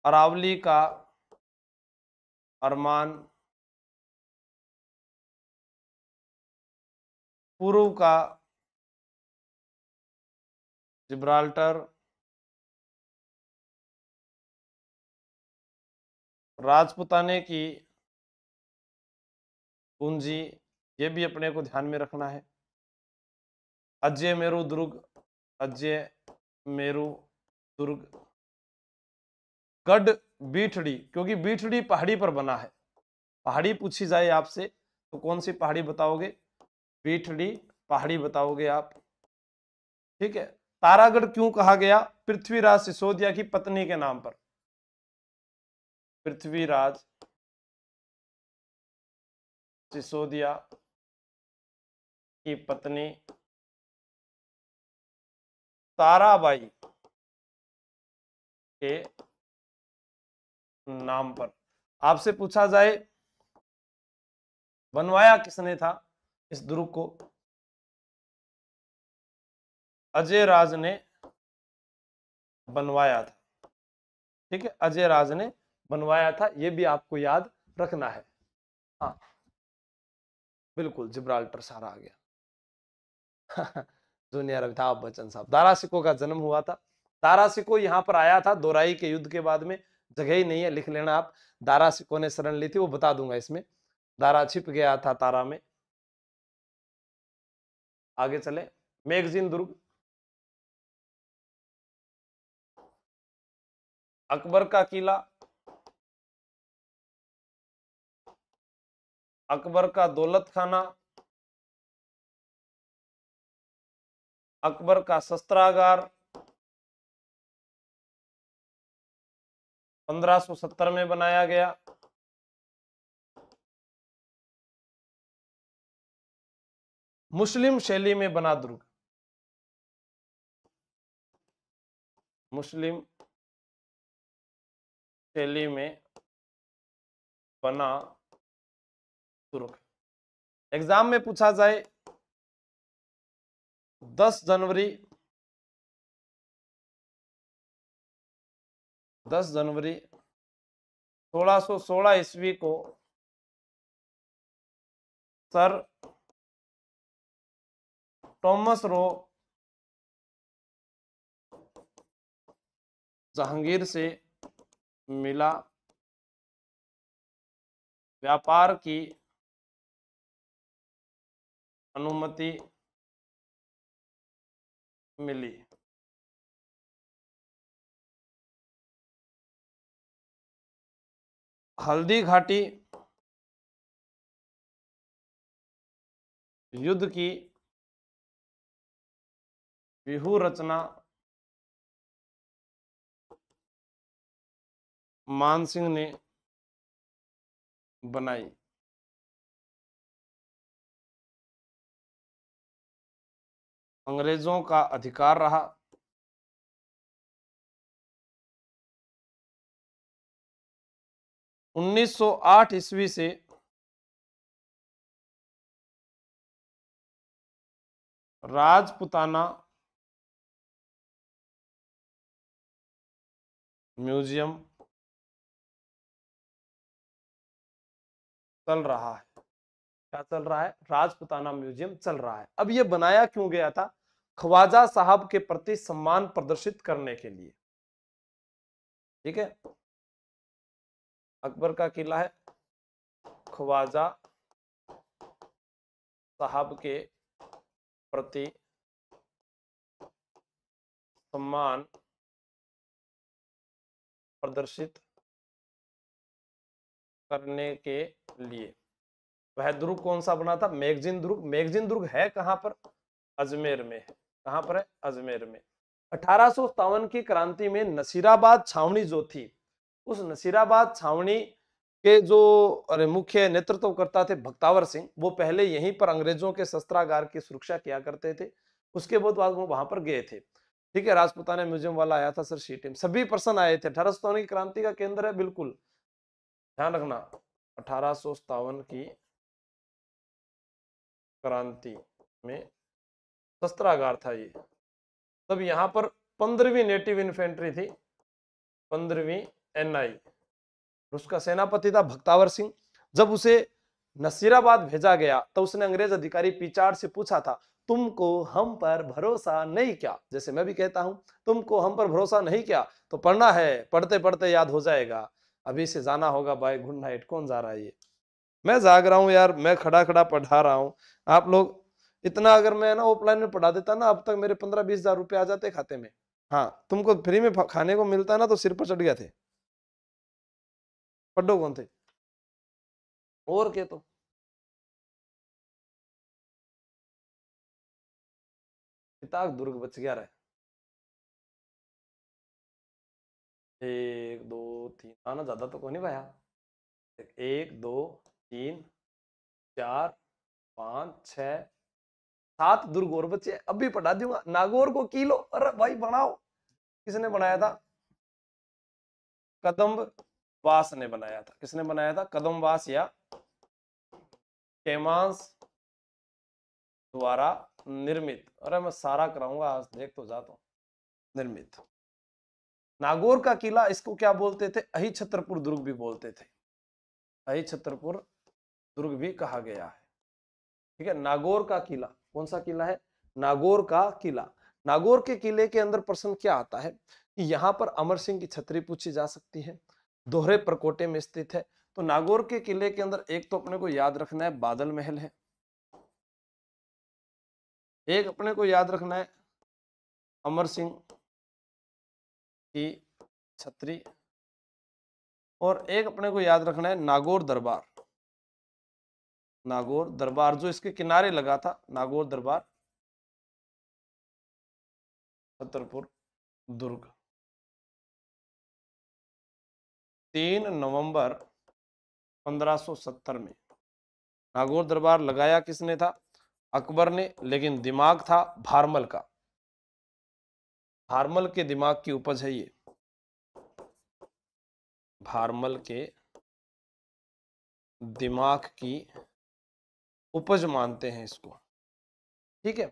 अरावली का अरमान पूर्व का जिब्राल्टर राजपुताने की पूंजी ये भी अपने को ध्यान में रखना है अजय मेरु दुर्ग अजय मेरु दुर्ग गढ़ बीठड़ी क्योंकि बीठड़ी पहाड़ी पर बना है पहाड़ी पूछी जाए आपसे तो कौन सी पहाड़ी बताओगे बीठड़ी पहाड़ी बताओगे आप ठीक है तारागढ़ क्यों कहा गया पृथ्वीराज सिसोदिया की पत्नी के नाम पर पृथ्वीराज सिसोदिया की पत्नी ताराबाई के नाम पर आपसे पूछा जाए बनवाया किसने था इस द्रुप को अजय राज ने बनवाया था ठीक है अजय राज ने बनवाया था यह भी आपको याद रखना है हाँ बिल्कुल जिब्राल्टर सारा आ गया जूनियर अमिताभ बच्चन साहब दारा सिको का जन्म हुआ था तारा सिको यहां पर आया था दोराई के युद्ध के बाद में जगह ही नहीं है लिख लेना आप दारा से कोने शरण ली थी वो बता दूंगा इसमें दारा छिप गया था तारा में आगे चले मैगजीन दुर्ग अकबर का किला अकबर का दौलत खाना अकबर का शस्त्रागार 1570 में बनाया गया मुस्लिम शैली में बना दुर्ग मुस्लिम शैली में बना दुर्ग एग्जाम में पूछा जाए 10 जनवरी 10 जनवरी 1616 ईस्वी को सर टॉमस रो जहांगीर से मिला व्यापार की अनुमति मिली हल्दी घाटी युद्ध की बिहू रचना मान सिंह ने बनाई अंग्रेजों का अधिकार रहा 1908 ईस्वी से राजपुताना म्यूजियम चल रहा है क्या चल रहा है राजपुताना म्यूजियम चल रहा है अब यह बनाया क्यों गया था ख्वाजा साहब के प्रति सम्मान प्रदर्शित करने के लिए ठीक है अकबर का किला है ख्वाजा साहब के प्रति सम्मान प्रदर्शित करने के लिए वह दुर्ग कौन सा बना था मैगजीन दुर्ग मैगजीन दुर्ग है कहाँ पर अजमेर में है पर है अजमेर में अठारह की क्रांति में नसीराबाद छावनी जो थी उस नसीराबाद छावनी के जो अरे मुख्य नेतृत्व करता थे भक्तावर सिंह वो पहले यहीं पर अंग्रेजों के शस्त्रागार की सुरक्षा किया करते थे उसके बाद वो वहां पर गए थे ठीक है राजपुताना म्यूजियम वाला आया था सर सी सभी पर्सन आए थे अठारह सौ की क्रांति का केंद्र है बिल्कुल ध्यान रखना अठारह की क्रांति में शस्त्रागार था ये तब यहाँ पर पंद्रहवीं नेटिव इन्फेंट्री थी पंद्रहवीं एनआई उसका सेनापति था भक्तावर सिंह जब उसे नसीराबाद भेजा गया तो उसने अंग्रेज अधिकारी पिचार से पूछा था तुमको हम पर भरोसा नहीं क्या जैसे मैं भी कहता हूं तुमको हम पर भरोसा नहीं क्या तो पढ़ना है पढ़ते पढ़ते याद हो जाएगा अभी से जाना होगा भाई गुड नाइट कौन जा रहा है ये मैं जाग रहा हूँ यार मैं खड़ा खड़ा पढ़ा रहा हूँ आप लोग इतना अगर मैं ना ऑफलाइन में पढ़ा देता ना अब तक मेरे पंद्रह बीस हजार रुपये आ जाते खाते में हाँ तुमको फ्री में खाने को मिलता ना तो सिर पर चढ़ गया थे પડો कौन थे और के तो पिताक दुर्ग बच गया रहे एक दो तीन आना हाँ ज्यादा तो कोई नहीं भाया एक एक दो तीन चार पांच छ सात दुर्ग और बच्चे अब भी पढ़ा दूंगा नागौर को किलो अरे भाई बनाओ किसने बनाया था कदम्ब वास ने बनाया था किसने बनाया था कदम वास या केमांस द्वारा निर्मित अरे मैं सारा कराऊंगा आज देख तो जाता हूं निर्मित नागौर का किला इसको क्या बोलते थे अहि छतरपुर दुर्ग भी बोलते थे अहि छतरपुर दुर्ग भी कहा गया है ठीक है नागौर का किला कौन सा किला है नागौर का किला नागौर के किले के अंदर प्रश्न क्या आता है कि यहाँ पर अमर सिंह की छतरी पूछी जा सकती है दोहरे प्रकोटे में स्थित है तो नागौर के किले के अंदर एक तो अपने को याद रखना है बादल महल है एक अपने को याद रखना है अमर सिंह की छत्री और एक अपने को याद रखना है नागौर दरबार नागौर दरबार जो इसके किनारे लगा था नागौर दरबार छतरपुर दुर्ग तीन नवंबर 1570 में नागौर दरबार लगाया किसने था अकबर ने लेकिन दिमाग था भारमल का भारमल के दिमाग की उपज है ये भारमल के दिमाग की उपज मानते हैं इसको ठीक है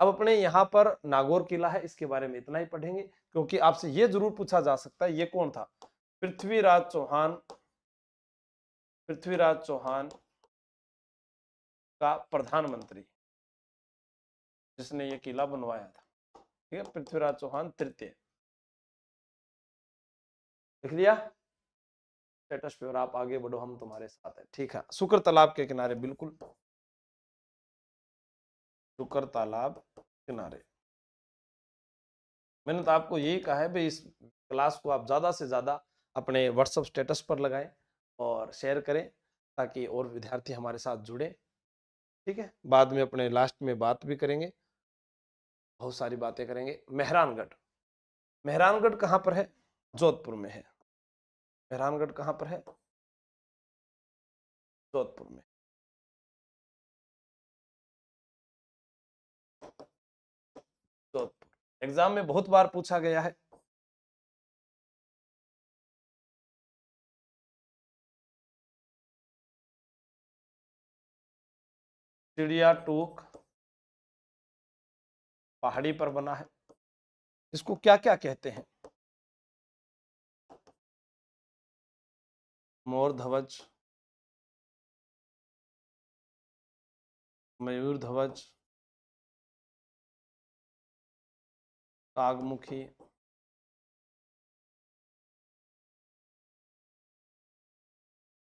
अब अपने यहां पर नागौर किला है इसके बारे में इतना ही पढ़ेंगे क्योंकि आपसे ये जरूर पूछा जा सकता है ये कौन था पृथ्वीराज चौहान पृथ्वीराज चौहान का प्रधानमंत्री जिसने ये किला बनवाया था ठीक है पृथ्वीराज चौहान तृतीय लिख लिया स्टेटस पे और आप आगे बढ़ो हम तुम्हारे साथ हैं ठीक है शुक्र तालाब के किनारे बिल्कुल शुक्र तालाब किनारे मैंने तो आपको यही कहा है भाई इस क्लास को आप ज्यादा से ज्यादा अपने व्हाट्सअप स्टेटस पर लगाएं और शेयर करें ताकि और विद्यार्थी हमारे साथ जुड़ें ठीक है बाद में अपने लास्ट में बात भी करेंगे बहुत सारी बातें करेंगे मेहरानगढ़ मेहरानगढ़ कहाँ पर है जोधपुर में है मेहरानगढ़ कहाँ पर है जोधपुर में जोधपुर एग्जाम में बहुत बार पूछा गया है चिड़िया टोक पहाड़ी पर बना है इसको क्या क्या कहते हैं मोर धवज मयूर धवज कागमुखी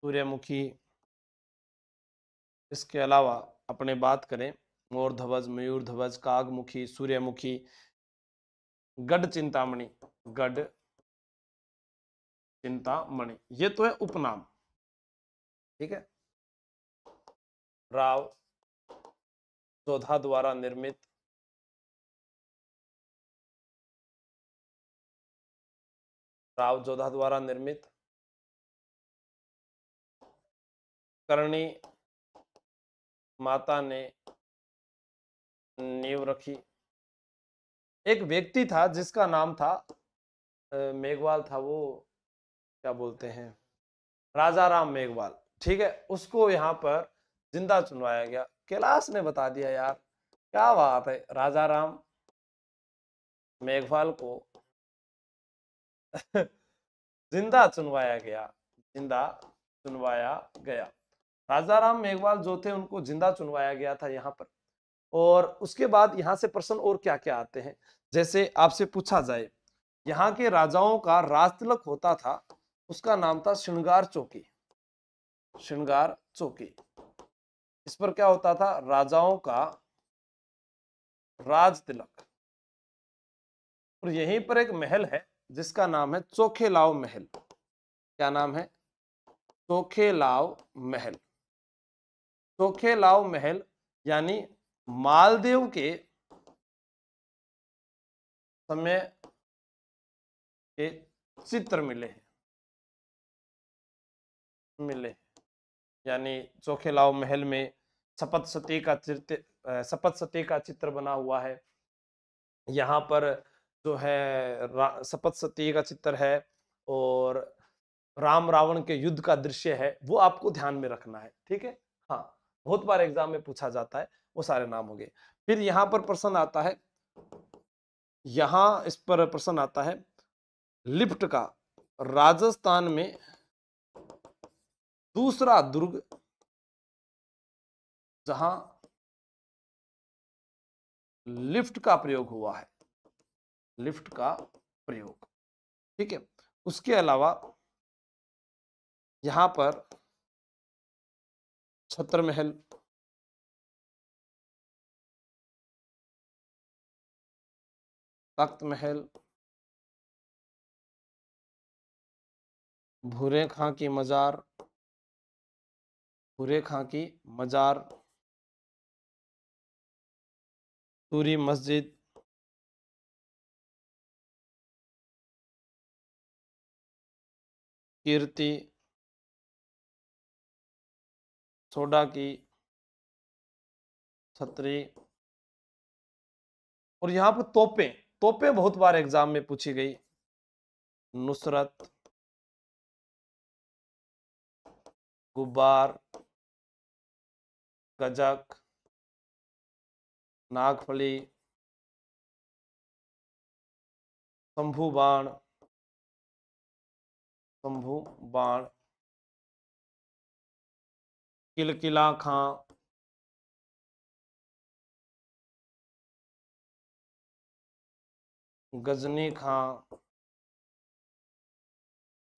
सूर्यमुखी इसके अलावा अपने बात करें मोर ध्वज मयूर धवज कागमुखी सूर्यमुखी गढ़ चिंतामणि गढ़ चिंतामणि ये तो है उपनाम ठीक है राव जोधा द्वारा निर्मित राव जोधा द्वारा निर्मित करणी माता ने नींव रखी एक व्यक्ति था जिसका नाम था मेघवाल था वो क्या बोलते हैं राजा राम मेघवाल ठीक है उसको यहाँ पर जिंदा चुनवाया गया कैलाश ने बता दिया यार क्या बात है राजा राम मेघवाल को जिंदा चुनवाया गया जिंदा चुनवाया गया राजा राम मेघवाल जो थे उनको जिंदा चुनवाया गया था यहाँ पर और उसके बाद यहाँ से प्रश्न और क्या क्या आते हैं जैसे आपसे पूछा जाए यहाँ के राजाओं का राजतिलक होता था उसका नाम था श्रृंगार चौकी श्रृंगार चौकी इस पर क्या होता था राजाओं का राज तिलक और यहीं पर एक महल है जिसका नाम है चोखेलाव महल क्या नाम है चोखेलाव महल चोखेलाव महल यानी मालदेव के समय के चित्र मिले हैं मिले यानी चोखेलाव महल में शपथ सती का चित्र शपथ सती का चित्र बना हुआ है यहाँ पर जो है शपथ सती का चित्र है और राम रावण के युद्ध का दृश्य है वो आपको ध्यान में रखना है ठीक है हाँ बहुत बार एग्जाम में पूछा जाता है वो सारे नाम होंगे फिर यहाँ पर प्रश्न आता है यहाँ इस पर प्रश्न आता है लिफ्ट का राजस्थान में दूसरा दुर्ग जहां लिफ्ट का प्रयोग हुआ है लिफ्ट का प्रयोग ठीक है उसके अलावा यहां पर छतर महल तख्त महल भूरे खां की मज़ार भूरे खां की मज़ार सूरी मस्जिद कीर्ति सोडा की छतरी और यहां पर तोपे तोपे बहुत बार एग्जाम में पूछी गई नुसरत गुब्बार गजक नागफली शंभु बाण शंभु बाण किलकिला खां गजनी खां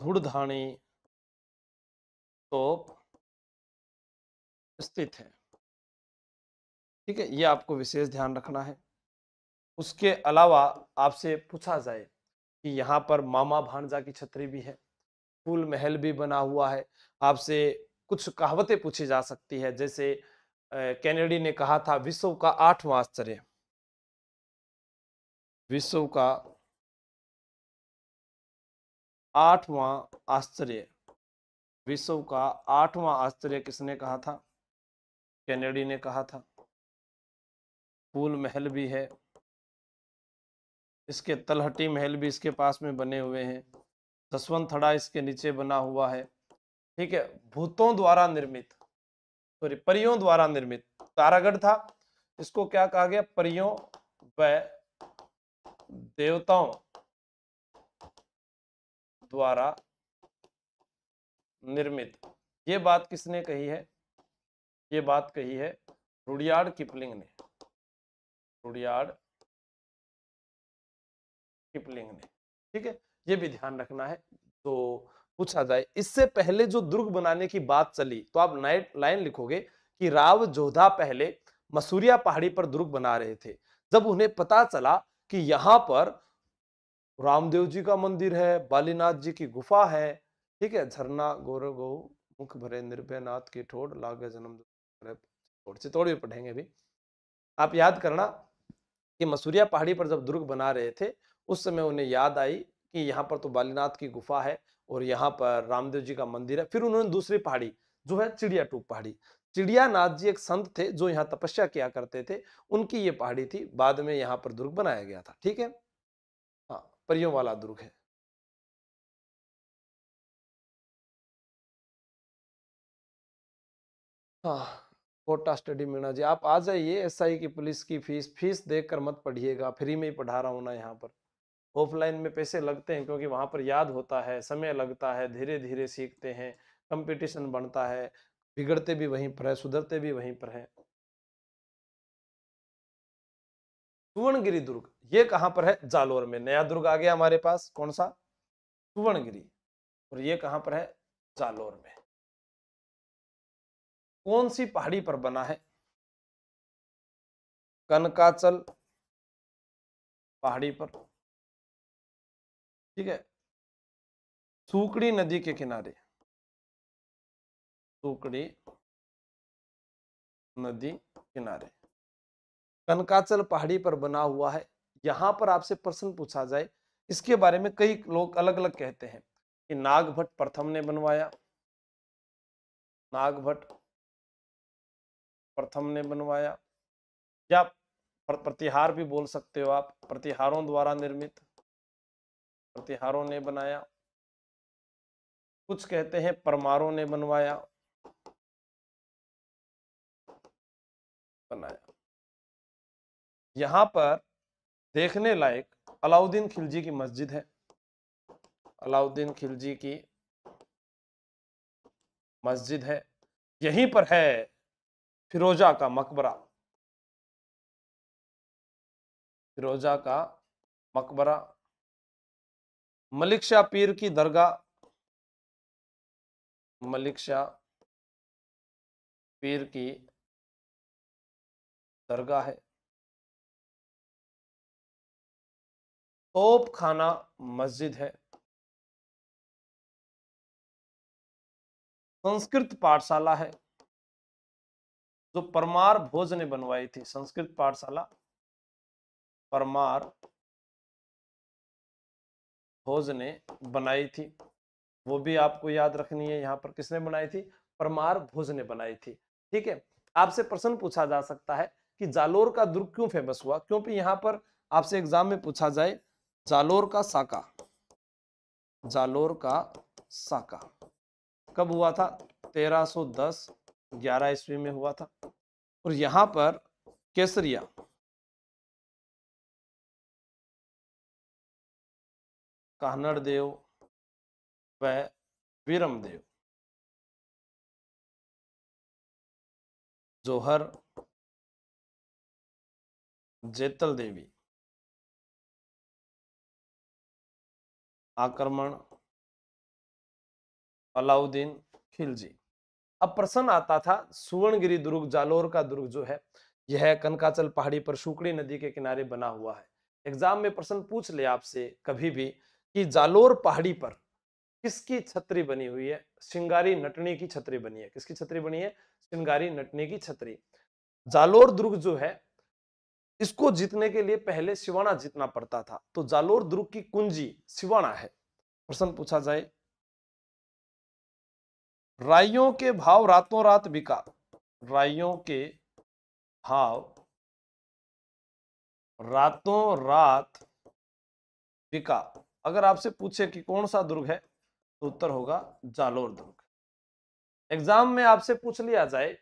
धुड़धानी तोप स्थित है ठीक है ये आपको विशेष ध्यान रखना है उसके अलावा आपसे पूछा जाए कि यहाँ पर मामा भांजा की छतरी भी है फूल महल भी बना हुआ है आपसे कुछ कहावतें पूछी जा सकती है जैसे कैनेडी ने कहा था विश्व का आठवां आश्चर्य विश्व का आठवां आश्चर्य विश्व का आठवां आश्चर्य किसने कहा था कैनेडी ने कहा था फूल महल भी है इसके तलहटी महल भी इसके पास में बने हुए हैं दसवंत थड़ा इसके नीचे बना हुआ है ठीक है भूतों द्वारा निर्मित सॉरी परियों द्वारा निर्मित तारागढ़ था इसको क्या कहा गया परियों व देवताओं द्वारा निर्मित ये बात किसने कही है ये बात कही है रुडियार्ड किपलिंग ने रुडियार्ड किपलिंग ने ठीक है ये भी ध्यान रखना है तो पूछा जाए इससे पहले जो दुर्ग बनाने की बात चली तो आप नाइट लाइन लिखोगे कि राव जोधा पहले मसूरिया पहाड़ी पर दुर्ग बना रहे थे जब उन्हें पता चला कि यहाँ पर रामदेव जी का मंदिर है बालीनाथ जी की गुफा है ठीक है झरना गौरव गौ मुख भरे निर्भय नाथ के ठोड़ लागे जन्म थोड़ से भी पढ़ेंगे भी आप याद करना कि मसूरिया पहाड़ी पर जब दुर्ग बना रहे थे उस समय उन्हें याद आई कि यहाँ पर तो बालीनाथ की गुफा है और यहाँ पर रामदेव जी का मंदिर है फिर उन्होंने दूसरी पहाड़ी जो है चिड़िया टूप पहाड़ी चिड़ियानाथ जी एक संत थे जो यहाँ तपस्या किया करते थे उनकी ये पहाड़ी थी बाद में यहाँ पर दुर्ग बनाया गया था ठीक है हाँ परियों वाला दुर्ग है हाँ कोटा स्टडी मीणा जी आप आ जाइए एसआई की पुलिस की फीस फीस देख कर मत पढ़िएगा फ्री में ही पढ़ा रहा हूँ ना यहाँ पर ऑफलाइन में पैसे लगते हैं क्योंकि वहाँ पर याद होता है समय लगता है धीरे धीरे सीखते हैं कंपटीशन बनता है बिगड़ते भी वहीं पर है सुधरते भी वहीं पर है सुवर्णगिरी दुर्ग ये कहाँ पर है जालोर में नया दुर्ग आ गया हमारे पास कौन सा सुवर्णगिरी और ये कहाँ पर है जालोर में कौन सी पहाड़ी पर बना है कनकाचल पहाड़ी पर ठीक है सूकड़ी नदी के किनारे सूकड़ी नदी किनारे कनकाचल पहाड़ी पर बना हुआ है यहां पर आपसे प्रश्न पूछा जाए इसके बारे में कई लोग अलग अलग कहते हैं कि नागभट प्रथम ने बनवाया नागभट प्रथम ने बनवाया या प्रतिहार भी बोल सकते हो आप प्रतिहारों द्वारा निर्मित प्रतिहारों ने बनाया कुछ कहते हैं परमारों ने बनवाया बनाया यहां पर देखने लायक अलाउद्दीन खिलजी की मस्जिद है अलाउद्दीन खिलजी की मस्जिद है यहीं पर है फिरोजा का मकबरा फिरोजा का मकबरा मलिक शाह पीर की दरगाह मलिक शाह पीर की दरगाह है तोप खाना मस्जिद है संस्कृत पाठशाला है जो परमार भोज ने बनवाई थी संस्कृत पाठशाला परमार होज ने बनाई थी वो भी आपको याद रखनी है यहाँ पर किसने बनाई थी परमार भोज ने बनाई थी ठीक है आपसे प्रश्न पूछा जा सकता है कि जालोर का दुर्ग क्यों फेमस हुआ क्योंकि यहाँ पर आपसे एग्जाम में पूछा जाए जालोर का साका जालोर का साका कब हुआ था 1310 11 ईस्वी में हुआ था और यहाँ पर केसरिया कहनड़ देव व वीरम देव जोहर जेतल देवी आक्रमण अलाउद्दीन खिलजी अब प्रश्न आता था सुवर्णगिरी दुर्ग जालोर का दुर्ग जो है यह कनकाचल पहाड़ी पर शुकड़ी नदी के किनारे बना हुआ है एग्जाम में प्रश्न पूछ ले आपसे कभी भी कि जालोर पहाड़ी पर किसकी छतरी बनी हुई है सिंगारी नटनी की छतरी बनी है किसकी छतरी बनी है सिंगारी नटनी की छतरी जालोर दुर्ग जो है इसको जीतने के लिए पहले शिवाना जीतना पड़ता था तो जालोर दुर्ग की कुंजी शिवाना है प्रश्न पूछा जाए राइयों के भाव रातों रात बिका राइयों के भाव रातों रात बिका अगर आपसे पूछे कि कौन सा दुर्ग है तो उत्तर होगा जालोर दुर्ग एग्जाम में आपसे पूछ लिया जाए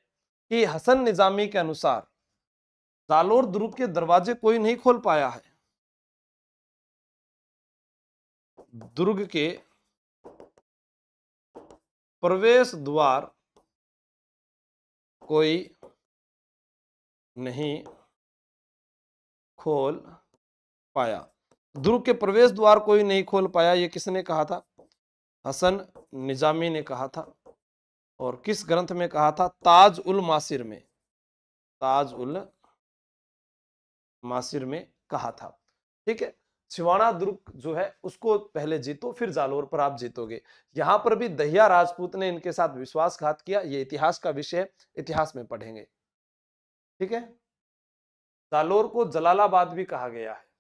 कि हसन निजामी के अनुसार जालोर दुर्ग के दरवाजे कोई नहीं खोल पाया है दुर्ग के प्रवेश द्वार कोई नहीं खोल पाया ध्रुव के प्रवेश द्वार कोई नहीं खोल पाया ये किसने कहा था हसन निजामी ने कहा था और किस ग्रंथ में कहा था ताज उल मासिर में ताज उल मासिर में कहा था ठीक है छिवाणा दुर्ग जो है उसको पहले जीतो फिर जालोर पर आप जीतोगे यहां पर भी दहिया राजपूत ने इनके साथ विश्वासघात किया ये इतिहास का विषय इतिहास में पढ़ेंगे ठीक है जालोर को जलालाबाद भी कहा गया है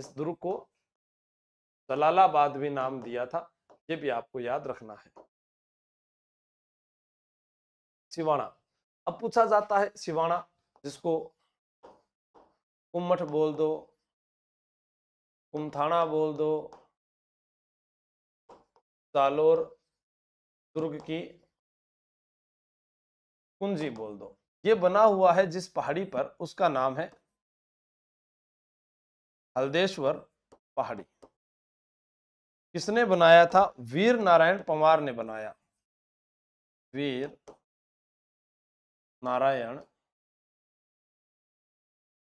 इस दुर्ग को सलालाबाद भी नाम दिया था ये भी आपको याद रखना है सिवाना अब पूछा जाता है सिवाना जिसको कुमठ बोल दो कुमथाना बोल दो सालोर दुर्ग की कुंजी बोल दो ये बना हुआ है जिस पहाड़ी पर उसका नाम है हल्देश्वर पहाड़ी किसने बनाया था वीर नारायण पंवार ने बनाया वीर नारायण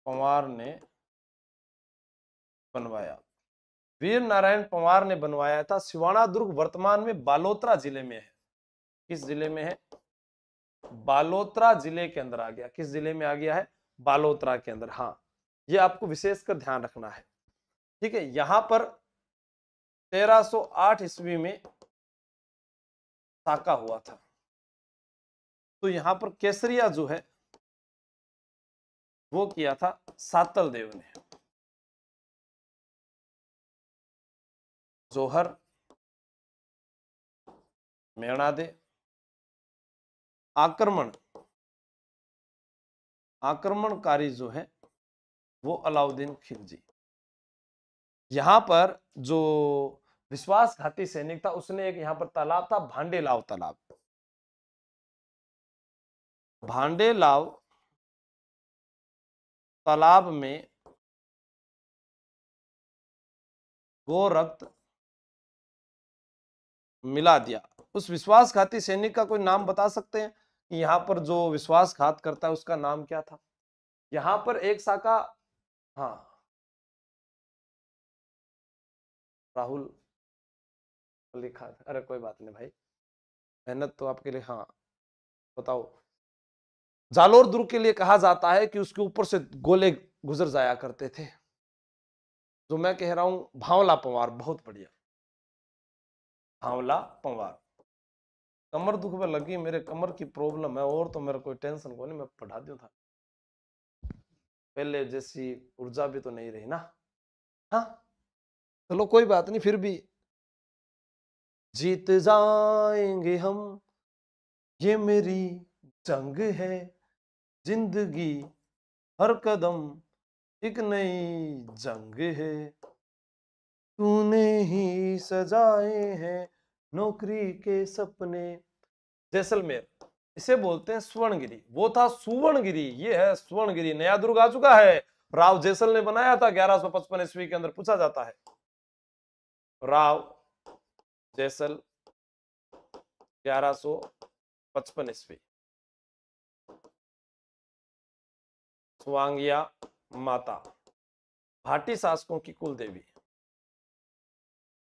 पंवार ने बनवाया वीर नारायण पंवार ने बनवाया था शिवाणा दुर्ग वर्तमान में बालोतरा जिले में है किस जिले में है बालोतरा जिले के अंदर आ गया किस जिले में आ गया है बालोतरा के अंदर हाँ ये आपको विशेषकर ध्यान रखना है ठीक है यहां पर 1308 ईस्वी में साका हुआ था तो यहां पर केसरिया जो है वो किया था सातल देव ने जोहर मेणादे आक्रमण आक्रमणकारी जो है वो अलाउद्दीन खिलजी यहाँ पर जो विश्वासघाती सैनिक था उसने एक यहाँ पर तालाब था लाव तालाब लाव तालाब में गोरक्त मिला दिया उस विश्वासघाती सैनिक का कोई नाम बता सकते हैं यहां पर जो विश्वासघात करता है उसका नाम क्या था यहां पर एक शाखा हाँ राहुल लिखा था अरे कोई बात नहीं भाई मेहनत तो आपके लिए हाँ बताओ जालोर दुर्ग के लिए कहा जाता है कि उसके ऊपर से गोले गुजर जाया करते थे जो मैं कह रहा हूं भावला पंवार बहुत बढ़िया भावला पंवार कमर दुख में लगी मेरे कमर की प्रॉब्लम है और तो मेरा कोई टेंशन को नहीं मैं पढ़ा दिया था पहले जैसी ऊर्जा भी तो नहीं रही ना हाँ चलो कोई बात नहीं फिर भी जीत जाएंगे हम ये मेरी जंग है जिंदगी हर कदम एक नई जंग है तूने ही सजाए हैं नौकरी के सपने जैसलमेर इसे बोलते हैं स्वर्णगिरी वो था सुवर्णगिरी ये है स्वर्णगिरी नया दुर्ग आ चुका है राव जैसल ने बनाया था ग्यारह सौ पचपन ईस्वी के अंदर पूछा जाता है राव जैसल ग्यारह सौ पचपन ईस्वी स्वांगिया माता भाटी शासकों की कुल देवी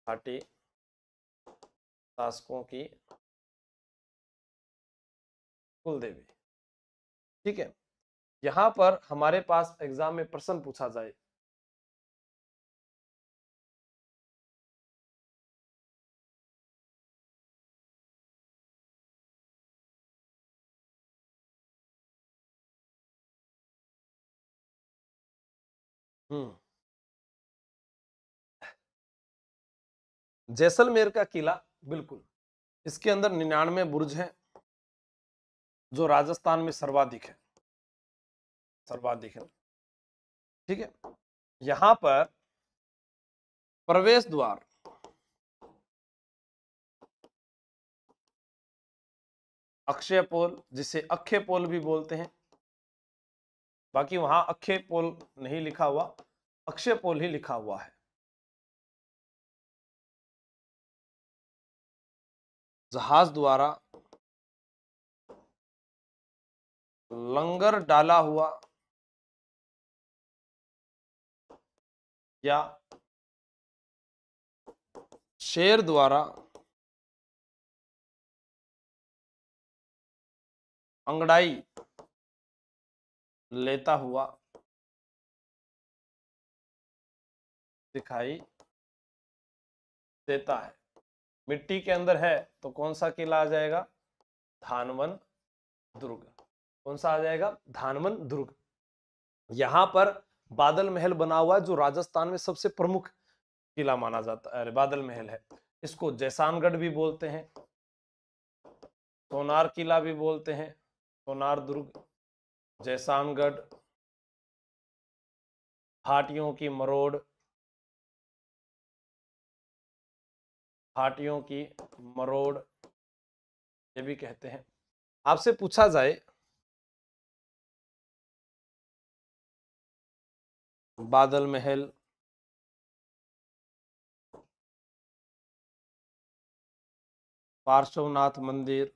भाटी शासकों की कुल देवी ठीक है यहां पर हमारे पास एग्जाम में प्रश्न पूछा जाए हम्म। जैसलमेर का किला बिल्कुल इसके अंदर निन्यानवे बुर्ज हैं जो राजस्थान में सर्वाधिक है सर्वाधिक है ठीक है यहां पर प्रवेश द्वार अक्षय पोल जिसे अक्षय पोल भी बोलते हैं बाकी वहां अक्षय पोल नहीं लिखा हुआ अक्षय पोल ही लिखा हुआ है जहाज द्वारा लंगर डाला हुआ या शेर द्वारा अंगड़ाई लेता हुआ दिखाई देता है मिट्टी के अंदर है तो कौन सा किला आ जाएगा धानवन दुर्ग कौन सा आ जाएगा धानवन दुर्ग यहाँ पर बादल महल बना हुआ है जो राजस्थान में सबसे प्रमुख किला माना जाता है बादल महल है इसको जैसानगढ़ भी बोलते हैं सोनार किला भी बोलते हैं सोनार दुर्ग जैसानगढ़ हाटियों की मरोड़ हाटियों की मरोड़ ये भी कहते हैं आपसे पूछा जाए बादल महल पार्श्वनाथ मंदिर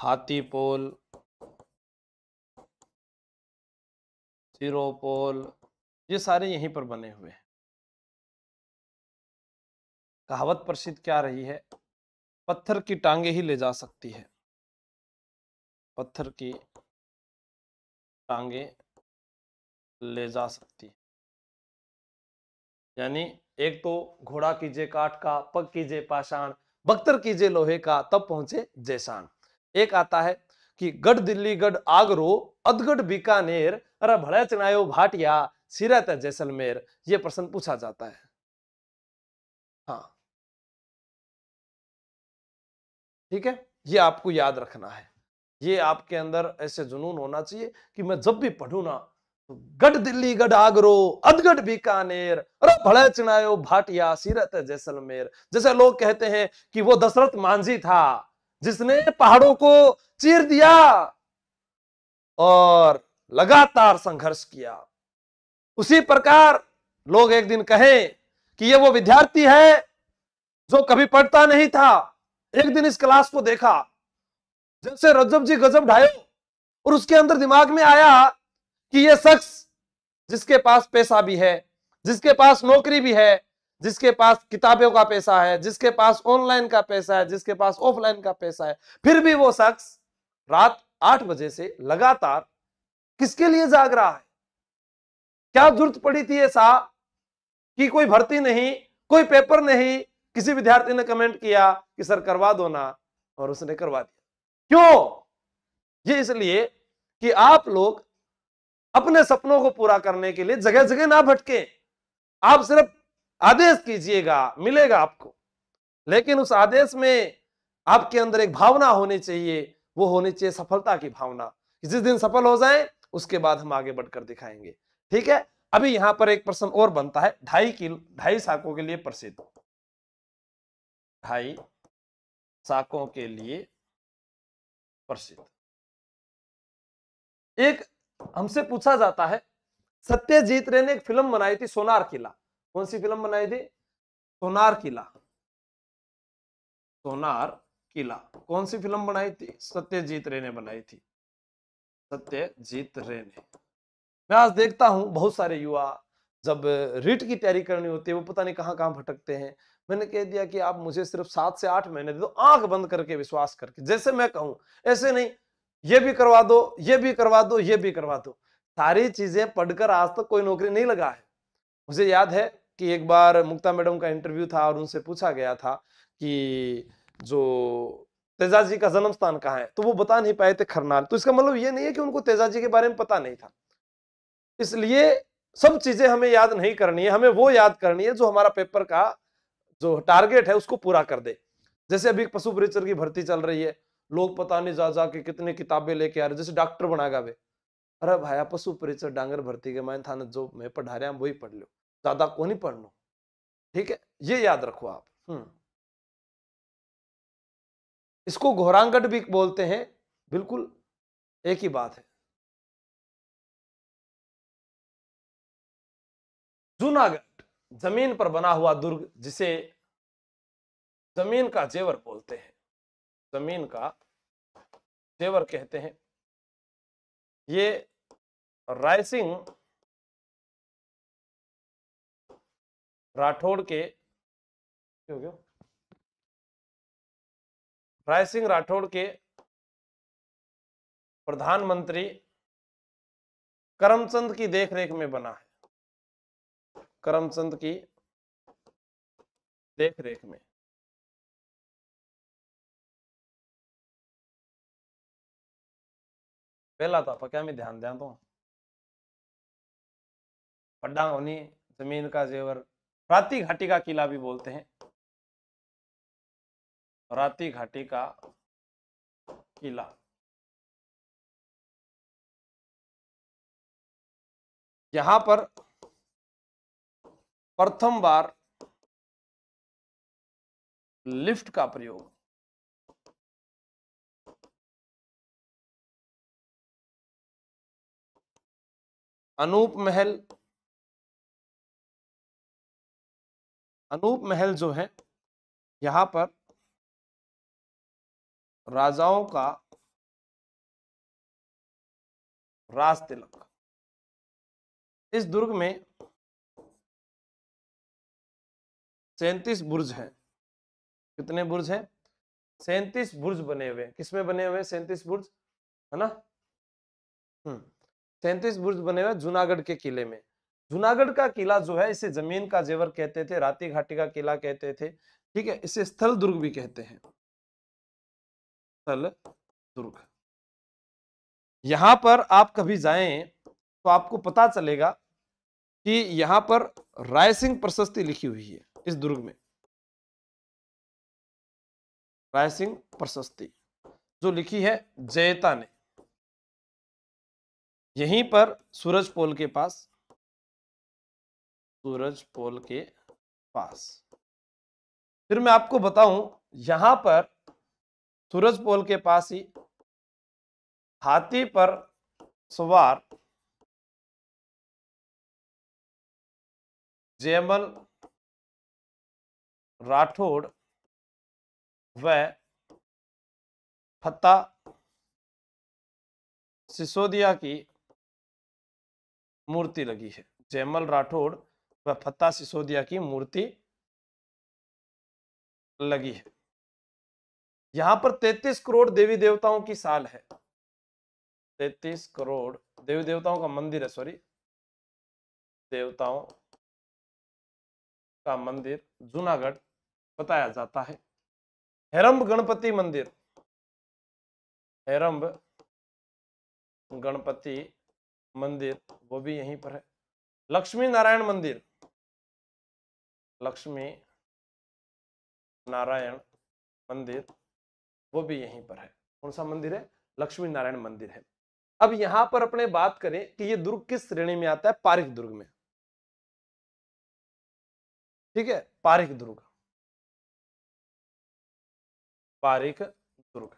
हाथी पोल सिरोपोल पोल ये सारे यहीं पर बने हुए हैं कहावत प्रसिद्ध क्या रही है पत्थर की टांगे ही ले जा सकती है पत्थर की टांगे ले जा सकती यानी एक तो घोड़ा कीजिए काट का पग कीजिए पाषाण बख्तर कीजे लोहे का तब पहुंचे जैसाण एक आता है कि गढ़ दिल्ली गढ़ आगरो अदगढ़ बीकानेर अरे भड़ा चनायो भाटिया सिरा त जैसलमेर ये प्रश्न पूछा जाता है हाँ ठीक है ये आपको याद रखना है ये आपके अंदर ऐसे जुनून होना चाहिए कि मैं जब भी पढ़ू ना तो गढ़ दिल्ली गढ़ आगरो अदगढ़ बीकानेर अरे भड़े चिनायो भाटिया सीरत है जैसलमेर जैसे लोग कहते हैं कि वो दशरथ मांझी था जिसने पहाड़ों को चीर दिया और लगातार संघर्ष किया उसी प्रकार लोग एक दिन कहें कि ये वो विद्यार्थी है जो कभी पढ़ता नहीं था एक दिन इस क्लास को देखा जब से रजब जी गजब ढायो और उसके अंदर दिमाग में आया कि यह शख्स जिसके पास पैसा भी है जिसके पास नौकरी भी है जिसके पास किताबों का पैसा है जिसके पास ऑनलाइन का पैसा है जिसके पास ऑफलाइन का पैसा है फिर भी वो शख्स रात आठ बजे से लगातार किसके लिए जाग रहा है क्या जरूरत पड़ी थी ऐसा कि कोई भर्ती नहीं कोई पेपर नहीं किसी विद्यार्थी ने कमेंट किया कि सर करवा दो ना और उसने करवा दिया क्यों ये इसलिए कि आप लोग अपने सपनों को पूरा करने के लिए जगह जगह ना भटके आप सिर्फ आदेश कीजिएगा मिलेगा आपको लेकिन उस आदेश में आपके अंदर एक भावना होनी चाहिए वो होनी चाहिए सफलता की भावना जिस दिन सफल हो जाए उसके बाद हम आगे बढ़कर दिखाएंगे ठीक है अभी यहां पर एक प्रश्न और बनता है ढाई किलो ढाई साकों के लिए प्रसिद्ध ढाई साकों के लिए प्रसिद्ध एक हमसे पूछा जाता है सत्यजीत रे ने एक फिल्म बनाई थी सोनार किला कौन सी फिल्म बनाई थी सोनार किला सोनार किला कौन सी फिल्म बनाई थी सत्यजीत रे ने बनाई थी सत्यजीत रे ने मैं आज देखता हूं बहुत सारे युवा जब रीट की तैयारी करनी होती है वो पता नहीं कहां कहां भटकते हैं मैंने कह दिया कि आप मुझे सिर्फ सात से आठ महीने दे दो आंख बंद करके विश्वास करके जैसे मैं कहूं ऐसे नहीं ये भी करवा दो ये भी करवा दो ये भी करवा दो सारी चीजें पढ़कर आज तक तो कोई नौकरी नहीं लगा है मुझे याद है कि एक बार मुक्ता मैडम का इंटरव्यू था और उनसे पूछा गया था कि जो तेजाजी का जन्म स्थान कहाँ है तो वो बता नहीं पाए थे खरनाल तो इसका मतलब ये नहीं है कि उनको तेजाजी के बारे में पता नहीं था इसलिए सब चीजें हमें याद नहीं करनी है हमें वो याद करनी है जो हमारा पेपर का जो टारगेट है उसको पूरा कर दे जैसे अभी पशु परिचर की भर्ती चल रही है लोग पता नहीं जा जाके कितने किताबें लेके आ रहे जैसे डॉक्टर बनागा वे अरे भाया पशु परिचर डांगर भर्ती के मैं थाना जो मैं पढ़ा रहा वही पढ़ लो ज्यादा को नहीं पढ़ लो ठीक है ये याद रखो आप हम्म इसको घोरांगट भी बोलते हैं बिल्कुल एक ही बात है जूनागढ़ जमीन पर बना हुआ दुर्ग जिसे जमीन का जेवर बोलते हैं जमीन का जेवर कहते हैं ये रायसिंह राठौड़ के हो राय सिंह राठौड़ के प्रधानमंत्री करमचंद की देखरेख में बना है करमचंद की देखरेख में पहला तो आप क्या मैं ध्यान दें तो पड्डा होनी जमीन का जेवर राती घाटी का किला भी बोलते हैं राती घाटी का किला यहां पर प्रथम बार लिफ्ट का प्रयोग अनूप महल अनूप महल जो है यहां पर राजाओं का राज तिलक इस दुर्ग में सैंतीस बुर्ज हैं कितने बुर्ज हैं सैंतीस बुर्ज बने हुए हैं किसमें बने हुए हैं सैंतीस बुर्ज है ना हम्म सैंतीस बुर्ज बने हुए जूनागढ़ के किले में जूनागढ़ का किला जो है इसे जमीन का जेवर कहते थे राती घाटी का किला कहते थे ठीक है इसे स्थल दुर्ग भी कहते हैं स्थल दुर्ग यहां पर आप कभी जाएं तो आपको पता चलेगा कि यहां पर रायसिंह प्रशस्ति लिखी हुई है इस दुर्ग में राय सिंह प्रशस्ति जो लिखी है जयता ने यहीं पर सूरज पोल के पास सूरज पोल के पास फिर मैं आपको बताऊं यहां पर सूरज पोल के पास ही हाथी पर सवार जयमल राठौड़ व फत्ता सिसोदिया की मूर्ति लगी है जयमल राठौड़ व फत्ता सिसोदिया की मूर्ति लगी है यहां पर 33 करोड़ देवी देवताओं की साल है 33 करोड़ देवी देवताओं का मंदिर है सॉरी देवताओं का मंदिर जूनागढ़ बताया जाता है हेरम्ब गणपति मंदिर हेरम्ब गणपति मंदिर वो भी यहीं पर है लक्ष्मी नारायण मंदिर लक्ष्मी नारायण मंदिर वो भी यहीं पर है कौन सा मंदिर है लक्ष्मी नारायण मंदिर है अब यहां पर अपने बात करें कि ये दुर्ग किस श्रेणी में आता है पारिक दुर्ग में ठीक है पारिक दुर्ग पारिक दुर्ग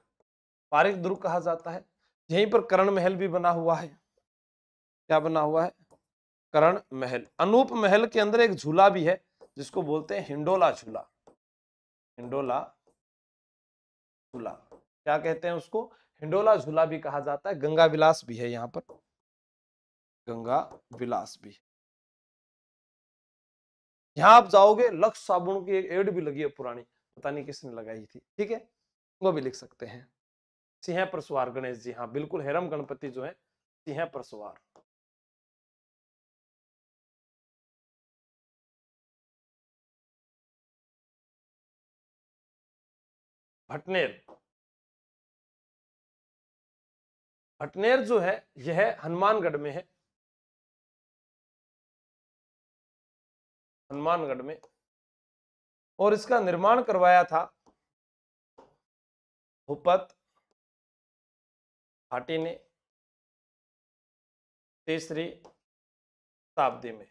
पारिक दुर्ग कहा जाता है यहीं पर करण महल भी बना हुआ है क्या बना हुआ है करण महल अनूप महल के अंदर एक झूला भी है जिसको बोलते हैं हिंडोला झूला हिंडोला झूला क्या कहते हैं उसको हिंडोला झूला भी कहा जाता है गंगा विलास भी है यहाँ पर गंगा विलास भी है यहाँ आप जाओगे लक्ष्य साबुन की एक एड भी लगी है पुरानी पता नहीं किसने लगाई थी ठीक है वो भी लिख सकते हैं सिंह परसवार गणेश जी हाँ बिल्कुल हेरम गणपति जो है सिंह परसवार भटनेर भटनेर जो है यह हनुमानगढ़ में है हनुमानगढ़ में और इसका निर्माण करवाया था भूपत भाटी ने तीसरी शताब्दी में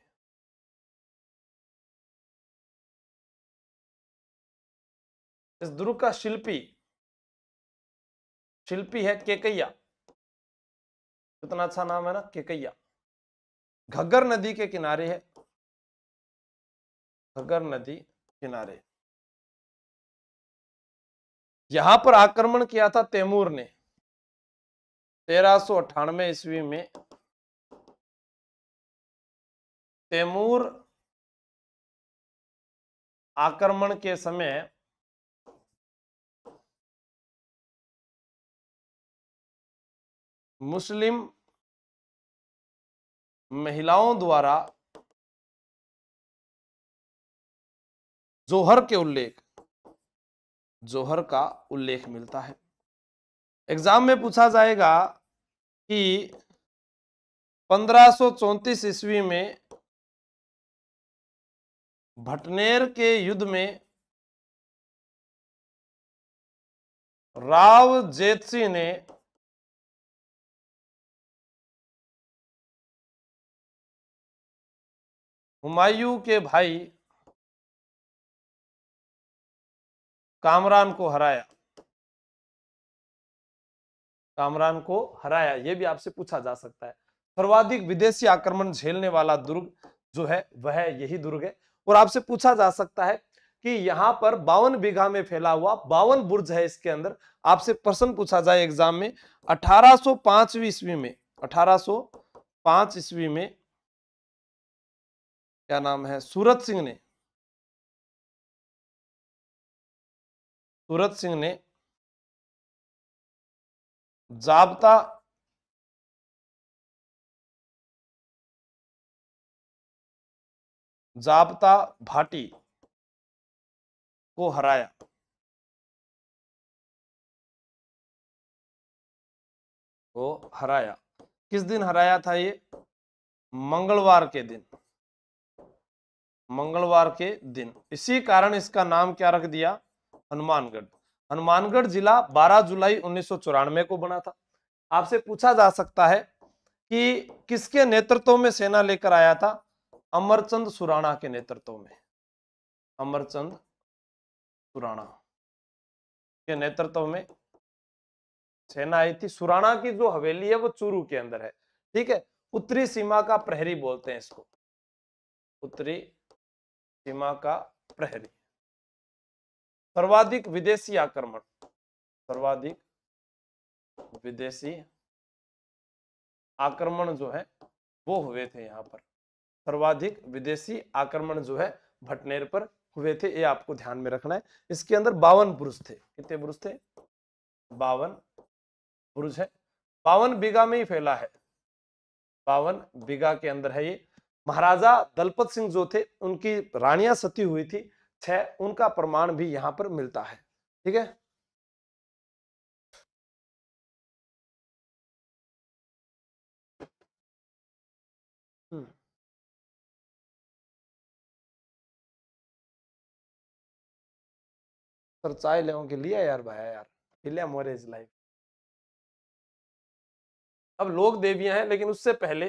इस दुर्ग का शिल्पी शिल्पी है केकैया कितना अच्छा नाम है ना केकैया घग्गर नदी के किनारे है घग्गर नदी किनारे यहां पर आक्रमण किया था तैमूर ने तेरह अठानवे ईस्वी में तैमूर आक्रमण के समय मुस्लिम महिलाओं द्वारा जोहर के उल्लेख जोहर का उल्लेख मिलता है एग्जाम में पूछा जाएगा कि 1534 ईस्वी में भटनेर के युद्ध में राव जेतसी ने हुमायूं के भाई कामरान को हराया कामरान को हराया यह भी आपसे पूछा जा सकता है सर्वाधिक विदेशी आक्रमण झेलने वाला दुर्ग जो है वह यही दुर्ग है और आपसे पूछा जा सकता है कि यहाँ पर बावन बीघा में फैला हुआ बावन बुर्ज है इसके अंदर आपसे प्रश्न पूछा जाए एग्जाम में 1805 ईस्वी में 1805 ईस्वी में क्या नाम है सूरत सिंह ने सूरत सिंह ने जाबता जाबता भाटी को हराया को हराया किस दिन हराया था ये मंगलवार के दिन मंगलवार के दिन इसी कारण इसका नाम क्या रख दिया हनुमानगढ़ हनुमानगढ़ जिला 12 जुलाई उन्नीस को बना था आपसे पूछा जा सकता है कि किसके नेतृत्व में सेना लेकर आया था अमरचंद सुराणा के नेतृत्व में अमरचंद सुराणा के नेतृत्व में सेना आई थी सुराणा की जो हवेली है वो चूरू के अंदर है ठीक है उत्तरी सीमा का प्रहरी बोलते हैं इसको उत्तरी सीमा का प्रहरी सर्वाधिक विदेशी आक्रमण सर्वाधिक विदेशी आक्रमण जो है वो हुए थे यहाँ पर सर्वाधिक विदेशी आक्रमण जो है भटनेर पर हुए थे ये आपको ध्यान में रखना है इसके अंदर बावन पुरुष थे कितने पुरुष थे बावन पुरुष है बावन बीघा में ही फैला है बावन बीघा के अंदर है ये महाराजा दलपत सिंह जो थे उनकी रानियां सती हुई थी छह उनका प्रमाण भी यहां पर मिलता है ठीक है हम्म। सर चाय लोगों के लिए यार भाया यार लिया मोर इज लाइफ अब लोग देवियां हैं लेकिन उससे पहले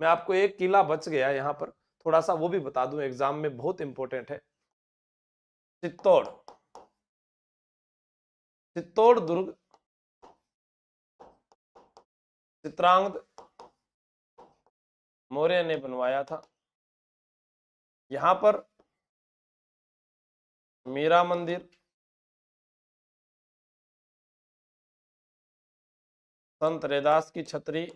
मैं आपको एक किला बच गया यहाँ पर थोड़ा सा वो भी बता दूं एग्जाम में बहुत इंपॉर्टेंट है चित्तौड़ चित्तौड़ दुर्ग चित्रांग मौर्य ने बनवाया था यहां पर मीरा मंदिर संत रेदास की छतरी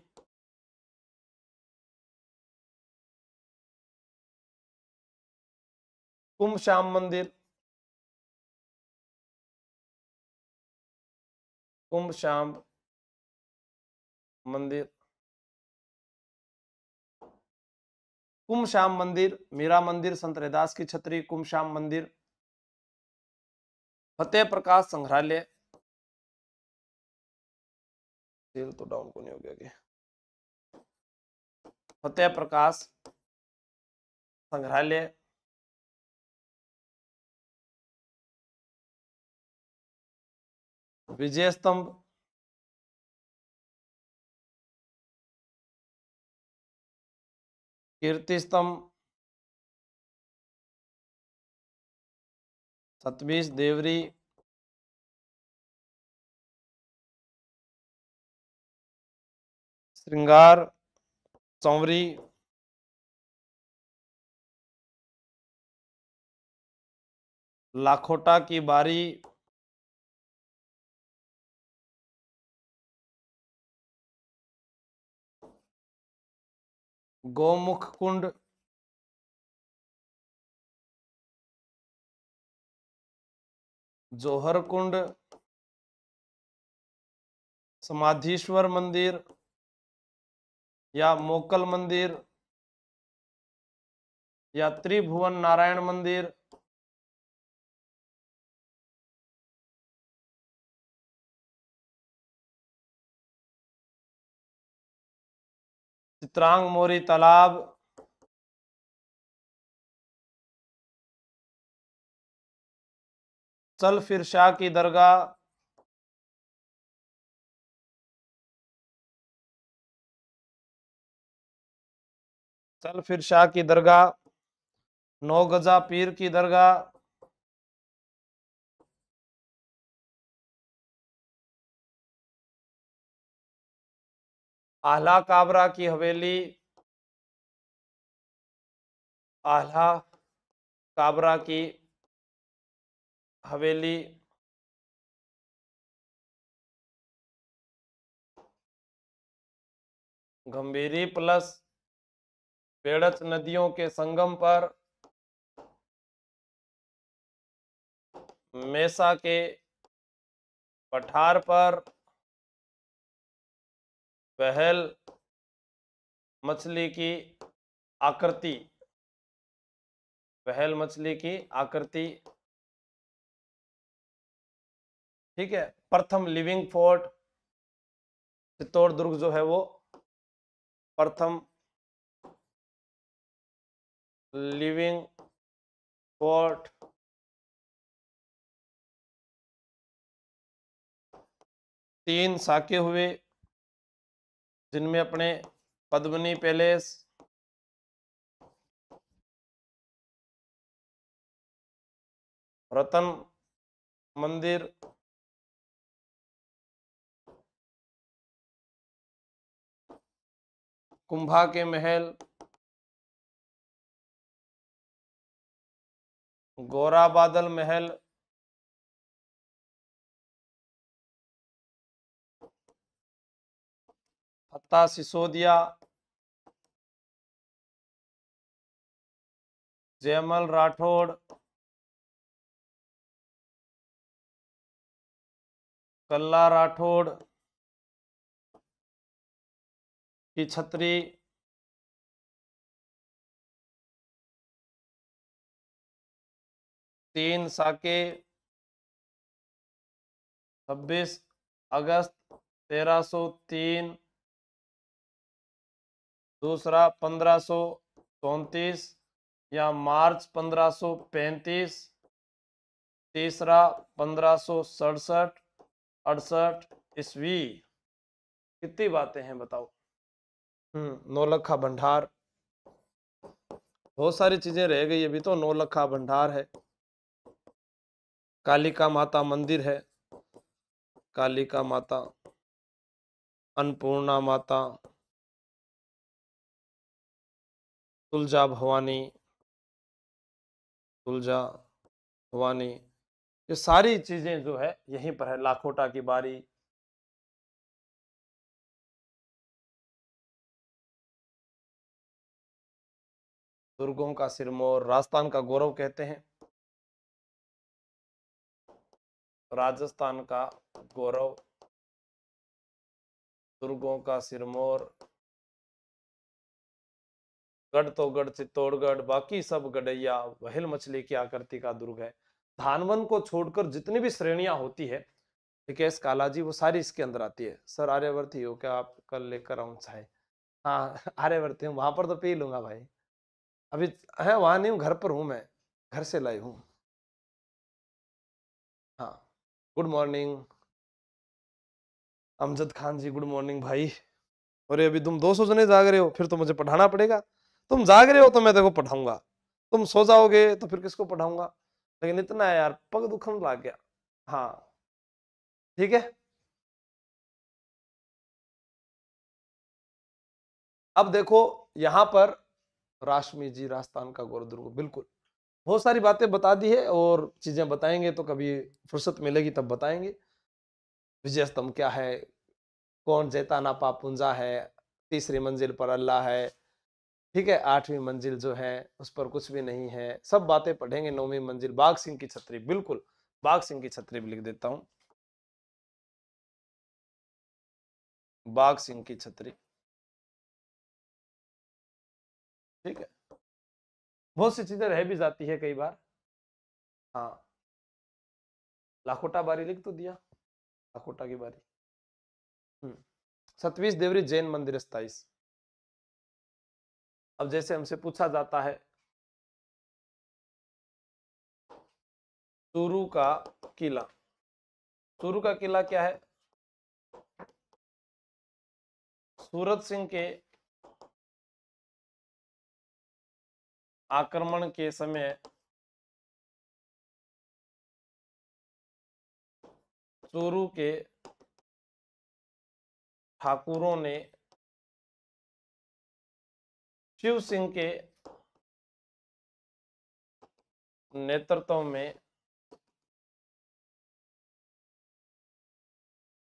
कुंभ श्याम मंदिर कुंभ श्याम मंदिर कुंभ श्याम मंदिर मीरा मंदिर संत रैदास की छतरी कुंभ श्याम मंदिर फतेह प्रकाश संग्रहालय तो डाउन को नहीं हो गया फतेह प्रकाश संग्रहालय विजय स्तंभ कीर्ति स्तंभ सतमीश देवरी श्रृंगार चौवरी लाखोटा की बारी गोमुख कुंड जोहर कुंड समाधीश्वर मंदिर या मोकल मंदिर या त्रिभुवन नारायण मंदिर चित्रांग मोरी तालाब चल फिर शाह की दरगाह चल फिर शाह की दरगाह नौ गजा पीर की दरगाह आहला काबरा की हवेली आहला काबरा की हवेली गंभीरी प्लस पेड़च नदियों के संगम पर मेसा के पठार पर पहल मछली की आकृति पहल मछली की आकृति ठीक है प्रथम लिविंग फोर्ट चित्तौड़ दुर्ग जो है वो प्रथम लिविंग फोर्ट तीन साके हुए जिनमें अपने पद्मनी पैलेस रतन मंदिर कुंभा के महल गोरा बादल महल मुक्ता सिसोदिया जयमल राठौड़ कल्ला राठौड़ की छतरी तीन साके छब्बीस अगस्त तेरह सौ तीन दूसरा पंद्रह सौ चौंतीस या मार्च पंद्रह सौ पैंतीस तीसरा पंद्रह सौ सड़सठ अड़सठ ईस्वी कितनी बातें हैं बताओ हम्म नौलखा भंडार बहुत सारी चीजें रह गई अभी तो नौलखा भंडार है कालिका माता मंदिर है कालिका माता अन्नपूर्णा माता तुलजा भवानी तुलजा भवानी ये सारी चीजें जो है यहीं पर है लाखोटा की बारी दुर्गों का सिरमौर राजस्थान का गौरव कहते हैं राजस्थान का गौरव दुर्गों का सिरमौर गढ़ तो गढ़ चित्तौड़गढ़ बाकी सब गडैया वहल मछली की आकृति का दुर्ग है धानवन को छोड़कर जितनी भी श्रेणियां होती है विकेश कालाजी वो सारी इसके अंदर आती है सर आर्यवर्ती हो क्या आप कल लेकर आऊँ चाहे हाँ आर्यवर्ती हूँ वहां पर तो पी लूंगा भाई अभी है वहां नहीं हूँ घर पर हूँ मैं घर से लाई हूँ हाँ good morning Amjad Khan ji good morning भाई अरे अभी तुम दो सौ जने जाग रहे हो फिर तो मुझे पढ़ाना पड़ेगा तुम जाग रहे हो तो मैं देखो पढ़ाऊंगा तुम सो जाओगे तो फिर किसको पढ़ाऊंगा लेकिन इतना है यार पग दुखन लाग गया हाँ ठीक है अब देखो यहां पर राश्मी जी राजस्थान का गोरदुर्ग बिल्कुल बहुत सारी बातें बता दी है और चीजें बताएंगे तो कभी फुर्सत मिलेगी तब बताएंगे विजय स्तंभ क्या है कौन जैताना पापुंजा है तीसरी मंजिल पर अल्लाह है ठीक है आठवीं मंजिल जो है उस पर कुछ भी नहीं है सब बातें पढ़ेंगे नौवीं मंजिल बाघ सिंह की छतरी बिल्कुल बाघ सिंह की छतरी भी लिख देता हूं बाघ सिंह की छतरी ठीक है बहुत सी चीजें रह भी जाती है कई बार हाँ लाखोटा बारी लिख तो दिया लाखोटा की बारी हम्म सतवीश देवरी जैन मंदिर सताइस अब जैसे हमसे पूछा जाता है चूरू का किला चूरू का किला क्या है सूरत सिंह के आक्रमण के समय चूरू के ठाकुरों ने शिव सिंह के नेतृत्व में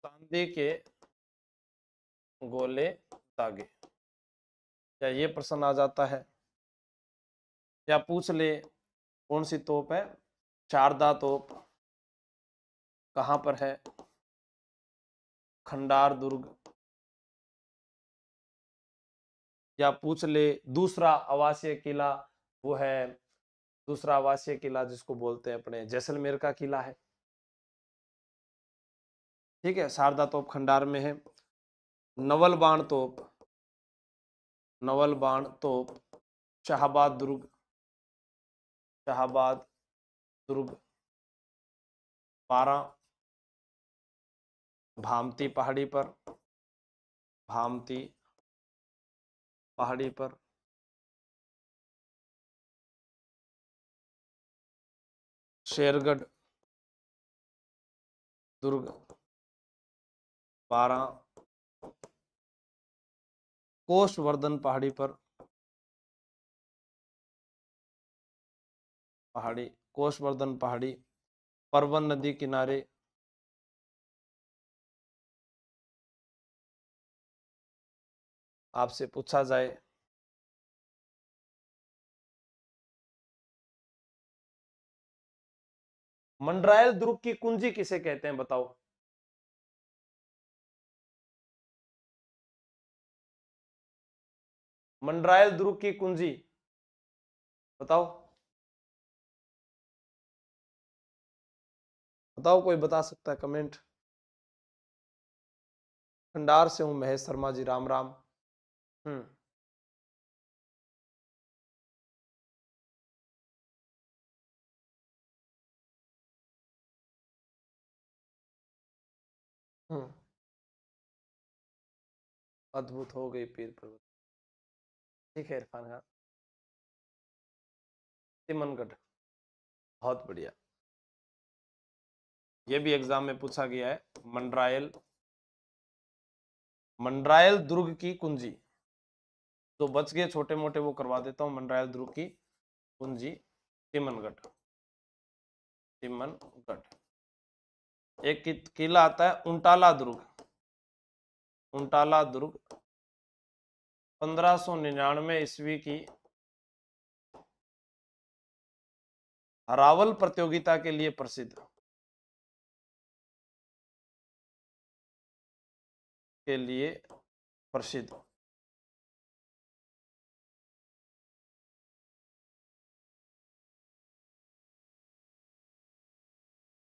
चांदी के गोले दागे क्या ये प्रश्न आ जाता है या पूछ ले कौन सी तोप है शारदा तोप कहाँ पर है खंडार दुर्ग या पूछ ले दूसरा आवासीय किला वो है दूसरा आवासीय किला जिसको बोलते हैं अपने जैसलमेर का किला है ठीक है शारदा तोप खंडार में है नवल बाण तोप नवल बाण तोप शाहबाद दुर्ग शाहबाद दुर्ग पारा भामती पहाड़ी पर भामती पहाड़ी पर शेरगढ़ दुर्ग बारह कोषवर्धन पहाड़ी पर पहाड़ी कोषवर्धन पहाड़ी परवन नदी किनारे आपसे पूछा जाए मंडरायल ध्रुव की कुंजी किसे कहते हैं बताओ मंडरायल ध्रुव की कुंजी बताओ बताओ कोई बता सकता है कमेंट खंडार से हूं महेश शर्मा जी राम राम हम्म। हम्म। अद्भुत हो गई पीर पर्वत। ठीक है, इरफ़ान ख़ान। तिमनगढ़। बहुत बढ़िया। ये भी एग्ज़ाम में पूछा गया है, मंडरायल मंडरायल दुर्ग की कुंजी। तो बच गए छोटे मोटे वो करवा देता हूँ मंडरायल ध्रुव की कुंजी तिमनगढ़ तिमनगढ़ एक किला आता है उंटाला दुर्ग उंटाला दुर्ग 1599 ईस्वी की रावल प्रतियोगिता के लिए प्रसिद्ध के लिए प्रसिद्ध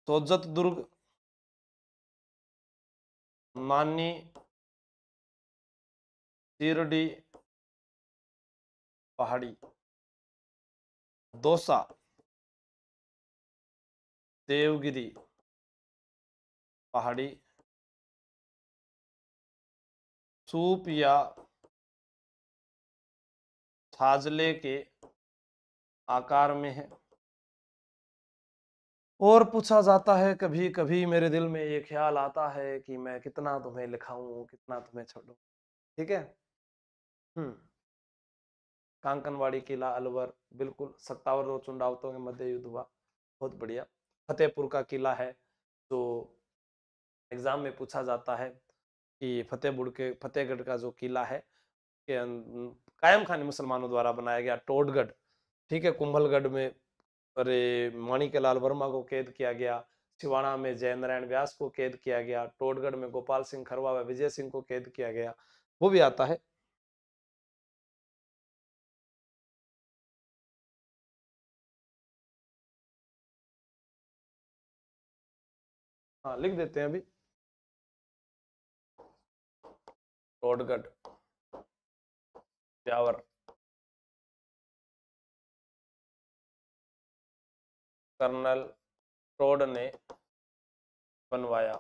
सोजत तो दुर्ग मानी शिरडी पहाड़ी दोसा देवगिरी पहाड़ी सूप या छाजले के आकार में है और पूछा जाता है कभी कभी मेरे दिल में ये ख्याल आता है कि मैं कितना तुम्हें लिखाऊं कितना तुम्हें छोड़ू ठीक है हम्म कांकनवाड़ी किला अलवर बिल्कुल सत्तावर और चुनावतों के मध्य युद्ध हुआ बहुत बढ़िया फतेहपुर का किला है जो तो एग्जाम में पूछा जाता है कि फतेहपुर के फतेहगढ़ का जो किला है अं, कायम खान मुसलमानों द्वारा बनाया गया टोडगढ़ ठीक है कुंभलगढ़ में अरे माणिकलाल वर्मा को कैद किया गया छिवाणा में जय नारायण व्यास को कैद किया गया टोडगढ़ में गोपाल सिंह खरवा व विजय सिंह को कैद किया गया वो भी आता है हाँ लिख देते हैं अभी टोडगढ़ कर्नल टोड ने बनवाया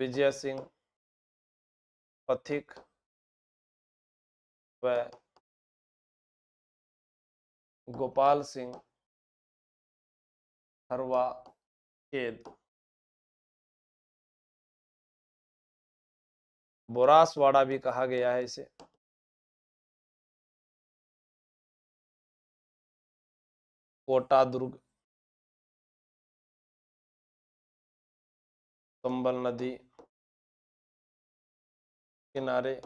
विजय सिंह पथिक व गोपाल सिंह हरवा केद बोरासवाड़ा भी कहा गया है इसे कोटा दुर्ग संबल नदी किनारे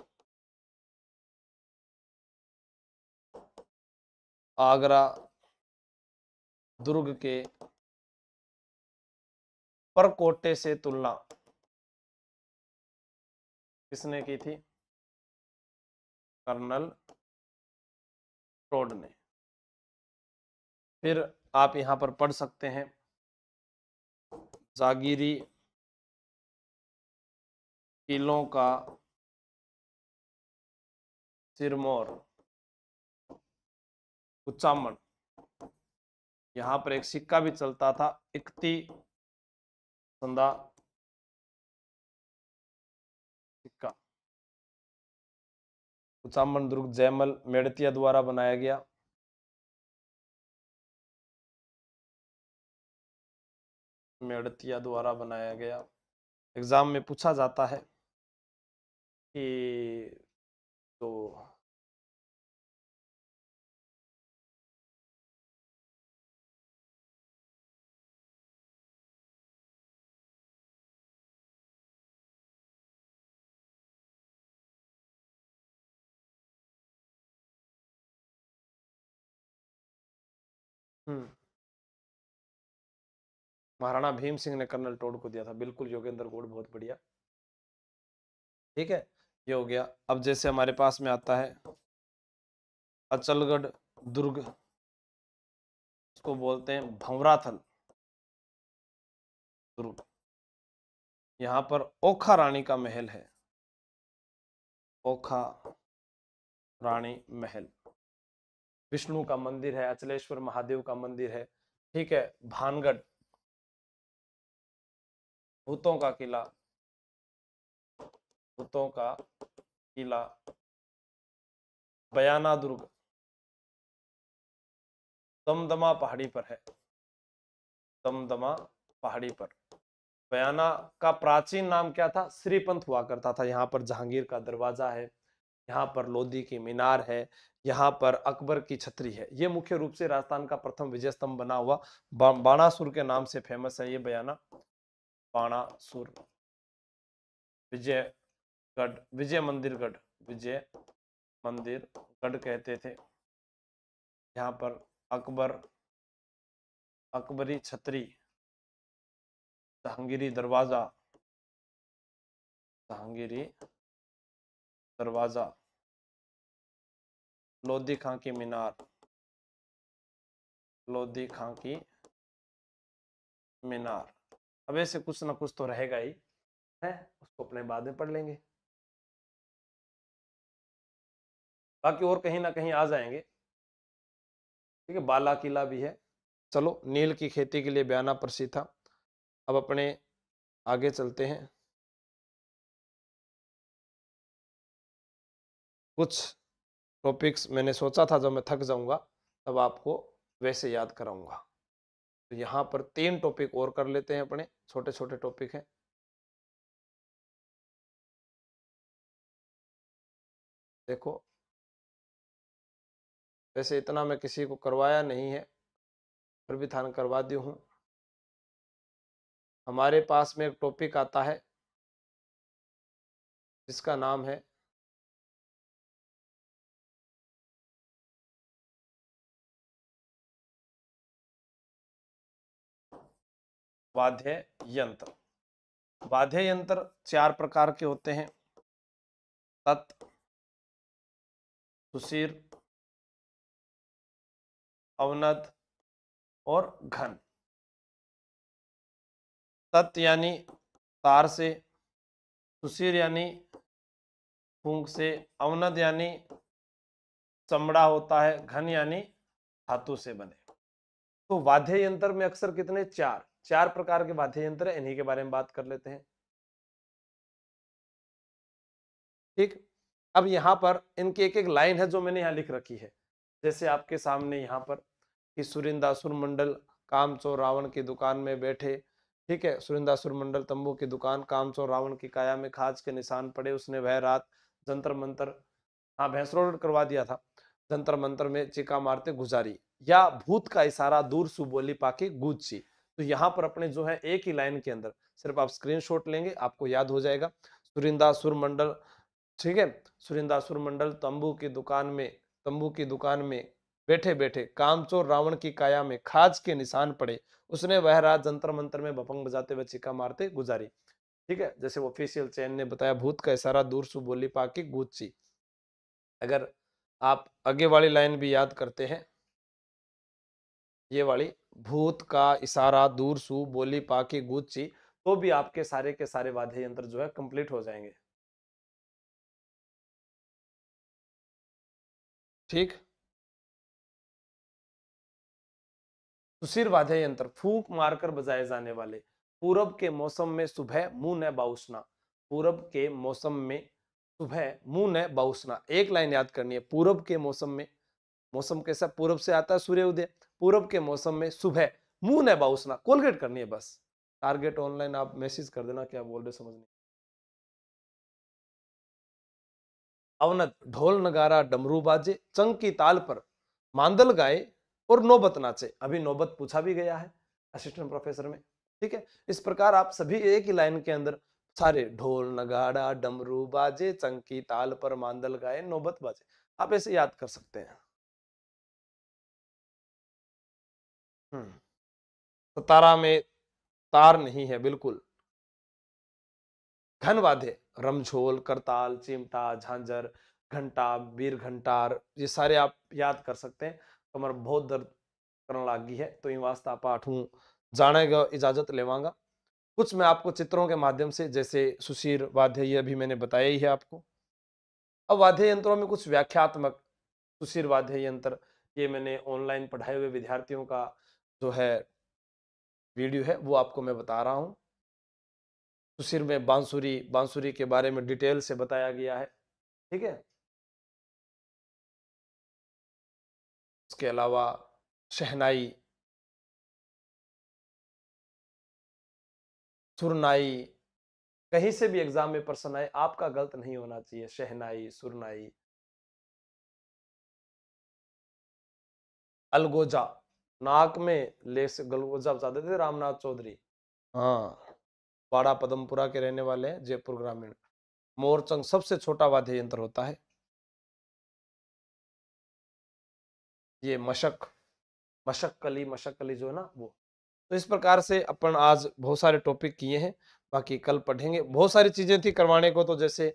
आगरा दुर्ग के परकोटे से तुलना किसने की थी कर्नल रोड ने फिर आप यहां पर पढ़ सकते हैं जागीरी किलों का सिरमौर उच्चाम यहां पर एक सिक्का भी चलता था इकती संदा सिक्का कुचामन दुर्ग जयमल मेड़तिया द्वारा बनाया गया मेड़तिया द्वारा बनाया गया एग्ज़ाम में पूछा जाता है कि तो हम्म महाराणा भीम सिंह ने कर्नल टोड को दिया था बिल्कुल योगेंद्र गोड बहुत बढ़िया ठीक है ये हो गया अब जैसे हमारे पास में आता है अचलगढ़ दुर्ग इसको बोलते हैं भंवराथल दुर्ग यहाँ पर ओखा रानी का महल है ओखा रानी महल विष्णु का मंदिर है अचलेश्वर महादेव का मंदिर है ठीक है भानगढ़ भूतों का किला भूतों का किला बयाना दुर्ग दमदमा पहाड़ी पर है दमदमा पहाड़ी पर बयाना का प्राचीन नाम क्या था श्रीपंथ हुआ करता था यहाँ पर जहांगीर का दरवाजा है यहाँ पर लोधी की मीनार है यहाँ पर अकबर की छतरी है ये मुख्य रूप से राजस्थान का प्रथम विजय स्तंभ बना हुआ बाणासुर के नाम से फेमस है ये बयाना बाणासुर गढ़ विजय मंदिर गढ़ विजय मंदिर गढ़ कहते थे यहाँ पर अकबर अकबरी छतरी जहांगीरी दरवाजा जहांगीरी दरवाजा लोधी खां की मीनार लोधी खां की मीनार अब ऐसे कुछ ना कुछ तो रहेगा ही है उसको अपने बाद में पढ़ लेंगे बाकी और कहीं ना कहीं आ जाएंगे ठीक है बाला किला भी है चलो नील की खेती के लिए बयाना प्रसिद्ध था अब अपने आगे चलते हैं कुछ टॉपिक्स मैंने सोचा था जब मैं थक जाऊंगा तब आपको वैसे याद कराऊंगा तो यहाँ पर तीन टॉपिक और कर लेते हैं अपने छोटे छोटे टॉपिक हैं देखो वैसे इतना मैं किसी को करवाया नहीं है फिर भी थान करवा दी हूँ हमारे पास में एक टॉपिक आता है जिसका नाम है वाद्य यंत्र वाद्य यंत्र चार प्रकार के होते हैं तत् सुशीर अवनत और घन तत् यानी तार से सुशीर यानी फूंक से अवनद यानी चमड़ा होता है घन यानी धातु से बने तो वाद्य यंत्र में अक्सर कितने चार चार प्रकार के वाद्य यंत्र इन्हीं के बारे में बात कर लेते हैं ठीक अब यहाँ पर इनकी एक एक लाइन है जो मैंने यहाँ लिख रखी है जैसे आपके सामने यहाँ पर कि सुरिंदासुर मंडल कामचोर रावण की दुकान में बैठे ठीक है सुरिंदासुर मंडल तंबू की दुकान कामचोर रावण की काया में खाज के निशान पड़े उसने वह रात जंतर मंतर हाँ भैंसरोड करवा दिया था जंतर मंतर में चिका मारते गुजारी या भूत का इशारा दूर सुबोली पाके गुजसी तो यहाँ पर अपने जो है एक ही लाइन के अंदर सिर्फ आप स्क्रीनशॉट लेंगे आपको याद हो जाएगा सुर मंडल ठीक है सुर मंडल तंबू की दुकान में तंबू की दुकान में बैठे बैठे कामचोर रावण की काया में खाज के निशान पड़े उसने वह रात जंतर मंत्र में भपंग बजाते हुए चिका मारते गुजारी ठीक है जैसे ऑफिशियल चैन ने बताया भूत का इशारा दूर सु बोली पाके गुच्छी अगर आप आगे वाली लाइन भी याद करते हैं ये वाली भूत का इशारा दूर सू बोली पाकी गुच्ची तो भी आपके सारे के सारे वाद्य यंत्र जो है कंप्लीट हो जाएंगे ठीक सुशीर वाद्य यंत्र फूक मारकर बजाए जाने वाले पूरब के मौसम में सुबह मुंह न बाउसना पूरब के मौसम में सुबह मुंह न बाउसना एक लाइन याद करनी है पूरब के मौसम में मौसम कैसा पूरब से आता है उदय पूर्व के मौसम में सुबह मुंह न बाउसना कोलगेट करनी है बस टारगेट ऑनलाइन आप मैसेज कर देना क्या बोल रहे समझ नहीं अवनत ढोल नगारा डमरू बाजे चंग की ताल पर मांदल गाए और नौबत नाचे अभी नौबत पूछा भी गया है असिस्टेंट प्रोफेसर में ठीक है इस प्रकार आप सभी एक ही लाइन के अंदर सारे ढोल नगाड़ा डमरू बाजे चंकी ताल पर मांदल गाए नौबत बाजे आप ऐसे याद कर सकते हैं सतारा हम्म। तो में तार नहीं है बिल्कुल घन वाद्य रमझोल करताल चिमटा झांझर घंटा वीर घंटार ये सारे आप याद कर सकते हैं कमर बहुत दर्द करने लगी है तो इन वास्ते आप आठू जाने का इजाजत लेवांगा कुछ मैं आपको चित्रों के माध्यम से जैसे सुशीर वाद्य ये अभी मैंने बताया ही है आपको अब वाद्य यंत्रों में कुछ व्याख्यात्मक सुशीर वाद्य यंत्र ये मैंने ऑनलाइन पढ़ाए हुए विद्यार्थियों का जो है वीडियो है वो आपको मैं बता रहा हूँ तो सिर में बांसुरी बांसुरी के बारे में डिटेल से बताया गया है ठीक है इसके अलावा शहनाई सुरनाई कहीं से भी एग्जाम में पर्सन आए आपका गलत नहीं होना चाहिए शहनाई सुरनाई अलगोजा नाक में लेस गलगोजा जाते थे रामनाथ चौधरी हाँ बाड़ा पदमपुरा के रहने वाले हैं जयपुर ग्रामीण मोरचंग सबसे छोटा वाद्य यंत्र होता है ये मशक मशक कली मशक कली जो है ना वो तो इस प्रकार से अपन आज बहुत सारे टॉपिक किए हैं बाकी कल पढ़ेंगे बहुत सारी चीजें थी करवाने को तो जैसे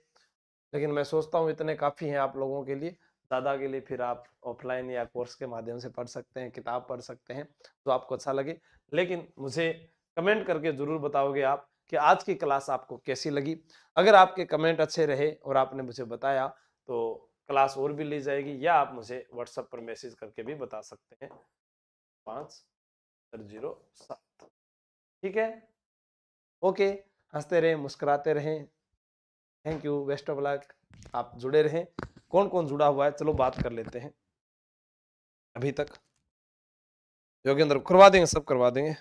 लेकिन मैं सोचता हूँ इतने काफी हैं आप लोगों के लिए ज़्यादा के लिए फिर आप ऑफलाइन या कोर्स के माध्यम से पढ़ सकते हैं किताब पढ़ सकते हैं तो आपको अच्छा लगे लेकिन मुझे कमेंट करके ज़रूर बताओगे आप कि आज की क्लास आपको कैसी लगी अगर आपके कमेंट अच्छे रहे और आपने मुझे बताया तो क्लास और भी ली जाएगी या आप मुझे व्हाट्सएप पर मैसेज करके भी बता सकते हैं पाँच जीरो सात ठीक है ओके हंसते रहें मुस्कुराते रहें thank you best of luck आप जुड़े रहें कौन कौन जुड़ा हुआ है चलो बात कर लेते हैं अभी तक योगेंद्र करवा देंगे सब करवा देंगे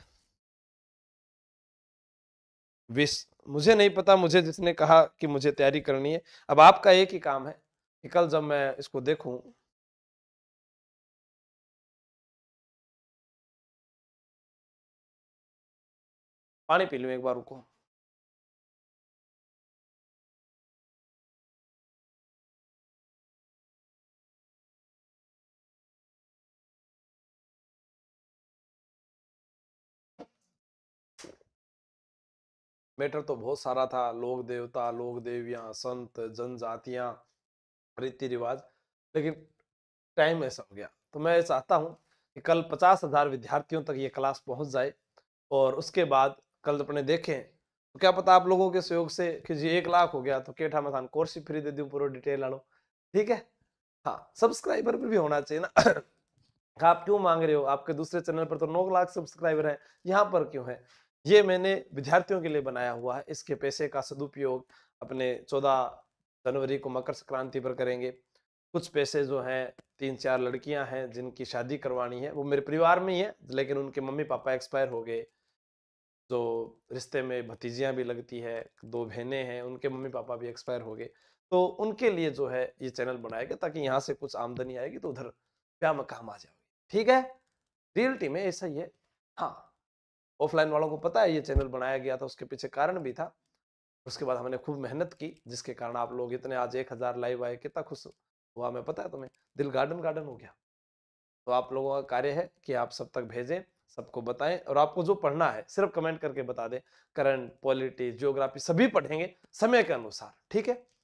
विश मुझे नहीं पता मुझे जिसने कहा कि मुझे तैयारी करनी है अब आपका एक ही काम है कि कल जब मैं इसको देखूं पानी पी लू एक बार रुको मैटर तो बहुत सारा था लोक देवता लोक देवियां संत जनजातियां रीति रिवाज लेकिन टाइम ऐसा हो गया तो मैं चाहता हूँ कि कल पचास हजार विद्यार्थियों तक ये क्लास पहुंच जाए और उसके बाद कल अपने देखें तो क्या पता आप लोगों के सहयोग से कि जी एक लाख हो गया तो केठा मथान कोर्स ही फ्री दे दू पूरा डिटेल आ ठीक है हाँ सब्सक्राइबर भी होना चाहिए ना आप क्यों मांग रहे हो आपके दूसरे चैनल पर तो नौ लाख सब्सक्राइबर हैं यहाँ पर क्यों है ये मैंने विद्यार्थियों के लिए बनाया हुआ है इसके पैसे का सदुपयोग अपने चौदह जनवरी को मकर संक्रांति पर करेंगे कुछ पैसे जो हैं तीन चार लड़कियां हैं जिनकी शादी करवानी है वो मेरे परिवार में ही है लेकिन उनके मम्मी पापा एक्सपायर हो गए जो तो रिश्ते में भतीजियां भी लगती है दो बहनें हैं उनके मम्मी पापा भी एक्सपायर हो गए तो उनके लिए जो है ये चैनल बनाएगा ताकि यहाँ से कुछ आमदनी आएगी तो उधर क्या मकाम आ जाओगे ठीक है रियलिटी में ऐसा ही है हाँ ऑफलाइन वालों को पता है ये चैनल बनाया गया था उसके पीछे कारण भी था उसके बाद हमने खूब मेहनत की जिसके कारण आप लोग इतने आज एक हज़ार लाइव आए कितना खुश हुआ मैं पता है तुम्हें दिल गार्डन गार्डन हो गया तो आप लोगों का कार्य है कि आप सब तक भेजें सबको बताएं और आपको जो पढ़ना है सिर्फ कमेंट करके बता दें करंट पॉलिटी जियोग्राफी सभी पढ़ेंगे समय के अनुसार ठीक है